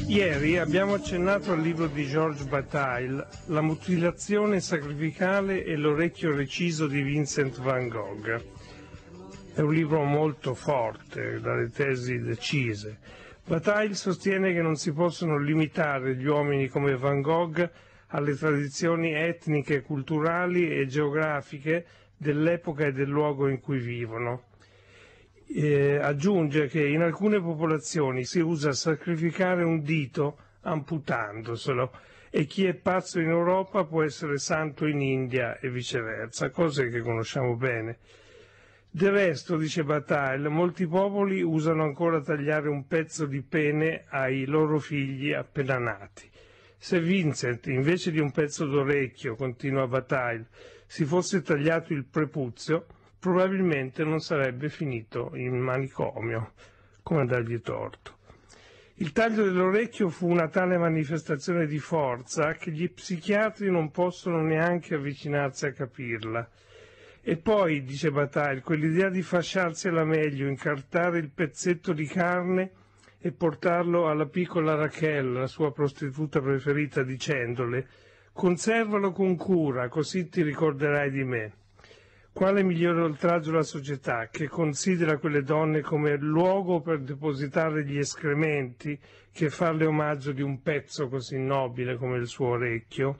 Ieri abbiamo accennato al libro di Georges Bataille, La mutilazione sacrificale e l'orecchio reciso di Vincent van Gogh. È un libro molto forte, dalle tesi decise. Bataille sostiene che non si possono limitare gli uomini come Van Gogh alle tradizioni etniche, culturali e geografiche dell'epoca e del luogo in cui vivono. Eh, aggiunge che in alcune popolazioni si usa sacrificare un dito amputandoselo e chi è pazzo in Europa può essere santo in India e viceversa, cose che conosciamo bene. Del resto, dice Bataille, molti popoli usano ancora tagliare un pezzo di pene ai loro figli appena nati. Se Vincent, invece di un pezzo d'orecchio, continua Bataille, si fosse tagliato il prepuzio, probabilmente non sarebbe finito in manicomio, come dargli torto. Il taglio dell'orecchio fu una tale manifestazione di forza che gli psichiatri non possono neanche avvicinarsi a capirla. E poi, dice Bataille, quell'idea di fasciarsi alla meglio, incartare il pezzetto di carne e portarlo alla piccola Raquel, la sua prostituta preferita, dicendole «Conservalo con cura, così ti ricorderai di me». Quale migliore oltraggio alla società che considera quelle donne come luogo per depositare gli escrementi che farle omaggio di un pezzo così nobile come il suo orecchio?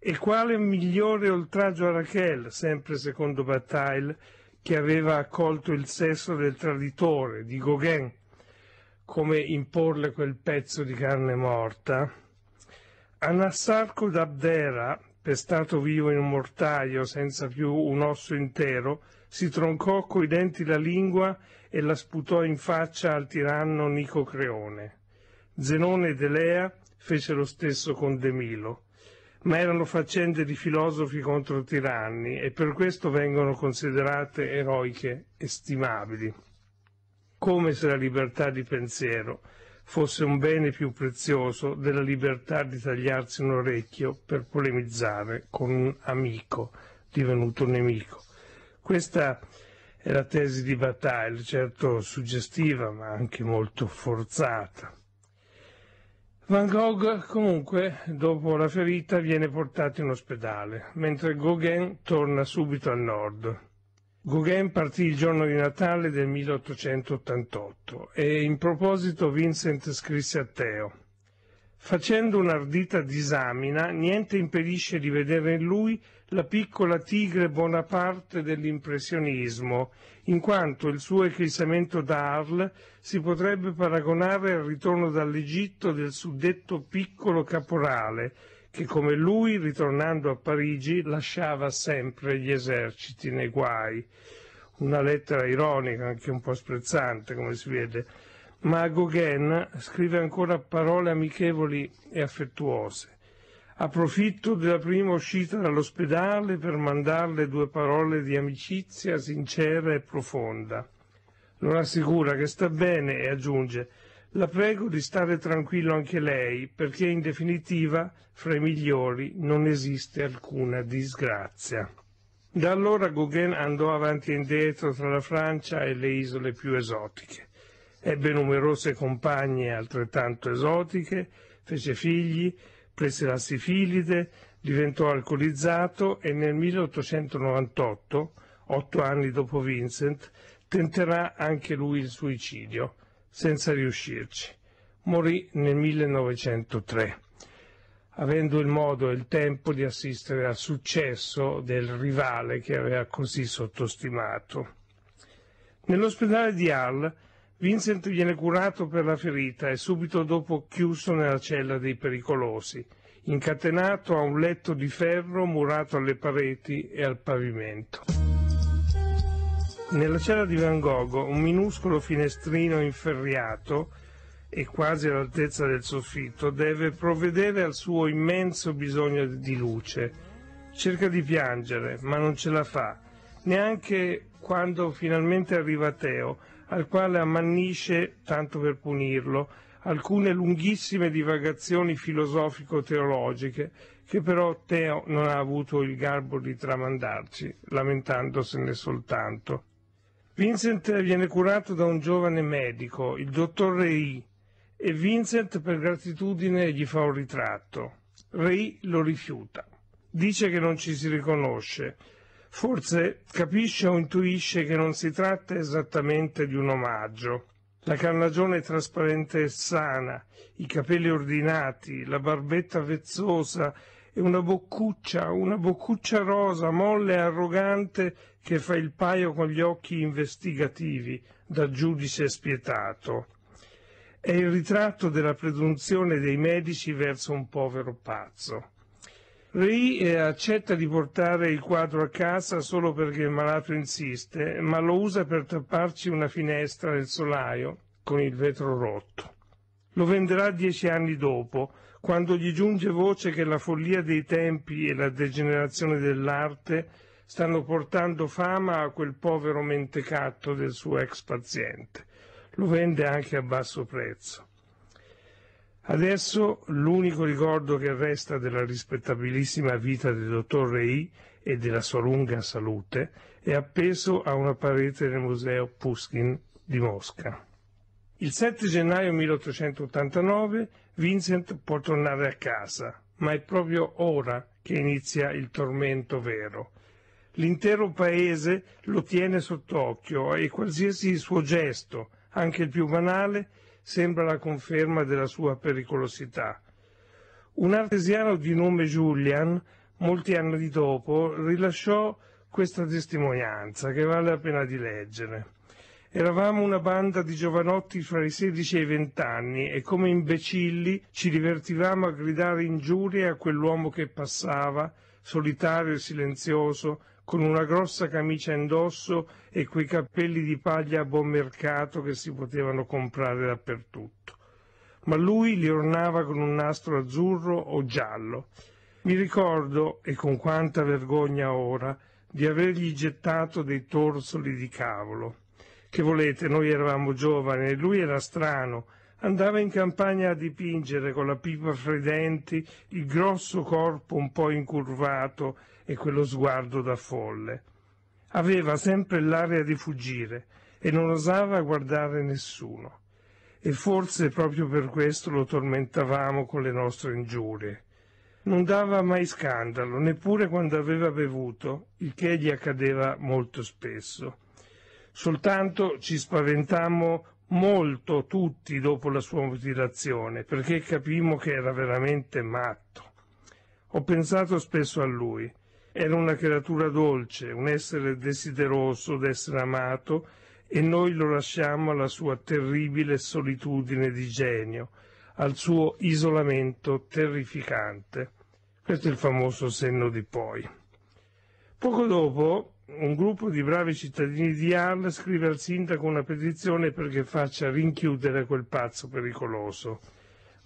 E quale migliore oltraggio a Raquel, sempre secondo Bataille, che aveva accolto il sesso del traditore, di Gauguin, come imporle quel pezzo di carne morta. Anassarco d'Abdera, pestato vivo in un mortaio senza più un osso intero, si troncò coi denti la lingua e la sputò in faccia al tiranno Nico Creone. Zenone ed Elea fece lo stesso con Demilo, ma erano faccende di filosofi contro tiranni e per questo vengono considerate eroiche e stimabili come se la libertà di pensiero fosse un bene più prezioso della libertà di tagliarsi un orecchio per polemizzare con un amico divenuto nemico. Questa è la tesi di Bataille, certo suggestiva ma anche molto forzata. Van Gogh comunque, dopo la ferita, viene portato in ospedale, mentre Gauguin torna subito al nord. Gauguin partì il giorno di Natale del 1888 e in proposito Vincent scrisse a Teo Facendo un'ardita disamina, niente impedisce di vedere in lui la piccola tigre Bonaparte dell'impressionismo, in quanto il suo eclissamento da Arles si potrebbe paragonare al ritorno dall'Egitto del suddetto piccolo caporale, che come lui, ritornando a Parigi, lasciava sempre gli eserciti nei guai. Una lettera ironica, anche un po' sprezzante, come si vede. Ma Gauguin scrive ancora parole amichevoli e affettuose. Approfitto della prima uscita dall'ospedale per mandarle due parole di amicizia sincera e profonda. Lo rassicura che sta bene e aggiunge la prego di stare tranquillo anche lei, perché in definitiva fra i migliori non esiste alcuna disgrazia. Da allora Gauguin andò avanti e indietro tra la Francia e le isole più esotiche. Ebbe numerose compagne altrettanto esotiche, fece figli, prese la sifilide, diventò alcolizzato e nel 1898, otto anni dopo Vincent, tenterà anche lui il suicidio senza riuscirci. Morì nel 1903, avendo il modo e il tempo di assistere al successo del rivale che aveva così sottostimato. Nell'ospedale di Arles Vincent viene curato per la ferita e subito dopo chiuso nella cella dei pericolosi, incatenato a un letto di ferro murato alle pareti e al pavimento. Nella cella di Van Gogh, un minuscolo finestrino inferriato e quasi all'altezza del soffitto deve provvedere al suo immenso bisogno di luce. Cerca di piangere, ma non ce la fa, neanche quando finalmente arriva Teo, al quale ammannisce, tanto per punirlo, alcune lunghissime divagazioni filosofico-teologiche che però Teo non ha avuto il garbo di tramandarci, lamentandosene soltanto. Vincent viene curato da un giovane medico, il dottor Rei, e Vincent per gratitudine gli fa un ritratto. Rei lo rifiuta. Dice che non ci si riconosce. Forse capisce o intuisce che non si tratta esattamente di un omaggio. La carnagione trasparente e sana, i capelli ordinati, la barbetta vezzosa e una boccuccia, una boccuccia rosa, molle e arrogante che fa il paio con gli occhi investigativi da giudice spietato. È il ritratto della presunzione dei medici verso un povero pazzo. Ray eh, accetta di portare il quadro a casa solo perché il malato insiste, ma lo usa per tapparci una finestra nel solaio con il vetro rotto. Lo venderà dieci anni dopo, quando gli giunge voce che la follia dei tempi e la degenerazione dell'arte stanno portando fama a quel povero mentecatto del suo ex paziente. Lo vende anche a basso prezzo. Adesso l'unico ricordo che resta della rispettabilissima vita del dottor Rei e della sua lunga salute è appeso a una parete del museo Pushkin di Mosca. Il 7 gennaio 1889 Vincent può tornare a casa, ma è proprio ora che inizia il tormento vero. L'intero paese lo tiene sott'occhio e qualsiasi suo gesto, anche il più banale, sembra la conferma della sua pericolosità. Un artesiano di nome Julian, molti anni dopo, rilasciò questa testimonianza che vale la pena di leggere. Eravamo una banda di giovanotti fra i 16 e i 20 anni e come imbecilli ci divertivamo a gridare ingiurie a quell'uomo che passava, solitario e silenzioso, con una grossa camicia indosso e quei cappelli di paglia a buon mercato che si potevano comprare dappertutto. Ma lui li ornava con un nastro azzurro o giallo. Mi ricordo, e con quanta vergogna ora, di avergli gettato dei torsoli di cavolo. Che volete, noi eravamo giovani e lui era strano, andava in campagna a dipingere con la pipa fra i denti il grosso corpo un po' incurvato e quello sguardo da folle. Aveva sempre l'aria di fuggire e non osava guardare nessuno. E forse proprio per questo lo tormentavamo con le nostre ingiurie. Non dava mai scandalo, neppure quando aveva bevuto, il che gli accadeva molto spesso. Soltanto ci spaventammo molto tutti dopo la sua mutilazione, perché capimmo che era veramente matto. Ho pensato spesso a lui, era una creatura dolce, un essere desideroso d'essere amato e noi lo lasciamo alla sua terribile solitudine di genio, al suo isolamento terrificante. Questo è il famoso senno di poi. Poco dopo, un gruppo di bravi cittadini di Arles scrive al sindaco una petizione perché faccia rinchiudere quel pazzo pericoloso.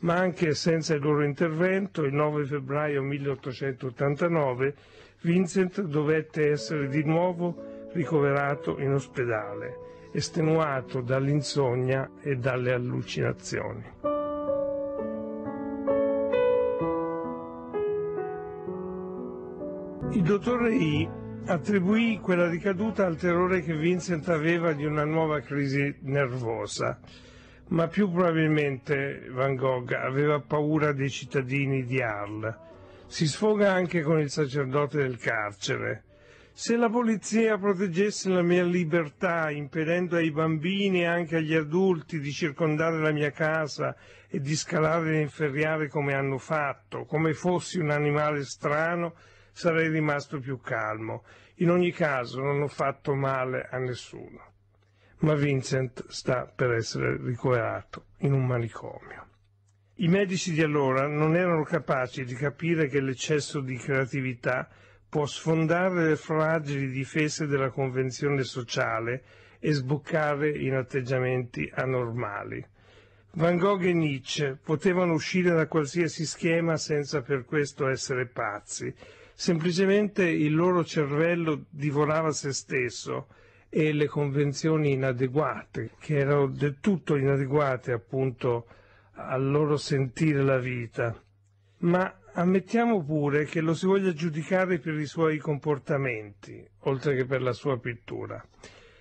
Ma anche senza il loro intervento, il 9 febbraio 1889 Vincent dovette essere di nuovo ricoverato in ospedale, estenuato dall'insonnia e dalle allucinazioni. Il dottore I attribuì quella ricaduta al terrore che Vincent aveva di una nuova crisi nervosa, ma più probabilmente Van Gogh aveva paura dei cittadini di Arles si sfoga anche con il sacerdote del carcere. Se la polizia proteggesse la mia libertà impedendo ai bambini e anche agli adulti di circondare la mia casa e di scalare e inferriare come hanno fatto, come fossi un animale strano, sarei rimasto più calmo. In ogni caso non ho fatto male a nessuno. Ma Vincent sta per essere ricoverato in un manicomio. I medici di allora non erano capaci di capire che l'eccesso di creatività può sfondare le fragili difese della convenzione sociale e sboccare in atteggiamenti anormali. Van Gogh e Nietzsche potevano uscire da qualsiasi schema senza per questo essere pazzi. Semplicemente il loro cervello divorava se stesso e le convenzioni inadeguate, che erano del tutto inadeguate appunto al loro sentire la vita, ma ammettiamo pure che lo si voglia giudicare per i suoi comportamenti, oltre che per la sua pittura.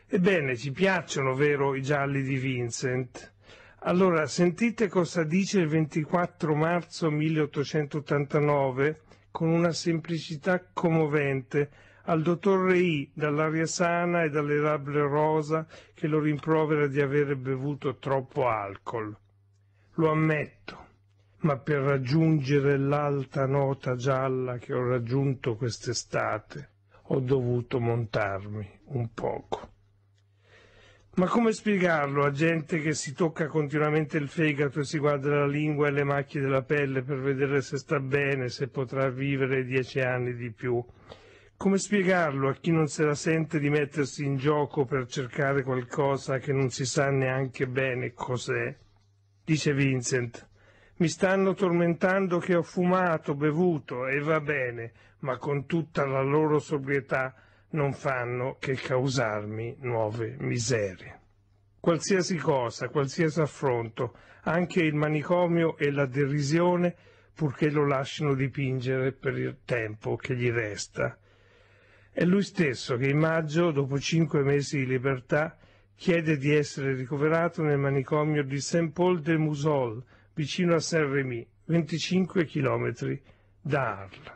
Ebbene, ci piacciono, vero, i gialli di Vincent? Allora, sentite cosa dice il 24 marzo 1889 con una semplicità commovente al dottor Rei dall'aria sana e dalle labbra rosa che lo rimprovera di aver bevuto troppo alcol lo ammetto, ma per raggiungere l'alta nota gialla che ho raggiunto quest'estate ho dovuto montarmi un poco. Ma come spiegarlo a gente che si tocca continuamente il fegato e si guarda la lingua e le macchie della pelle per vedere se sta bene, se potrà vivere dieci anni di più? Come spiegarlo a chi non se la sente di mettersi in gioco per cercare qualcosa che non si sa neanche bene cos'è? dice Vincent. Mi stanno tormentando che ho fumato, bevuto e va bene, ma con tutta la loro sobrietà non fanno che causarmi nuove miserie. Qualsiasi cosa, qualsiasi affronto, anche il manicomio e la derisione, purché lo lasciano dipingere per il tempo che gli resta. È lui stesso che in maggio, dopo cinque mesi di libertà, Chiede di essere ricoverato nel manicomio di Saint-Paul-de-Musol, vicino a Saint-Rémy, 25 km da Arles.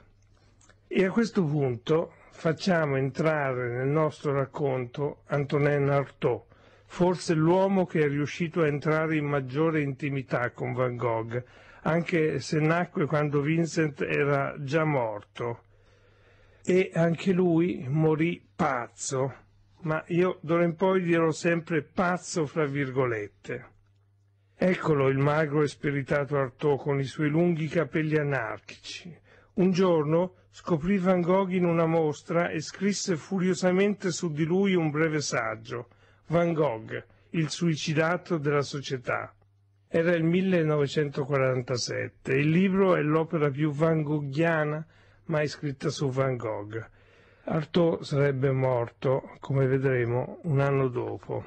E a questo punto facciamo entrare nel nostro racconto Antonin Artaud, forse l'uomo che è riuscito a entrare in maggiore intimità con Van Gogh, anche se nacque quando Vincent era già morto. E anche lui morì pazzo ma io d'ora in poi dirò sempre pazzo fra virgolette. Eccolo il magro e spiritato Artaud con i suoi lunghi capelli anarchici. Un giorno scoprì Van Gogh in una mostra e scrisse furiosamente su di lui un breve saggio, Van Gogh, il suicidato della società. Era il 1947. Il libro è l'opera più van goghiana mai scritta su Van Gogh Artaud sarebbe morto, come vedremo, un anno dopo.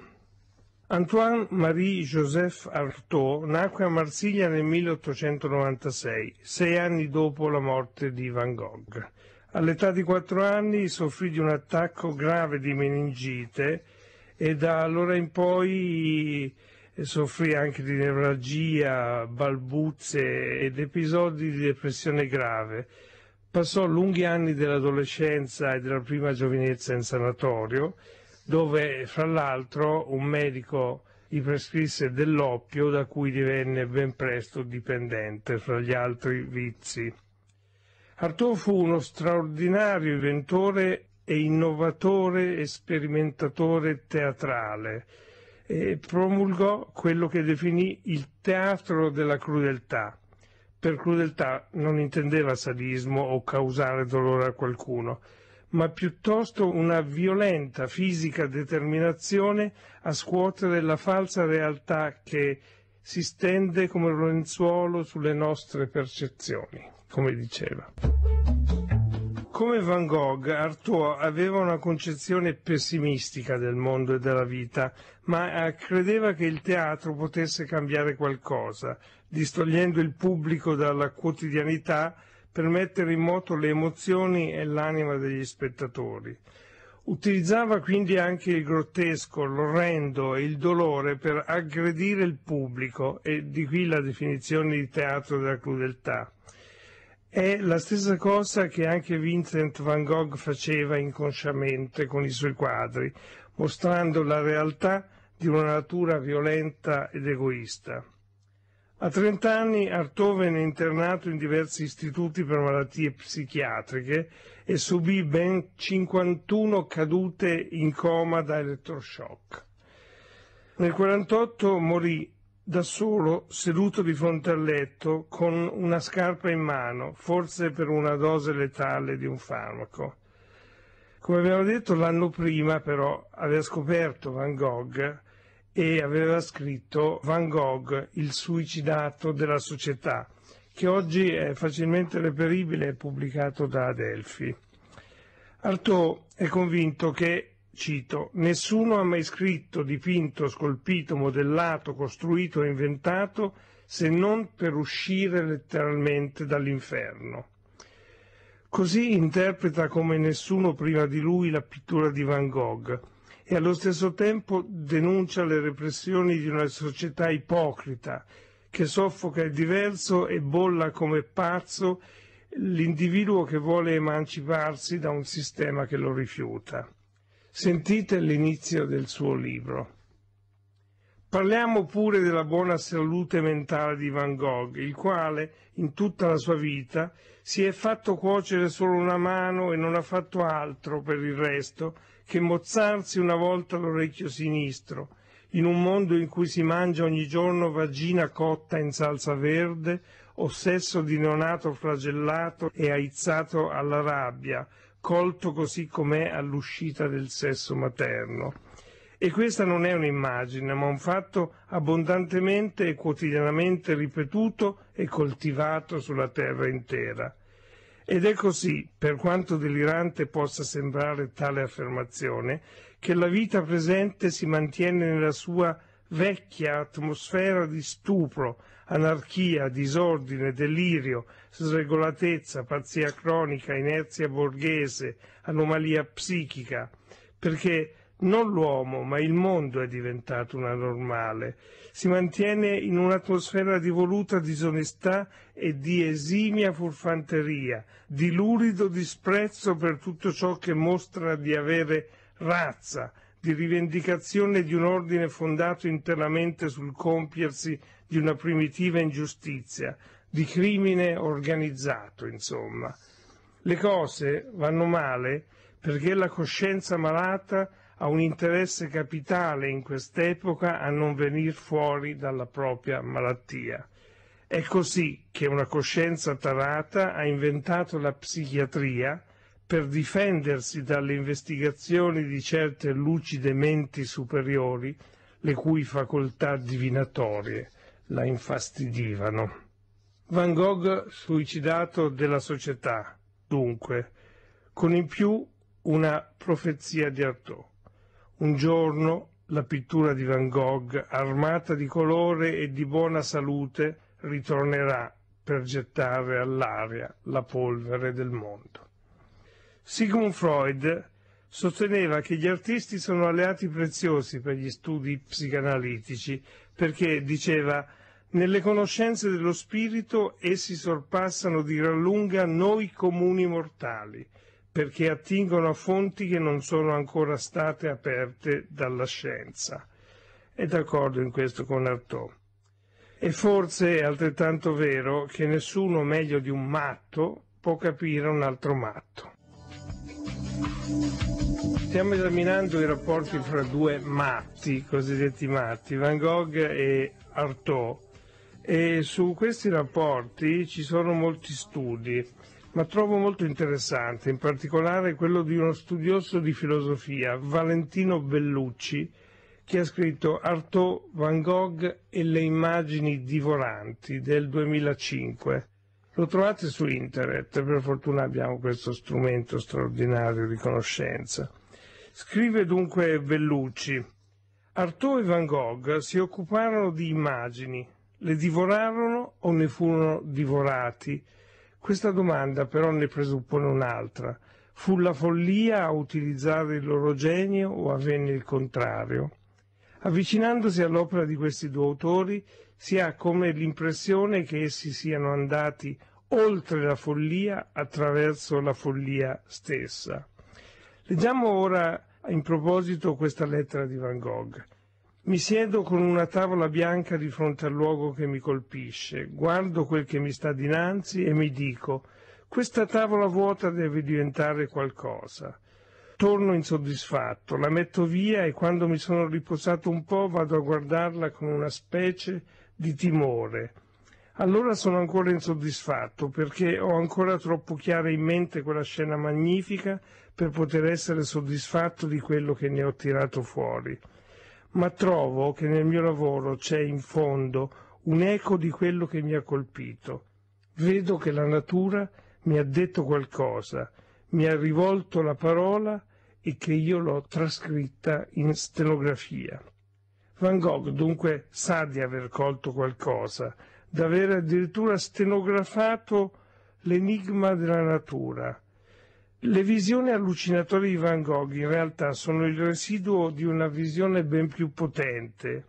Antoine Marie Joseph Artaud nacque a Marsiglia nel 1896, sei anni dopo la morte di Van Gogh. All'età di quattro anni soffrì di un attacco grave di meningite e da allora in poi soffrì anche di nevralgia, balbuzze ed episodi di depressione grave. Passò lunghi anni dell'adolescenza e della prima giovinezza in sanatorio, dove fra l'altro un medico gli prescrisse dell'oppio da cui divenne ben presto dipendente fra gli altri vizi. Artaud fu uno straordinario inventore e innovatore e sperimentatore teatrale e promulgò quello che definì il teatro della crudeltà, per crudeltà non intendeva sadismo o causare dolore a qualcuno, ma piuttosto una violenta fisica determinazione a scuotere la falsa realtà che si stende come un lenzuolo sulle nostre percezioni, come diceva come Van Gogh, Artaud aveva una concezione pessimistica del mondo e della vita, ma eh, credeva che il teatro potesse cambiare qualcosa, distogliendo il pubblico dalla quotidianità per mettere in moto le emozioni e l'anima degli spettatori. Utilizzava quindi anche il grottesco, l'orrendo e il dolore per aggredire il pubblico e di qui la definizione di teatro della crudeltà. È la stessa cosa che anche Vincent van Gogh faceva inconsciamente con i suoi quadri, mostrando la realtà di una natura violenta ed egoista. A 30 anni Artoven è internato in diversi istituti per malattie psichiatriche e subì ben 51 cadute in coma da elettroshock. Nel 1948 morì da solo, seduto di fronte al letto, con una scarpa in mano, forse per una dose letale di un farmaco. Come abbiamo detto, l'anno prima però aveva scoperto Van Gogh e aveva scritto Van Gogh, il suicidato della società, che oggi è facilmente reperibile e pubblicato da Adelphi. Artaud è convinto che cito, nessuno ha mai scritto, dipinto, scolpito, modellato, costruito o inventato se non per uscire letteralmente dall'inferno. Così interpreta come nessuno prima di lui la pittura di Van Gogh e allo stesso tempo denuncia le repressioni di una società ipocrita che soffoca il diverso e bolla come pazzo l'individuo che vuole emanciparsi da un sistema che lo rifiuta. Sentite l'inizio del suo libro. Parliamo pure della buona salute mentale di Van Gogh, il quale, in tutta la sua vita, si è fatto cuocere solo una mano e non ha fatto altro, per il resto, che mozzarsi una volta l'orecchio sinistro, in un mondo in cui si mangia ogni giorno vagina cotta in salsa verde, ossesso di neonato flagellato e aizzato alla rabbia, colto così com'è all'uscita del sesso materno. E questa non è un'immagine, ma un fatto abbondantemente e quotidianamente ripetuto e coltivato sulla terra intera. Ed è così, per quanto delirante possa sembrare tale affermazione, che la vita presente si mantiene nella sua vecchia atmosfera di stupro, anarchia, disordine, delirio, sregolatezza, pazzia cronica, inerzia borghese, anomalia psichica, perché non l'uomo, ma il mondo è diventato una normale. Si mantiene in un'atmosfera di voluta disonestà e di esimia furfanteria, di lurido disprezzo per tutto ciò che mostra di avere razza, di rivendicazione di un ordine fondato internamente sul compiersi di una primitiva ingiustizia, di crimine organizzato, insomma. Le cose vanno male perché la coscienza malata ha un interesse capitale in quest'epoca a non venir fuori dalla propria malattia. È così che una coscienza tarata ha inventato la psichiatria per difendersi dalle investigazioni di certe lucide menti superiori, le cui facoltà divinatorie la infastidivano. Van Gogh suicidato della società, dunque, con in più una profezia di Artaud. Un giorno la pittura di Van Gogh, armata di colore e di buona salute, ritornerà per gettare all'aria la polvere del mondo. Sigmund Freud sosteneva che gli artisti sono alleati preziosi per gli studi psicanalitici perché, diceva, nelle conoscenze dello spirito essi sorpassano di gran lunga noi comuni mortali, perché attingono a fonti che non sono ancora state aperte dalla scienza. È d'accordo in questo con Artaud. E forse è altrettanto vero che nessuno meglio di un matto può capire un altro matto. Stiamo esaminando i rapporti fra due matti, cosiddetti matti, Van Gogh e Artaud, e su questi rapporti ci sono molti studi, ma trovo molto interessante, in particolare quello di uno studioso di filosofia, Valentino Bellucci, che ha scritto Artaud, Van Gogh e le immagini divoranti del 2005. Lo trovate su internet, per fortuna abbiamo questo strumento straordinario di conoscenza. Scrive dunque Bellucci, Artaud e Van Gogh si occuparono di immagini, le divorarono o ne furono divorati? Questa domanda però ne presuppone un'altra. Fu la follia a utilizzare il loro genio o avvenne il contrario? Avvicinandosi all'opera di questi due autori si ha come l'impressione che essi siano andati oltre la follia attraverso la follia stessa. Leggiamo ora in proposito questa lettera di Van Gogh. Mi siedo con una tavola bianca di fronte al luogo che mi colpisce, guardo quel che mi sta dinanzi e mi dico, questa tavola vuota deve diventare qualcosa. Torno insoddisfatto, la metto via e quando mi sono riposato un po' vado a guardarla con una specie di timore. Allora sono ancora insoddisfatto perché ho ancora troppo chiara in mente quella scena magnifica per poter essere soddisfatto di quello che ne ho tirato fuori ma trovo che nel mio lavoro c'è in fondo un eco di quello che mi ha colpito. Vedo che la natura mi ha detto qualcosa, mi ha rivolto la parola e che io l'ho trascritta in stenografia. Van Gogh dunque sa di aver colto qualcosa, d'aver addirittura stenografato l'enigma della natura, le visioni allucinatorie di Van Gogh in realtà sono il residuo di una visione ben più potente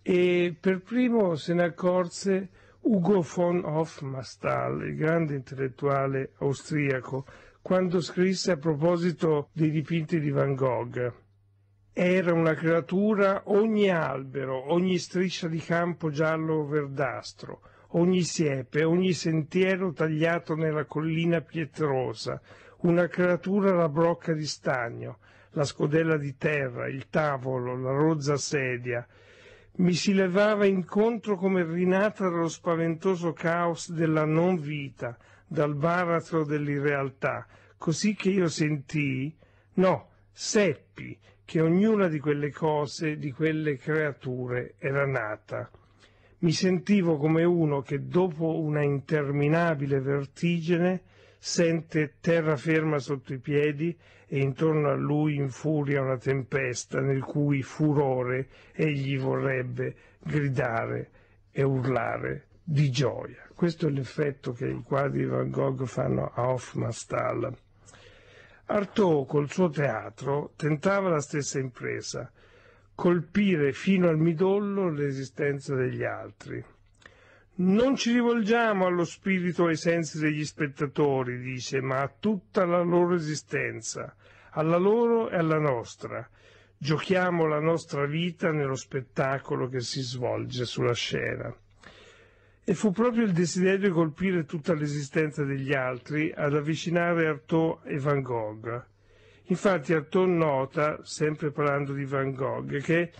e per primo se ne accorse Ugo von Hofmannsthal, il grande intellettuale austriaco, quando scrisse a proposito dei dipinti di Van Gogh. Era una creatura ogni albero, ogni striscia di campo giallo o verdastro, ogni siepe, ogni sentiero tagliato nella collina pietrosa, una creatura la brocca di stagno, la scodella di terra, il tavolo, la rozza sedia. Mi si levava incontro come rinata dallo spaventoso caos della non vita, dal baratro dell'irrealtà, così che io sentii, no, seppi, che ognuna di quelle cose, di quelle creature era nata. Mi sentivo come uno che dopo una interminabile vertigine sente terraferma sotto i piedi e intorno a lui infuria una tempesta nel cui furore egli vorrebbe gridare e urlare di gioia. Questo è l'effetto che i quadri di Van Gogh fanno a Hofmannsthal. Artaud col suo teatro tentava la stessa impresa, colpire fino al midollo l'esistenza degli altri. Non ci rivolgiamo allo spirito e ai sensi degli spettatori, dice, ma a tutta la loro esistenza, alla loro e alla nostra. Giochiamo la nostra vita nello spettacolo che si svolge sulla scena. E fu proprio il desiderio di colpire tutta l'esistenza degli altri ad avvicinare Artaud e Van Gogh. Infatti Artaud nota, sempre parlando di Van Gogh, che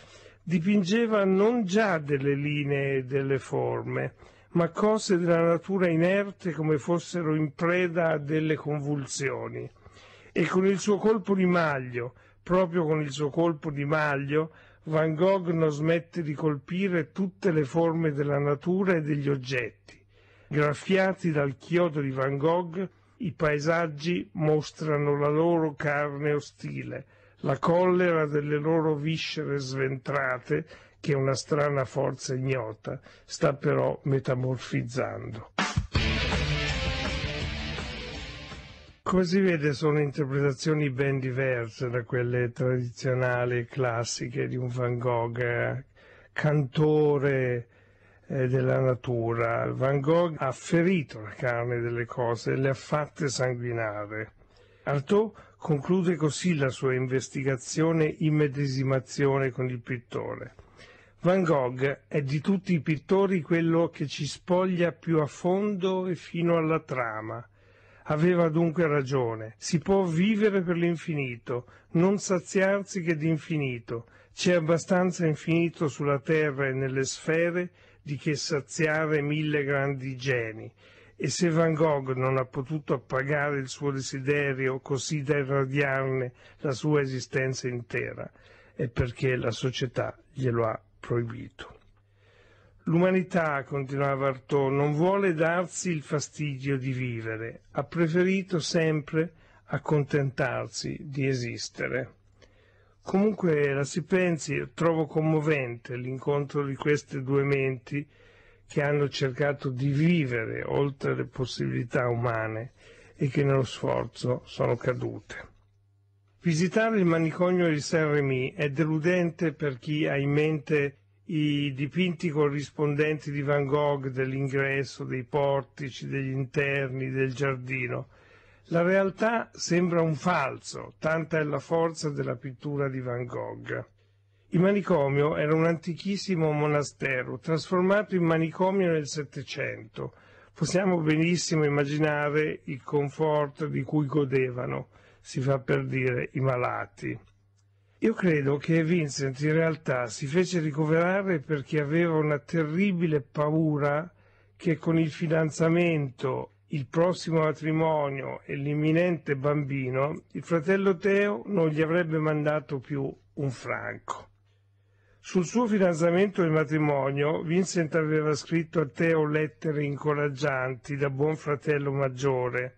dipingeva non già delle linee e delle forme, ma cose della natura inerte come fossero in preda a delle convulsioni. E con il suo colpo di maglio, proprio con il suo colpo di maglio, Van Gogh non smette di colpire tutte le forme della natura e degli oggetti. Graffiati dal chiodo di Van Gogh, i paesaggi mostrano la loro carne ostile, la collera delle loro viscere sventrate che una strana forza ignota sta però metamorfizzando. Come si vede sono interpretazioni ben diverse da quelle tradizionali e classiche di un Van Gogh eh, cantore eh, della natura. Van Gogh ha ferito la carne delle cose, le ha fatte sanguinare. Artaud Conclude così la sua investigazione in medesimazione con il pittore. Van Gogh è di tutti i pittori quello che ci spoglia più a fondo e fino alla trama. Aveva dunque ragione, si può vivere per l'infinito, non saziarsi che d'infinito, c'è abbastanza infinito sulla terra e nelle sfere di che saziare mille grandi geni. E se Van Gogh non ha potuto appagare il suo desiderio così da irradiarne la sua esistenza intera, è perché la società glielo ha proibito. L'umanità, continuava Artaud, non vuole darsi il fastidio di vivere, ha preferito sempre accontentarsi di esistere. Comunque la si pensi, trovo commovente l'incontro di queste due menti che hanno cercato di vivere oltre le possibilità umane e che nello sforzo sono cadute. Visitare il manicomio di Saint-Rémy è deludente per chi ha in mente i dipinti corrispondenti di Van Gogh dell'ingresso, dei portici, degli interni, del giardino. La realtà sembra un falso, tanta è la forza della pittura di Van Gogh. Il manicomio era un antichissimo monastero trasformato in manicomio nel Settecento. Possiamo benissimo immaginare il conforto di cui godevano, si fa per dire, i malati. Io credo che Vincent in realtà si fece ricoverare perché aveva una terribile paura che con il fidanzamento, il prossimo matrimonio e l'imminente bambino, il fratello Teo non gli avrebbe mandato più un franco. Sul suo fidanzamento e matrimonio, Vincent aveva scritto a Teo lettere incoraggianti da buon fratello maggiore,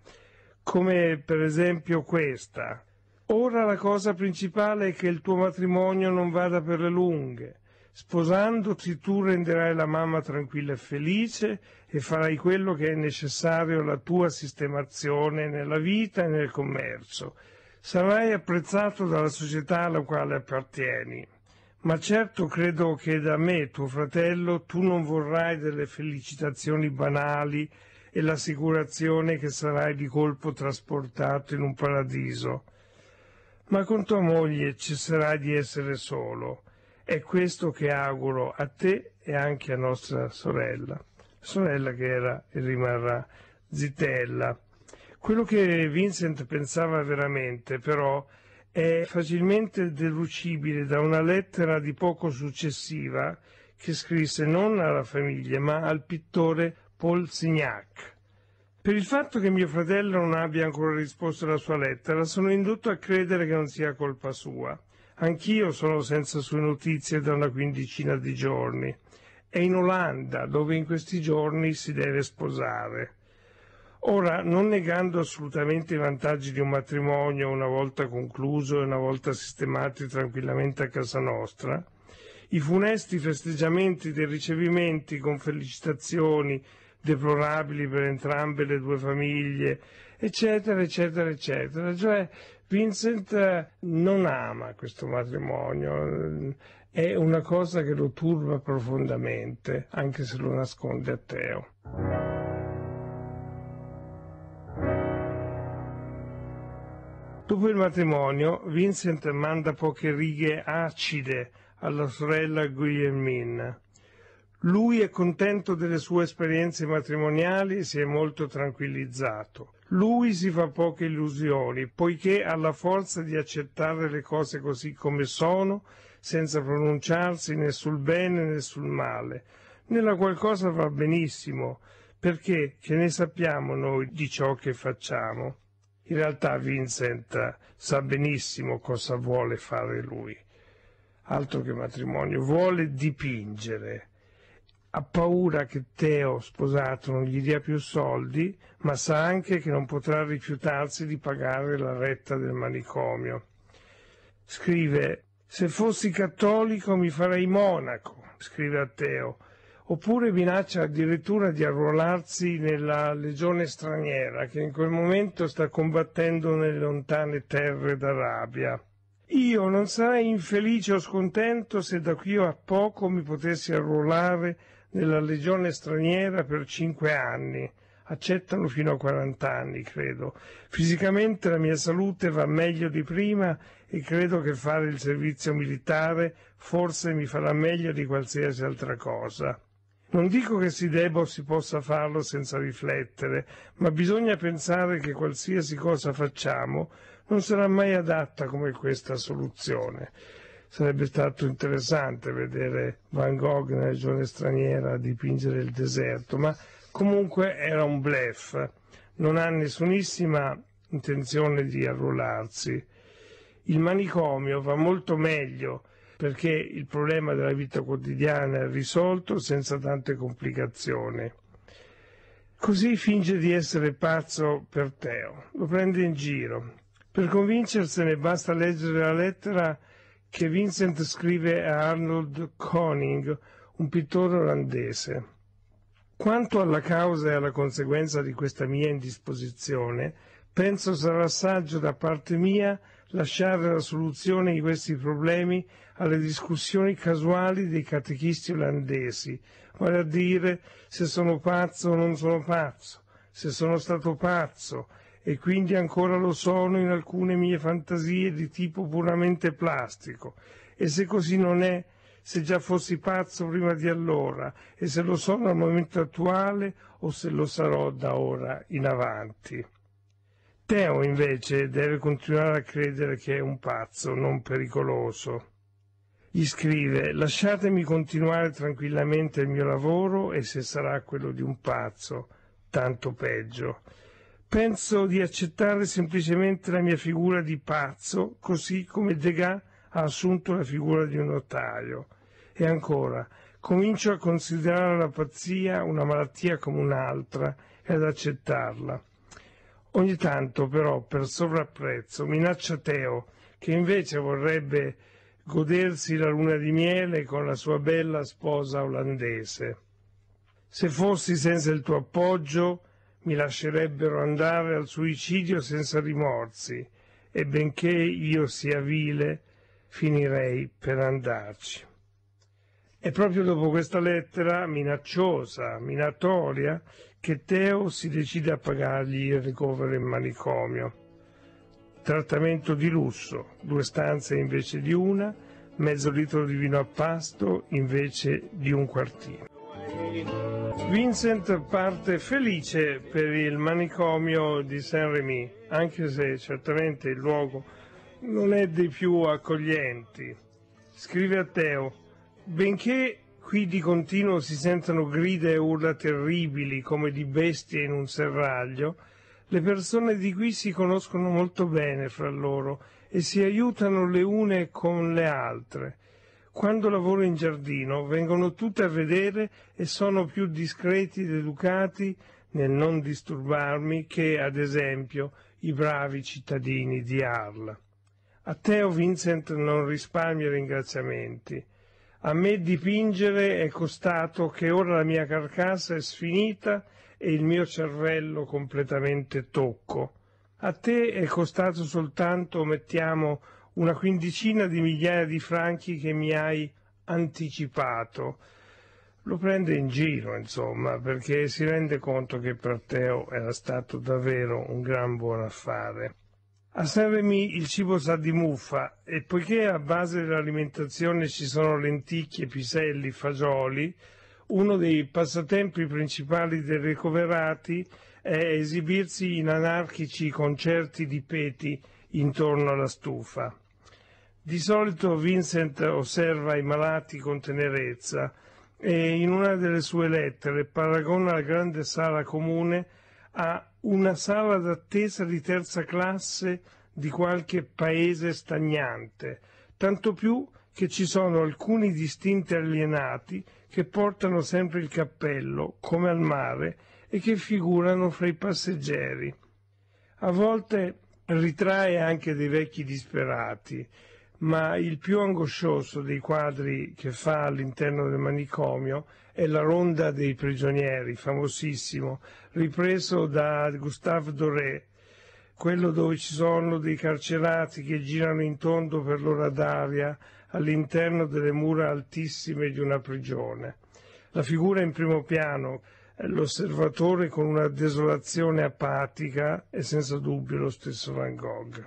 come per esempio questa. Ora la cosa principale è che il tuo matrimonio non vada per le lunghe. Sposandoti tu renderai la mamma tranquilla e felice e farai quello che è necessario alla tua sistemazione nella vita e nel commercio. Sarai apprezzato dalla società alla quale appartieni. Ma certo credo che da me, tuo fratello, tu non vorrai delle felicitazioni banali e l'assicurazione che sarai di colpo trasportato in un paradiso. Ma con tua moglie cesserai di essere solo. È questo che auguro a te e anche a nostra sorella. Sorella che era e rimarrà zitella. Quello che Vincent pensava veramente, però, è facilmente deducibile da una lettera di poco successiva che scrisse non alla famiglia ma al pittore Paul Signac. Per il fatto che mio fratello non abbia ancora risposto alla sua lettera, sono indotto a credere che non sia colpa sua. Anch'io sono senza sue notizie da una quindicina di giorni. È in Olanda, dove in questi giorni si deve sposare. Ora, non negando assolutamente i vantaggi di un matrimonio una volta concluso e una volta sistemati tranquillamente a casa nostra, i funesti festeggiamenti dei ricevimenti con felicitazioni deplorabili per entrambe le due famiglie, eccetera, eccetera, eccetera. Cioè, Vincent eh, non ama questo matrimonio, eh, è una cosa che lo turba profondamente, anche se lo nasconde a Teo. Dopo il matrimonio, Vincent manda poche righe acide alla sorella Guillermina. Lui è contento delle sue esperienze matrimoniali e si è molto tranquillizzato. Lui si fa poche illusioni, poiché ha la forza di accettare le cose così come sono, senza pronunciarsi né sul bene né sul male. Nella qualcosa va benissimo, perché che ne sappiamo noi di ciò che facciamo. In realtà Vincent sa benissimo cosa vuole fare lui. Altro che matrimonio, vuole dipingere. Ha paura che Teo, sposato, non gli dia più soldi, ma sa anche che non potrà rifiutarsi di pagare la retta del manicomio. Scrive se fossi cattolico mi farei monaco, scrive a Teo, oppure minaccia addirittura di arruolarsi nella legione straniera che in quel momento sta combattendo nelle lontane terre d'Arabia. Io non sarei infelice o scontento se da qui a poco mi potessi arruolare nella legione straniera per cinque anni. Accettano fino a 40 anni, credo. Fisicamente la mia salute va meglio di prima e credo che fare il servizio militare forse mi farà meglio di qualsiasi altra cosa. Non dico che si debba o si possa farlo senza riflettere, ma bisogna pensare che qualsiasi cosa facciamo non sarà mai adatta come questa soluzione. Sarebbe stato interessante vedere Van Gogh nella regione straniera dipingere il deserto, ma comunque era un blef. Non ha nessunissima intenzione di arruolarsi. Il manicomio va molto meglio perché il problema della vita quotidiana è risolto senza tante complicazioni. Così finge di essere pazzo per Teo, lo prende in giro. Per convincersene basta leggere la lettera che Vincent scrive a Arnold Koning, un pittore olandese. Quanto alla causa e alla conseguenza di questa mia indisposizione, penso sarà saggio da parte mia lasciare la soluzione di questi problemi alle discussioni casuali dei catechisti olandesi, vale a dire se sono pazzo o non sono pazzo, se sono stato pazzo e quindi ancora lo sono in alcune mie fantasie di tipo puramente plastico, e se così non è, se già fossi pazzo prima di allora e se lo sono al momento attuale o se lo sarò da ora in avanti. Teo invece deve continuare a credere che è un pazzo non pericoloso gli scrive lasciatemi continuare tranquillamente il mio lavoro e se sarà quello di un pazzo, tanto peggio. Penso di accettare semplicemente la mia figura di pazzo, così come Degas ha assunto la figura di un notaio. E ancora, comincio a considerare la pazzia una malattia come un'altra e ad accettarla. Ogni tanto però, per sovrapprezzo, minaccia Teo, che invece vorrebbe godersi la luna di miele con la sua bella sposa olandese. Se fossi senza il tuo appoggio, mi lascerebbero andare al suicidio senza rimorsi, e benché io sia vile, finirei per andarci. È proprio dopo questa lettera minacciosa, minatoria, che Teo si decide a pagargli il ricovero in manicomio trattamento di lusso, due stanze invece di una, mezzo litro di vino a pasto invece di un quartino. Vincent parte felice per il manicomio di Saint-Rémy, anche se certamente il luogo non è dei più accoglienti. Scrive a Teo, benché qui di continuo si sentano grida e urla terribili come di bestie in un serraglio, le persone di qui si conoscono molto bene fra loro e si aiutano le une con le altre. Quando lavoro in giardino vengono tutte a vedere e sono più discreti ed educati nel non disturbarmi che, ad esempio, i bravi cittadini di Arla. A Teo Vincent non risparmia ringraziamenti. A me dipingere è costato che ora la mia carcassa è sfinita e il mio cervello completamente tocco. A te è costato soltanto, mettiamo, una quindicina di migliaia di franchi che mi hai anticipato. Lo prende in giro, insomma, perché si rende conto che per Teo era stato davvero un gran buon affare. A Sanremi il cibo sa di muffa e poiché a base dell'alimentazione ci sono lenticchie, piselli, fagioli, uno dei passatempi principali dei ricoverati è esibirsi in anarchici concerti di peti intorno alla stufa. Di solito Vincent osserva i malati con tenerezza e in una delle sue lettere paragona la grande sala comune a una sala d'attesa di terza classe di qualche paese stagnante, tanto più che ci sono alcuni distinti alienati che portano sempre il cappello, come al mare, e che figurano fra i passeggeri. A volte ritrae anche dei vecchi disperati, ma il più angoscioso dei quadri che fa all'interno del manicomio è La ronda dei prigionieri, famosissimo, ripreso da Gustave Doré, quello dove ci sono dei carcerati che girano in tondo per l'ora d'aria, all'interno delle mura altissime di una prigione. La figura in primo piano eh, l'osservatore con una desolazione apatica è senza dubbio lo stesso Van Gogh.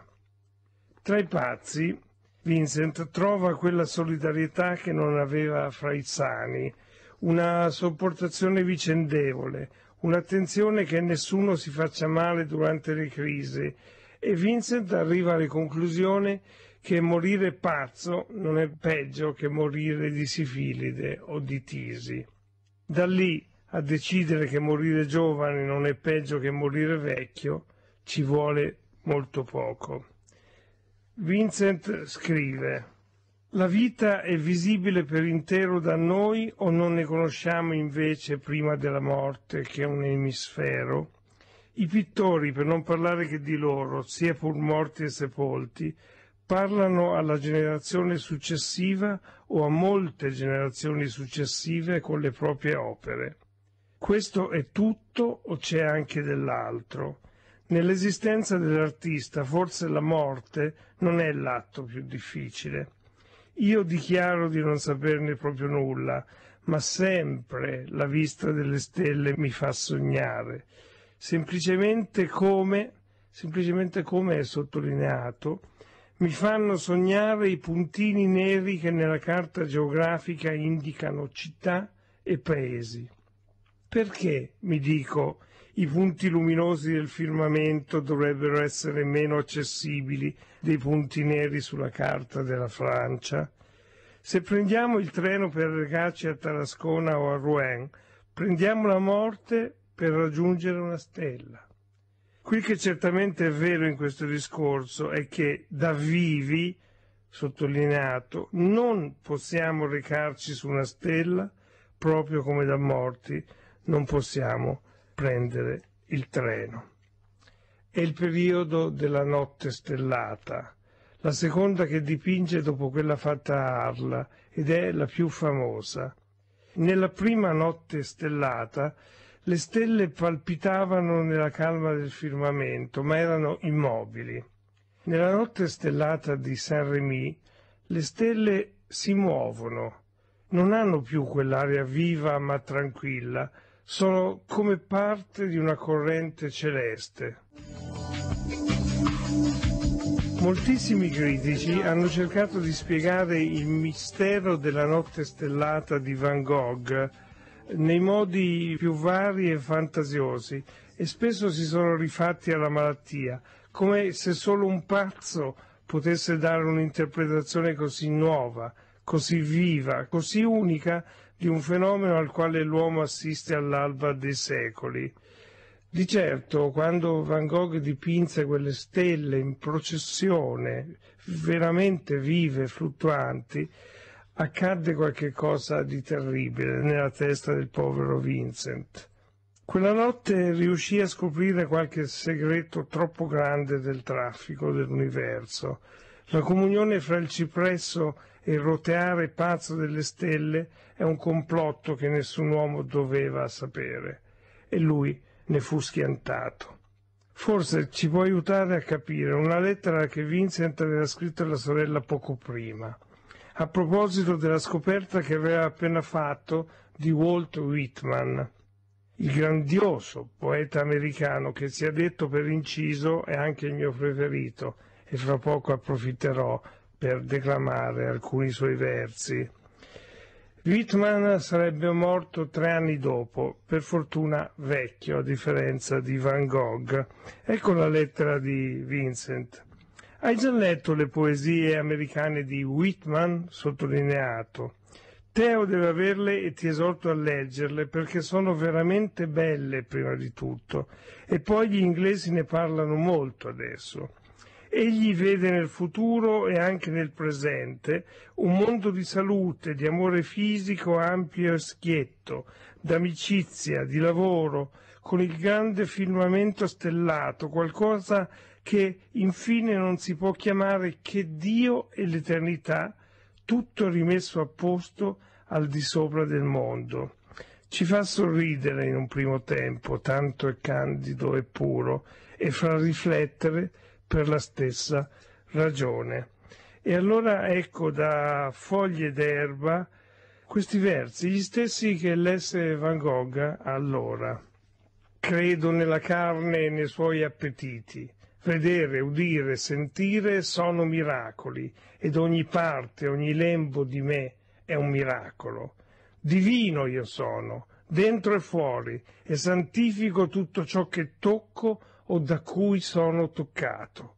Tra i pazzi, Vincent trova quella solidarietà che non aveva fra i sani, una sopportazione vicendevole, un'attenzione che nessuno si faccia male durante le crisi e Vincent arriva alle conclusioni che morire pazzo non è peggio che morire di sifilide o di tisi. Da lì a decidere che morire giovane non è peggio che morire vecchio ci vuole molto poco. Vincent scrive La vita è visibile per intero da noi o non ne conosciamo invece prima della morte che un emisfero? I pittori, per non parlare che di loro, sia pur morti e sepolti, parlano alla generazione successiva o a molte generazioni successive con le proprie opere. Questo è tutto o c'è anche dell'altro? Nell'esistenza dell'artista forse la morte non è l'atto più difficile. Io dichiaro di non saperne proprio nulla, ma sempre la vista delle stelle mi fa sognare. Semplicemente come, semplicemente come è sottolineato, mi fanno sognare i puntini neri che nella carta geografica indicano città e paesi. Perché, mi dico, i punti luminosi del firmamento dovrebbero essere meno accessibili dei punti neri sulla carta della Francia? Se prendiamo il treno per recarci a Tarascona o a Rouen, prendiamo la morte per raggiungere una stella. Quel che certamente è vero in questo discorso è che da vivi, sottolineato, non possiamo recarci su una stella, proprio come da morti non possiamo prendere il treno. È il periodo della notte stellata, la seconda che dipinge dopo quella fatta a Arla ed è la più famosa. Nella prima notte stellata le stelle palpitavano nella calma del firmamento, ma erano immobili. Nella notte stellata di Saint-Rémy le stelle si muovono, non hanno più quell'aria viva ma tranquilla, sono come parte di una corrente celeste. Moltissimi critici hanno cercato di spiegare il mistero della notte stellata di Van Gogh nei modi più vari e fantasiosi e spesso si sono rifatti alla malattia, come se solo un pazzo potesse dare un'interpretazione così nuova, così viva, così unica di un fenomeno al quale l'uomo assiste all'alba dei secoli. Di certo, quando Van Gogh dipinse quelle stelle in processione, veramente vive, e fluttuanti, accadde qualche cosa di terribile nella testa del povero Vincent. Quella notte riuscì a scoprire qualche segreto troppo grande del traffico dell'universo. La comunione fra il cipresso e il roteare pazzo delle stelle è un complotto che nessun uomo doveva sapere. E lui ne fu schiantato. Forse ci può aiutare a capire una lettera che Vincent aveva scritto alla sorella poco prima a proposito della scoperta che aveva appena fatto di Walt Whitman, il grandioso poeta americano che si è detto per inciso è anche il mio preferito e fra poco approfitterò per declamare alcuni suoi versi. Whitman sarebbe morto tre anni dopo, per fortuna vecchio, a differenza di Van Gogh. Ecco la lettera di Vincent. Hai già letto le poesie americane di Whitman? Sottolineato. Teo deve averle e ti esorto a leggerle perché sono veramente belle prima di tutto e poi gli inglesi ne parlano molto adesso. Egli vede nel futuro e anche nel presente un mondo di salute, di amore fisico ampio e schietto, d'amicizia, di lavoro, con il grande firmamento stellato, qualcosa che infine non si può chiamare che Dio e l'eternità, tutto rimesso a posto al di sopra del mondo. Ci fa sorridere in un primo tempo, tanto è candido e puro, e fa riflettere per la stessa ragione. E allora ecco da foglie d'erba questi versi, gli stessi che lesse Van Gogh allora. Credo nella carne e nei suoi appetiti, Vedere, udire, sentire sono miracoli ed ogni parte, ogni lembo di me è un miracolo. Divino io sono, dentro e fuori, e santifico tutto ciò che tocco o da cui sono toccato.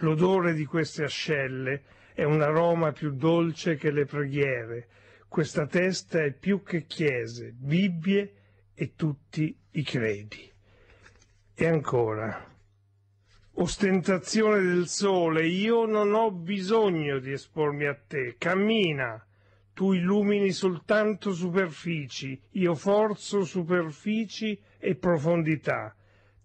L'odore di queste ascelle è un aroma più dolce che le preghiere. Questa testa è più che chiese, Bibbie e tutti i credi. E ancora, ostentazione del sole, io non ho bisogno di espormi a te, cammina, tu illumini soltanto superfici, io forzo superfici e profondità.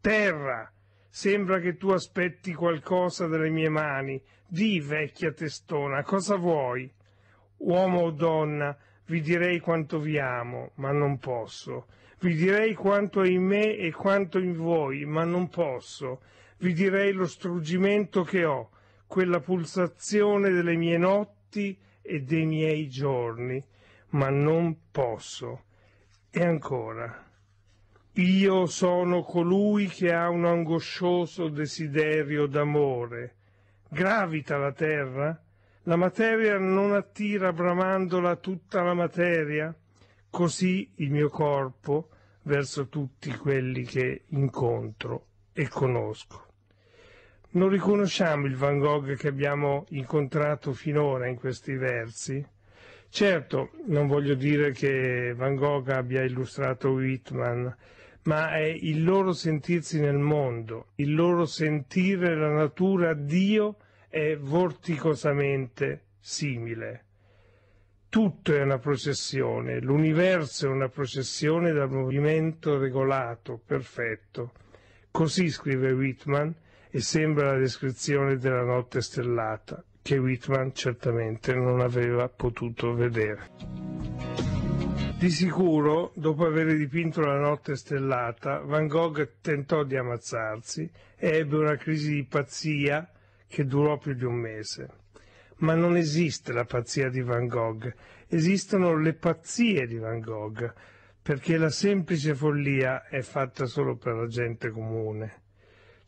Terra, sembra che tu aspetti qualcosa dalle mie mani, di vecchia testona, cosa vuoi? Uomo o donna, vi direi quanto vi amo, ma non posso. Vi direi quanto è in me e quanto in voi, ma non posso vi direi lo struggimento che ho, quella pulsazione delle mie notti e dei miei giorni, ma non posso. E ancora. Io sono colui che ha un angoscioso desiderio d'amore. Gravita la terra? La materia non attira bramandola tutta la materia? Così il mio corpo verso tutti quelli che incontro e conosco non riconosciamo il Van Gogh che abbiamo incontrato finora in questi versi. Certo, non voglio dire che Van Gogh abbia illustrato Whitman, ma è il loro sentirsi nel mondo, il loro sentire la natura Dio è vorticosamente simile. Tutto è una processione, l'universo è una processione dal movimento regolato, perfetto. Così scrive Whitman, e sembra la descrizione della notte stellata, che Whitman certamente non aveva potuto vedere. Di sicuro, dopo aver dipinto la notte stellata, Van Gogh tentò di ammazzarsi e ebbe una crisi di pazzia che durò più di un mese. Ma non esiste la pazzia di Van Gogh, esistono le pazzie di Van Gogh, perché la semplice follia è fatta solo per la gente comune.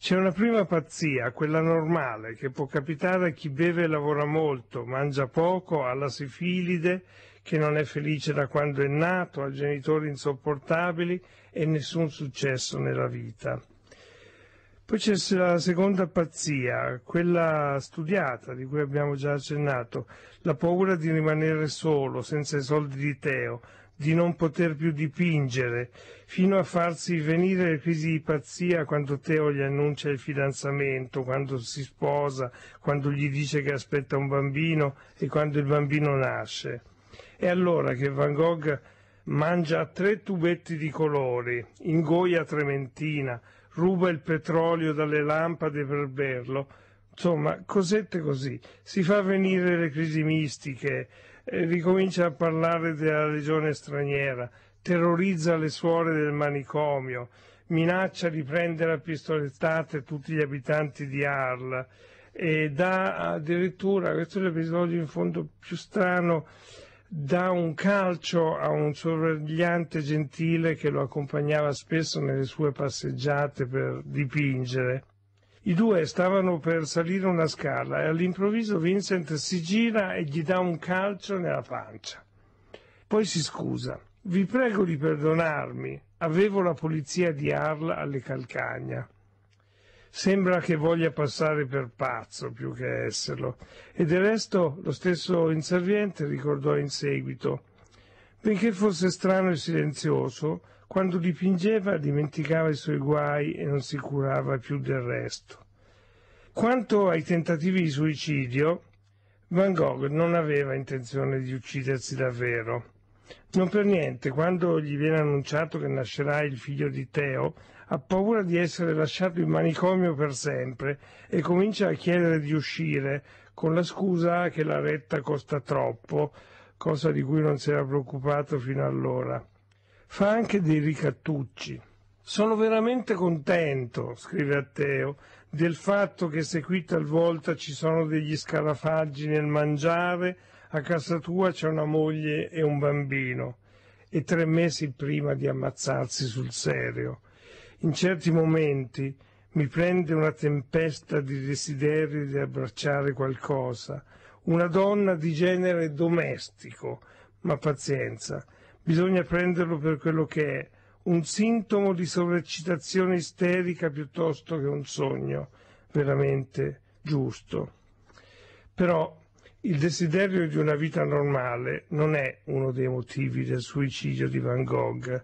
C'è una prima pazzia, quella normale, che può capitare a chi beve e lavora molto, mangia poco, ha la sifilide, che non è felice da quando è nato, ha genitori insopportabili e nessun successo nella vita. Poi c'è la seconda pazzia, quella studiata di cui abbiamo già accennato, la paura di rimanere solo, senza i soldi di Teo, di non poter più dipingere, fino a farsi venire le crisi di pazzia quando Teo gli annuncia il fidanzamento, quando si sposa, quando gli dice che aspetta un bambino e quando il bambino nasce. È allora che Van Gogh mangia tre tubetti di colori, ingoia trementina, ruba il petrolio dalle lampade per berlo, insomma, cosette così. Si fa venire le crisi mistiche, ricomincia a parlare della legione straniera, terrorizza le suore del manicomio, minaccia di prendere a pistolettate tutti gli abitanti di Arl e dà addirittura, questo è l'episodio in fondo più strano, dà un calcio a un sorvegliante gentile che lo accompagnava spesso nelle sue passeggiate per dipingere i due stavano per salire una scala e all'improvviso Vincent si gira e gli dà un calcio nella pancia. Poi si scusa. Vi prego di perdonarmi, avevo la polizia di Arla alle calcagna. Sembra che voglia passare per pazzo più che esserlo, e del resto lo stesso inserviente ricordò in seguito. Benché fosse strano e silenzioso, quando dipingeva dimenticava i suoi guai e non si curava più del resto. Quanto ai tentativi di suicidio, Van Gogh non aveva intenzione di uccidersi davvero. Non per niente, quando gli viene annunciato che nascerà il figlio di Teo, ha paura di essere lasciato in manicomio per sempre e comincia a chiedere di uscire con la scusa che la retta costa troppo, cosa di cui non si era preoccupato fino allora fa anche dei ricattucci. Sono veramente contento, scrive Atteo, del fatto che se qui talvolta ci sono degli scarafaggi nel mangiare, a casa tua c'è una moglie e un bambino, e tre mesi prima di ammazzarsi sul serio. In certi momenti mi prende una tempesta di desideri di abbracciare qualcosa, una donna di genere domestico, ma pazienza, bisogna prenderlo per quello che è, un sintomo di sovraccitazione isterica piuttosto che un sogno veramente giusto. Però il desiderio di una vita normale non è uno dei motivi del suicidio di Van Gogh.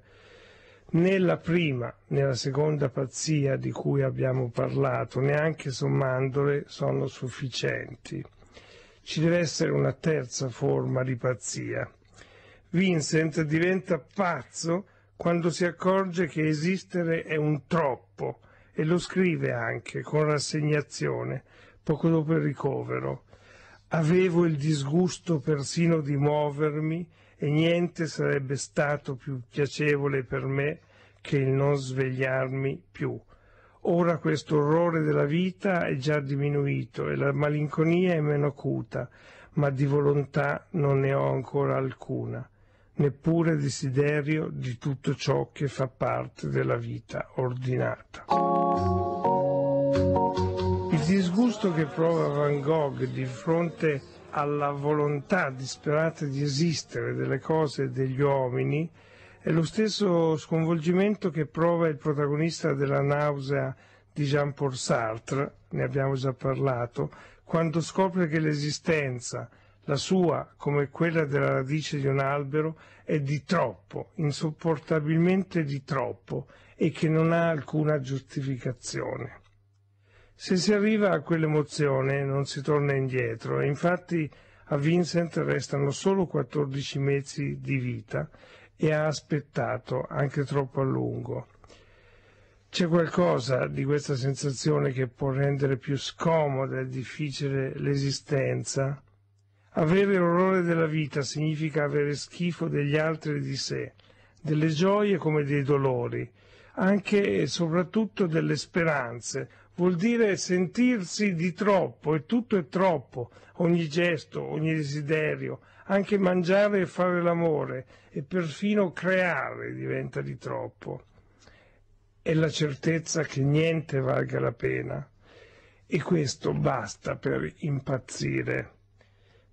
Nella prima nella seconda pazzia di cui abbiamo parlato, neanche sommandole, sono sufficienti. Ci deve essere una terza forma di pazzia. Vincent diventa pazzo quando si accorge che esistere è un troppo e lo scrive anche con rassegnazione poco dopo il ricovero. Avevo il disgusto persino di muovermi e niente sarebbe stato più piacevole per me che il non svegliarmi più. Ora questo orrore della vita è già diminuito e la malinconia è meno acuta, ma di volontà non ne ho ancora alcuna neppure desiderio di tutto ciò che fa parte della vita ordinata. Il disgusto che prova Van Gogh di fronte alla volontà disperata di esistere delle cose e degli uomini è lo stesso sconvolgimento che prova il protagonista della nausea di Jean-Paul Sartre, ne abbiamo già parlato, quando scopre che l'esistenza, la sua, come quella della radice di un albero, è di troppo, insopportabilmente di troppo, e che non ha alcuna giustificazione. Se si arriva a quell'emozione non si torna indietro e infatti a Vincent restano solo 14 mesi di vita e ha aspettato anche troppo a lungo. C'è qualcosa di questa sensazione che può rendere più scomoda e difficile l'esistenza? Avere orrore della vita significa avere schifo degli altri e di sé, delle gioie come dei dolori, anche e soprattutto delle speranze. Vuol dire sentirsi di troppo e tutto è troppo, ogni gesto, ogni desiderio, anche mangiare e fare l'amore e perfino creare diventa di troppo. È la certezza che niente valga la pena. E questo basta per impazzire.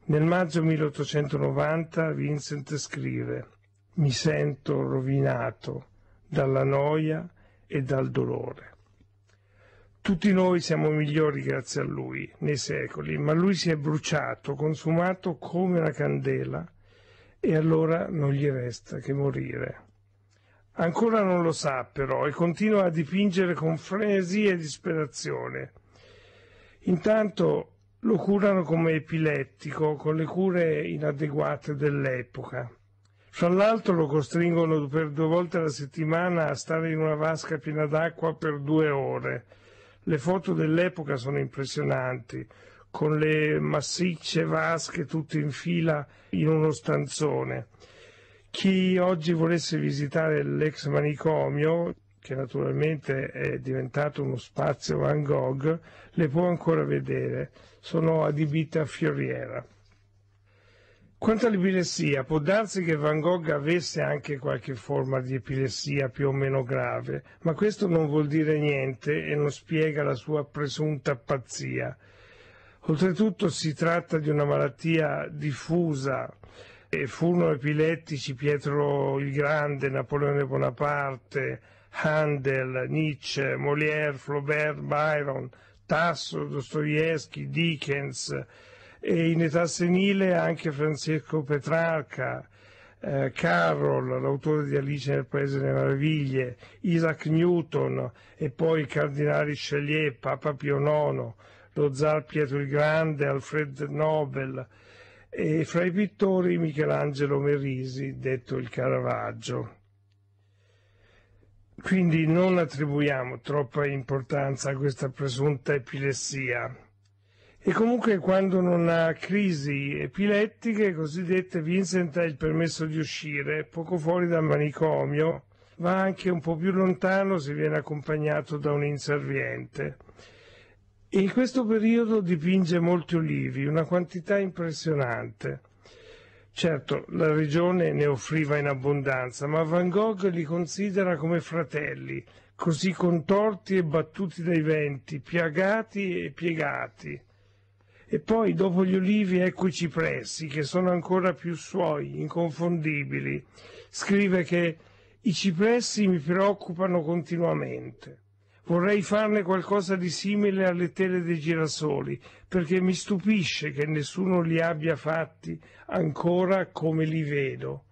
Nel maggio 1890 Vincent scrive Mi sento rovinato dalla noia e dal dolore. Tutti noi siamo migliori grazie a lui, nei secoli, ma lui si è bruciato, consumato come una candela, e allora non gli resta che morire. Ancora non lo sa però e continua a dipingere con frenesia e disperazione. Intanto lo curano come epilettico con le cure inadeguate dell'epoca. Fra l'altro lo costringono per due volte alla settimana a stare in una vasca piena d'acqua per due ore. Le foto dell'epoca sono impressionanti, con le massicce vasche tutte in fila in uno stanzone. Chi oggi volesse visitare l'ex manicomio, che naturalmente è diventato uno spazio Van Gogh, le può ancora vedere sono adibite a fioriera. Quanto all'epilessia, può darsi che Van Gogh avesse anche qualche forma di epilessia più o meno grave, ma questo non vuol dire niente e non spiega la sua presunta pazzia. Oltretutto si tratta di una malattia diffusa e furono epilettici Pietro il Grande, Napoleone Bonaparte, Handel, Nietzsche, Molière, Flaubert, Byron, Tasso, Dostoevsky, Dickens e in età senile anche Francesco Petrarca, eh, Carroll, l'autore di Alice nel Paese delle Meraviglie, Isaac Newton e poi i cardinali Chalier, Papa Pio IX, lo zar Pietro il Grande, Alfred Nobel e fra i pittori Michelangelo Merisi, detto il Caravaggio. Quindi non attribuiamo troppa importanza a questa presunta epilessia. E comunque quando non ha crisi epilettiche cosiddette Vincent ha il permesso di uscire, poco fuori dal manicomio, va anche un po' più lontano se viene accompagnato da un inserviente. In questo periodo dipinge molti olivi, una quantità impressionante. Certo, la regione ne offriva in abbondanza, ma Van Gogh li considera come fratelli, così contorti e battuti dai venti, piagati e piegati. E poi dopo gli olivi ecco i cipressi, che sono ancora più suoi, inconfondibili. Scrive che i cipressi mi preoccupano continuamente. Vorrei farne qualcosa di simile alle tele dei girasoli, perché mi stupisce che nessuno li abbia fatti ancora come li vedo.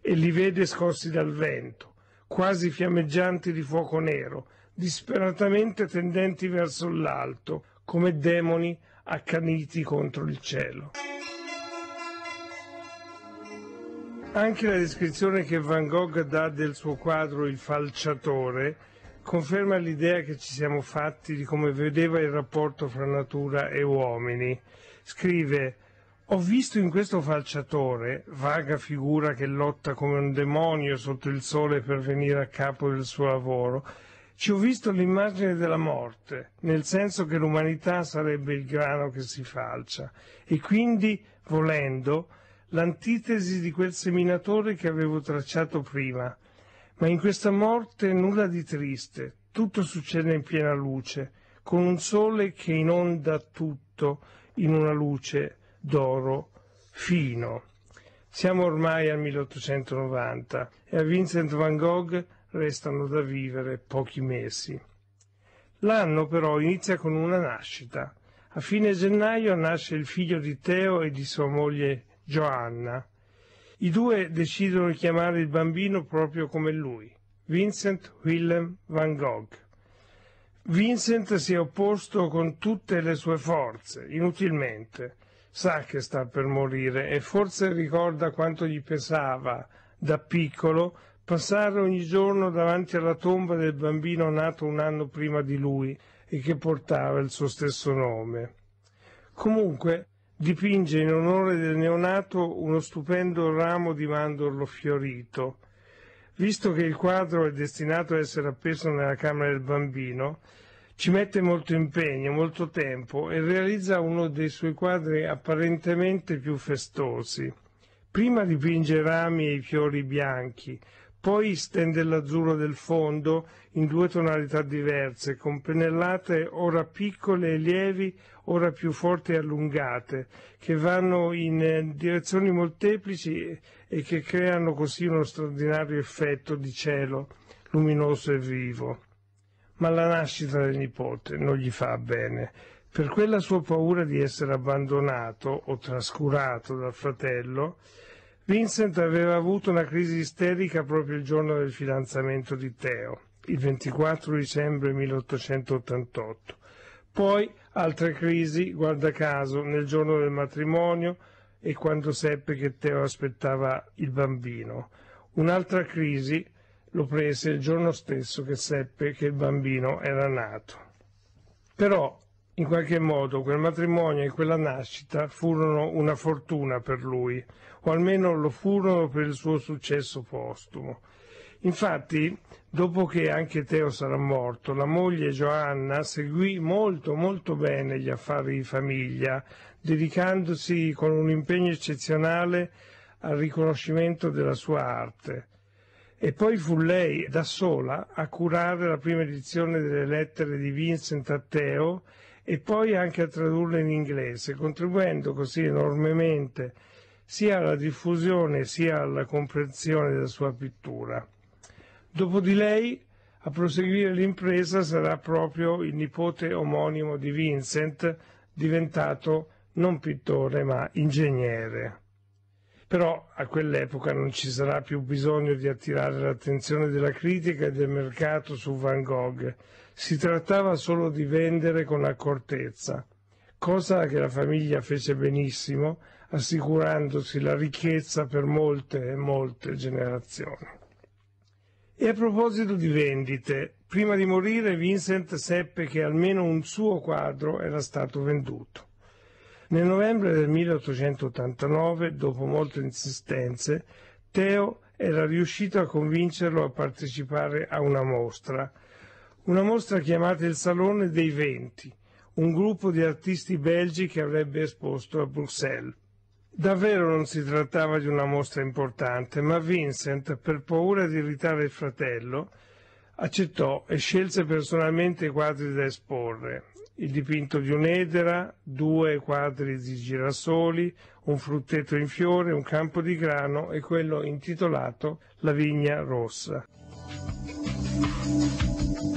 E li vede scossi dal vento, quasi fiammeggianti di fuoco nero, disperatamente tendenti verso l'alto, come demoni accaniti contro il cielo. Anche la descrizione che Van Gogh dà del suo quadro Il falciatore conferma l'idea che ci siamo fatti di come vedeva il rapporto fra natura e uomini. Scrive ho visto in questo falciatore, vaga figura che lotta come un demonio sotto il sole per venire a capo del suo lavoro, ci ho visto l'immagine della morte, nel senso che l'umanità sarebbe il grano che si falcia, e quindi, volendo, l'antitesi di quel seminatore che avevo tracciato prima, ma in questa morte nulla di triste, tutto succede in piena luce, con un sole che inonda tutto in una luce d'oro fino. Siamo ormai al 1890 e a Vincent van Gogh restano da vivere pochi mesi. L'anno però inizia con una nascita. A fine gennaio nasce il figlio di Teo e di sua moglie Joanna. I due decidono di chiamare il bambino proprio come lui, Vincent Willem van Gogh. Vincent si è opposto con tutte le sue forze, inutilmente. Sa che sta per morire e forse ricorda quanto gli pesava, da piccolo, passare ogni giorno davanti alla tomba del bambino nato un anno prima di lui e che portava il suo stesso nome. Comunque, dipinge in onore del neonato uno stupendo ramo di mandorlo fiorito. Visto che il quadro è destinato a essere appeso nella camera del bambino, ci mette molto impegno, molto tempo e realizza uno dei suoi quadri apparentemente più festosi. Prima dipinge rami e i fiori bianchi, poi stende l'azzurro del fondo in due tonalità diverse, con pennellate ora piccole e lievi, ora più forti e allungate, che vanno in eh, direzioni molteplici e che creano così uno straordinario effetto di cielo luminoso e vivo. Ma la nascita del nipote non gli fa bene. Per quella sua paura di essere abbandonato o trascurato dal fratello, Vincent aveva avuto una crisi isterica proprio il giorno del fidanzamento di Teo, il 24 dicembre 1888. Poi altre crisi, guarda caso, nel giorno del matrimonio e quando seppe che Teo aspettava il bambino. Un'altra crisi lo prese il giorno stesso che seppe che il bambino era nato. Però, in qualche modo, quel matrimonio e quella nascita furono una fortuna per lui o ecco, almeno lo furono per il suo successo postumo. Infatti, dopo che anche Teo sarà morto, la moglie Joanna seguì molto molto bene gli affari di famiglia, dedicandosi con un impegno eccezionale al riconoscimento della sua arte. E poi fu lei da sola a curare la prima edizione delle lettere di Vincent a Teo e poi anche a tradurle in inglese, contribuendo così enormemente sia alla diffusione sia alla comprensione della sua pittura. Dopo di lei a proseguire l'impresa sarà proprio il nipote omonimo di Vincent, diventato non pittore ma ingegnere. Però a quell'epoca non ci sarà più bisogno di attirare l'attenzione della critica e del mercato su Van Gogh, si trattava solo di vendere con accortezza, cosa che la famiglia fece benissimo assicurandosi la ricchezza per molte e molte generazioni. E a proposito di vendite, prima di morire Vincent seppe che almeno un suo quadro era stato venduto. Nel novembre del 1889, dopo molte insistenze, Teo era riuscito a convincerlo a partecipare a una mostra, una mostra chiamata il Salone dei Venti, un gruppo di artisti belgi che avrebbe esposto a Bruxelles. Davvero non si trattava di una mostra importante, ma Vincent, per paura di irritare il fratello, accettò e scelse personalmente i quadri da esporre. Il dipinto di un'edera, due quadri di girasoli, un frutteto in fiore, un campo di grano e quello intitolato La vigna rossa.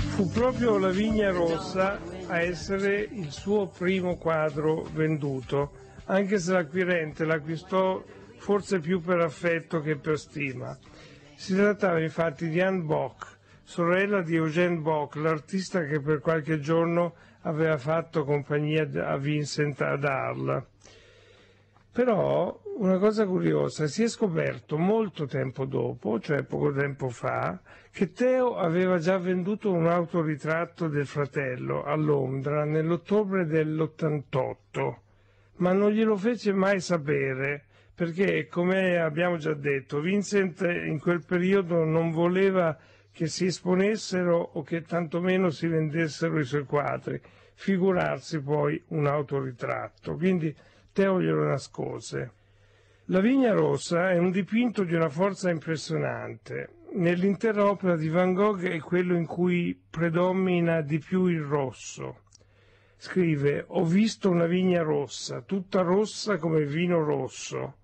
Fu proprio La vigna rossa a essere il suo primo quadro venduto anche se l'acquirente l'acquistò forse più per affetto che per stima. Si trattava infatti di Anne Bock, sorella di Eugène Bock, l'artista che per qualche giorno aveva fatto compagnia a Vincent ad Arles. Però una cosa curiosa, si è scoperto molto tempo dopo, cioè poco tempo fa, che Theo aveva già venduto un autoritratto del fratello a Londra nell'ottobre dell'88 ma non glielo fece mai sapere perché, come abbiamo già detto, Vincent in quel periodo non voleva che si esponessero o che tantomeno si vendessero i suoi quadri, figurarsi poi un autoritratto. Quindi Teo glielo nascose. La Vigna Rossa è un dipinto di una forza impressionante. Nell'intera opera di Van Gogh è quello in cui predomina di più il rosso scrive Ho visto una vigna rossa, tutta rossa come vino rosso.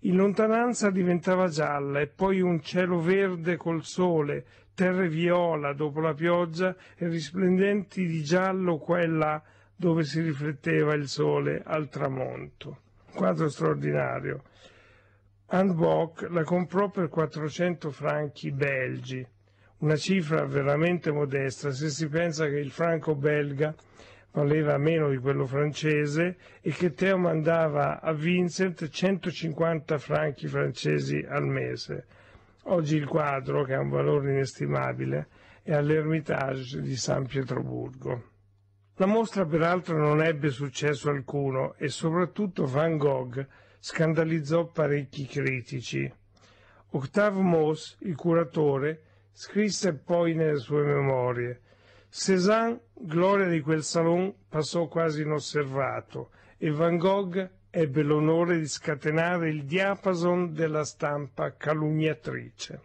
In lontananza diventava gialla e poi un cielo verde col sole, terre viola dopo la pioggia e risplendenti di giallo qua e là dove si rifletteva il sole al tramonto. quadro straordinario. Anne la comprò per 400 franchi belgi, una cifra veramente modesta se si pensa che il franco belga valeva meno di quello francese e che Teo mandava a Vincent 150 franchi francesi al mese. Oggi il quadro, che ha un valore inestimabile, è all'Ermitage di San Pietroburgo. La mostra peraltro non ebbe successo alcuno e soprattutto Van Gogh scandalizzò parecchi critici. Octave Moss, il curatore, scrisse poi nelle sue memorie Cézanne, gloria di quel salon, passò quasi inosservato e Van Gogh ebbe l'onore di scatenare il diapason della stampa calunniatrice.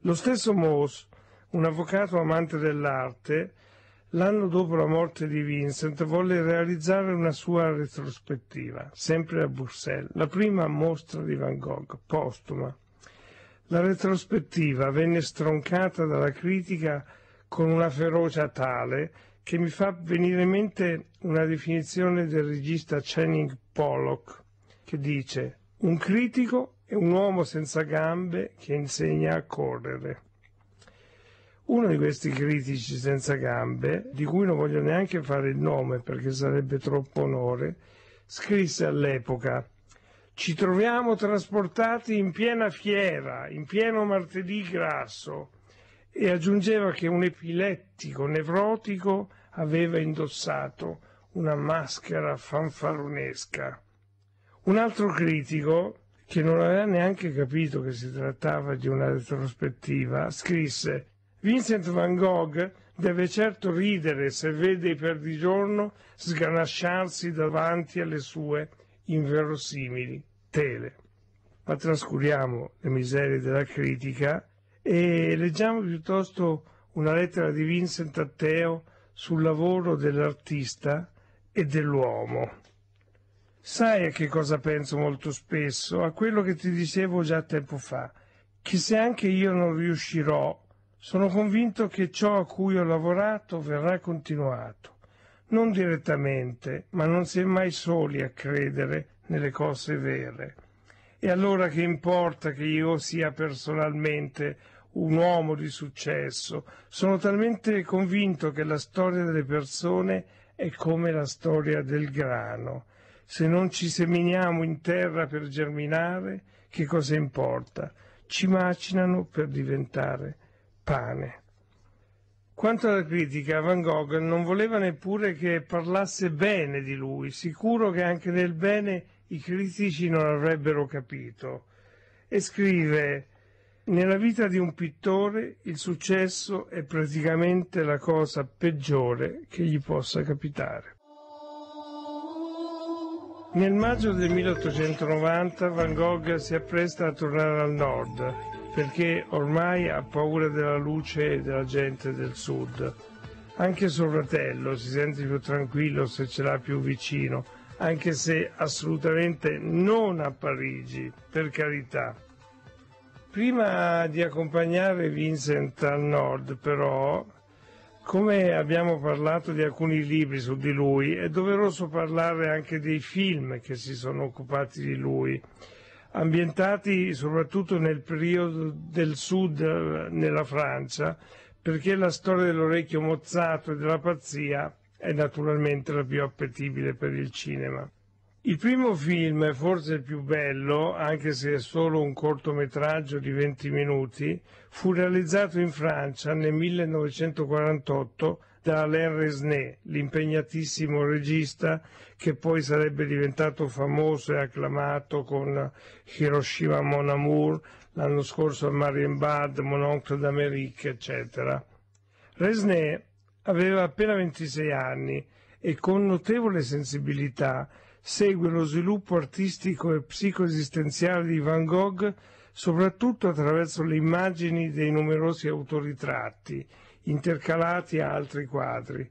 Lo stesso Moss, un avvocato amante dell'arte, l'anno dopo la morte di Vincent volle realizzare una sua retrospettiva, sempre a Bruxelles, la prima mostra di Van Gogh, postuma. La retrospettiva venne stroncata dalla critica con una ferocia tale che mi fa venire in mente una definizione del regista Channing Pollock, che dice un critico è un uomo senza gambe che insegna a correre. Uno di questi critici senza gambe, di cui non voglio neanche fare il nome perché sarebbe troppo onore, scrisse all'epoca Ci troviamo trasportati in piena fiera, in pieno martedì grasso, e aggiungeva che un epilettico nevrotico aveva indossato una maschera fanfaronesca. Un altro critico, che non aveva neanche capito che si trattava di una retrospettiva, scrisse Vincent van Gogh deve certo ridere se vede i perdigiorno sganasciarsi davanti alle sue inverosimili tele. Ma trascuriamo le miserie della critica e leggiamo piuttosto una lettera di Vincent Tatteo sul lavoro dell'artista e dell'uomo. Sai a che cosa penso molto spesso? A quello che ti dicevo già tempo fa, che se anche io non riuscirò, sono convinto che ciò a cui ho lavorato verrà continuato, non direttamente, ma non si è mai soli a credere nelle cose vere. E allora che importa che io sia personalmente un uomo di successo, sono talmente convinto che la storia delle persone è come la storia del grano. Se non ci seminiamo in terra per germinare, che cosa importa? Ci macinano per diventare pane. Quanto alla critica, Van Gogh non voleva neppure che parlasse bene di lui, sicuro che anche nel bene i critici non avrebbero capito. E scrive nella vita di un pittore il successo è praticamente la cosa peggiore che gli possa capitare. Nel maggio del 1890 Van Gogh si appresta a tornare al nord perché ormai ha paura della luce e della gente del sud. Anche suo fratello si sente più tranquillo se ce l'ha più vicino, anche se assolutamente non a Parigi, per carità. Prima di accompagnare Vincent al nord, però, come abbiamo parlato di alcuni libri su di lui, è doveroso parlare anche dei film che si sono occupati di lui, ambientati soprattutto nel periodo del sud nella Francia, perché la storia dell'orecchio mozzato e della pazzia è naturalmente la più appetibile per il cinema. Il primo film forse il più bello, anche se è solo un cortometraggio di 20 minuti, fu realizzato in Francia nel 1948 da Alain Resnais, l'impegnatissimo regista che poi sarebbe diventato famoso e acclamato con Hiroshima Mon Amour, l'anno scorso a Marienbad, Mon Oncle d'Amérique, eccetera. Resnais aveva appena 26 anni e con notevole sensibilità segue lo sviluppo artistico e psicoesistenziale di Van Gogh soprattutto attraverso le immagini dei numerosi autoritratti intercalati a altri quadri.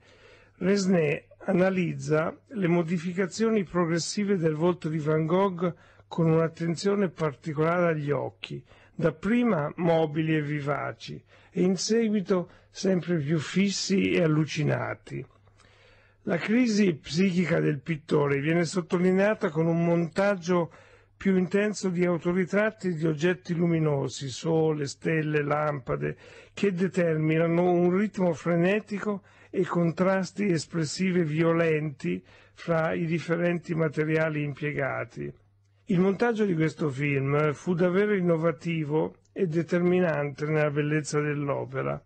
Resnais analizza le modificazioni progressive del volto di Van Gogh con un'attenzione particolare agli occhi, dapprima mobili e vivaci e in seguito sempre più fissi e allucinati. La crisi psichica del pittore viene sottolineata con un montaggio più intenso di autoritratti di oggetti luminosi, sole, stelle, lampade, che determinano un ritmo frenetico e contrasti espressivi violenti fra i differenti materiali impiegati. Il montaggio di questo film fu davvero innovativo e determinante nella bellezza dell'opera.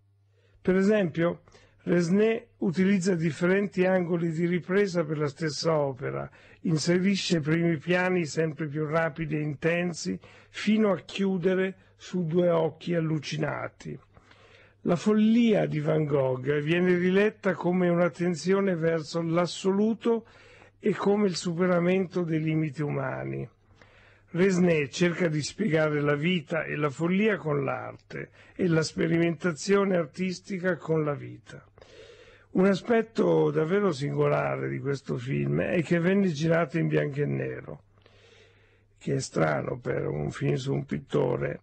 Per esempio, Resnais utilizza differenti angoli di ripresa per la stessa opera, inserisce primi piani sempre più rapidi e intensi, fino a chiudere su due occhi allucinati. La follia di Van Gogh viene riletta come un'attenzione verso l'assoluto e come il superamento dei limiti umani. Resnais cerca di spiegare la vita e la follia con l'arte e la sperimentazione artistica con la vita. Un aspetto davvero singolare di questo film è che venne girato in bianco e nero, che è strano per un film su un pittore.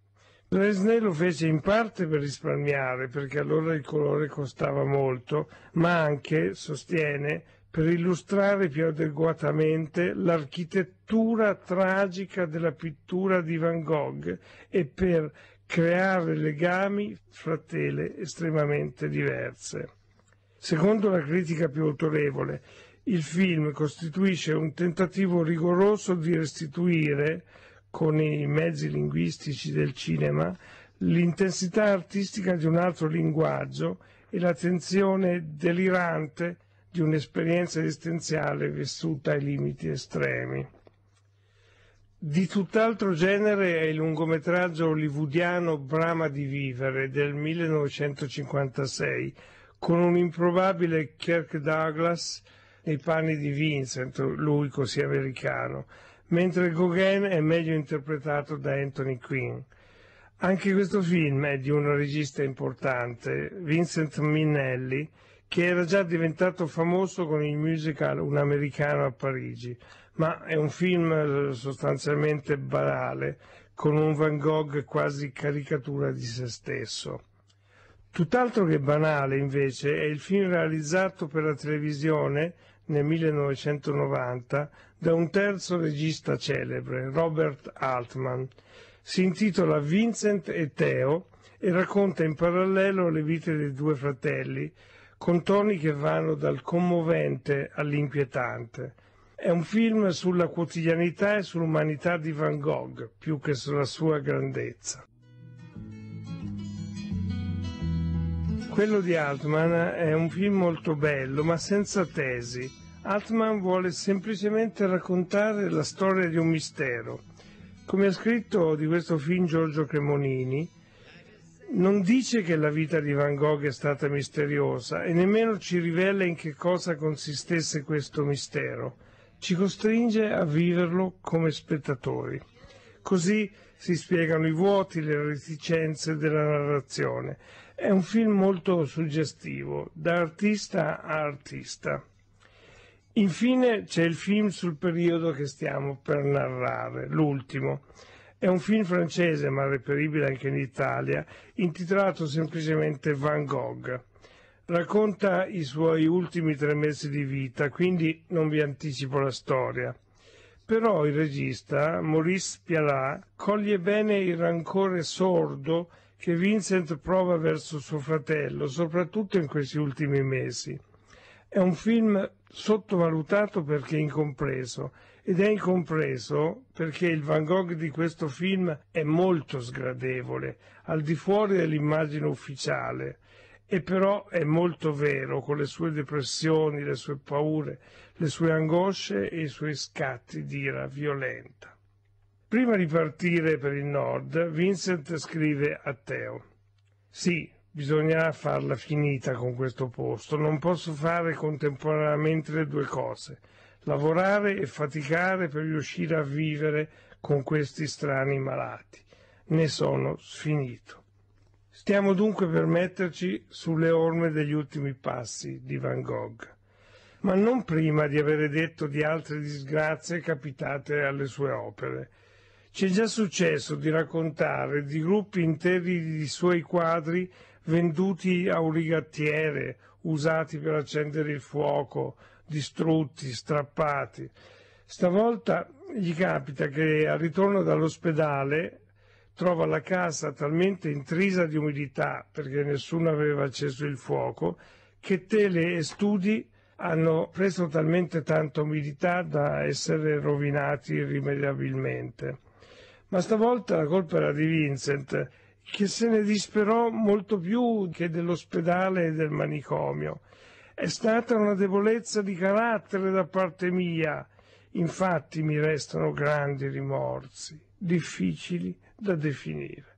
Resnay lo fece in parte per risparmiare, perché allora il colore costava molto, ma anche, sostiene, per illustrare più adeguatamente l'architettura tragica della pittura di Van Gogh e per creare legami fra tele estremamente diverse. Secondo la critica più autorevole, il film costituisce un tentativo rigoroso di restituire, con i mezzi linguistici del cinema, l'intensità artistica di un altro linguaggio e la tensione delirante di un'esperienza esistenziale vissuta ai limiti estremi. Di tutt'altro genere è il lungometraggio hollywoodiano Brama di vivere del 1956, con un improbabile Kirk Douglas nei panni di Vincent, lui così americano, mentre Gauguin è meglio interpretato da Anthony Quinn. Anche questo film è di un regista importante, Vincent Minnelli, che era già diventato famoso con il musical Un americano a Parigi, ma è un film eh, sostanzialmente banale, con un Van Gogh quasi caricatura di se stesso. Tutt'altro che banale, invece, è il film realizzato per la televisione nel 1990 da un terzo regista celebre, Robert Altman. Si intitola Vincent e Theo e racconta in parallelo le vite dei due fratelli, con toni che vanno dal commovente all'inquietante. È un film sulla quotidianità e sull'umanità di Van Gogh, più che sulla sua grandezza. Quello di Altman è un film molto bello, ma senza tesi. Altman vuole semplicemente raccontare la storia di un mistero. Come ha scritto di questo film Giorgio Cremonini, non dice che la vita di Van Gogh è stata misteriosa e nemmeno ci rivela in che cosa consistesse questo mistero. Ci costringe a viverlo come spettatori. Così si spiegano i vuoti, le reticenze della narrazione. È un film molto suggestivo, da artista a artista. Infine c'è il film sul periodo che stiamo per narrare, l'ultimo. È un film francese, ma reperibile anche in Italia, intitolato semplicemente Van Gogh. Racconta i suoi ultimi tre mesi di vita, quindi non vi anticipo la storia. Però il regista, Maurice Pialat, coglie bene il rancore sordo che Vincent prova verso suo fratello, soprattutto in questi ultimi mesi. È un film sottovalutato perché incompreso ed è incompreso perché il Van Gogh di questo film è molto sgradevole, al di fuori dell'immagine ufficiale, e però è molto vero con le sue depressioni, le sue paure, le sue angosce e i suoi scatti d'ira violenta. Prima di partire per il nord, Vincent scrive a Teo. Sì, bisognerà farla finita con questo posto, non posso fare contemporaneamente le due cose, lavorare e faticare per riuscire a vivere con questi strani malati. Ne sono sfinito. Stiamo dunque per metterci sulle orme degli ultimi passi di Van Gogh, ma non prima di avere detto di altre disgrazie capitate alle sue opere, ci è già successo di raccontare di gruppi interi di suoi quadri venduti a rigattiere, usati per accendere il fuoco, distrutti, strappati. Stavolta gli capita che al ritorno dall'ospedale trova la casa talmente intrisa di umidità, perché nessuno aveva acceso il fuoco, che tele e studi hanno preso talmente tanta umidità da essere rovinati irrimediabilmente ma stavolta la colpa era di Vincent, che se ne disperò molto più che dell'ospedale e del manicomio. È stata una debolezza di carattere da parte mia, infatti mi restano grandi rimorsi, difficili da definire.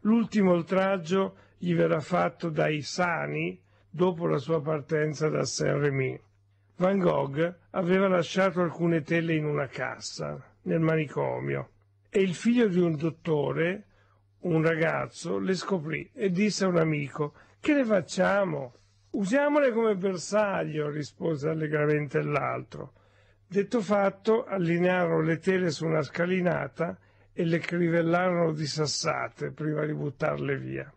L'ultimo oltraggio gli verrà fatto dai sani dopo la sua partenza da Saint-Rémy. Van Gogh aveva lasciato alcune tele in una cassa, nel manicomio, e il figlio di un dottore, un ragazzo, le scoprì e disse a un amico Che ne facciamo? Usiamole come bersaglio, rispose allegramente l'altro. Detto fatto, allinearono le tele su una scalinata e le crivellarono di sassate prima di buttarle via.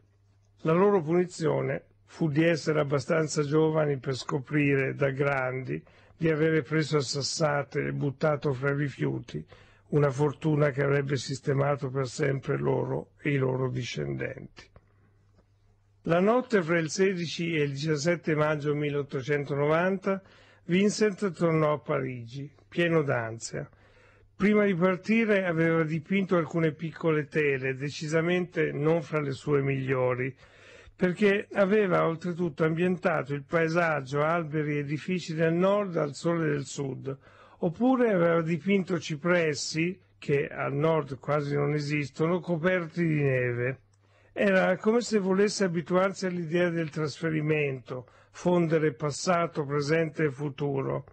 La loro punizione fu di essere abbastanza giovani per scoprire, da grandi, di avere preso a sassate e buttato fra i rifiuti una fortuna che avrebbe sistemato per sempre loro e i loro discendenti. La notte fra il 16 e il 17 maggio 1890 Vincent tornò a Parigi, pieno d'ansia. Prima di partire aveva dipinto alcune piccole tele, decisamente non fra le sue migliori, perché aveva oltretutto ambientato il paesaggio, alberi e edifici del nord al sole del sud, oppure aveva dipinto cipressi, che al nord quasi non esistono, coperti di neve. Era come se volesse abituarsi all'idea del trasferimento, fondere passato, presente e futuro.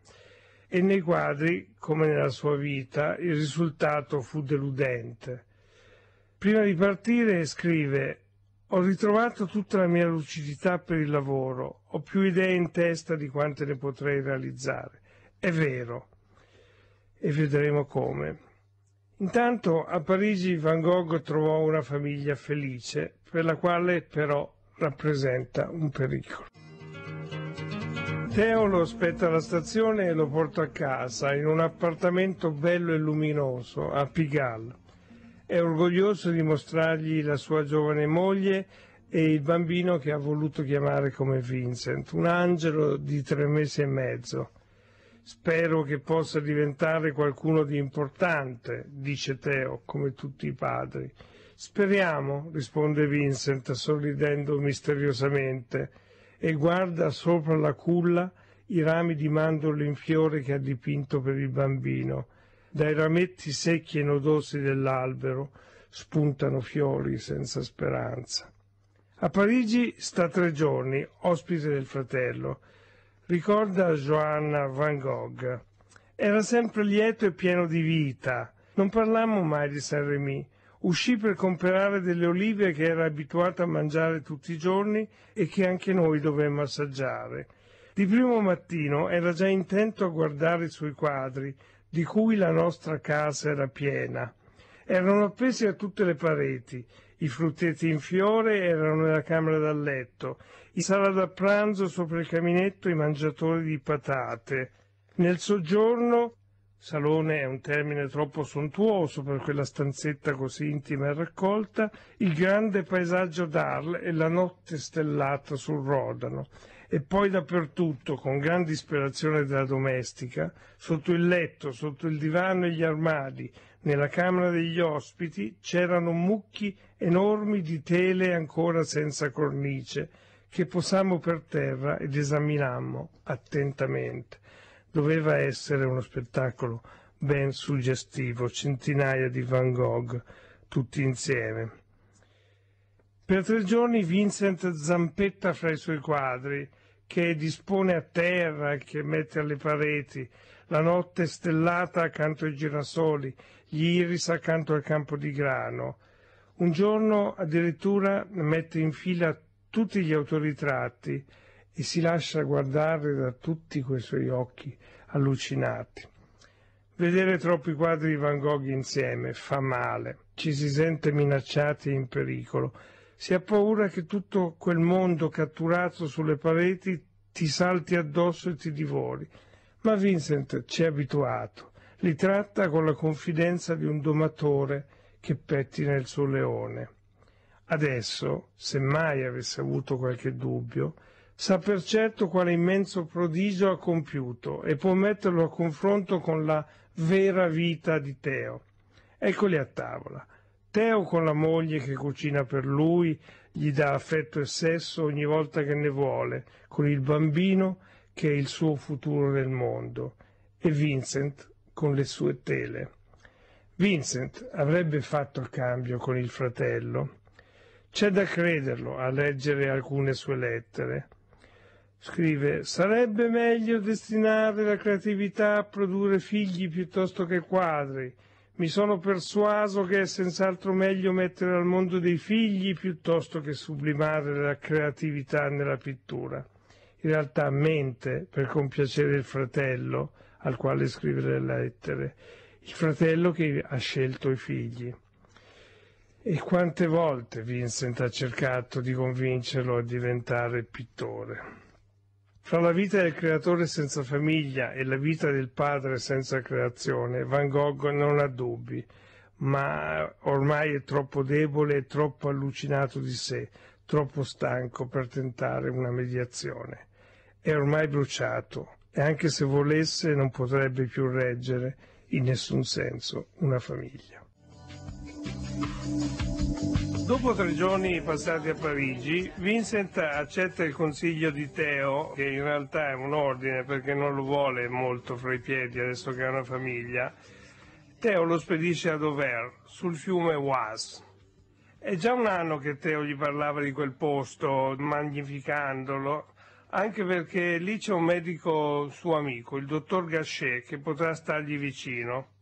E nei quadri, come nella sua vita, il risultato fu deludente. Prima di partire scrive ho ritrovato tutta la mia lucidità per il lavoro, ho più idee in testa di quante ne potrei realizzare. È vero, e vedremo come. Intanto a Parigi Van Gogh trovò una famiglia felice, per la quale però rappresenta un pericolo. Teo lo aspetta alla stazione e lo porta a casa, in un appartamento bello e luminoso, a Pigalle. È orgoglioso di mostrargli la sua giovane moglie e il bambino che ha voluto chiamare come Vincent, un angelo di tre mesi e mezzo. Spero che possa diventare qualcuno di importante, dice Teo, come tutti i padri. Speriamo, risponde Vincent sorridendo misteriosamente e guarda sopra la culla i rami di mandorlo in fiore che ha dipinto per il bambino. Dai rametti secchi e nodosi dell'albero spuntano fiori senza speranza. A Parigi sta tre giorni, ospite del fratello, Ricorda Johanna Van Gogh. Era sempre lieto e pieno di vita. Non parlammo mai di Saint-Rémy. Uscì per comprare delle olive che era abituato a mangiare tutti i giorni e che anche noi dovemmo assaggiare. Di primo mattino era già intento a guardare i suoi quadri, di cui la nostra casa era piena. Erano appesi a tutte le pareti, i frutteti in fiore erano nella camera da letto in sala da pranzo sopra il caminetto i mangiatori di patate. Nel soggiorno, salone è un termine troppo sontuoso per quella stanzetta così intima e raccolta, il grande paesaggio d'Arles e la notte stellata sul Rodano. E poi dappertutto, con gran disperazione della domestica, sotto il letto, sotto il divano e gli armadi, nella camera degli ospiti c'erano mucchi enormi di tele ancora senza cornice, che posammo per terra ed esaminammo attentamente. Doveva essere uno spettacolo ben suggestivo, centinaia di Van Gogh tutti insieme. Per tre giorni Vincent zampetta fra i suoi quadri, che dispone a terra, che mette alle pareti, la notte stellata accanto ai girasoli, gli iris accanto al campo di grano. Un giorno addirittura mette in fila tutti gli autoritratti e si lascia guardare da tutti quei suoi occhi allucinati. Vedere troppi quadri di Van Gogh insieme fa male, ci si sente minacciati e in pericolo, si ha paura che tutto quel mondo catturato sulle pareti ti salti addosso e ti divori. Ma Vincent ci è abituato, li tratta con la confidenza di un domatore che pettina il suo leone. Adesso, se mai avesse avuto qualche dubbio, sa per certo quale immenso prodigio ha compiuto e può metterlo a confronto con la vera vita di Teo. Eccoli a tavola. Teo con la moglie che cucina per lui, gli dà affetto e sesso ogni volta che ne vuole, con il bambino che è il suo futuro nel mondo, e Vincent con le sue tele. Vincent avrebbe fatto il cambio con il fratello, c'è da crederlo a leggere alcune sue lettere. Scrive, sarebbe meglio destinare la creatività a produrre figli piuttosto che quadri. Mi sono persuaso che è senz'altro meglio mettere al mondo dei figli piuttosto che sublimare la creatività nella pittura. In realtà mente per compiacere il fratello al quale scrive le lettere, il fratello che ha scelto i figli. E quante volte Vincent ha cercato di convincerlo a diventare pittore? Fra la vita del creatore senza famiglia e la vita del padre senza creazione, Van Gogh non ha dubbi, ma ormai è troppo debole e troppo allucinato di sé, troppo stanco per tentare una mediazione. È ormai bruciato e anche se volesse non potrebbe più reggere in nessun senso una famiglia. Dopo tre giorni passati a Parigi, Vincent accetta il consiglio di Teo, che in realtà è un ordine perché non lo vuole molto fra i piedi adesso che ha una famiglia. Teo lo spedisce a Dover, sul fiume Oise. È già un anno che Teo gli parlava di quel posto, magnificandolo, anche perché lì c'è un medico suo amico, il dottor Gachet, che potrà stargli vicino.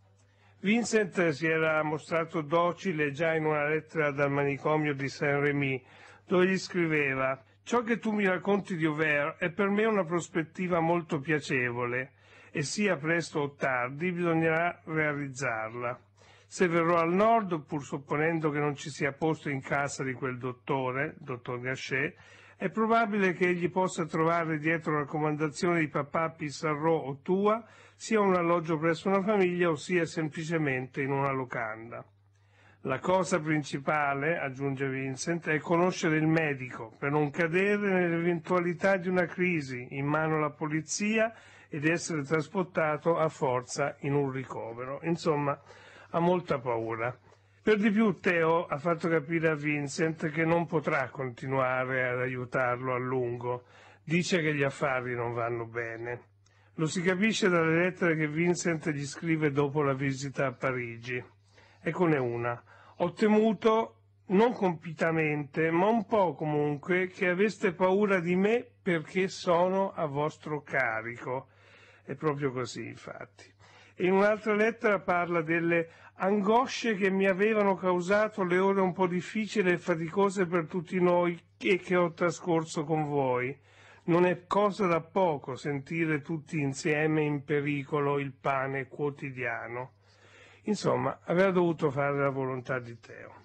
Vincent si era mostrato docile già in una lettera dal manicomio di Saint-Rémy, dove gli scriveva «Ciò che tu mi racconti di Auvers è per me una prospettiva molto piacevole e sia presto o tardi bisognerà realizzarla. Se verrò al nord, pur supponendo che non ci sia posto in casa di quel dottore, dottor Gachet, è probabile che egli possa trovare dietro raccomandazione di papà Pissarro o tua sia un alloggio presso una famiglia o sia semplicemente in una locanda. La cosa principale, aggiunge Vincent, è conoscere il medico per non cadere nell'eventualità di una crisi in mano alla polizia ed essere trasportato a forza in un ricovero. Insomma, ha molta paura. Per di più Teo ha fatto capire a Vincent che non potrà continuare ad aiutarlo a lungo. Dice che gli affari non vanno bene. Lo si capisce dalle lettere che Vincent gli scrive dopo la visita a Parigi. Eccone una. Ho temuto, non compitamente, ma un po' comunque, che aveste paura di me perché sono a vostro carico. È proprio così, infatti. E in un'altra lettera parla delle angosce che mi avevano causato le ore un po' difficili e faticose per tutti noi e che ho trascorso con voi. Non è cosa da poco sentire tutti insieme in pericolo il pane quotidiano. Insomma, aveva dovuto fare la volontà di Teo.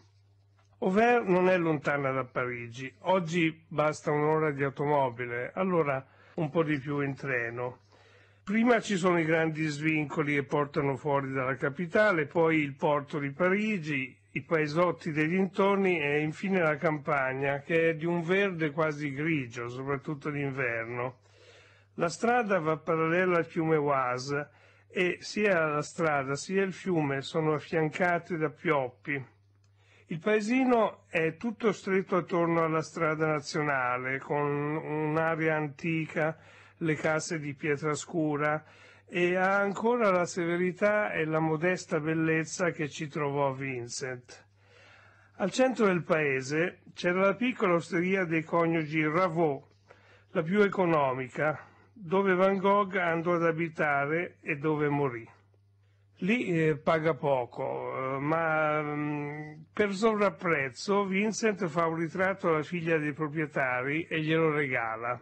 Over non è lontana da Parigi, oggi basta un'ora di automobile, allora un po' di più in treno. Prima ci sono i grandi svincoli che portano fuori dalla capitale, poi il porto di Parigi, i paesotti dei dintorni e infine la campagna, che è di un verde quasi grigio, soprattutto d'inverno. La strada va parallela al fiume Oise e sia la strada sia il fiume sono affiancate da pioppi. Il paesino è tutto stretto attorno alla strada nazionale, con un'area antica, le case di pietra scura, e ha ancora la severità e la modesta bellezza che ci trovò Vincent. Al centro del paese c'era la piccola osteria dei coniugi Ravaux, la più economica, dove Van Gogh andò ad abitare e dove morì. Lì eh, paga poco, eh, ma mh, mm, per sovrapprezzo Vincent fa un ritratto alla figlia dei proprietari e glielo regala.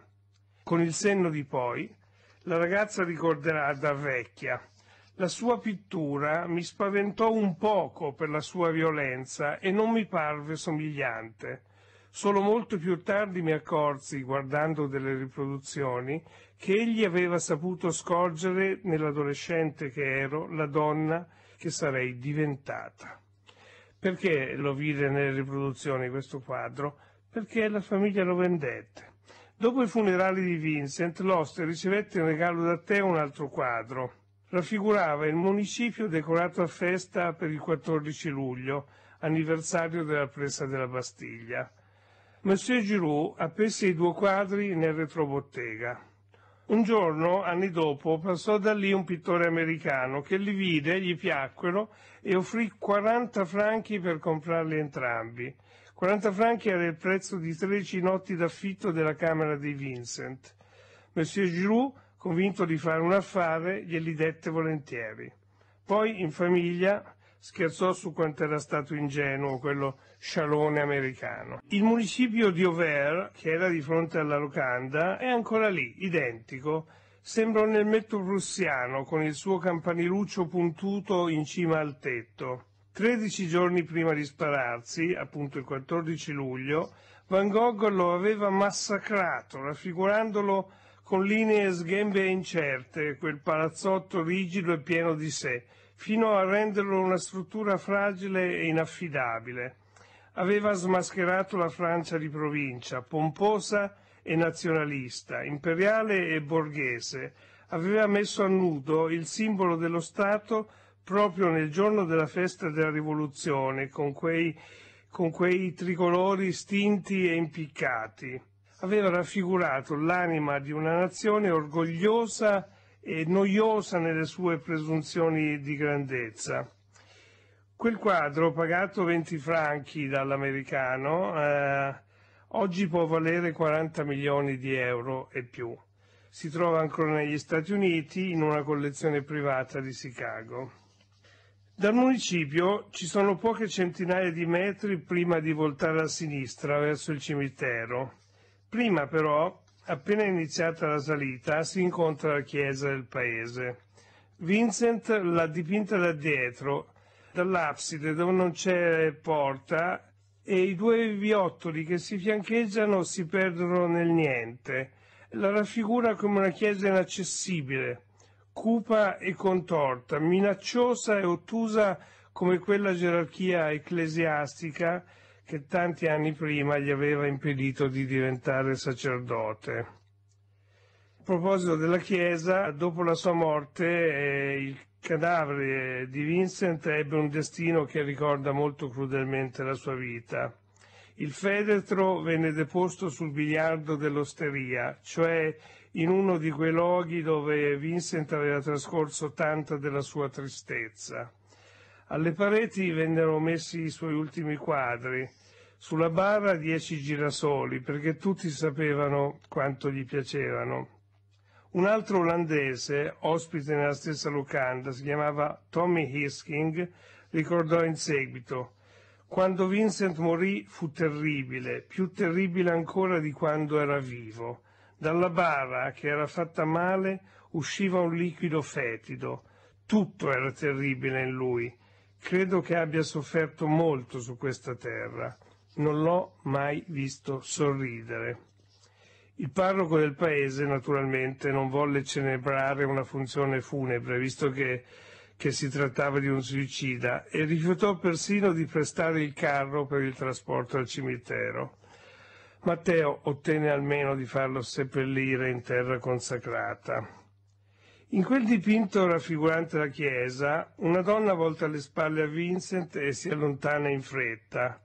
Con il senno di poi, la ragazza ricorderà da vecchia. La sua pittura mi spaventò un poco per la sua violenza e non mi parve somigliante. Solo molto più tardi mi accorsi, guardando delle riproduzioni, che egli aveva saputo scorgere nell'adolescente che ero la donna che sarei diventata. Perché lo vide nelle riproduzioni questo quadro? Perché la famiglia lo vendette. Dopo i funerali di Vincent, l'oste ricevette in regalo da te un altro quadro. Raffigurava il municipio decorato a festa per il 14 luglio, anniversario della presa della Bastiglia. Monsieur Giroux appese i due quadri nel retrobottega. Un giorno, anni dopo, passò da lì un pittore americano che li vide, gli piacquero e offrì 40 franchi per comprarli entrambi. 40 franchi era il prezzo di 13 notti d'affitto della camera di Vincent. Monsieur Giroux, convinto di fare un affare, glieli dette volentieri. Poi, in famiglia, scherzò su quanto era stato ingenuo quello scialone americano. Il municipio di Over, che era di fronte alla locanda, è ancora lì, identico. Sembra un elmetto prussiano con il suo campaniluccio puntuto in cima al tetto. 13 giorni prima di spararsi, appunto il 14 luglio, Van Gogh lo aveva massacrato, raffigurandolo con linee sghembe e incerte, quel palazzotto rigido e pieno di sé, fino a renderlo una struttura fragile e inaffidabile. Aveva smascherato la Francia di provincia, pomposa e nazionalista, imperiale e borghese, aveva messo a nudo il simbolo dello Stato proprio nel giorno della festa della rivoluzione, con quei, con quei tricolori stinti e impiccati. Aveva raffigurato l'anima di una nazione orgogliosa e noiosa nelle sue presunzioni di grandezza. Quel quadro, pagato 20 franchi dall'americano, eh, oggi può valere 40 milioni di euro e più. Si trova ancora negli Stati Uniti in una collezione privata di Chicago. Dal municipio ci sono poche centinaia di metri prima di voltare a sinistra verso il cimitero. Prima però, appena iniziata la salita, si incontra la chiesa del paese. Vincent l'ha dipinta da dietro, dall'abside dove non c'è porta e i due viottoli che si fiancheggiano si perdono nel niente. La raffigura come una chiesa inaccessibile, cupa e contorta, minacciosa e ottusa come quella gerarchia ecclesiastica che tanti anni prima gli aveva impedito di diventare sacerdote. A proposito della Chiesa, dopo la sua morte, eh, il cadavere di Vincent ebbe un destino che ricorda molto crudelmente la sua vita. Il feretro venne deposto sul biliardo dell'osteria, cioè in uno di quei luoghi dove Vincent aveva trascorso tanta della sua tristezza. Alle pareti vennero messi i suoi ultimi quadri, sulla barra dieci girasoli, perché tutti sapevano quanto gli piacevano. Un altro olandese, ospite nella stessa locanda, si chiamava Tommy Hisking, ricordò in seguito quando Vincent morì fu terribile, più terribile ancora di quando era vivo. Dalla bara, che era fatta male, usciva un liquido fetido. Tutto era terribile in lui. Credo che abbia sofferto molto su questa terra. Non l'ho mai visto sorridere. Il parroco del paese, naturalmente, non volle celebrare una funzione funebre, visto che, che si trattava di un suicida, e rifiutò persino di prestare il carro per il trasporto al cimitero. Matteo ottenne almeno di farlo seppellire in terra consacrata. In quel dipinto raffigurante la chiesa, una donna volta le spalle a Vincent e si allontana in fretta.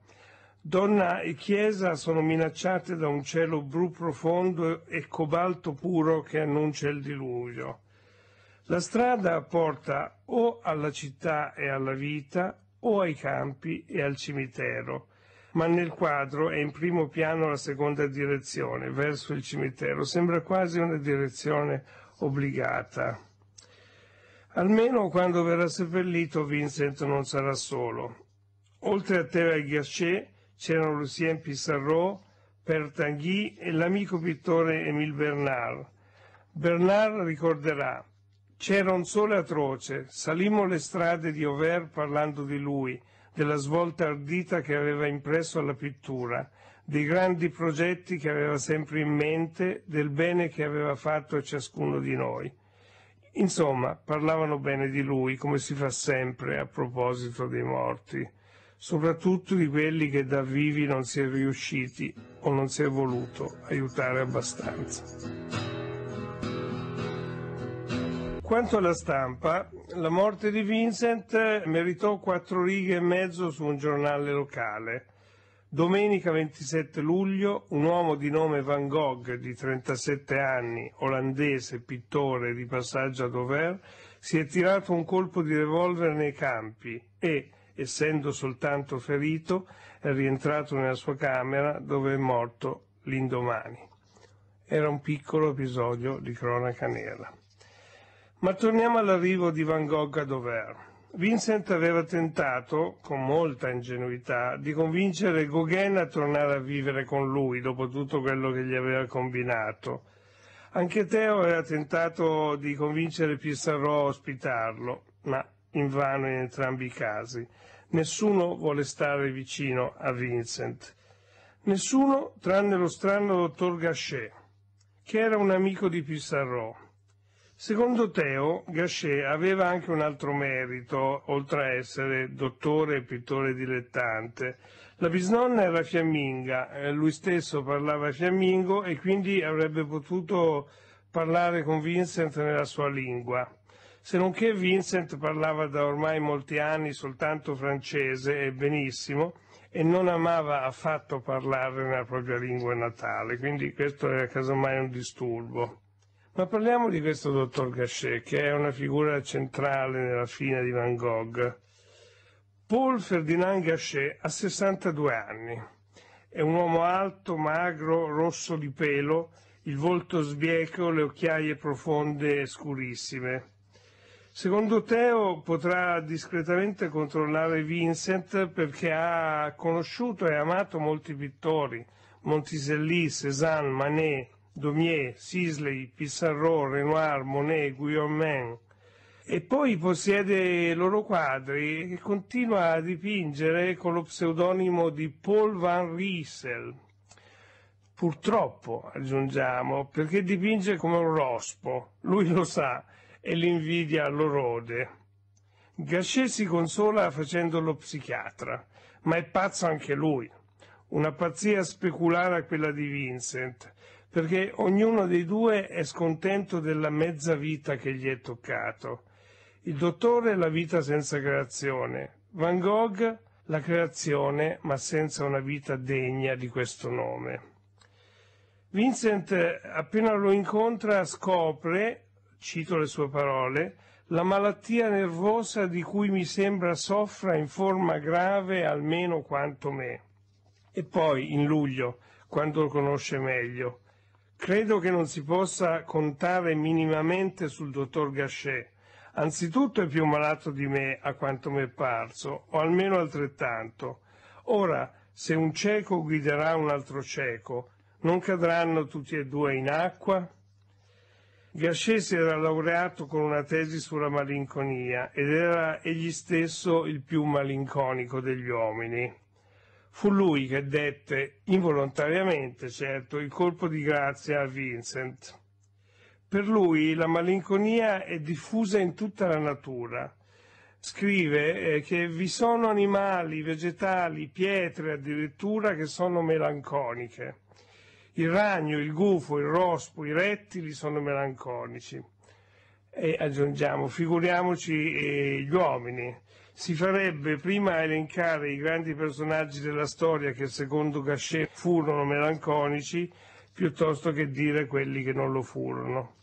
Donna e chiesa sono minacciate da un cielo blu profondo e cobalto puro che annuncia il diluvio. La strada porta o alla città e alla vita, o ai campi e al cimitero ma nel quadro è in primo piano la seconda direzione, verso il cimitero. Sembra quasi una direzione obbligata. Almeno quando verrà seppellito Vincent non sarà solo. Oltre a Théa Ghiachet c'erano Lucien Pissarro, Tanguy e l'amico pittore Émile Bernard. Bernard ricorderà, c'era un sole atroce, salimmo le strade di Over parlando di lui, della svolta ardita che aveva impresso alla pittura, dei grandi progetti che aveva sempre in mente, del bene che aveva fatto a ciascuno di noi. Insomma, parlavano bene di lui, come si fa sempre a proposito dei morti, soprattutto di quelli che da vivi non si è riusciti o non si è voluto aiutare abbastanza. Quanto alla stampa, la morte di Vincent meritò quattro righe e mezzo su un giornale locale. Domenica 27 luglio, un uomo di nome Van Gogh, di 37 anni, olandese, pittore di passaggio a Dover, si è tirato un colpo di revolver nei campi e, essendo soltanto ferito, è rientrato nella sua camera dove è morto l'indomani. Era un piccolo episodio di cronaca nera. Ma torniamo all'arrivo di Van Gogh a Dover. Vincent aveva tentato, con molta ingenuità, di convincere Gauguin a tornare a vivere con lui dopo tutto quello che gli aveva combinato. Anche Teo aveva tentato di convincere Pissarro a ospitarlo, ma invano in entrambi i casi. Nessuno vuole stare vicino a Vincent. Nessuno tranne lo strano dottor Gachet, che era un amico di Pissarro Secondo Teo, Gachet aveva anche un altro merito, oltre a essere dottore e pittore dilettante. La bisnonna era fiamminga, eh, lui stesso parlava fiammingo e quindi avrebbe potuto parlare con Vincent nella sua lingua. Se non che Vincent parlava da ormai molti anni soltanto francese e benissimo e non amava affatto parlare nella propria lingua natale, quindi questo era casomai un disturbo. Ma parliamo di questo dottor Gachet, che è una figura centrale nella fine di Van Gogh. Paul Ferdinand Gachet ha 62 anni. È un uomo alto, magro, rosso di pelo, il volto sbieco, le occhiaie profonde e scurissime. Secondo Teo potrà discretamente controllare Vincent perché ha conosciuto e amato molti pittori, Montiselli, Cézanne, Manet, Daumier, Sisley, Pissarro, Renoir, Monet, Guillaumin. E poi possiede i loro quadri e continua a dipingere con lo pseudonimo di Paul Van Riesel. Purtroppo, aggiungiamo, perché dipinge come un rospo, lui lo sa e l'invidia lo rode. Gachet si consola facendolo psichiatra, ma è pazzo anche lui. Una pazzia speculare a quella di Vincent, perché ognuno dei due è scontento della mezza vita che gli è toccato. Il dottore la vita senza creazione, Van Gogh la creazione ma senza una vita degna di questo nome. Vincent appena lo incontra scopre, cito le sue parole, la malattia nervosa di cui mi sembra soffra in forma grave almeno quanto me. E poi, in luglio, quando lo conosce meglio, Credo che non si possa contare minimamente sul dottor Gachet. Anzitutto è più malato di me, a quanto mi è parso, o almeno altrettanto. Ora, se un cieco guiderà un altro cieco, non cadranno tutti e due in acqua? Gachet si era laureato con una tesi sulla malinconia ed era egli stesso il più malinconico degli uomini. Fu lui che dette, involontariamente certo, il colpo di grazia a Vincent. Per lui la malinconia è diffusa in tutta la natura. Scrive eh, che vi sono animali, vegetali, pietre addirittura che sono melanconiche. Il ragno, il gufo, il rospo, i rettili sono melanconici. E aggiungiamo, figuriamoci eh, gli uomini si farebbe prima a elencare i grandi personaggi della storia che secondo Gachet furono melanconici piuttosto che dire quelli che non lo furono.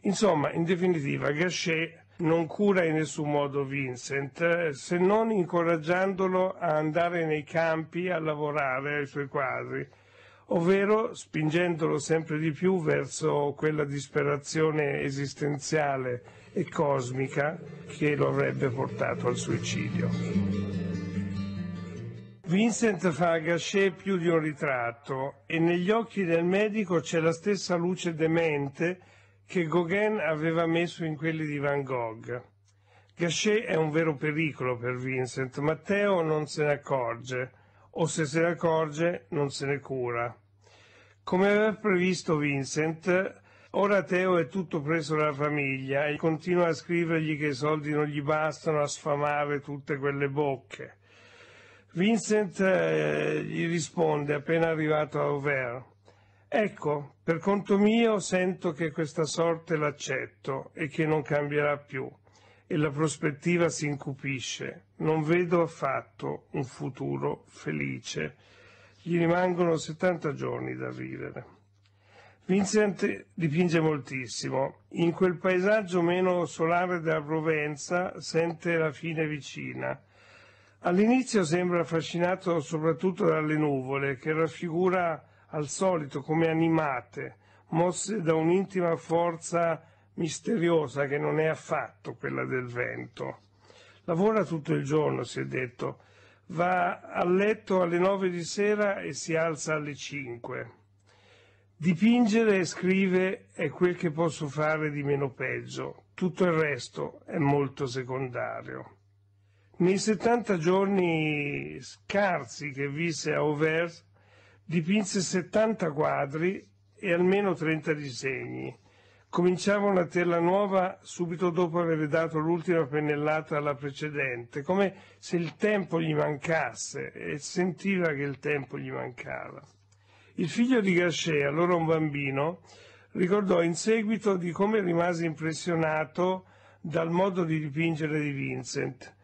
Insomma, in definitiva, Gachet non cura in nessun modo Vincent, se non incoraggiandolo a andare nei campi a lavorare ai suoi quadri, ovvero spingendolo sempre di più verso quella disperazione esistenziale e cosmica che lo avrebbe portato al suicidio. Vincent fa a Gachet più di un ritratto e negli occhi del medico c'è la stessa luce demente che Gauguin aveva messo in quelli di Van Gogh. Gachet è un vero pericolo per Vincent, Matteo non se ne accorge, o se se ne accorge non se ne cura. Come aveva previsto Vincent, Ora Teo è tutto preso dalla famiglia e continua a scrivergli che i soldi non gli bastano a sfamare tutte quelle bocche. Vincent eh, gli risponde appena arrivato a Auvergne. Ecco, per conto mio sento che questa sorte l'accetto e che non cambierà più e la prospettiva si incupisce. Non vedo affatto un futuro felice. Gli rimangono 70 giorni da vivere. Vincent dipinge moltissimo. In quel paesaggio meno solare della Provenza sente la fine vicina. All'inizio sembra affascinato soprattutto dalle nuvole, che raffigura al solito come animate, mosse da un'intima forza misteriosa che non è affatto quella del vento. Lavora tutto il giorno, si è detto, va a letto alle nove di sera e si alza alle cinque. Dipingere e scrivere è quel che posso fare di meno peggio, tutto il resto è molto secondario. Nei 70 giorni scarsi che visse a Auvers, dipinse 70 quadri e almeno 30 disegni. Cominciava una tela nuova subito dopo aver dato l'ultima pennellata alla precedente, come se il tempo gli mancasse e sentiva che il tempo gli mancava. Il figlio di Gachet, allora un bambino, ricordò in seguito di come rimase impressionato dal modo di dipingere di Vincent.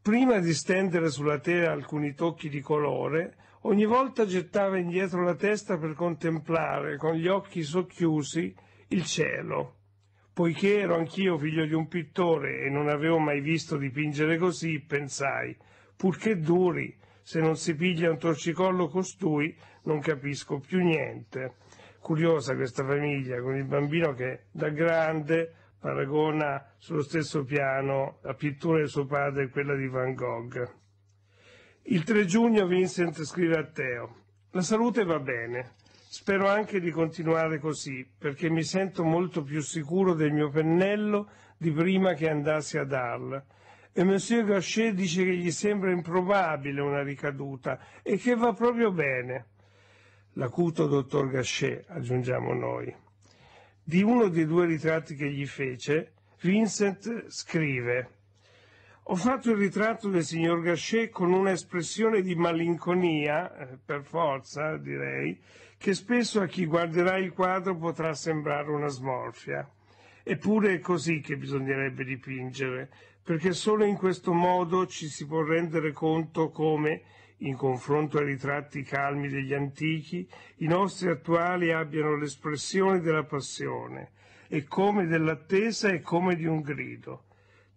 Prima di stendere sulla tela alcuni tocchi di colore, ogni volta gettava indietro la testa per contemplare con gli occhi socchiusi il cielo. Poiché ero anch'io figlio di un pittore e non avevo mai visto dipingere così, pensai, purché duri, se non si piglia un torcicollo costui, non capisco più niente. Curiosa questa famiglia con il bambino che da grande paragona sullo stesso piano la pittura di suo padre e quella di Van Gogh. Il 3 giugno Vincent scrive a Teo, la salute va bene, Spero anche di continuare così, perché mi sento molto più sicuro del mio pennello di prima che andassi ad Arl. E Monsieur Gachet dice che gli sembra improbabile una ricaduta e che va proprio bene. L'acuto dottor Gachet, aggiungiamo noi. Di uno dei due ritratti che gli fece, Vincent scrive ho fatto il ritratto del signor Gachet con un'espressione di malinconia, eh, per forza direi, che spesso a chi guarderà il quadro potrà sembrare una smorfia. Eppure è così che bisognerebbe dipingere, perché solo in questo modo ci si può rendere conto come, in confronto ai ritratti calmi degli antichi, i nostri attuali abbiano l'espressione della passione, e come dell'attesa e come di un grido,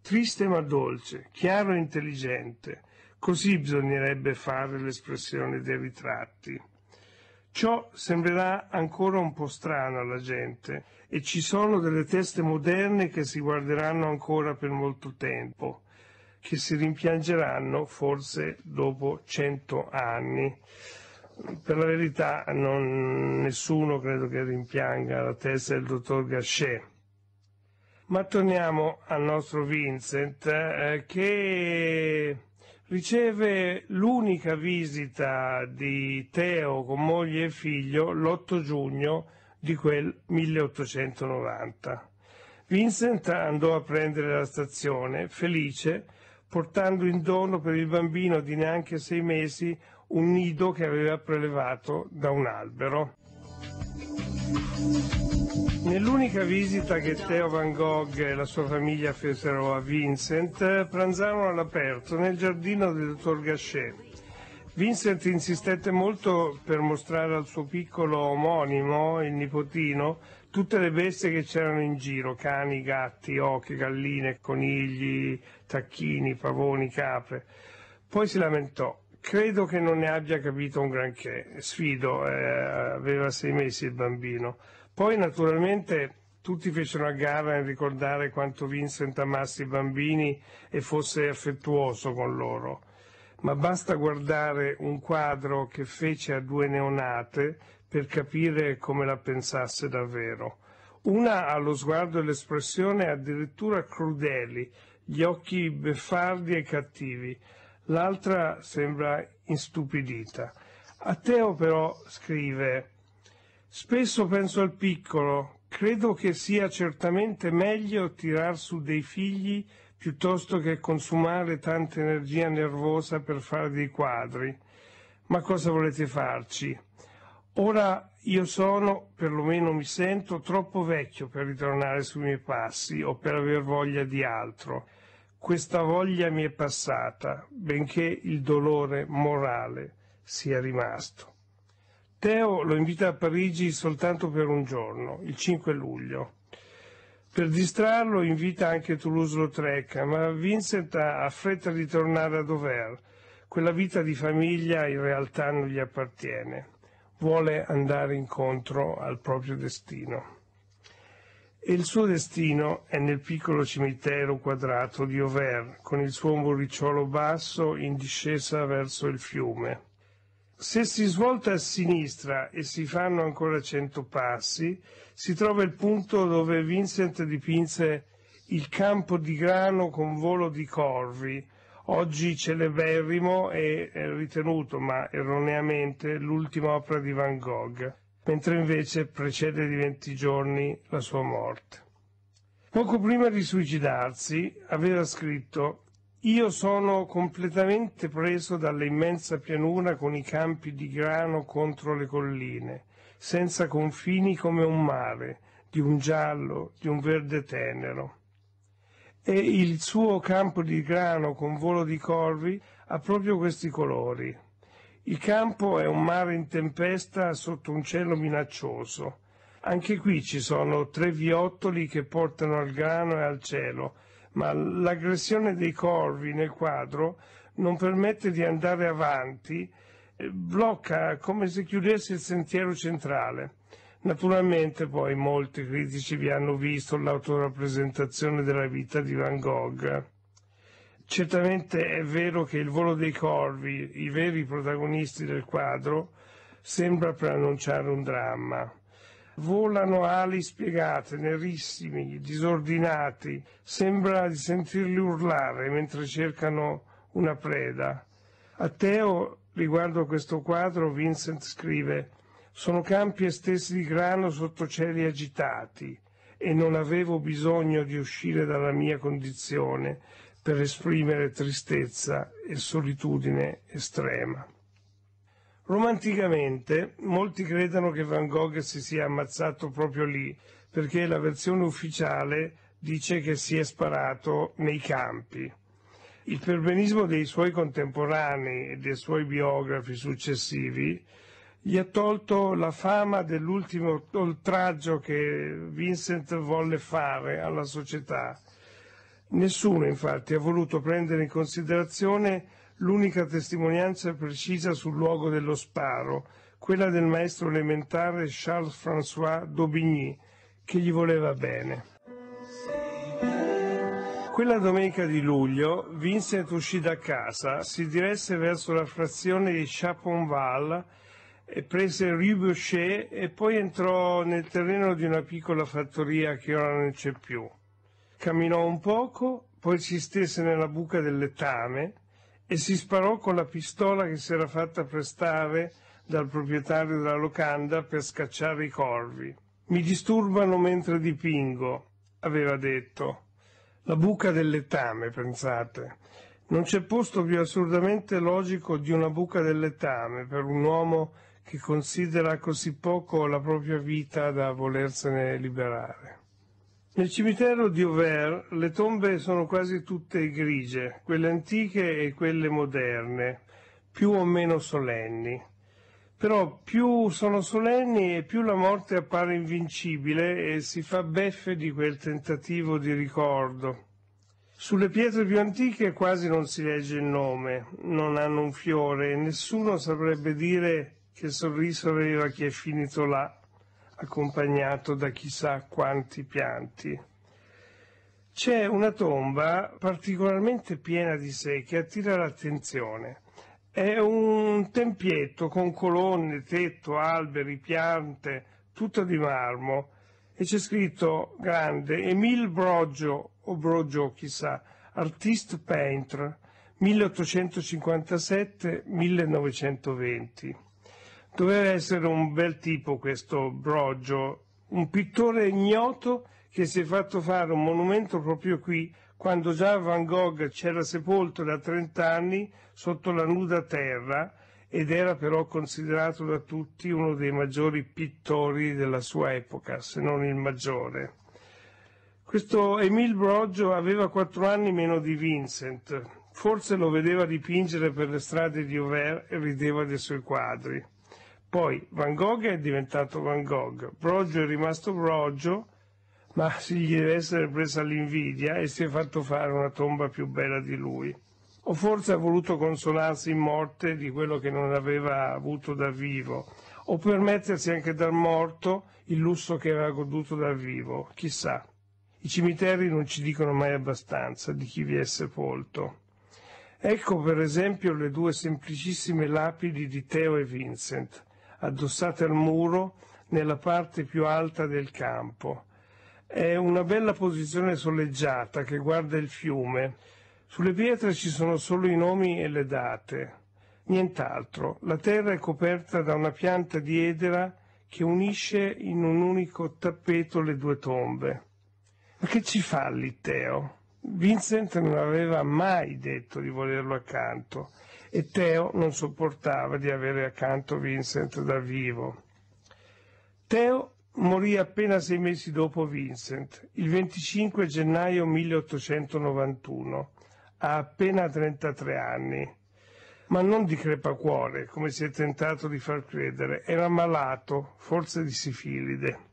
triste ma dolce, chiaro e intelligente. Così bisognerebbe fare l'espressione dei ritratti. Ciò sembrerà ancora un po' strano alla gente e ci sono delle teste moderne che si guarderanno ancora per molto tempo, che si rimpiangeranno forse dopo cento anni. Per la verità non, nessuno credo che rimpianga la testa del dottor Gachet. Ma torniamo al nostro Vincent eh, che riceve l'unica visita di Teo con moglie e figlio l'8 giugno di quel 1890. Vincent andò a prendere la stazione, felice, portando in dono per il bambino di neanche sei mesi un nido che aveva prelevato da un albero. Nell'unica visita che Theo Van Gogh e la sua famiglia fecero a Vincent, pranzarono all'aperto nel giardino del dottor Gachet. Vincent insistette molto per mostrare al suo piccolo omonimo, il nipotino, tutte le bestie che c'erano in giro, cani, gatti, occhi, galline, conigli, tacchini, pavoni, capre. Poi si lamentò. Credo che non ne abbia capito un granché. Sfido, eh, aveva sei mesi il bambino. Poi naturalmente tutti fecero a gara nel ricordare quanto Vincent amasse i bambini e fosse affettuoso con loro, ma basta guardare un quadro che fece a due neonate per capire come la pensasse davvero. Una ha lo sguardo e l'espressione addirittura crudeli, gli occhi beffardi e cattivi, l'altra sembra instupidita. Atteo però scrive Spesso penso al piccolo, credo che sia certamente meglio tirar su dei figli piuttosto che consumare tanta energia nervosa per fare dei quadri. Ma cosa volete farci? Ora io sono, perlomeno mi sento, troppo vecchio per ritornare sui miei passi o per aver voglia di altro. Questa voglia mi è passata, benché il dolore morale sia rimasto. Teo lo invita a Parigi soltanto per un giorno, il 5 luglio. Per distrarlo invita anche Toulouse-Lautrec, ma Vincent ha fretta di tornare a Dover. Quella vita di famiglia in realtà non gli appartiene. Vuole andare incontro al proprio destino. E il suo destino è nel piccolo cimitero quadrato di Auvergne, con il suo muricciolo basso in discesa verso il fiume. Se si svolta a sinistra e si fanno ancora cento passi, si trova il punto dove Vincent dipinse il campo di grano con volo di corvi, oggi celeberrimo e ritenuto, ma erroneamente, l'ultima opera di Van Gogh, mentre invece precede di venti giorni la sua morte. Poco prima di suicidarsi aveva scritto io sono completamente preso dall'immensa pianura con i campi di grano contro le colline, senza confini come un mare, di un giallo, di un verde tenero. E il suo campo di grano con volo di corvi ha proprio questi colori. Il campo è un mare in tempesta sotto un cielo minaccioso. Anche qui ci sono tre viottoli che portano al grano e al cielo, ma l'aggressione dei corvi nel quadro non permette di andare avanti, eh, blocca come se chiudesse il sentiero centrale. Naturalmente poi molti critici vi hanno visto l'autorappresentazione della vita di Van Gogh. Certamente è vero che il volo dei corvi, i veri protagonisti del quadro, sembra preannunciare un dramma volano ali spiegate, nerissimi, disordinati, sembra di sentirli urlare mentre cercano una preda. A Teo, riguardo a questo quadro, Vincent scrive «Sono campi estesi di grano sotto cieli agitati e non avevo bisogno di uscire dalla mia condizione per esprimere tristezza e solitudine estrema». Romanticamente, molti credono che Van Gogh si sia ammazzato proprio lì, perché la versione ufficiale dice che si è sparato nei campi. Il perbenismo dei suoi contemporanei e dei suoi biografi successivi gli ha tolto la fama dell'ultimo oltraggio che Vincent volle fare alla società. Nessuno infatti ha voluto prendere in considerazione l'unica testimonianza precisa sul luogo dello sparo, quella del maestro elementare Charles-François Daubigny, che gli voleva bene. Quella domenica di luglio Vincent uscì da casa, si diresse verso la frazione di Chaponval e prese Rue Boucher e poi entrò nel terreno di una piccola fattoria che ora non c'è più. Camminò un poco, poi si stese nella buca del letame, e si sparò con la pistola che si era fatta prestare dal proprietario della locanda per scacciare i corvi. Mi disturbano mentre dipingo, aveva detto. La buca del letame, pensate. Non c'è posto più assurdamente logico di una buca del letame per un uomo che considera così poco la propria vita da volersene liberare. Nel cimitero di Auvers le tombe sono quasi tutte grigie, quelle antiche e quelle moderne, più o meno solenni. Però più sono solenni e più la morte appare invincibile e si fa beffe di quel tentativo di ricordo. Sulle pietre più antiche quasi non si legge il nome, non hanno un fiore e nessuno saprebbe dire che sorriso aveva chi è finito là accompagnato da chissà quanti pianti. C'è una tomba particolarmente piena di sé che attira l'attenzione. È un tempietto con colonne, tetto, alberi, piante, tutto di marmo e c'è scritto grande Emile Brogio o Brogio chissà, artist painter 1857-1920. Doveva essere un bel tipo questo Brogio, un pittore ignoto che si è fatto fare un monumento proprio qui, quando già Van Gogh c'era sepolto da 30 anni sotto la nuda terra ed era però considerato da tutti uno dei maggiori pittori della sua epoca, se non il maggiore. Questo Emile Brogio aveva 4 anni meno di Vincent, forse lo vedeva dipingere per le strade di Auvers e rideva dei suoi quadri. Poi Van Gogh è diventato Van Gogh, Brogio è rimasto Brogio, ma si gli deve essere presa l'invidia e si è fatto fare una tomba più bella di lui. O forse ha voluto consolarsi in morte di quello che non aveva avuto da vivo, o permettersi anche dal morto il lusso che aveva goduto da vivo, chissà. I cimiteri non ci dicono mai abbastanza di chi vi è sepolto. Ecco per esempio le due semplicissime lapidi di Theo e Vincent, addossate al muro nella parte più alta del campo. È una bella posizione soleggiata che guarda il fiume. Sulle pietre ci sono solo i nomi e le date. Nient'altro. La terra è coperta da una pianta di edera che unisce in un unico tappeto le due tombe. Ma che ci fa Litteo? Vincent non aveva mai detto di volerlo accanto e Teo non sopportava di avere accanto Vincent da vivo. Teo morì appena sei mesi dopo Vincent, il 25 gennaio 1891, a appena 33 anni. Ma non di crepacuore, come si è tentato di far credere, era malato, forse di sifilide.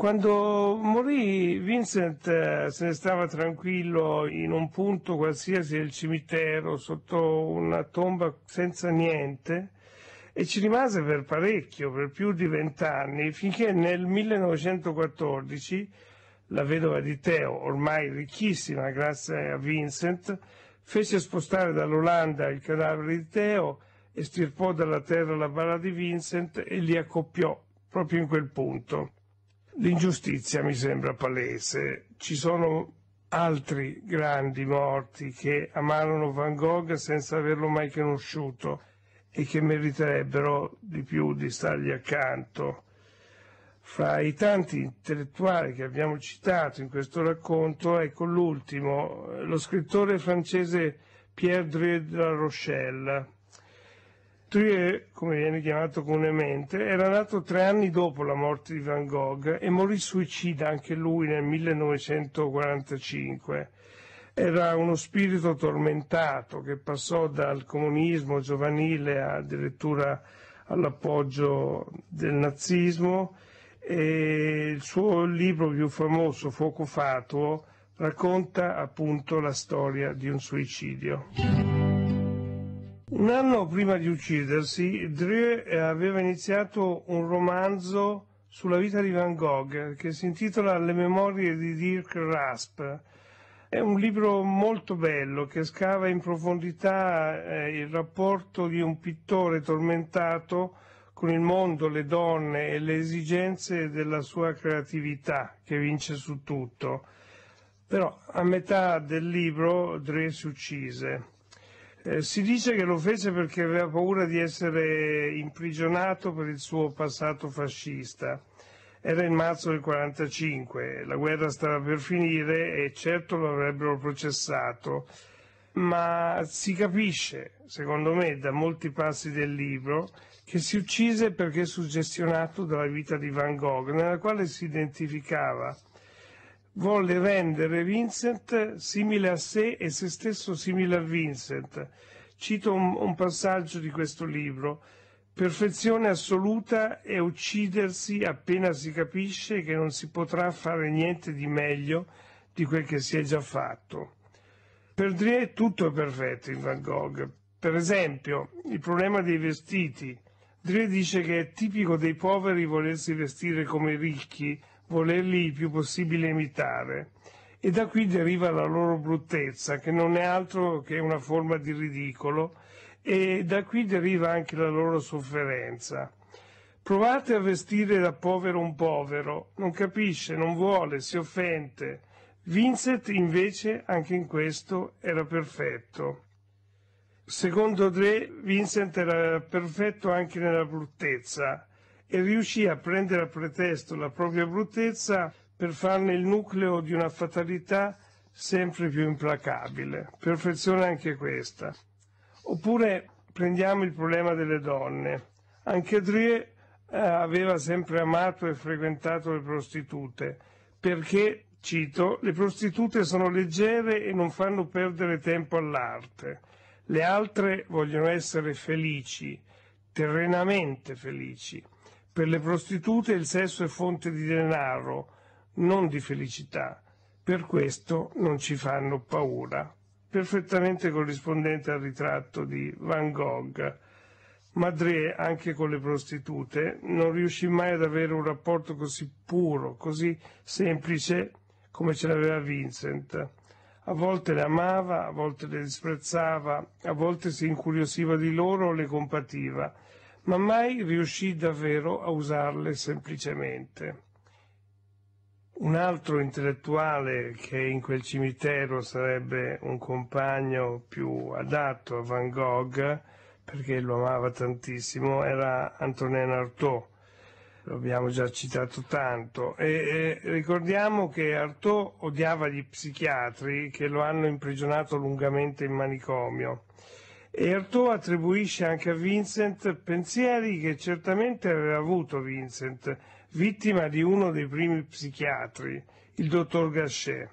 Quando morì Vincent eh, se ne stava tranquillo in un punto qualsiasi del cimitero, sotto una tomba senza niente, e ci rimase per parecchio, per più di vent'anni, finché nel 1914 la vedova di Teo, ormai ricchissima grazie a Vincent, fece spostare dall'Olanda il cadavere di Teo, estirpò dalla terra la bara di Vincent e li accoppiò proprio in quel punto. L'ingiustizia mi sembra palese. Ci sono altri grandi morti che amarono Van Gogh senza averlo mai conosciuto e che meriterebbero di più di stargli accanto. Fra i tanti intellettuali che abbiamo citato in questo racconto, ecco l'ultimo, lo scrittore francese Pierre Dre de la Rochelle, Trier, come viene chiamato comunemente, era nato tre anni dopo la morte di Van Gogh e morì suicida anche lui nel 1945. Era uno spirito tormentato che passò dal comunismo giovanile addirittura all'appoggio del nazismo e il suo libro più famoso, Fuoco Fatuo, racconta appunto la storia di un suicidio. Un anno prima di uccidersi, Dreux eh, aveva iniziato un romanzo sulla vita di Van Gogh che si intitola Le memorie di Dirk Rasp. È un libro molto bello che scava in profondità eh, il rapporto di un pittore tormentato con il mondo, le donne e le esigenze della sua creatività che vince su tutto. Però a metà del libro Dre si uccise. Eh, si dice che lo fece perché aveva paura di essere imprigionato per il suo passato fascista. Era in marzo del 1945, la guerra stava per finire e certo lo avrebbero processato, ma si capisce, secondo me, da molti passi del libro, che si uccise perché suggestionato dalla vita di Van Gogh, nella quale si identificava volle rendere Vincent simile a sé e se stesso simile a Vincent. Cito un, un passaggio di questo libro. Perfezione assoluta è uccidersi appena si capisce che non si potrà fare niente di meglio di quel che si è già fatto. Per Drie tutto è perfetto in Van Gogh. Per esempio, il problema dei vestiti. Drie dice che è tipico dei poveri volersi vestire come ricchi, volerli il più possibile imitare. E da qui deriva la loro bruttezza, che non è altro che una forma di ridicolo, e da qui deriva anche la loro sofferenza. Provate a vestire da povero un povero, non capisce, non vuole, si offende. Vincent invece anche in questo era perfetto. Secondo Dre, Vincent era perfetto anche nella bruttezza e riuscì a prendere a pretesto la propria bruttezza per farne il nucleo di una fatalità sempre più implacabile. Perfezione anche questa. Oppure prendiamo il problema delle donne. Anche Drie eh, aveva sempre amato e frequentato le prostitute perché, cito, le prostitute sono leggere e non fanno perdere tempo all'arte. Le altre vogliono essere felici, terrenamente felici. Per le prostitute il sesso è fonte di denaro, non di felicità. Per questo non ci fanno paura. Perfettamente corrispondente al ritratto di Van Gogh. Madre, anche con le prostitute, non riuscì mai ad avere un rapporto così puro, così semplice come ce l'aveva Vincent. A volte le amava, a volte le disprezzava, a volte si incuriosiva di loro o le compativa ma mai riuscì davvero a usarle semplicemente. Un altro intellettuale che in quel cimitero sarebbe un compagno più adatto a Van Gogh, perché lo amava tantissimo, era Antonin Artaud. Lo abbiamo già citato tanto. E, e ricordiamo che Artaud odiava gli psichiatri che lo hanno imprigionato lungamente in manicomio e Artaud attribuisce anche a Vincent pensieri che certamente aveva avuto Vincent, vittima di uno dei primi psichiatri, il dottor Gachet.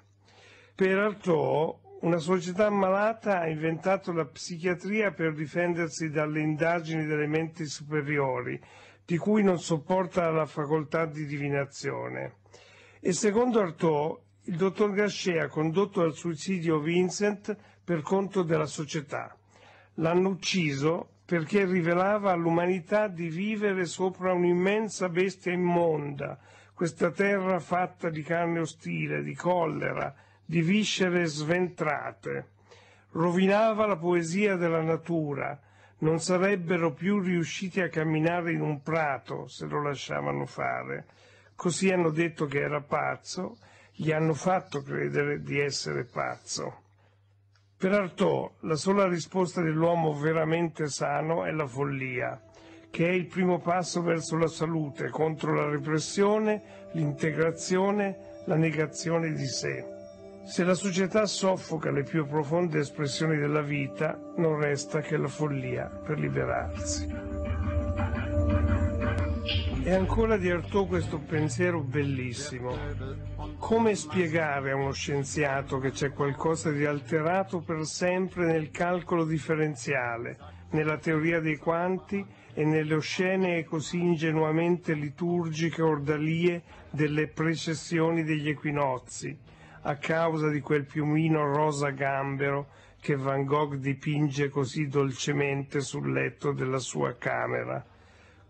Per Artaud, una società malata ha inventato la psichiatria per difendersi dalle indagini delle menti superiori, di cui non sopporta la facoltà di divinazione. E secondo Artaud, il dottor Gachet ha condotto al suicidio Vincent per conto della società. L'hanno ucciso perché rivelava all'umanità di vivere sopra un'immensa bestia immonda, questa terra fatta di carne ostile, di collera, di viscere sventrate. Rovinava la poesia della natura, non sarebbero più riusciti a camminare in un prato se lo lasciavano fare. Così hanno detto che era pazzo, gli hanno fatto credere di essere pazzo. Per Artaud la sola risposta dell'uomo veramente sano è la follia, che è il primo passo verso la salute, contro la repressione, l'integrazione, la negazione di sé. Se la società soffoca le più profonde espressioni della vita, non resta che la follia per liberarsi. E ancora di Artaud questo pensiero bellissimo. Come spiegare a uno scienziato che c'è qualcosa di alterato per sempre nel calcolo differenziale, nella teoria dei quanti e nelle oscene e così ingenuamente liturgiche ordalie delle precessioni degli equinozi, a causa di quel piumino rosa gambero che Van Gogh dipinge così dolcemente sul letto della sua camera?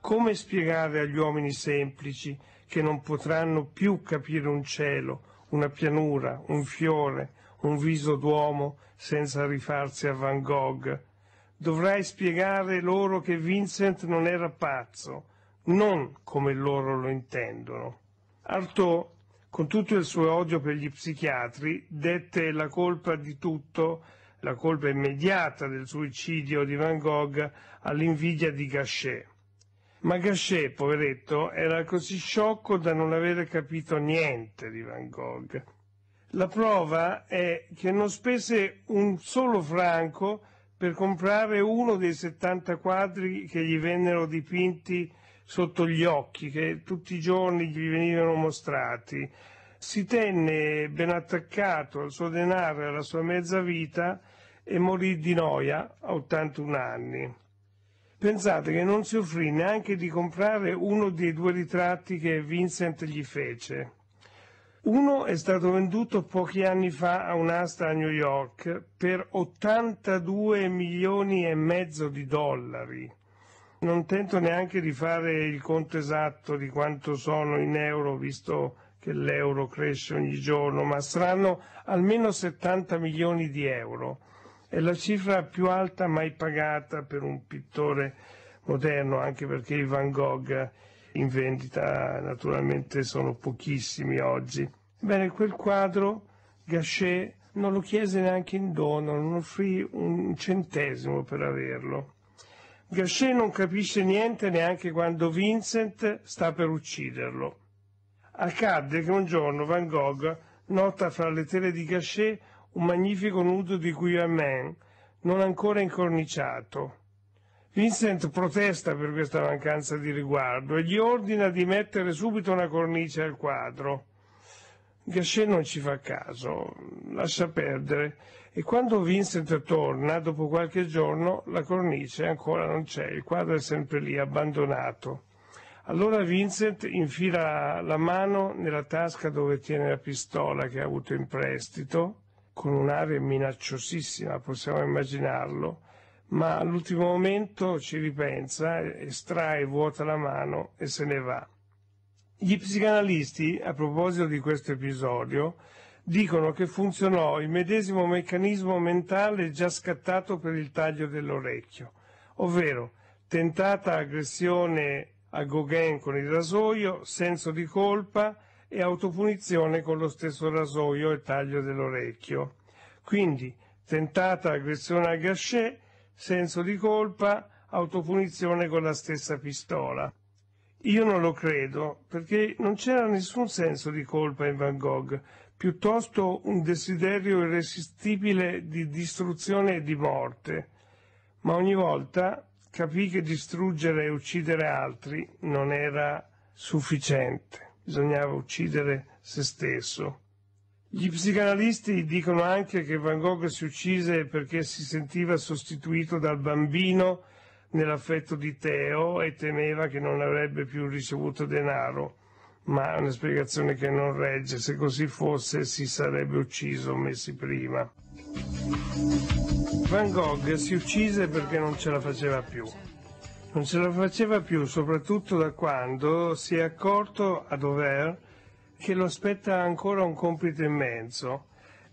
Come spiegare agli uomini semplici che non potranno più capire un cielo, una pianura, un fiore, un viso d'uomo senza rifarsi a Van Gogh? Dovrai spiegare loro che Vincent non era pazzo, non come loro lo intendono. Artaud, con tutto il suo odio per gli psichiatri, dette la colpa di tutto la colpa immediata del suicidio di Van Gogh all'invidia di Gachet. Ma Gachet, poveretto, era così sciocco da non avere capito niente di Van Gogh. La prova è che non spese un solo franco per comprare uno dei 70 quadri che gli vennero dipinti sotto gli occhi, che tutti i giorni gli venivano mostrati. Si tenne ben attaccato al suo denaro e alla sua mezza vita e morì di noia a 81 anni. Pensate che non si offrì neanche di comprare uno dei due ritratti che Vincent gli fece. Uno è stato venduto pochi anni fa a un'asta a New York per 82 milioni e mezzo di dollari. Non tento neanche di fare il conto esatto di quanto sono in euro, visto che l'euro cresce ogni giorno, ma saranno almeno 70 milioni di euro. È la cifra più alta mai pagata per un pittore moderno, anche perché i Van Gogh in vendita naturalmente sono pochissimi oggi. Bene, quel quadro Gachet non lo chiese neanche in dono, non offrì un centesimo per averlo. Gachet non capisce niente neanche quando Vincent sta per ucciderlo. Accadde che un giorno Van Gogh nota fra le tele di Gachet un magnifico nudo di Guillaumin, non ancora incorniciato. Vincent protesta per questa mancanza di riguardo e gli ordina di mettere subito una cornice al quadro. Gachet non ci fa caso, lascia perdere e quando Vincent torna, dopo qualche giorno, la cornice ancora non c'è, il quadro è sempre lì, abbandonato. Allora Vincent infila la mano nella tasca dove tiene la pistola che ha avuto in prestito con un'area minacciosissima, possiamo immaginarlo, ma all'ultimo momento ci ripensa, estrae, vuota la mano e se ne va. Gli psicanalisti, a proposito di questo episodio, dicono che funzionò il medesimo meccanismo mentale già scattato per il taglio dell'orecchio, ovvero tentata aggressione a Gauguin con il rasoio, senso di colpa, e autopunizione con lo stesso rasoio e taglio dell'orecchio. Quindi tentata aggressione a Gachet, senso di colpa, autopunizione con la stessa pistola. Io non lo credo, perché non c'era nessun senso di colpa in Van Gogh, piuttosto un desiderio irresistibile di distruzione e di morte. Ma ogni volta capì che distruggere e uccidere altri non era sufficiente bisognava uccidere se stesso. Gli psicanalisti dicono anche che Van Gogh si uccise perché si sentiva sostituito dal bambino nell'affetto di Teo e temeva che non avrebbe più ricevuto denaro, ma è una spiegazione che non regge, se così fosse si sarebbe ucciso mesi prima. Van Gogh si uccise perché non ce la faceva più. Non ce la faceva più, soprattutto da quando si è accorto a dover che lo aspetta ancora un compito immenso.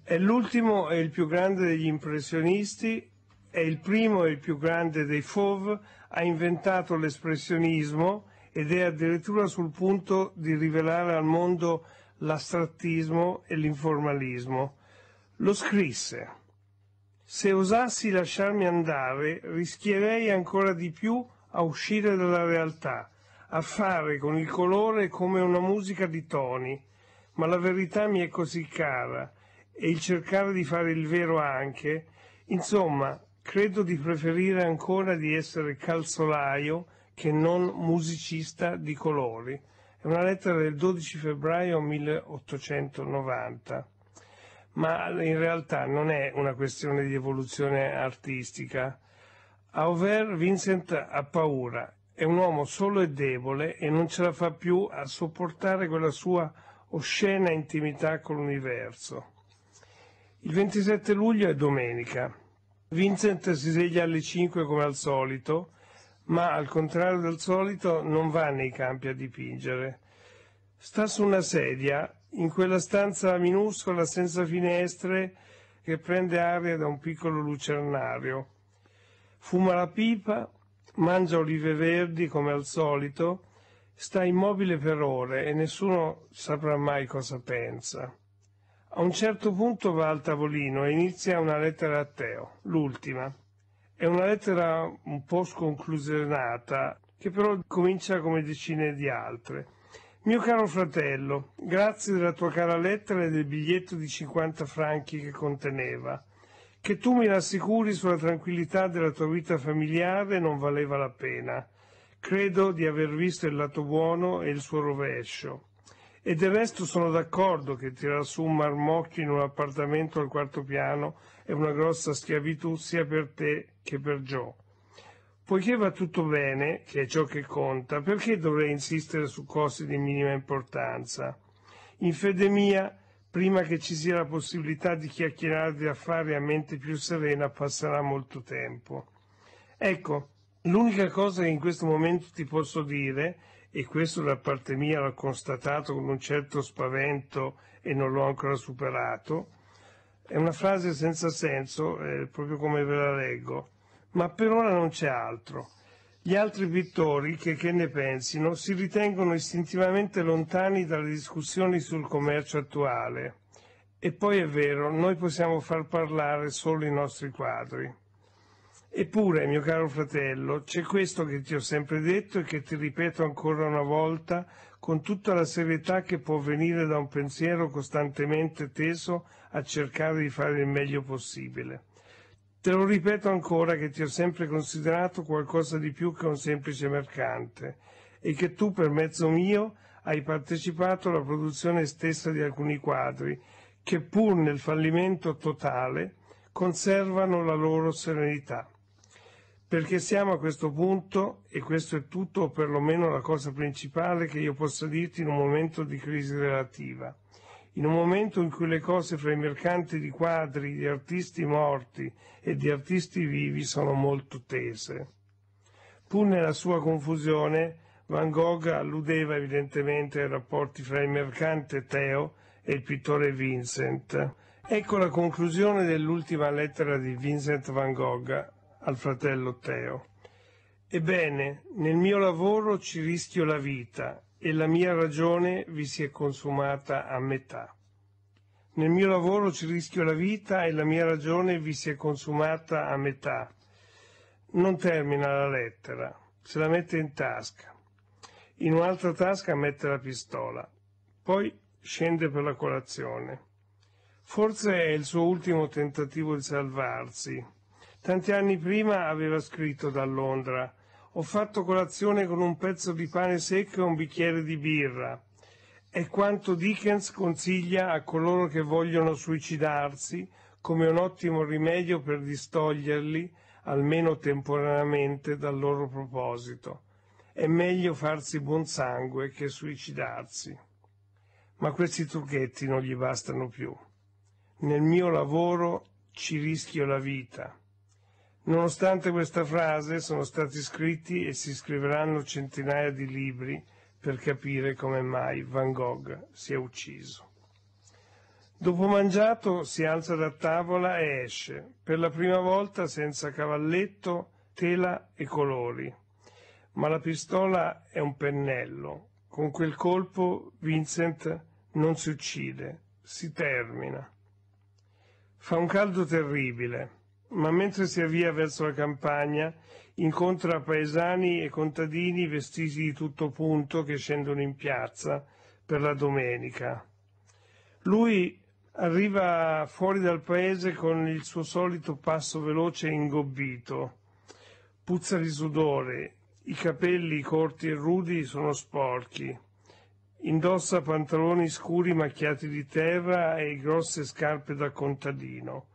È l'ultimo e il più grande degli impressionisti, è il primo e il più grande dei Fauve, ha inventato l'espressionismo ed è addirittura sul punto di rivelare al mondo l'astrattismo e l'informalismo. Lo scrisse. Se osassi lasciarmi andare, rischierei ancora di più a uscire dalla realtà, a fare con il colore come una musica di toni, ma la verità mi è così cara e il cercare di fare il vero anche, insomma, credo di preferire ancora di essere calzolaio che non musicista di colori. È una lettera del 12 febbraio 1890. Ma in realtà non è una questione di evoluzione artistica, a Over Vincent ha paura, è un uomo solo e debole e non ce la fa più a sopportare quella sua oscena intimità con l'universo. Il 27 luglio è domenica. Vincent si sveglia alle 5 come al solito, ma al contrario del solito non va nei campi a dipingere. Sta su una sedia, in quella stanza minuscola senza finestre che prende aria da un piccolo lucernario Fuma la pipa, mangia olive verdi come al solito, sta immobile per ore e nessuno saprà mai cosa pensa. A un certo punto va al tavolino e inizia una lettera a Teo, l'ultima. È una lettera un po' sconclusionata, che però comincia come decine di altre. Mio caro fratello, grazie della tua cara lettera e del biglietto di 50 franchi che conteneva che tu mi rassicuri sulla tranquillità della tua vita familiare non valeva la pena. Credo di aver visto il lato buono e il suo rovescio. E del resto sono d'accordo che tirar su un marmocchio in un appartamento al quarto piano è una grossa schiavitù sia per te che per Joe. Poiché va tutto bene, che è ciò che conta, perché dovrei insistere su cose di minima importanza? In fede mia, prima che ci sia la possibilità di chiacchierare di affari a mente più serena passerà molto tempo. Ecco, l'unica cosa che in questo momento ti posso dire, e questo da parte mia l'ho constatato con un certo spavento e non l'ho ancora superato, è una frase senza senso, eh, proprio come ve la leggo, ma per ora non c'è altro. Gli altri pittori, che, che ne pensino, si ritengono istintivamente lontani dalle discussioni sul commercio attuale. E poi è vero, noi possiamo far parlare solo i nostri quadri. Eppure, mio caro fratello, c'è questo che ti ho sempre detto e che ti ripeto ancora una volta con tutta la serietà che può venire da un pensiero costantemente teso a cercare di fare il meglio possibile. Te lo ripeto ancora che ti ho sempre considerato qualcosa di più che un semplice mercante e che tu per mezzo mio hai partecipato alla produzione stessa di alcuni quadri che pur nel fallimento totale conservano la loro serenità. Perché siamo a questo punto, e questo è tutto o perlomeno la cosa principale che io possa dirti in un momento di crisi relativa. In un momento in cui le cose fra i mercanti di quadri, di artisti morti e di artisti vivi sono molto tese. Pur nella sua confusione, Van Gogh alludeva evidentemente ai rapporti fra il mercante Theo e il pittore Vincent. Ecco la conclusione dell'ultima lettera di Vincent Van Gogh al fratello Theo. Ebbene, nel mio lavoro ci rischio la vita e la mia ragione vi si è consumata a metà. Nel mio lavoro ci rischio la vita e la mia ragione vi si è consumata a metà. Non termina la lettera, se la mette in tasca. In un'altra tasca mette la pistola. Poi scende per la colazione. Forse è il suo ultimo tentativo di salvarsi. Tanti anni prima aveva scritto da Londra ho fatto colazione con un pezzo di pane secco e un bicchiere di birra. È quanto Dickens consiglia a coloro che vogliono suicidarsi come un ottimo rimedio per distoglierli, almeno temporaneamente, dal loro proposito. È meglio farsi buon sangue che suicidarsi. Ma questi trucchetti non gli bastano più. Nel mio lavoro ci rischio la vita Nonostante questa frase sono stati scritti e si scriveranno centinaia di libri per capire come mai Van Gogh si è ucciso. Dopo mangiato si alza da tavola e esce, per la prima volta senza cavalletto, tela e colori. Ma la pistola è un pennello. Con quel colpo Vincent non si uccide, si termina. Fa un caldo terribile ma mentre si avvia verso la campagna incontra paesani e contadini vestiti di tutto punto che scendono in piazza per la domenica. Lui arriva fuori dal paese con il suo solito passo veloce e ingobbito. Puzza di sudore, i capelli corti e rudi sono sporchi. Indossa pantaloni scuri macchiati di terra e grosse scarpe da contadino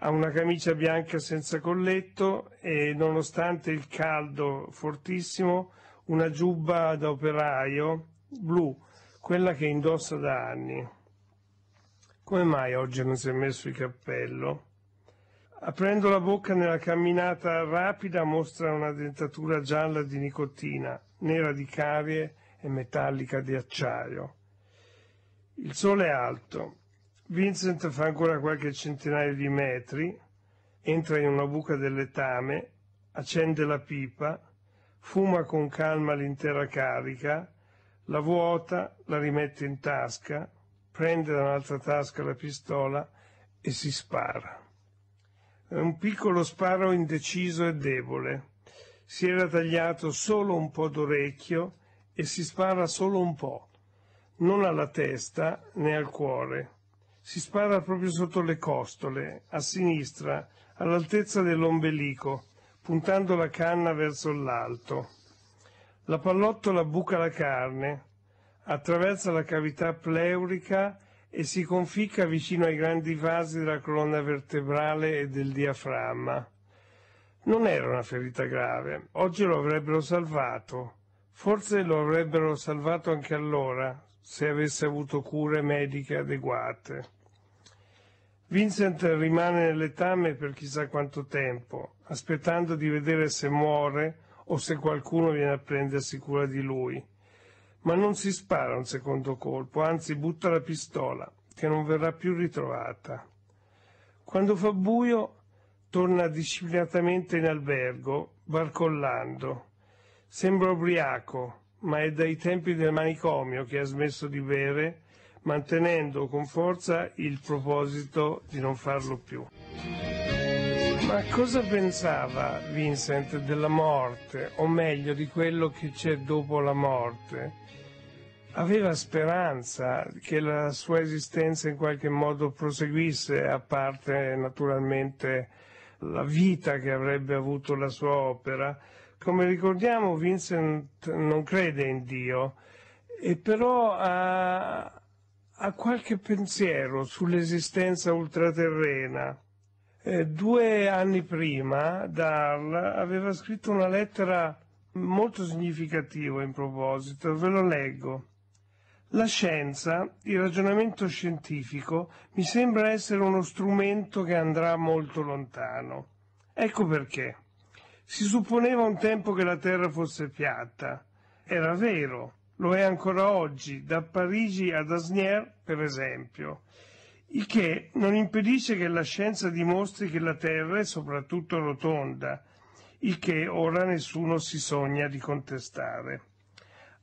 ha una camicia bianca senza colletto e nonostante il caldo fortissimo una giubba da operaio blu, quella che indossa da anni. Come mai oggi non si è messo il cappello? Aprendo la bocca nella camminata rapida mostra una dentatura gialla di nicotina, nera di carie e metallica di acciaio. Il sole è alto, Vincent fa ancora qualche centinaio di metri, entra in una buca del letame, accende la pipa, fuma con calma l'intera carica, la vuota, la rimette in tasca, prende da un'altra tasca la pistola e si spara. È un piccolo sparo indeciso e debole. Si era tagliato solo un po' d'orecchio e si spara solo un po', non alla testa né al cuore si spara proprio sotto le costole, a sinistra, all'altezza dell'ombelico, puntando la canna verso l'alto. La pallottola buca la carne, attraversa la cavità pleurica e si conficca vicino ai grandi vasi della colonna vertebrale e del diaframma. Non era una ferita grave, oggi lo avrebbero salvato, forse lo avrebbero salvato anche allora, se avesse avuto cure mediche adeguate. Vincent rimane nell'etame per chissà quanto tempo, aspettando di vedere se muore o se qualcuno viene a prendersi cura di lui. Ma non si spara un secondo colpo, anzi butta la pistola, che non verrà più ritrovata. Quando fa buio, torna disciplinatamente in albergo, barcollando. Sembra ubriaco, ma è dai tempi del manicomio che ha smesso di bere mantenendo con forza il proposito di non farlo più. Ma cosa pensava Vincent della morte, o meglio di quello che c'è dopo la morte? Aveva speranza che la sua esistenza in qualche modo proseguisse, a parte naturalmente la vita che avrebbe avuto la sua opera. Come ricordiamo, Vincent non crede in Dio, e però ha, ha qualche pensiero sull'esistenza ultraterrena. Eh, due anni prima Darl aveva scritto una lettera molto significativa in proposito, ve lo leggo. La scienza, il ragionamento scientifico, mi sembra essere uno strumento che andrà molto lontano. Ecco perché. Si supponeva un tempo che la Terra fosse piatta. Era vero, lo è ancora oggi, da Parigi ad Asnières, per esempio. Il che non impedisce che la scienza dimostri che la Terra è soprattutto rotonda, il che ora nessuno si sogna di contestare.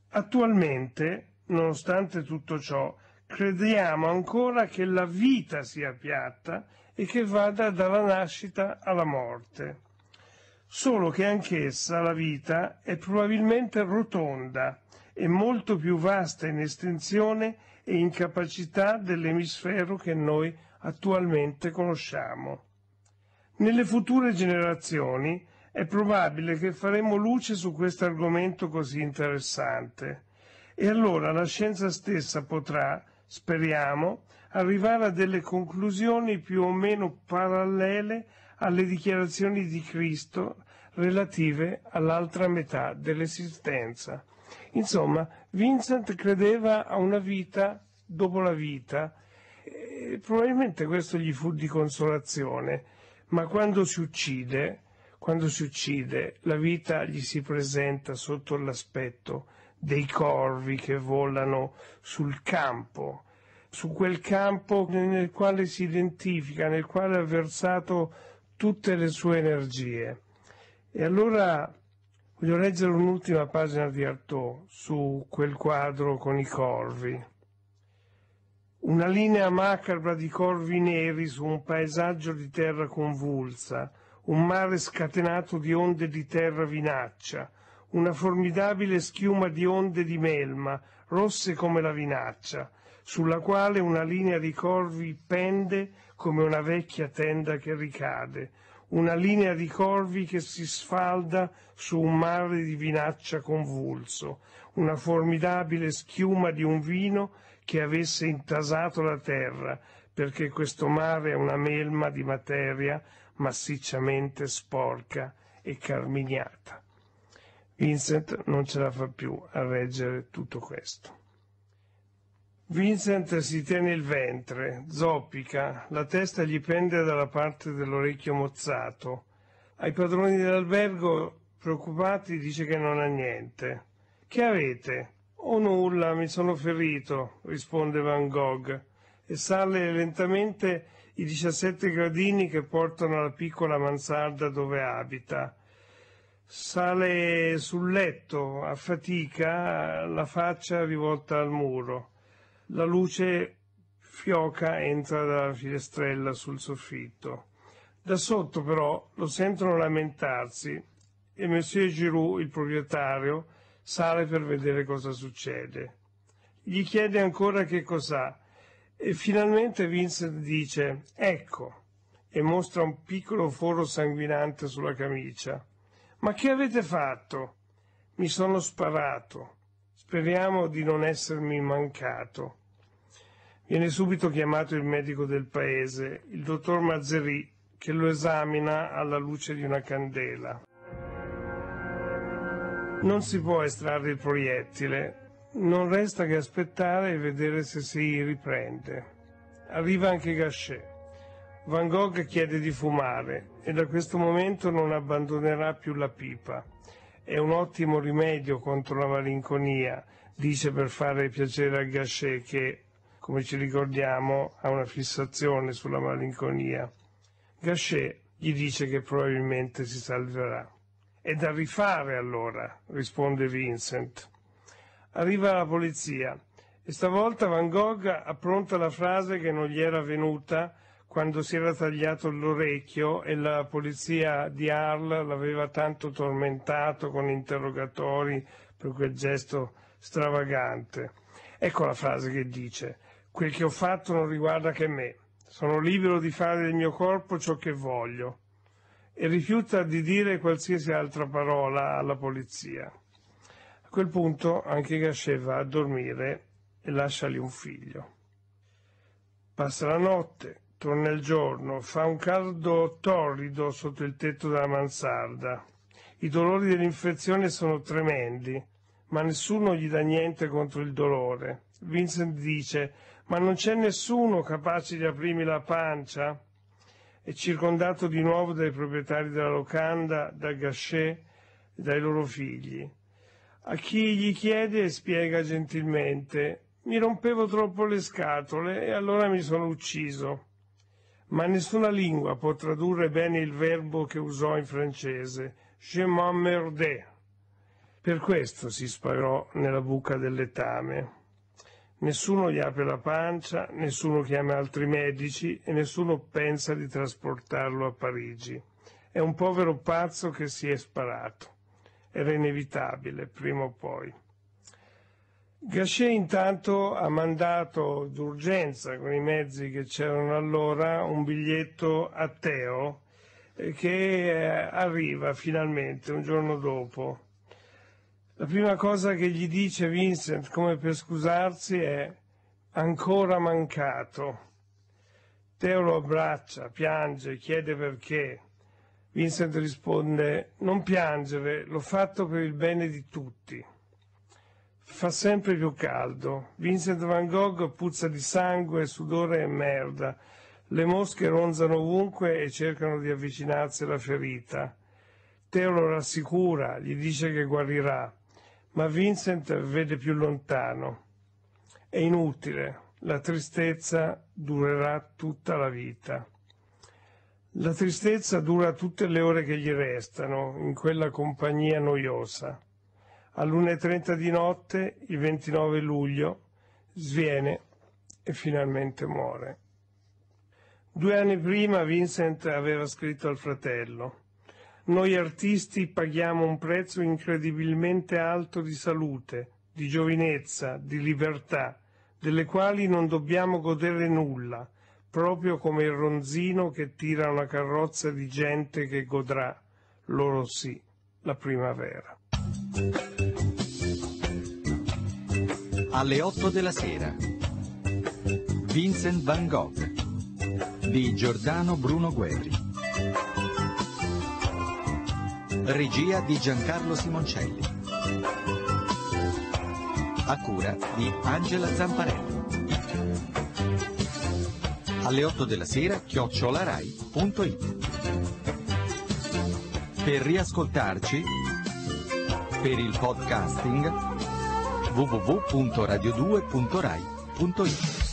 Attualmente, nonostante tutto ciò, crediamo ancora che la vita sia piatta e che vada dalla nascita alla morte. Solo che anch'essa, la vita, è probabilmente rotonda, è molto più vasta in estensione e in capacità dell'emisfero che noi attualmente conosciamo. Nelle future generazioni è probabile che faremo luce su questo argomento così interessante e allora la scienza stessa potrà, speriamo, arrivare a delle conclusioni più o meno parallele alle dichiarazioni di Cristo relative all'altra metà dell'esistenza. Insomma, Vincent credeva a una vita dopo la vita. E eh, probabilmente questo gli fu di consolazione, ma quando si uccide, quando si uccide, la vita gli si presenta sotto l'aspetto dei corvi che volano sul campo, su quel campo nel quale si identifica, nel quale ha versato tutte le sue energie. E allora Voglio leggere un'ultima pagina di Artaud su quel quadro con i corvi. Una linea macabra di corvi neri su un paesaggio di terra convulsa, un mare scatenato di onde di terra vinaccia, una formidabile schiuma di onde di melma, rosse come la vinaccia, sulla quale una linea di corvi pende come una vecchia tenda che ricade, una linea di corvi che si sfalda su un mare di vinaccia convulso, una formidabile schiuma di un vino che avesse intasato la terra, perché questo mare è una melma di materia massicciamente sporca e carminiata. Vincent non ce la fa più a reggere tutto questo. Vincent si tiene il ventre, zoppica, la testa gli pende dalla parte dell'orecchio mozzato. Ai padroni dell'albergo, preoccupati, dice che non ha niente. Che avete? Oh nulla, mi sono ferito, risponde Van Gogh e sale lentamente i 17 gradini che portano alla piccola mansarda dove abita. Sale sul letto, a fatica, la faccia rivolta al muro. La luce fioca entra dalla finestrella sul soffitto. Da sotto però lo sentono lamentarsi e Monsieur Giroux, il proprietario, sale per vedere cosa succede. Gli chiede ancora che cos'ha e finalmente Vincent dice «Ecco» e mostra un piccolo foro sanguinante sulla camicia. «Ma che avete fatto?» «Mi sono sparato», Speriamo di non essermi mancato. Viene subito chiamato il medico del paese, il dottor Mazzeri, che lo esamina alla luce di una candela. Non si può estrarre il proiettile, non resta che aspettare e vedere se si riprende. Arriva anche Gachet. Van Gogh chiede di fumare e da questo momento non abbandonerà più la pipa è un ottimo rimedio contro la malinconia, dice per fare piacere a Gachet che, come ci ricordiamo, ha una fissazione sulla malinconia. Gachet gli dice che probabilmente si salverà. È da rifare allora, risponde Vincent. Arriva la polizia e stavolta Van Gogh appronta la frase che non gli era venuta quando si era tagliato l'orecchio e la polizia di Arl l'aveva tanto tormentato con interrogatori per quel gesto stravagante. Ecco la frase che dice, quel che ho fatto non riguarda che me, sono libero di fare del mio corpo ciò che voglio e rifiuta di dire qualsiasi altra parola alla polizia. A quel punto anche Gachet va a dormire e lasciali un figlio. Passa la notte, torna il giorno, fa un caldo torrido sotto il tetto della mansarda. I dolori dell'infezione sono tremendi, ma nessuno gli dà niente contro il dolore. Vincent dice, ma non c'è nessuno capace di aprirmi la pancia? È circondato di nuovo dai proprietari della locanda, da Gachet, e dai loro figli. A chi gli chiede spiega gentilmente, mi rompevo troppo le scatole e allora mi sono ucciso ma nessuna lingua può tradurre bene il verbo che usò in francese, je m'emmerdais. Per questo si sparò nella buca del letame. Nessuno gli apre la pancia, nessuno chiama altri medici e nessuno pensa di trasportarlo a Parigi. È un povero pazzo che si è sparato. Era inevitabile, prima o poi. Gachet intanto ha mandato d'urgenza con i mezzi che c'erano allora un biglietto a Teo eh, che eh, arriva finalmente un giorno dopo. La prima cosa che gli dice Vincent come per scusarsi è ancora mancato. Teo lo abbraccia, piange, chiede perché. Vincent risponde non piangere, l'ho fatto per il bene di tutti. Fa sempre più caldo. Vincent van Gogh puzza di sangue, sudore e merda. Le mosche ronzano ovunque e cercano di avvicinarsi alla ferita. Teo lo rassicura, gli dice che guarirà, ma Vincent vede più lontano. È inutile, la tristezza durerà tutta la vita. La tristezza dura tutte le ore che gli restano in quella compagnia noiosa all'1.30 di notte, il 29 luglio, sviene e finalmente muore. Due anni prima Vincent aveva scritto al fratello Noi artisti paghiamo un prezzo incredibilmente alto di salute, di giovinezza, di libertà, delle quali non dobbiamo godere nulla, proprio come il ronzino che tira una carrozza di gente che godrà, loro sì, la primavera alle 8 della sera. Vincent Van Gogh di Giordano Bruno Guerri. Regia di Giancarlo Simoncelli. A cura di Angela Zamparello. Alle 8 della sera chiocciolarai.it Per riascoltarci, per il podcasting, www.radio2.rai.it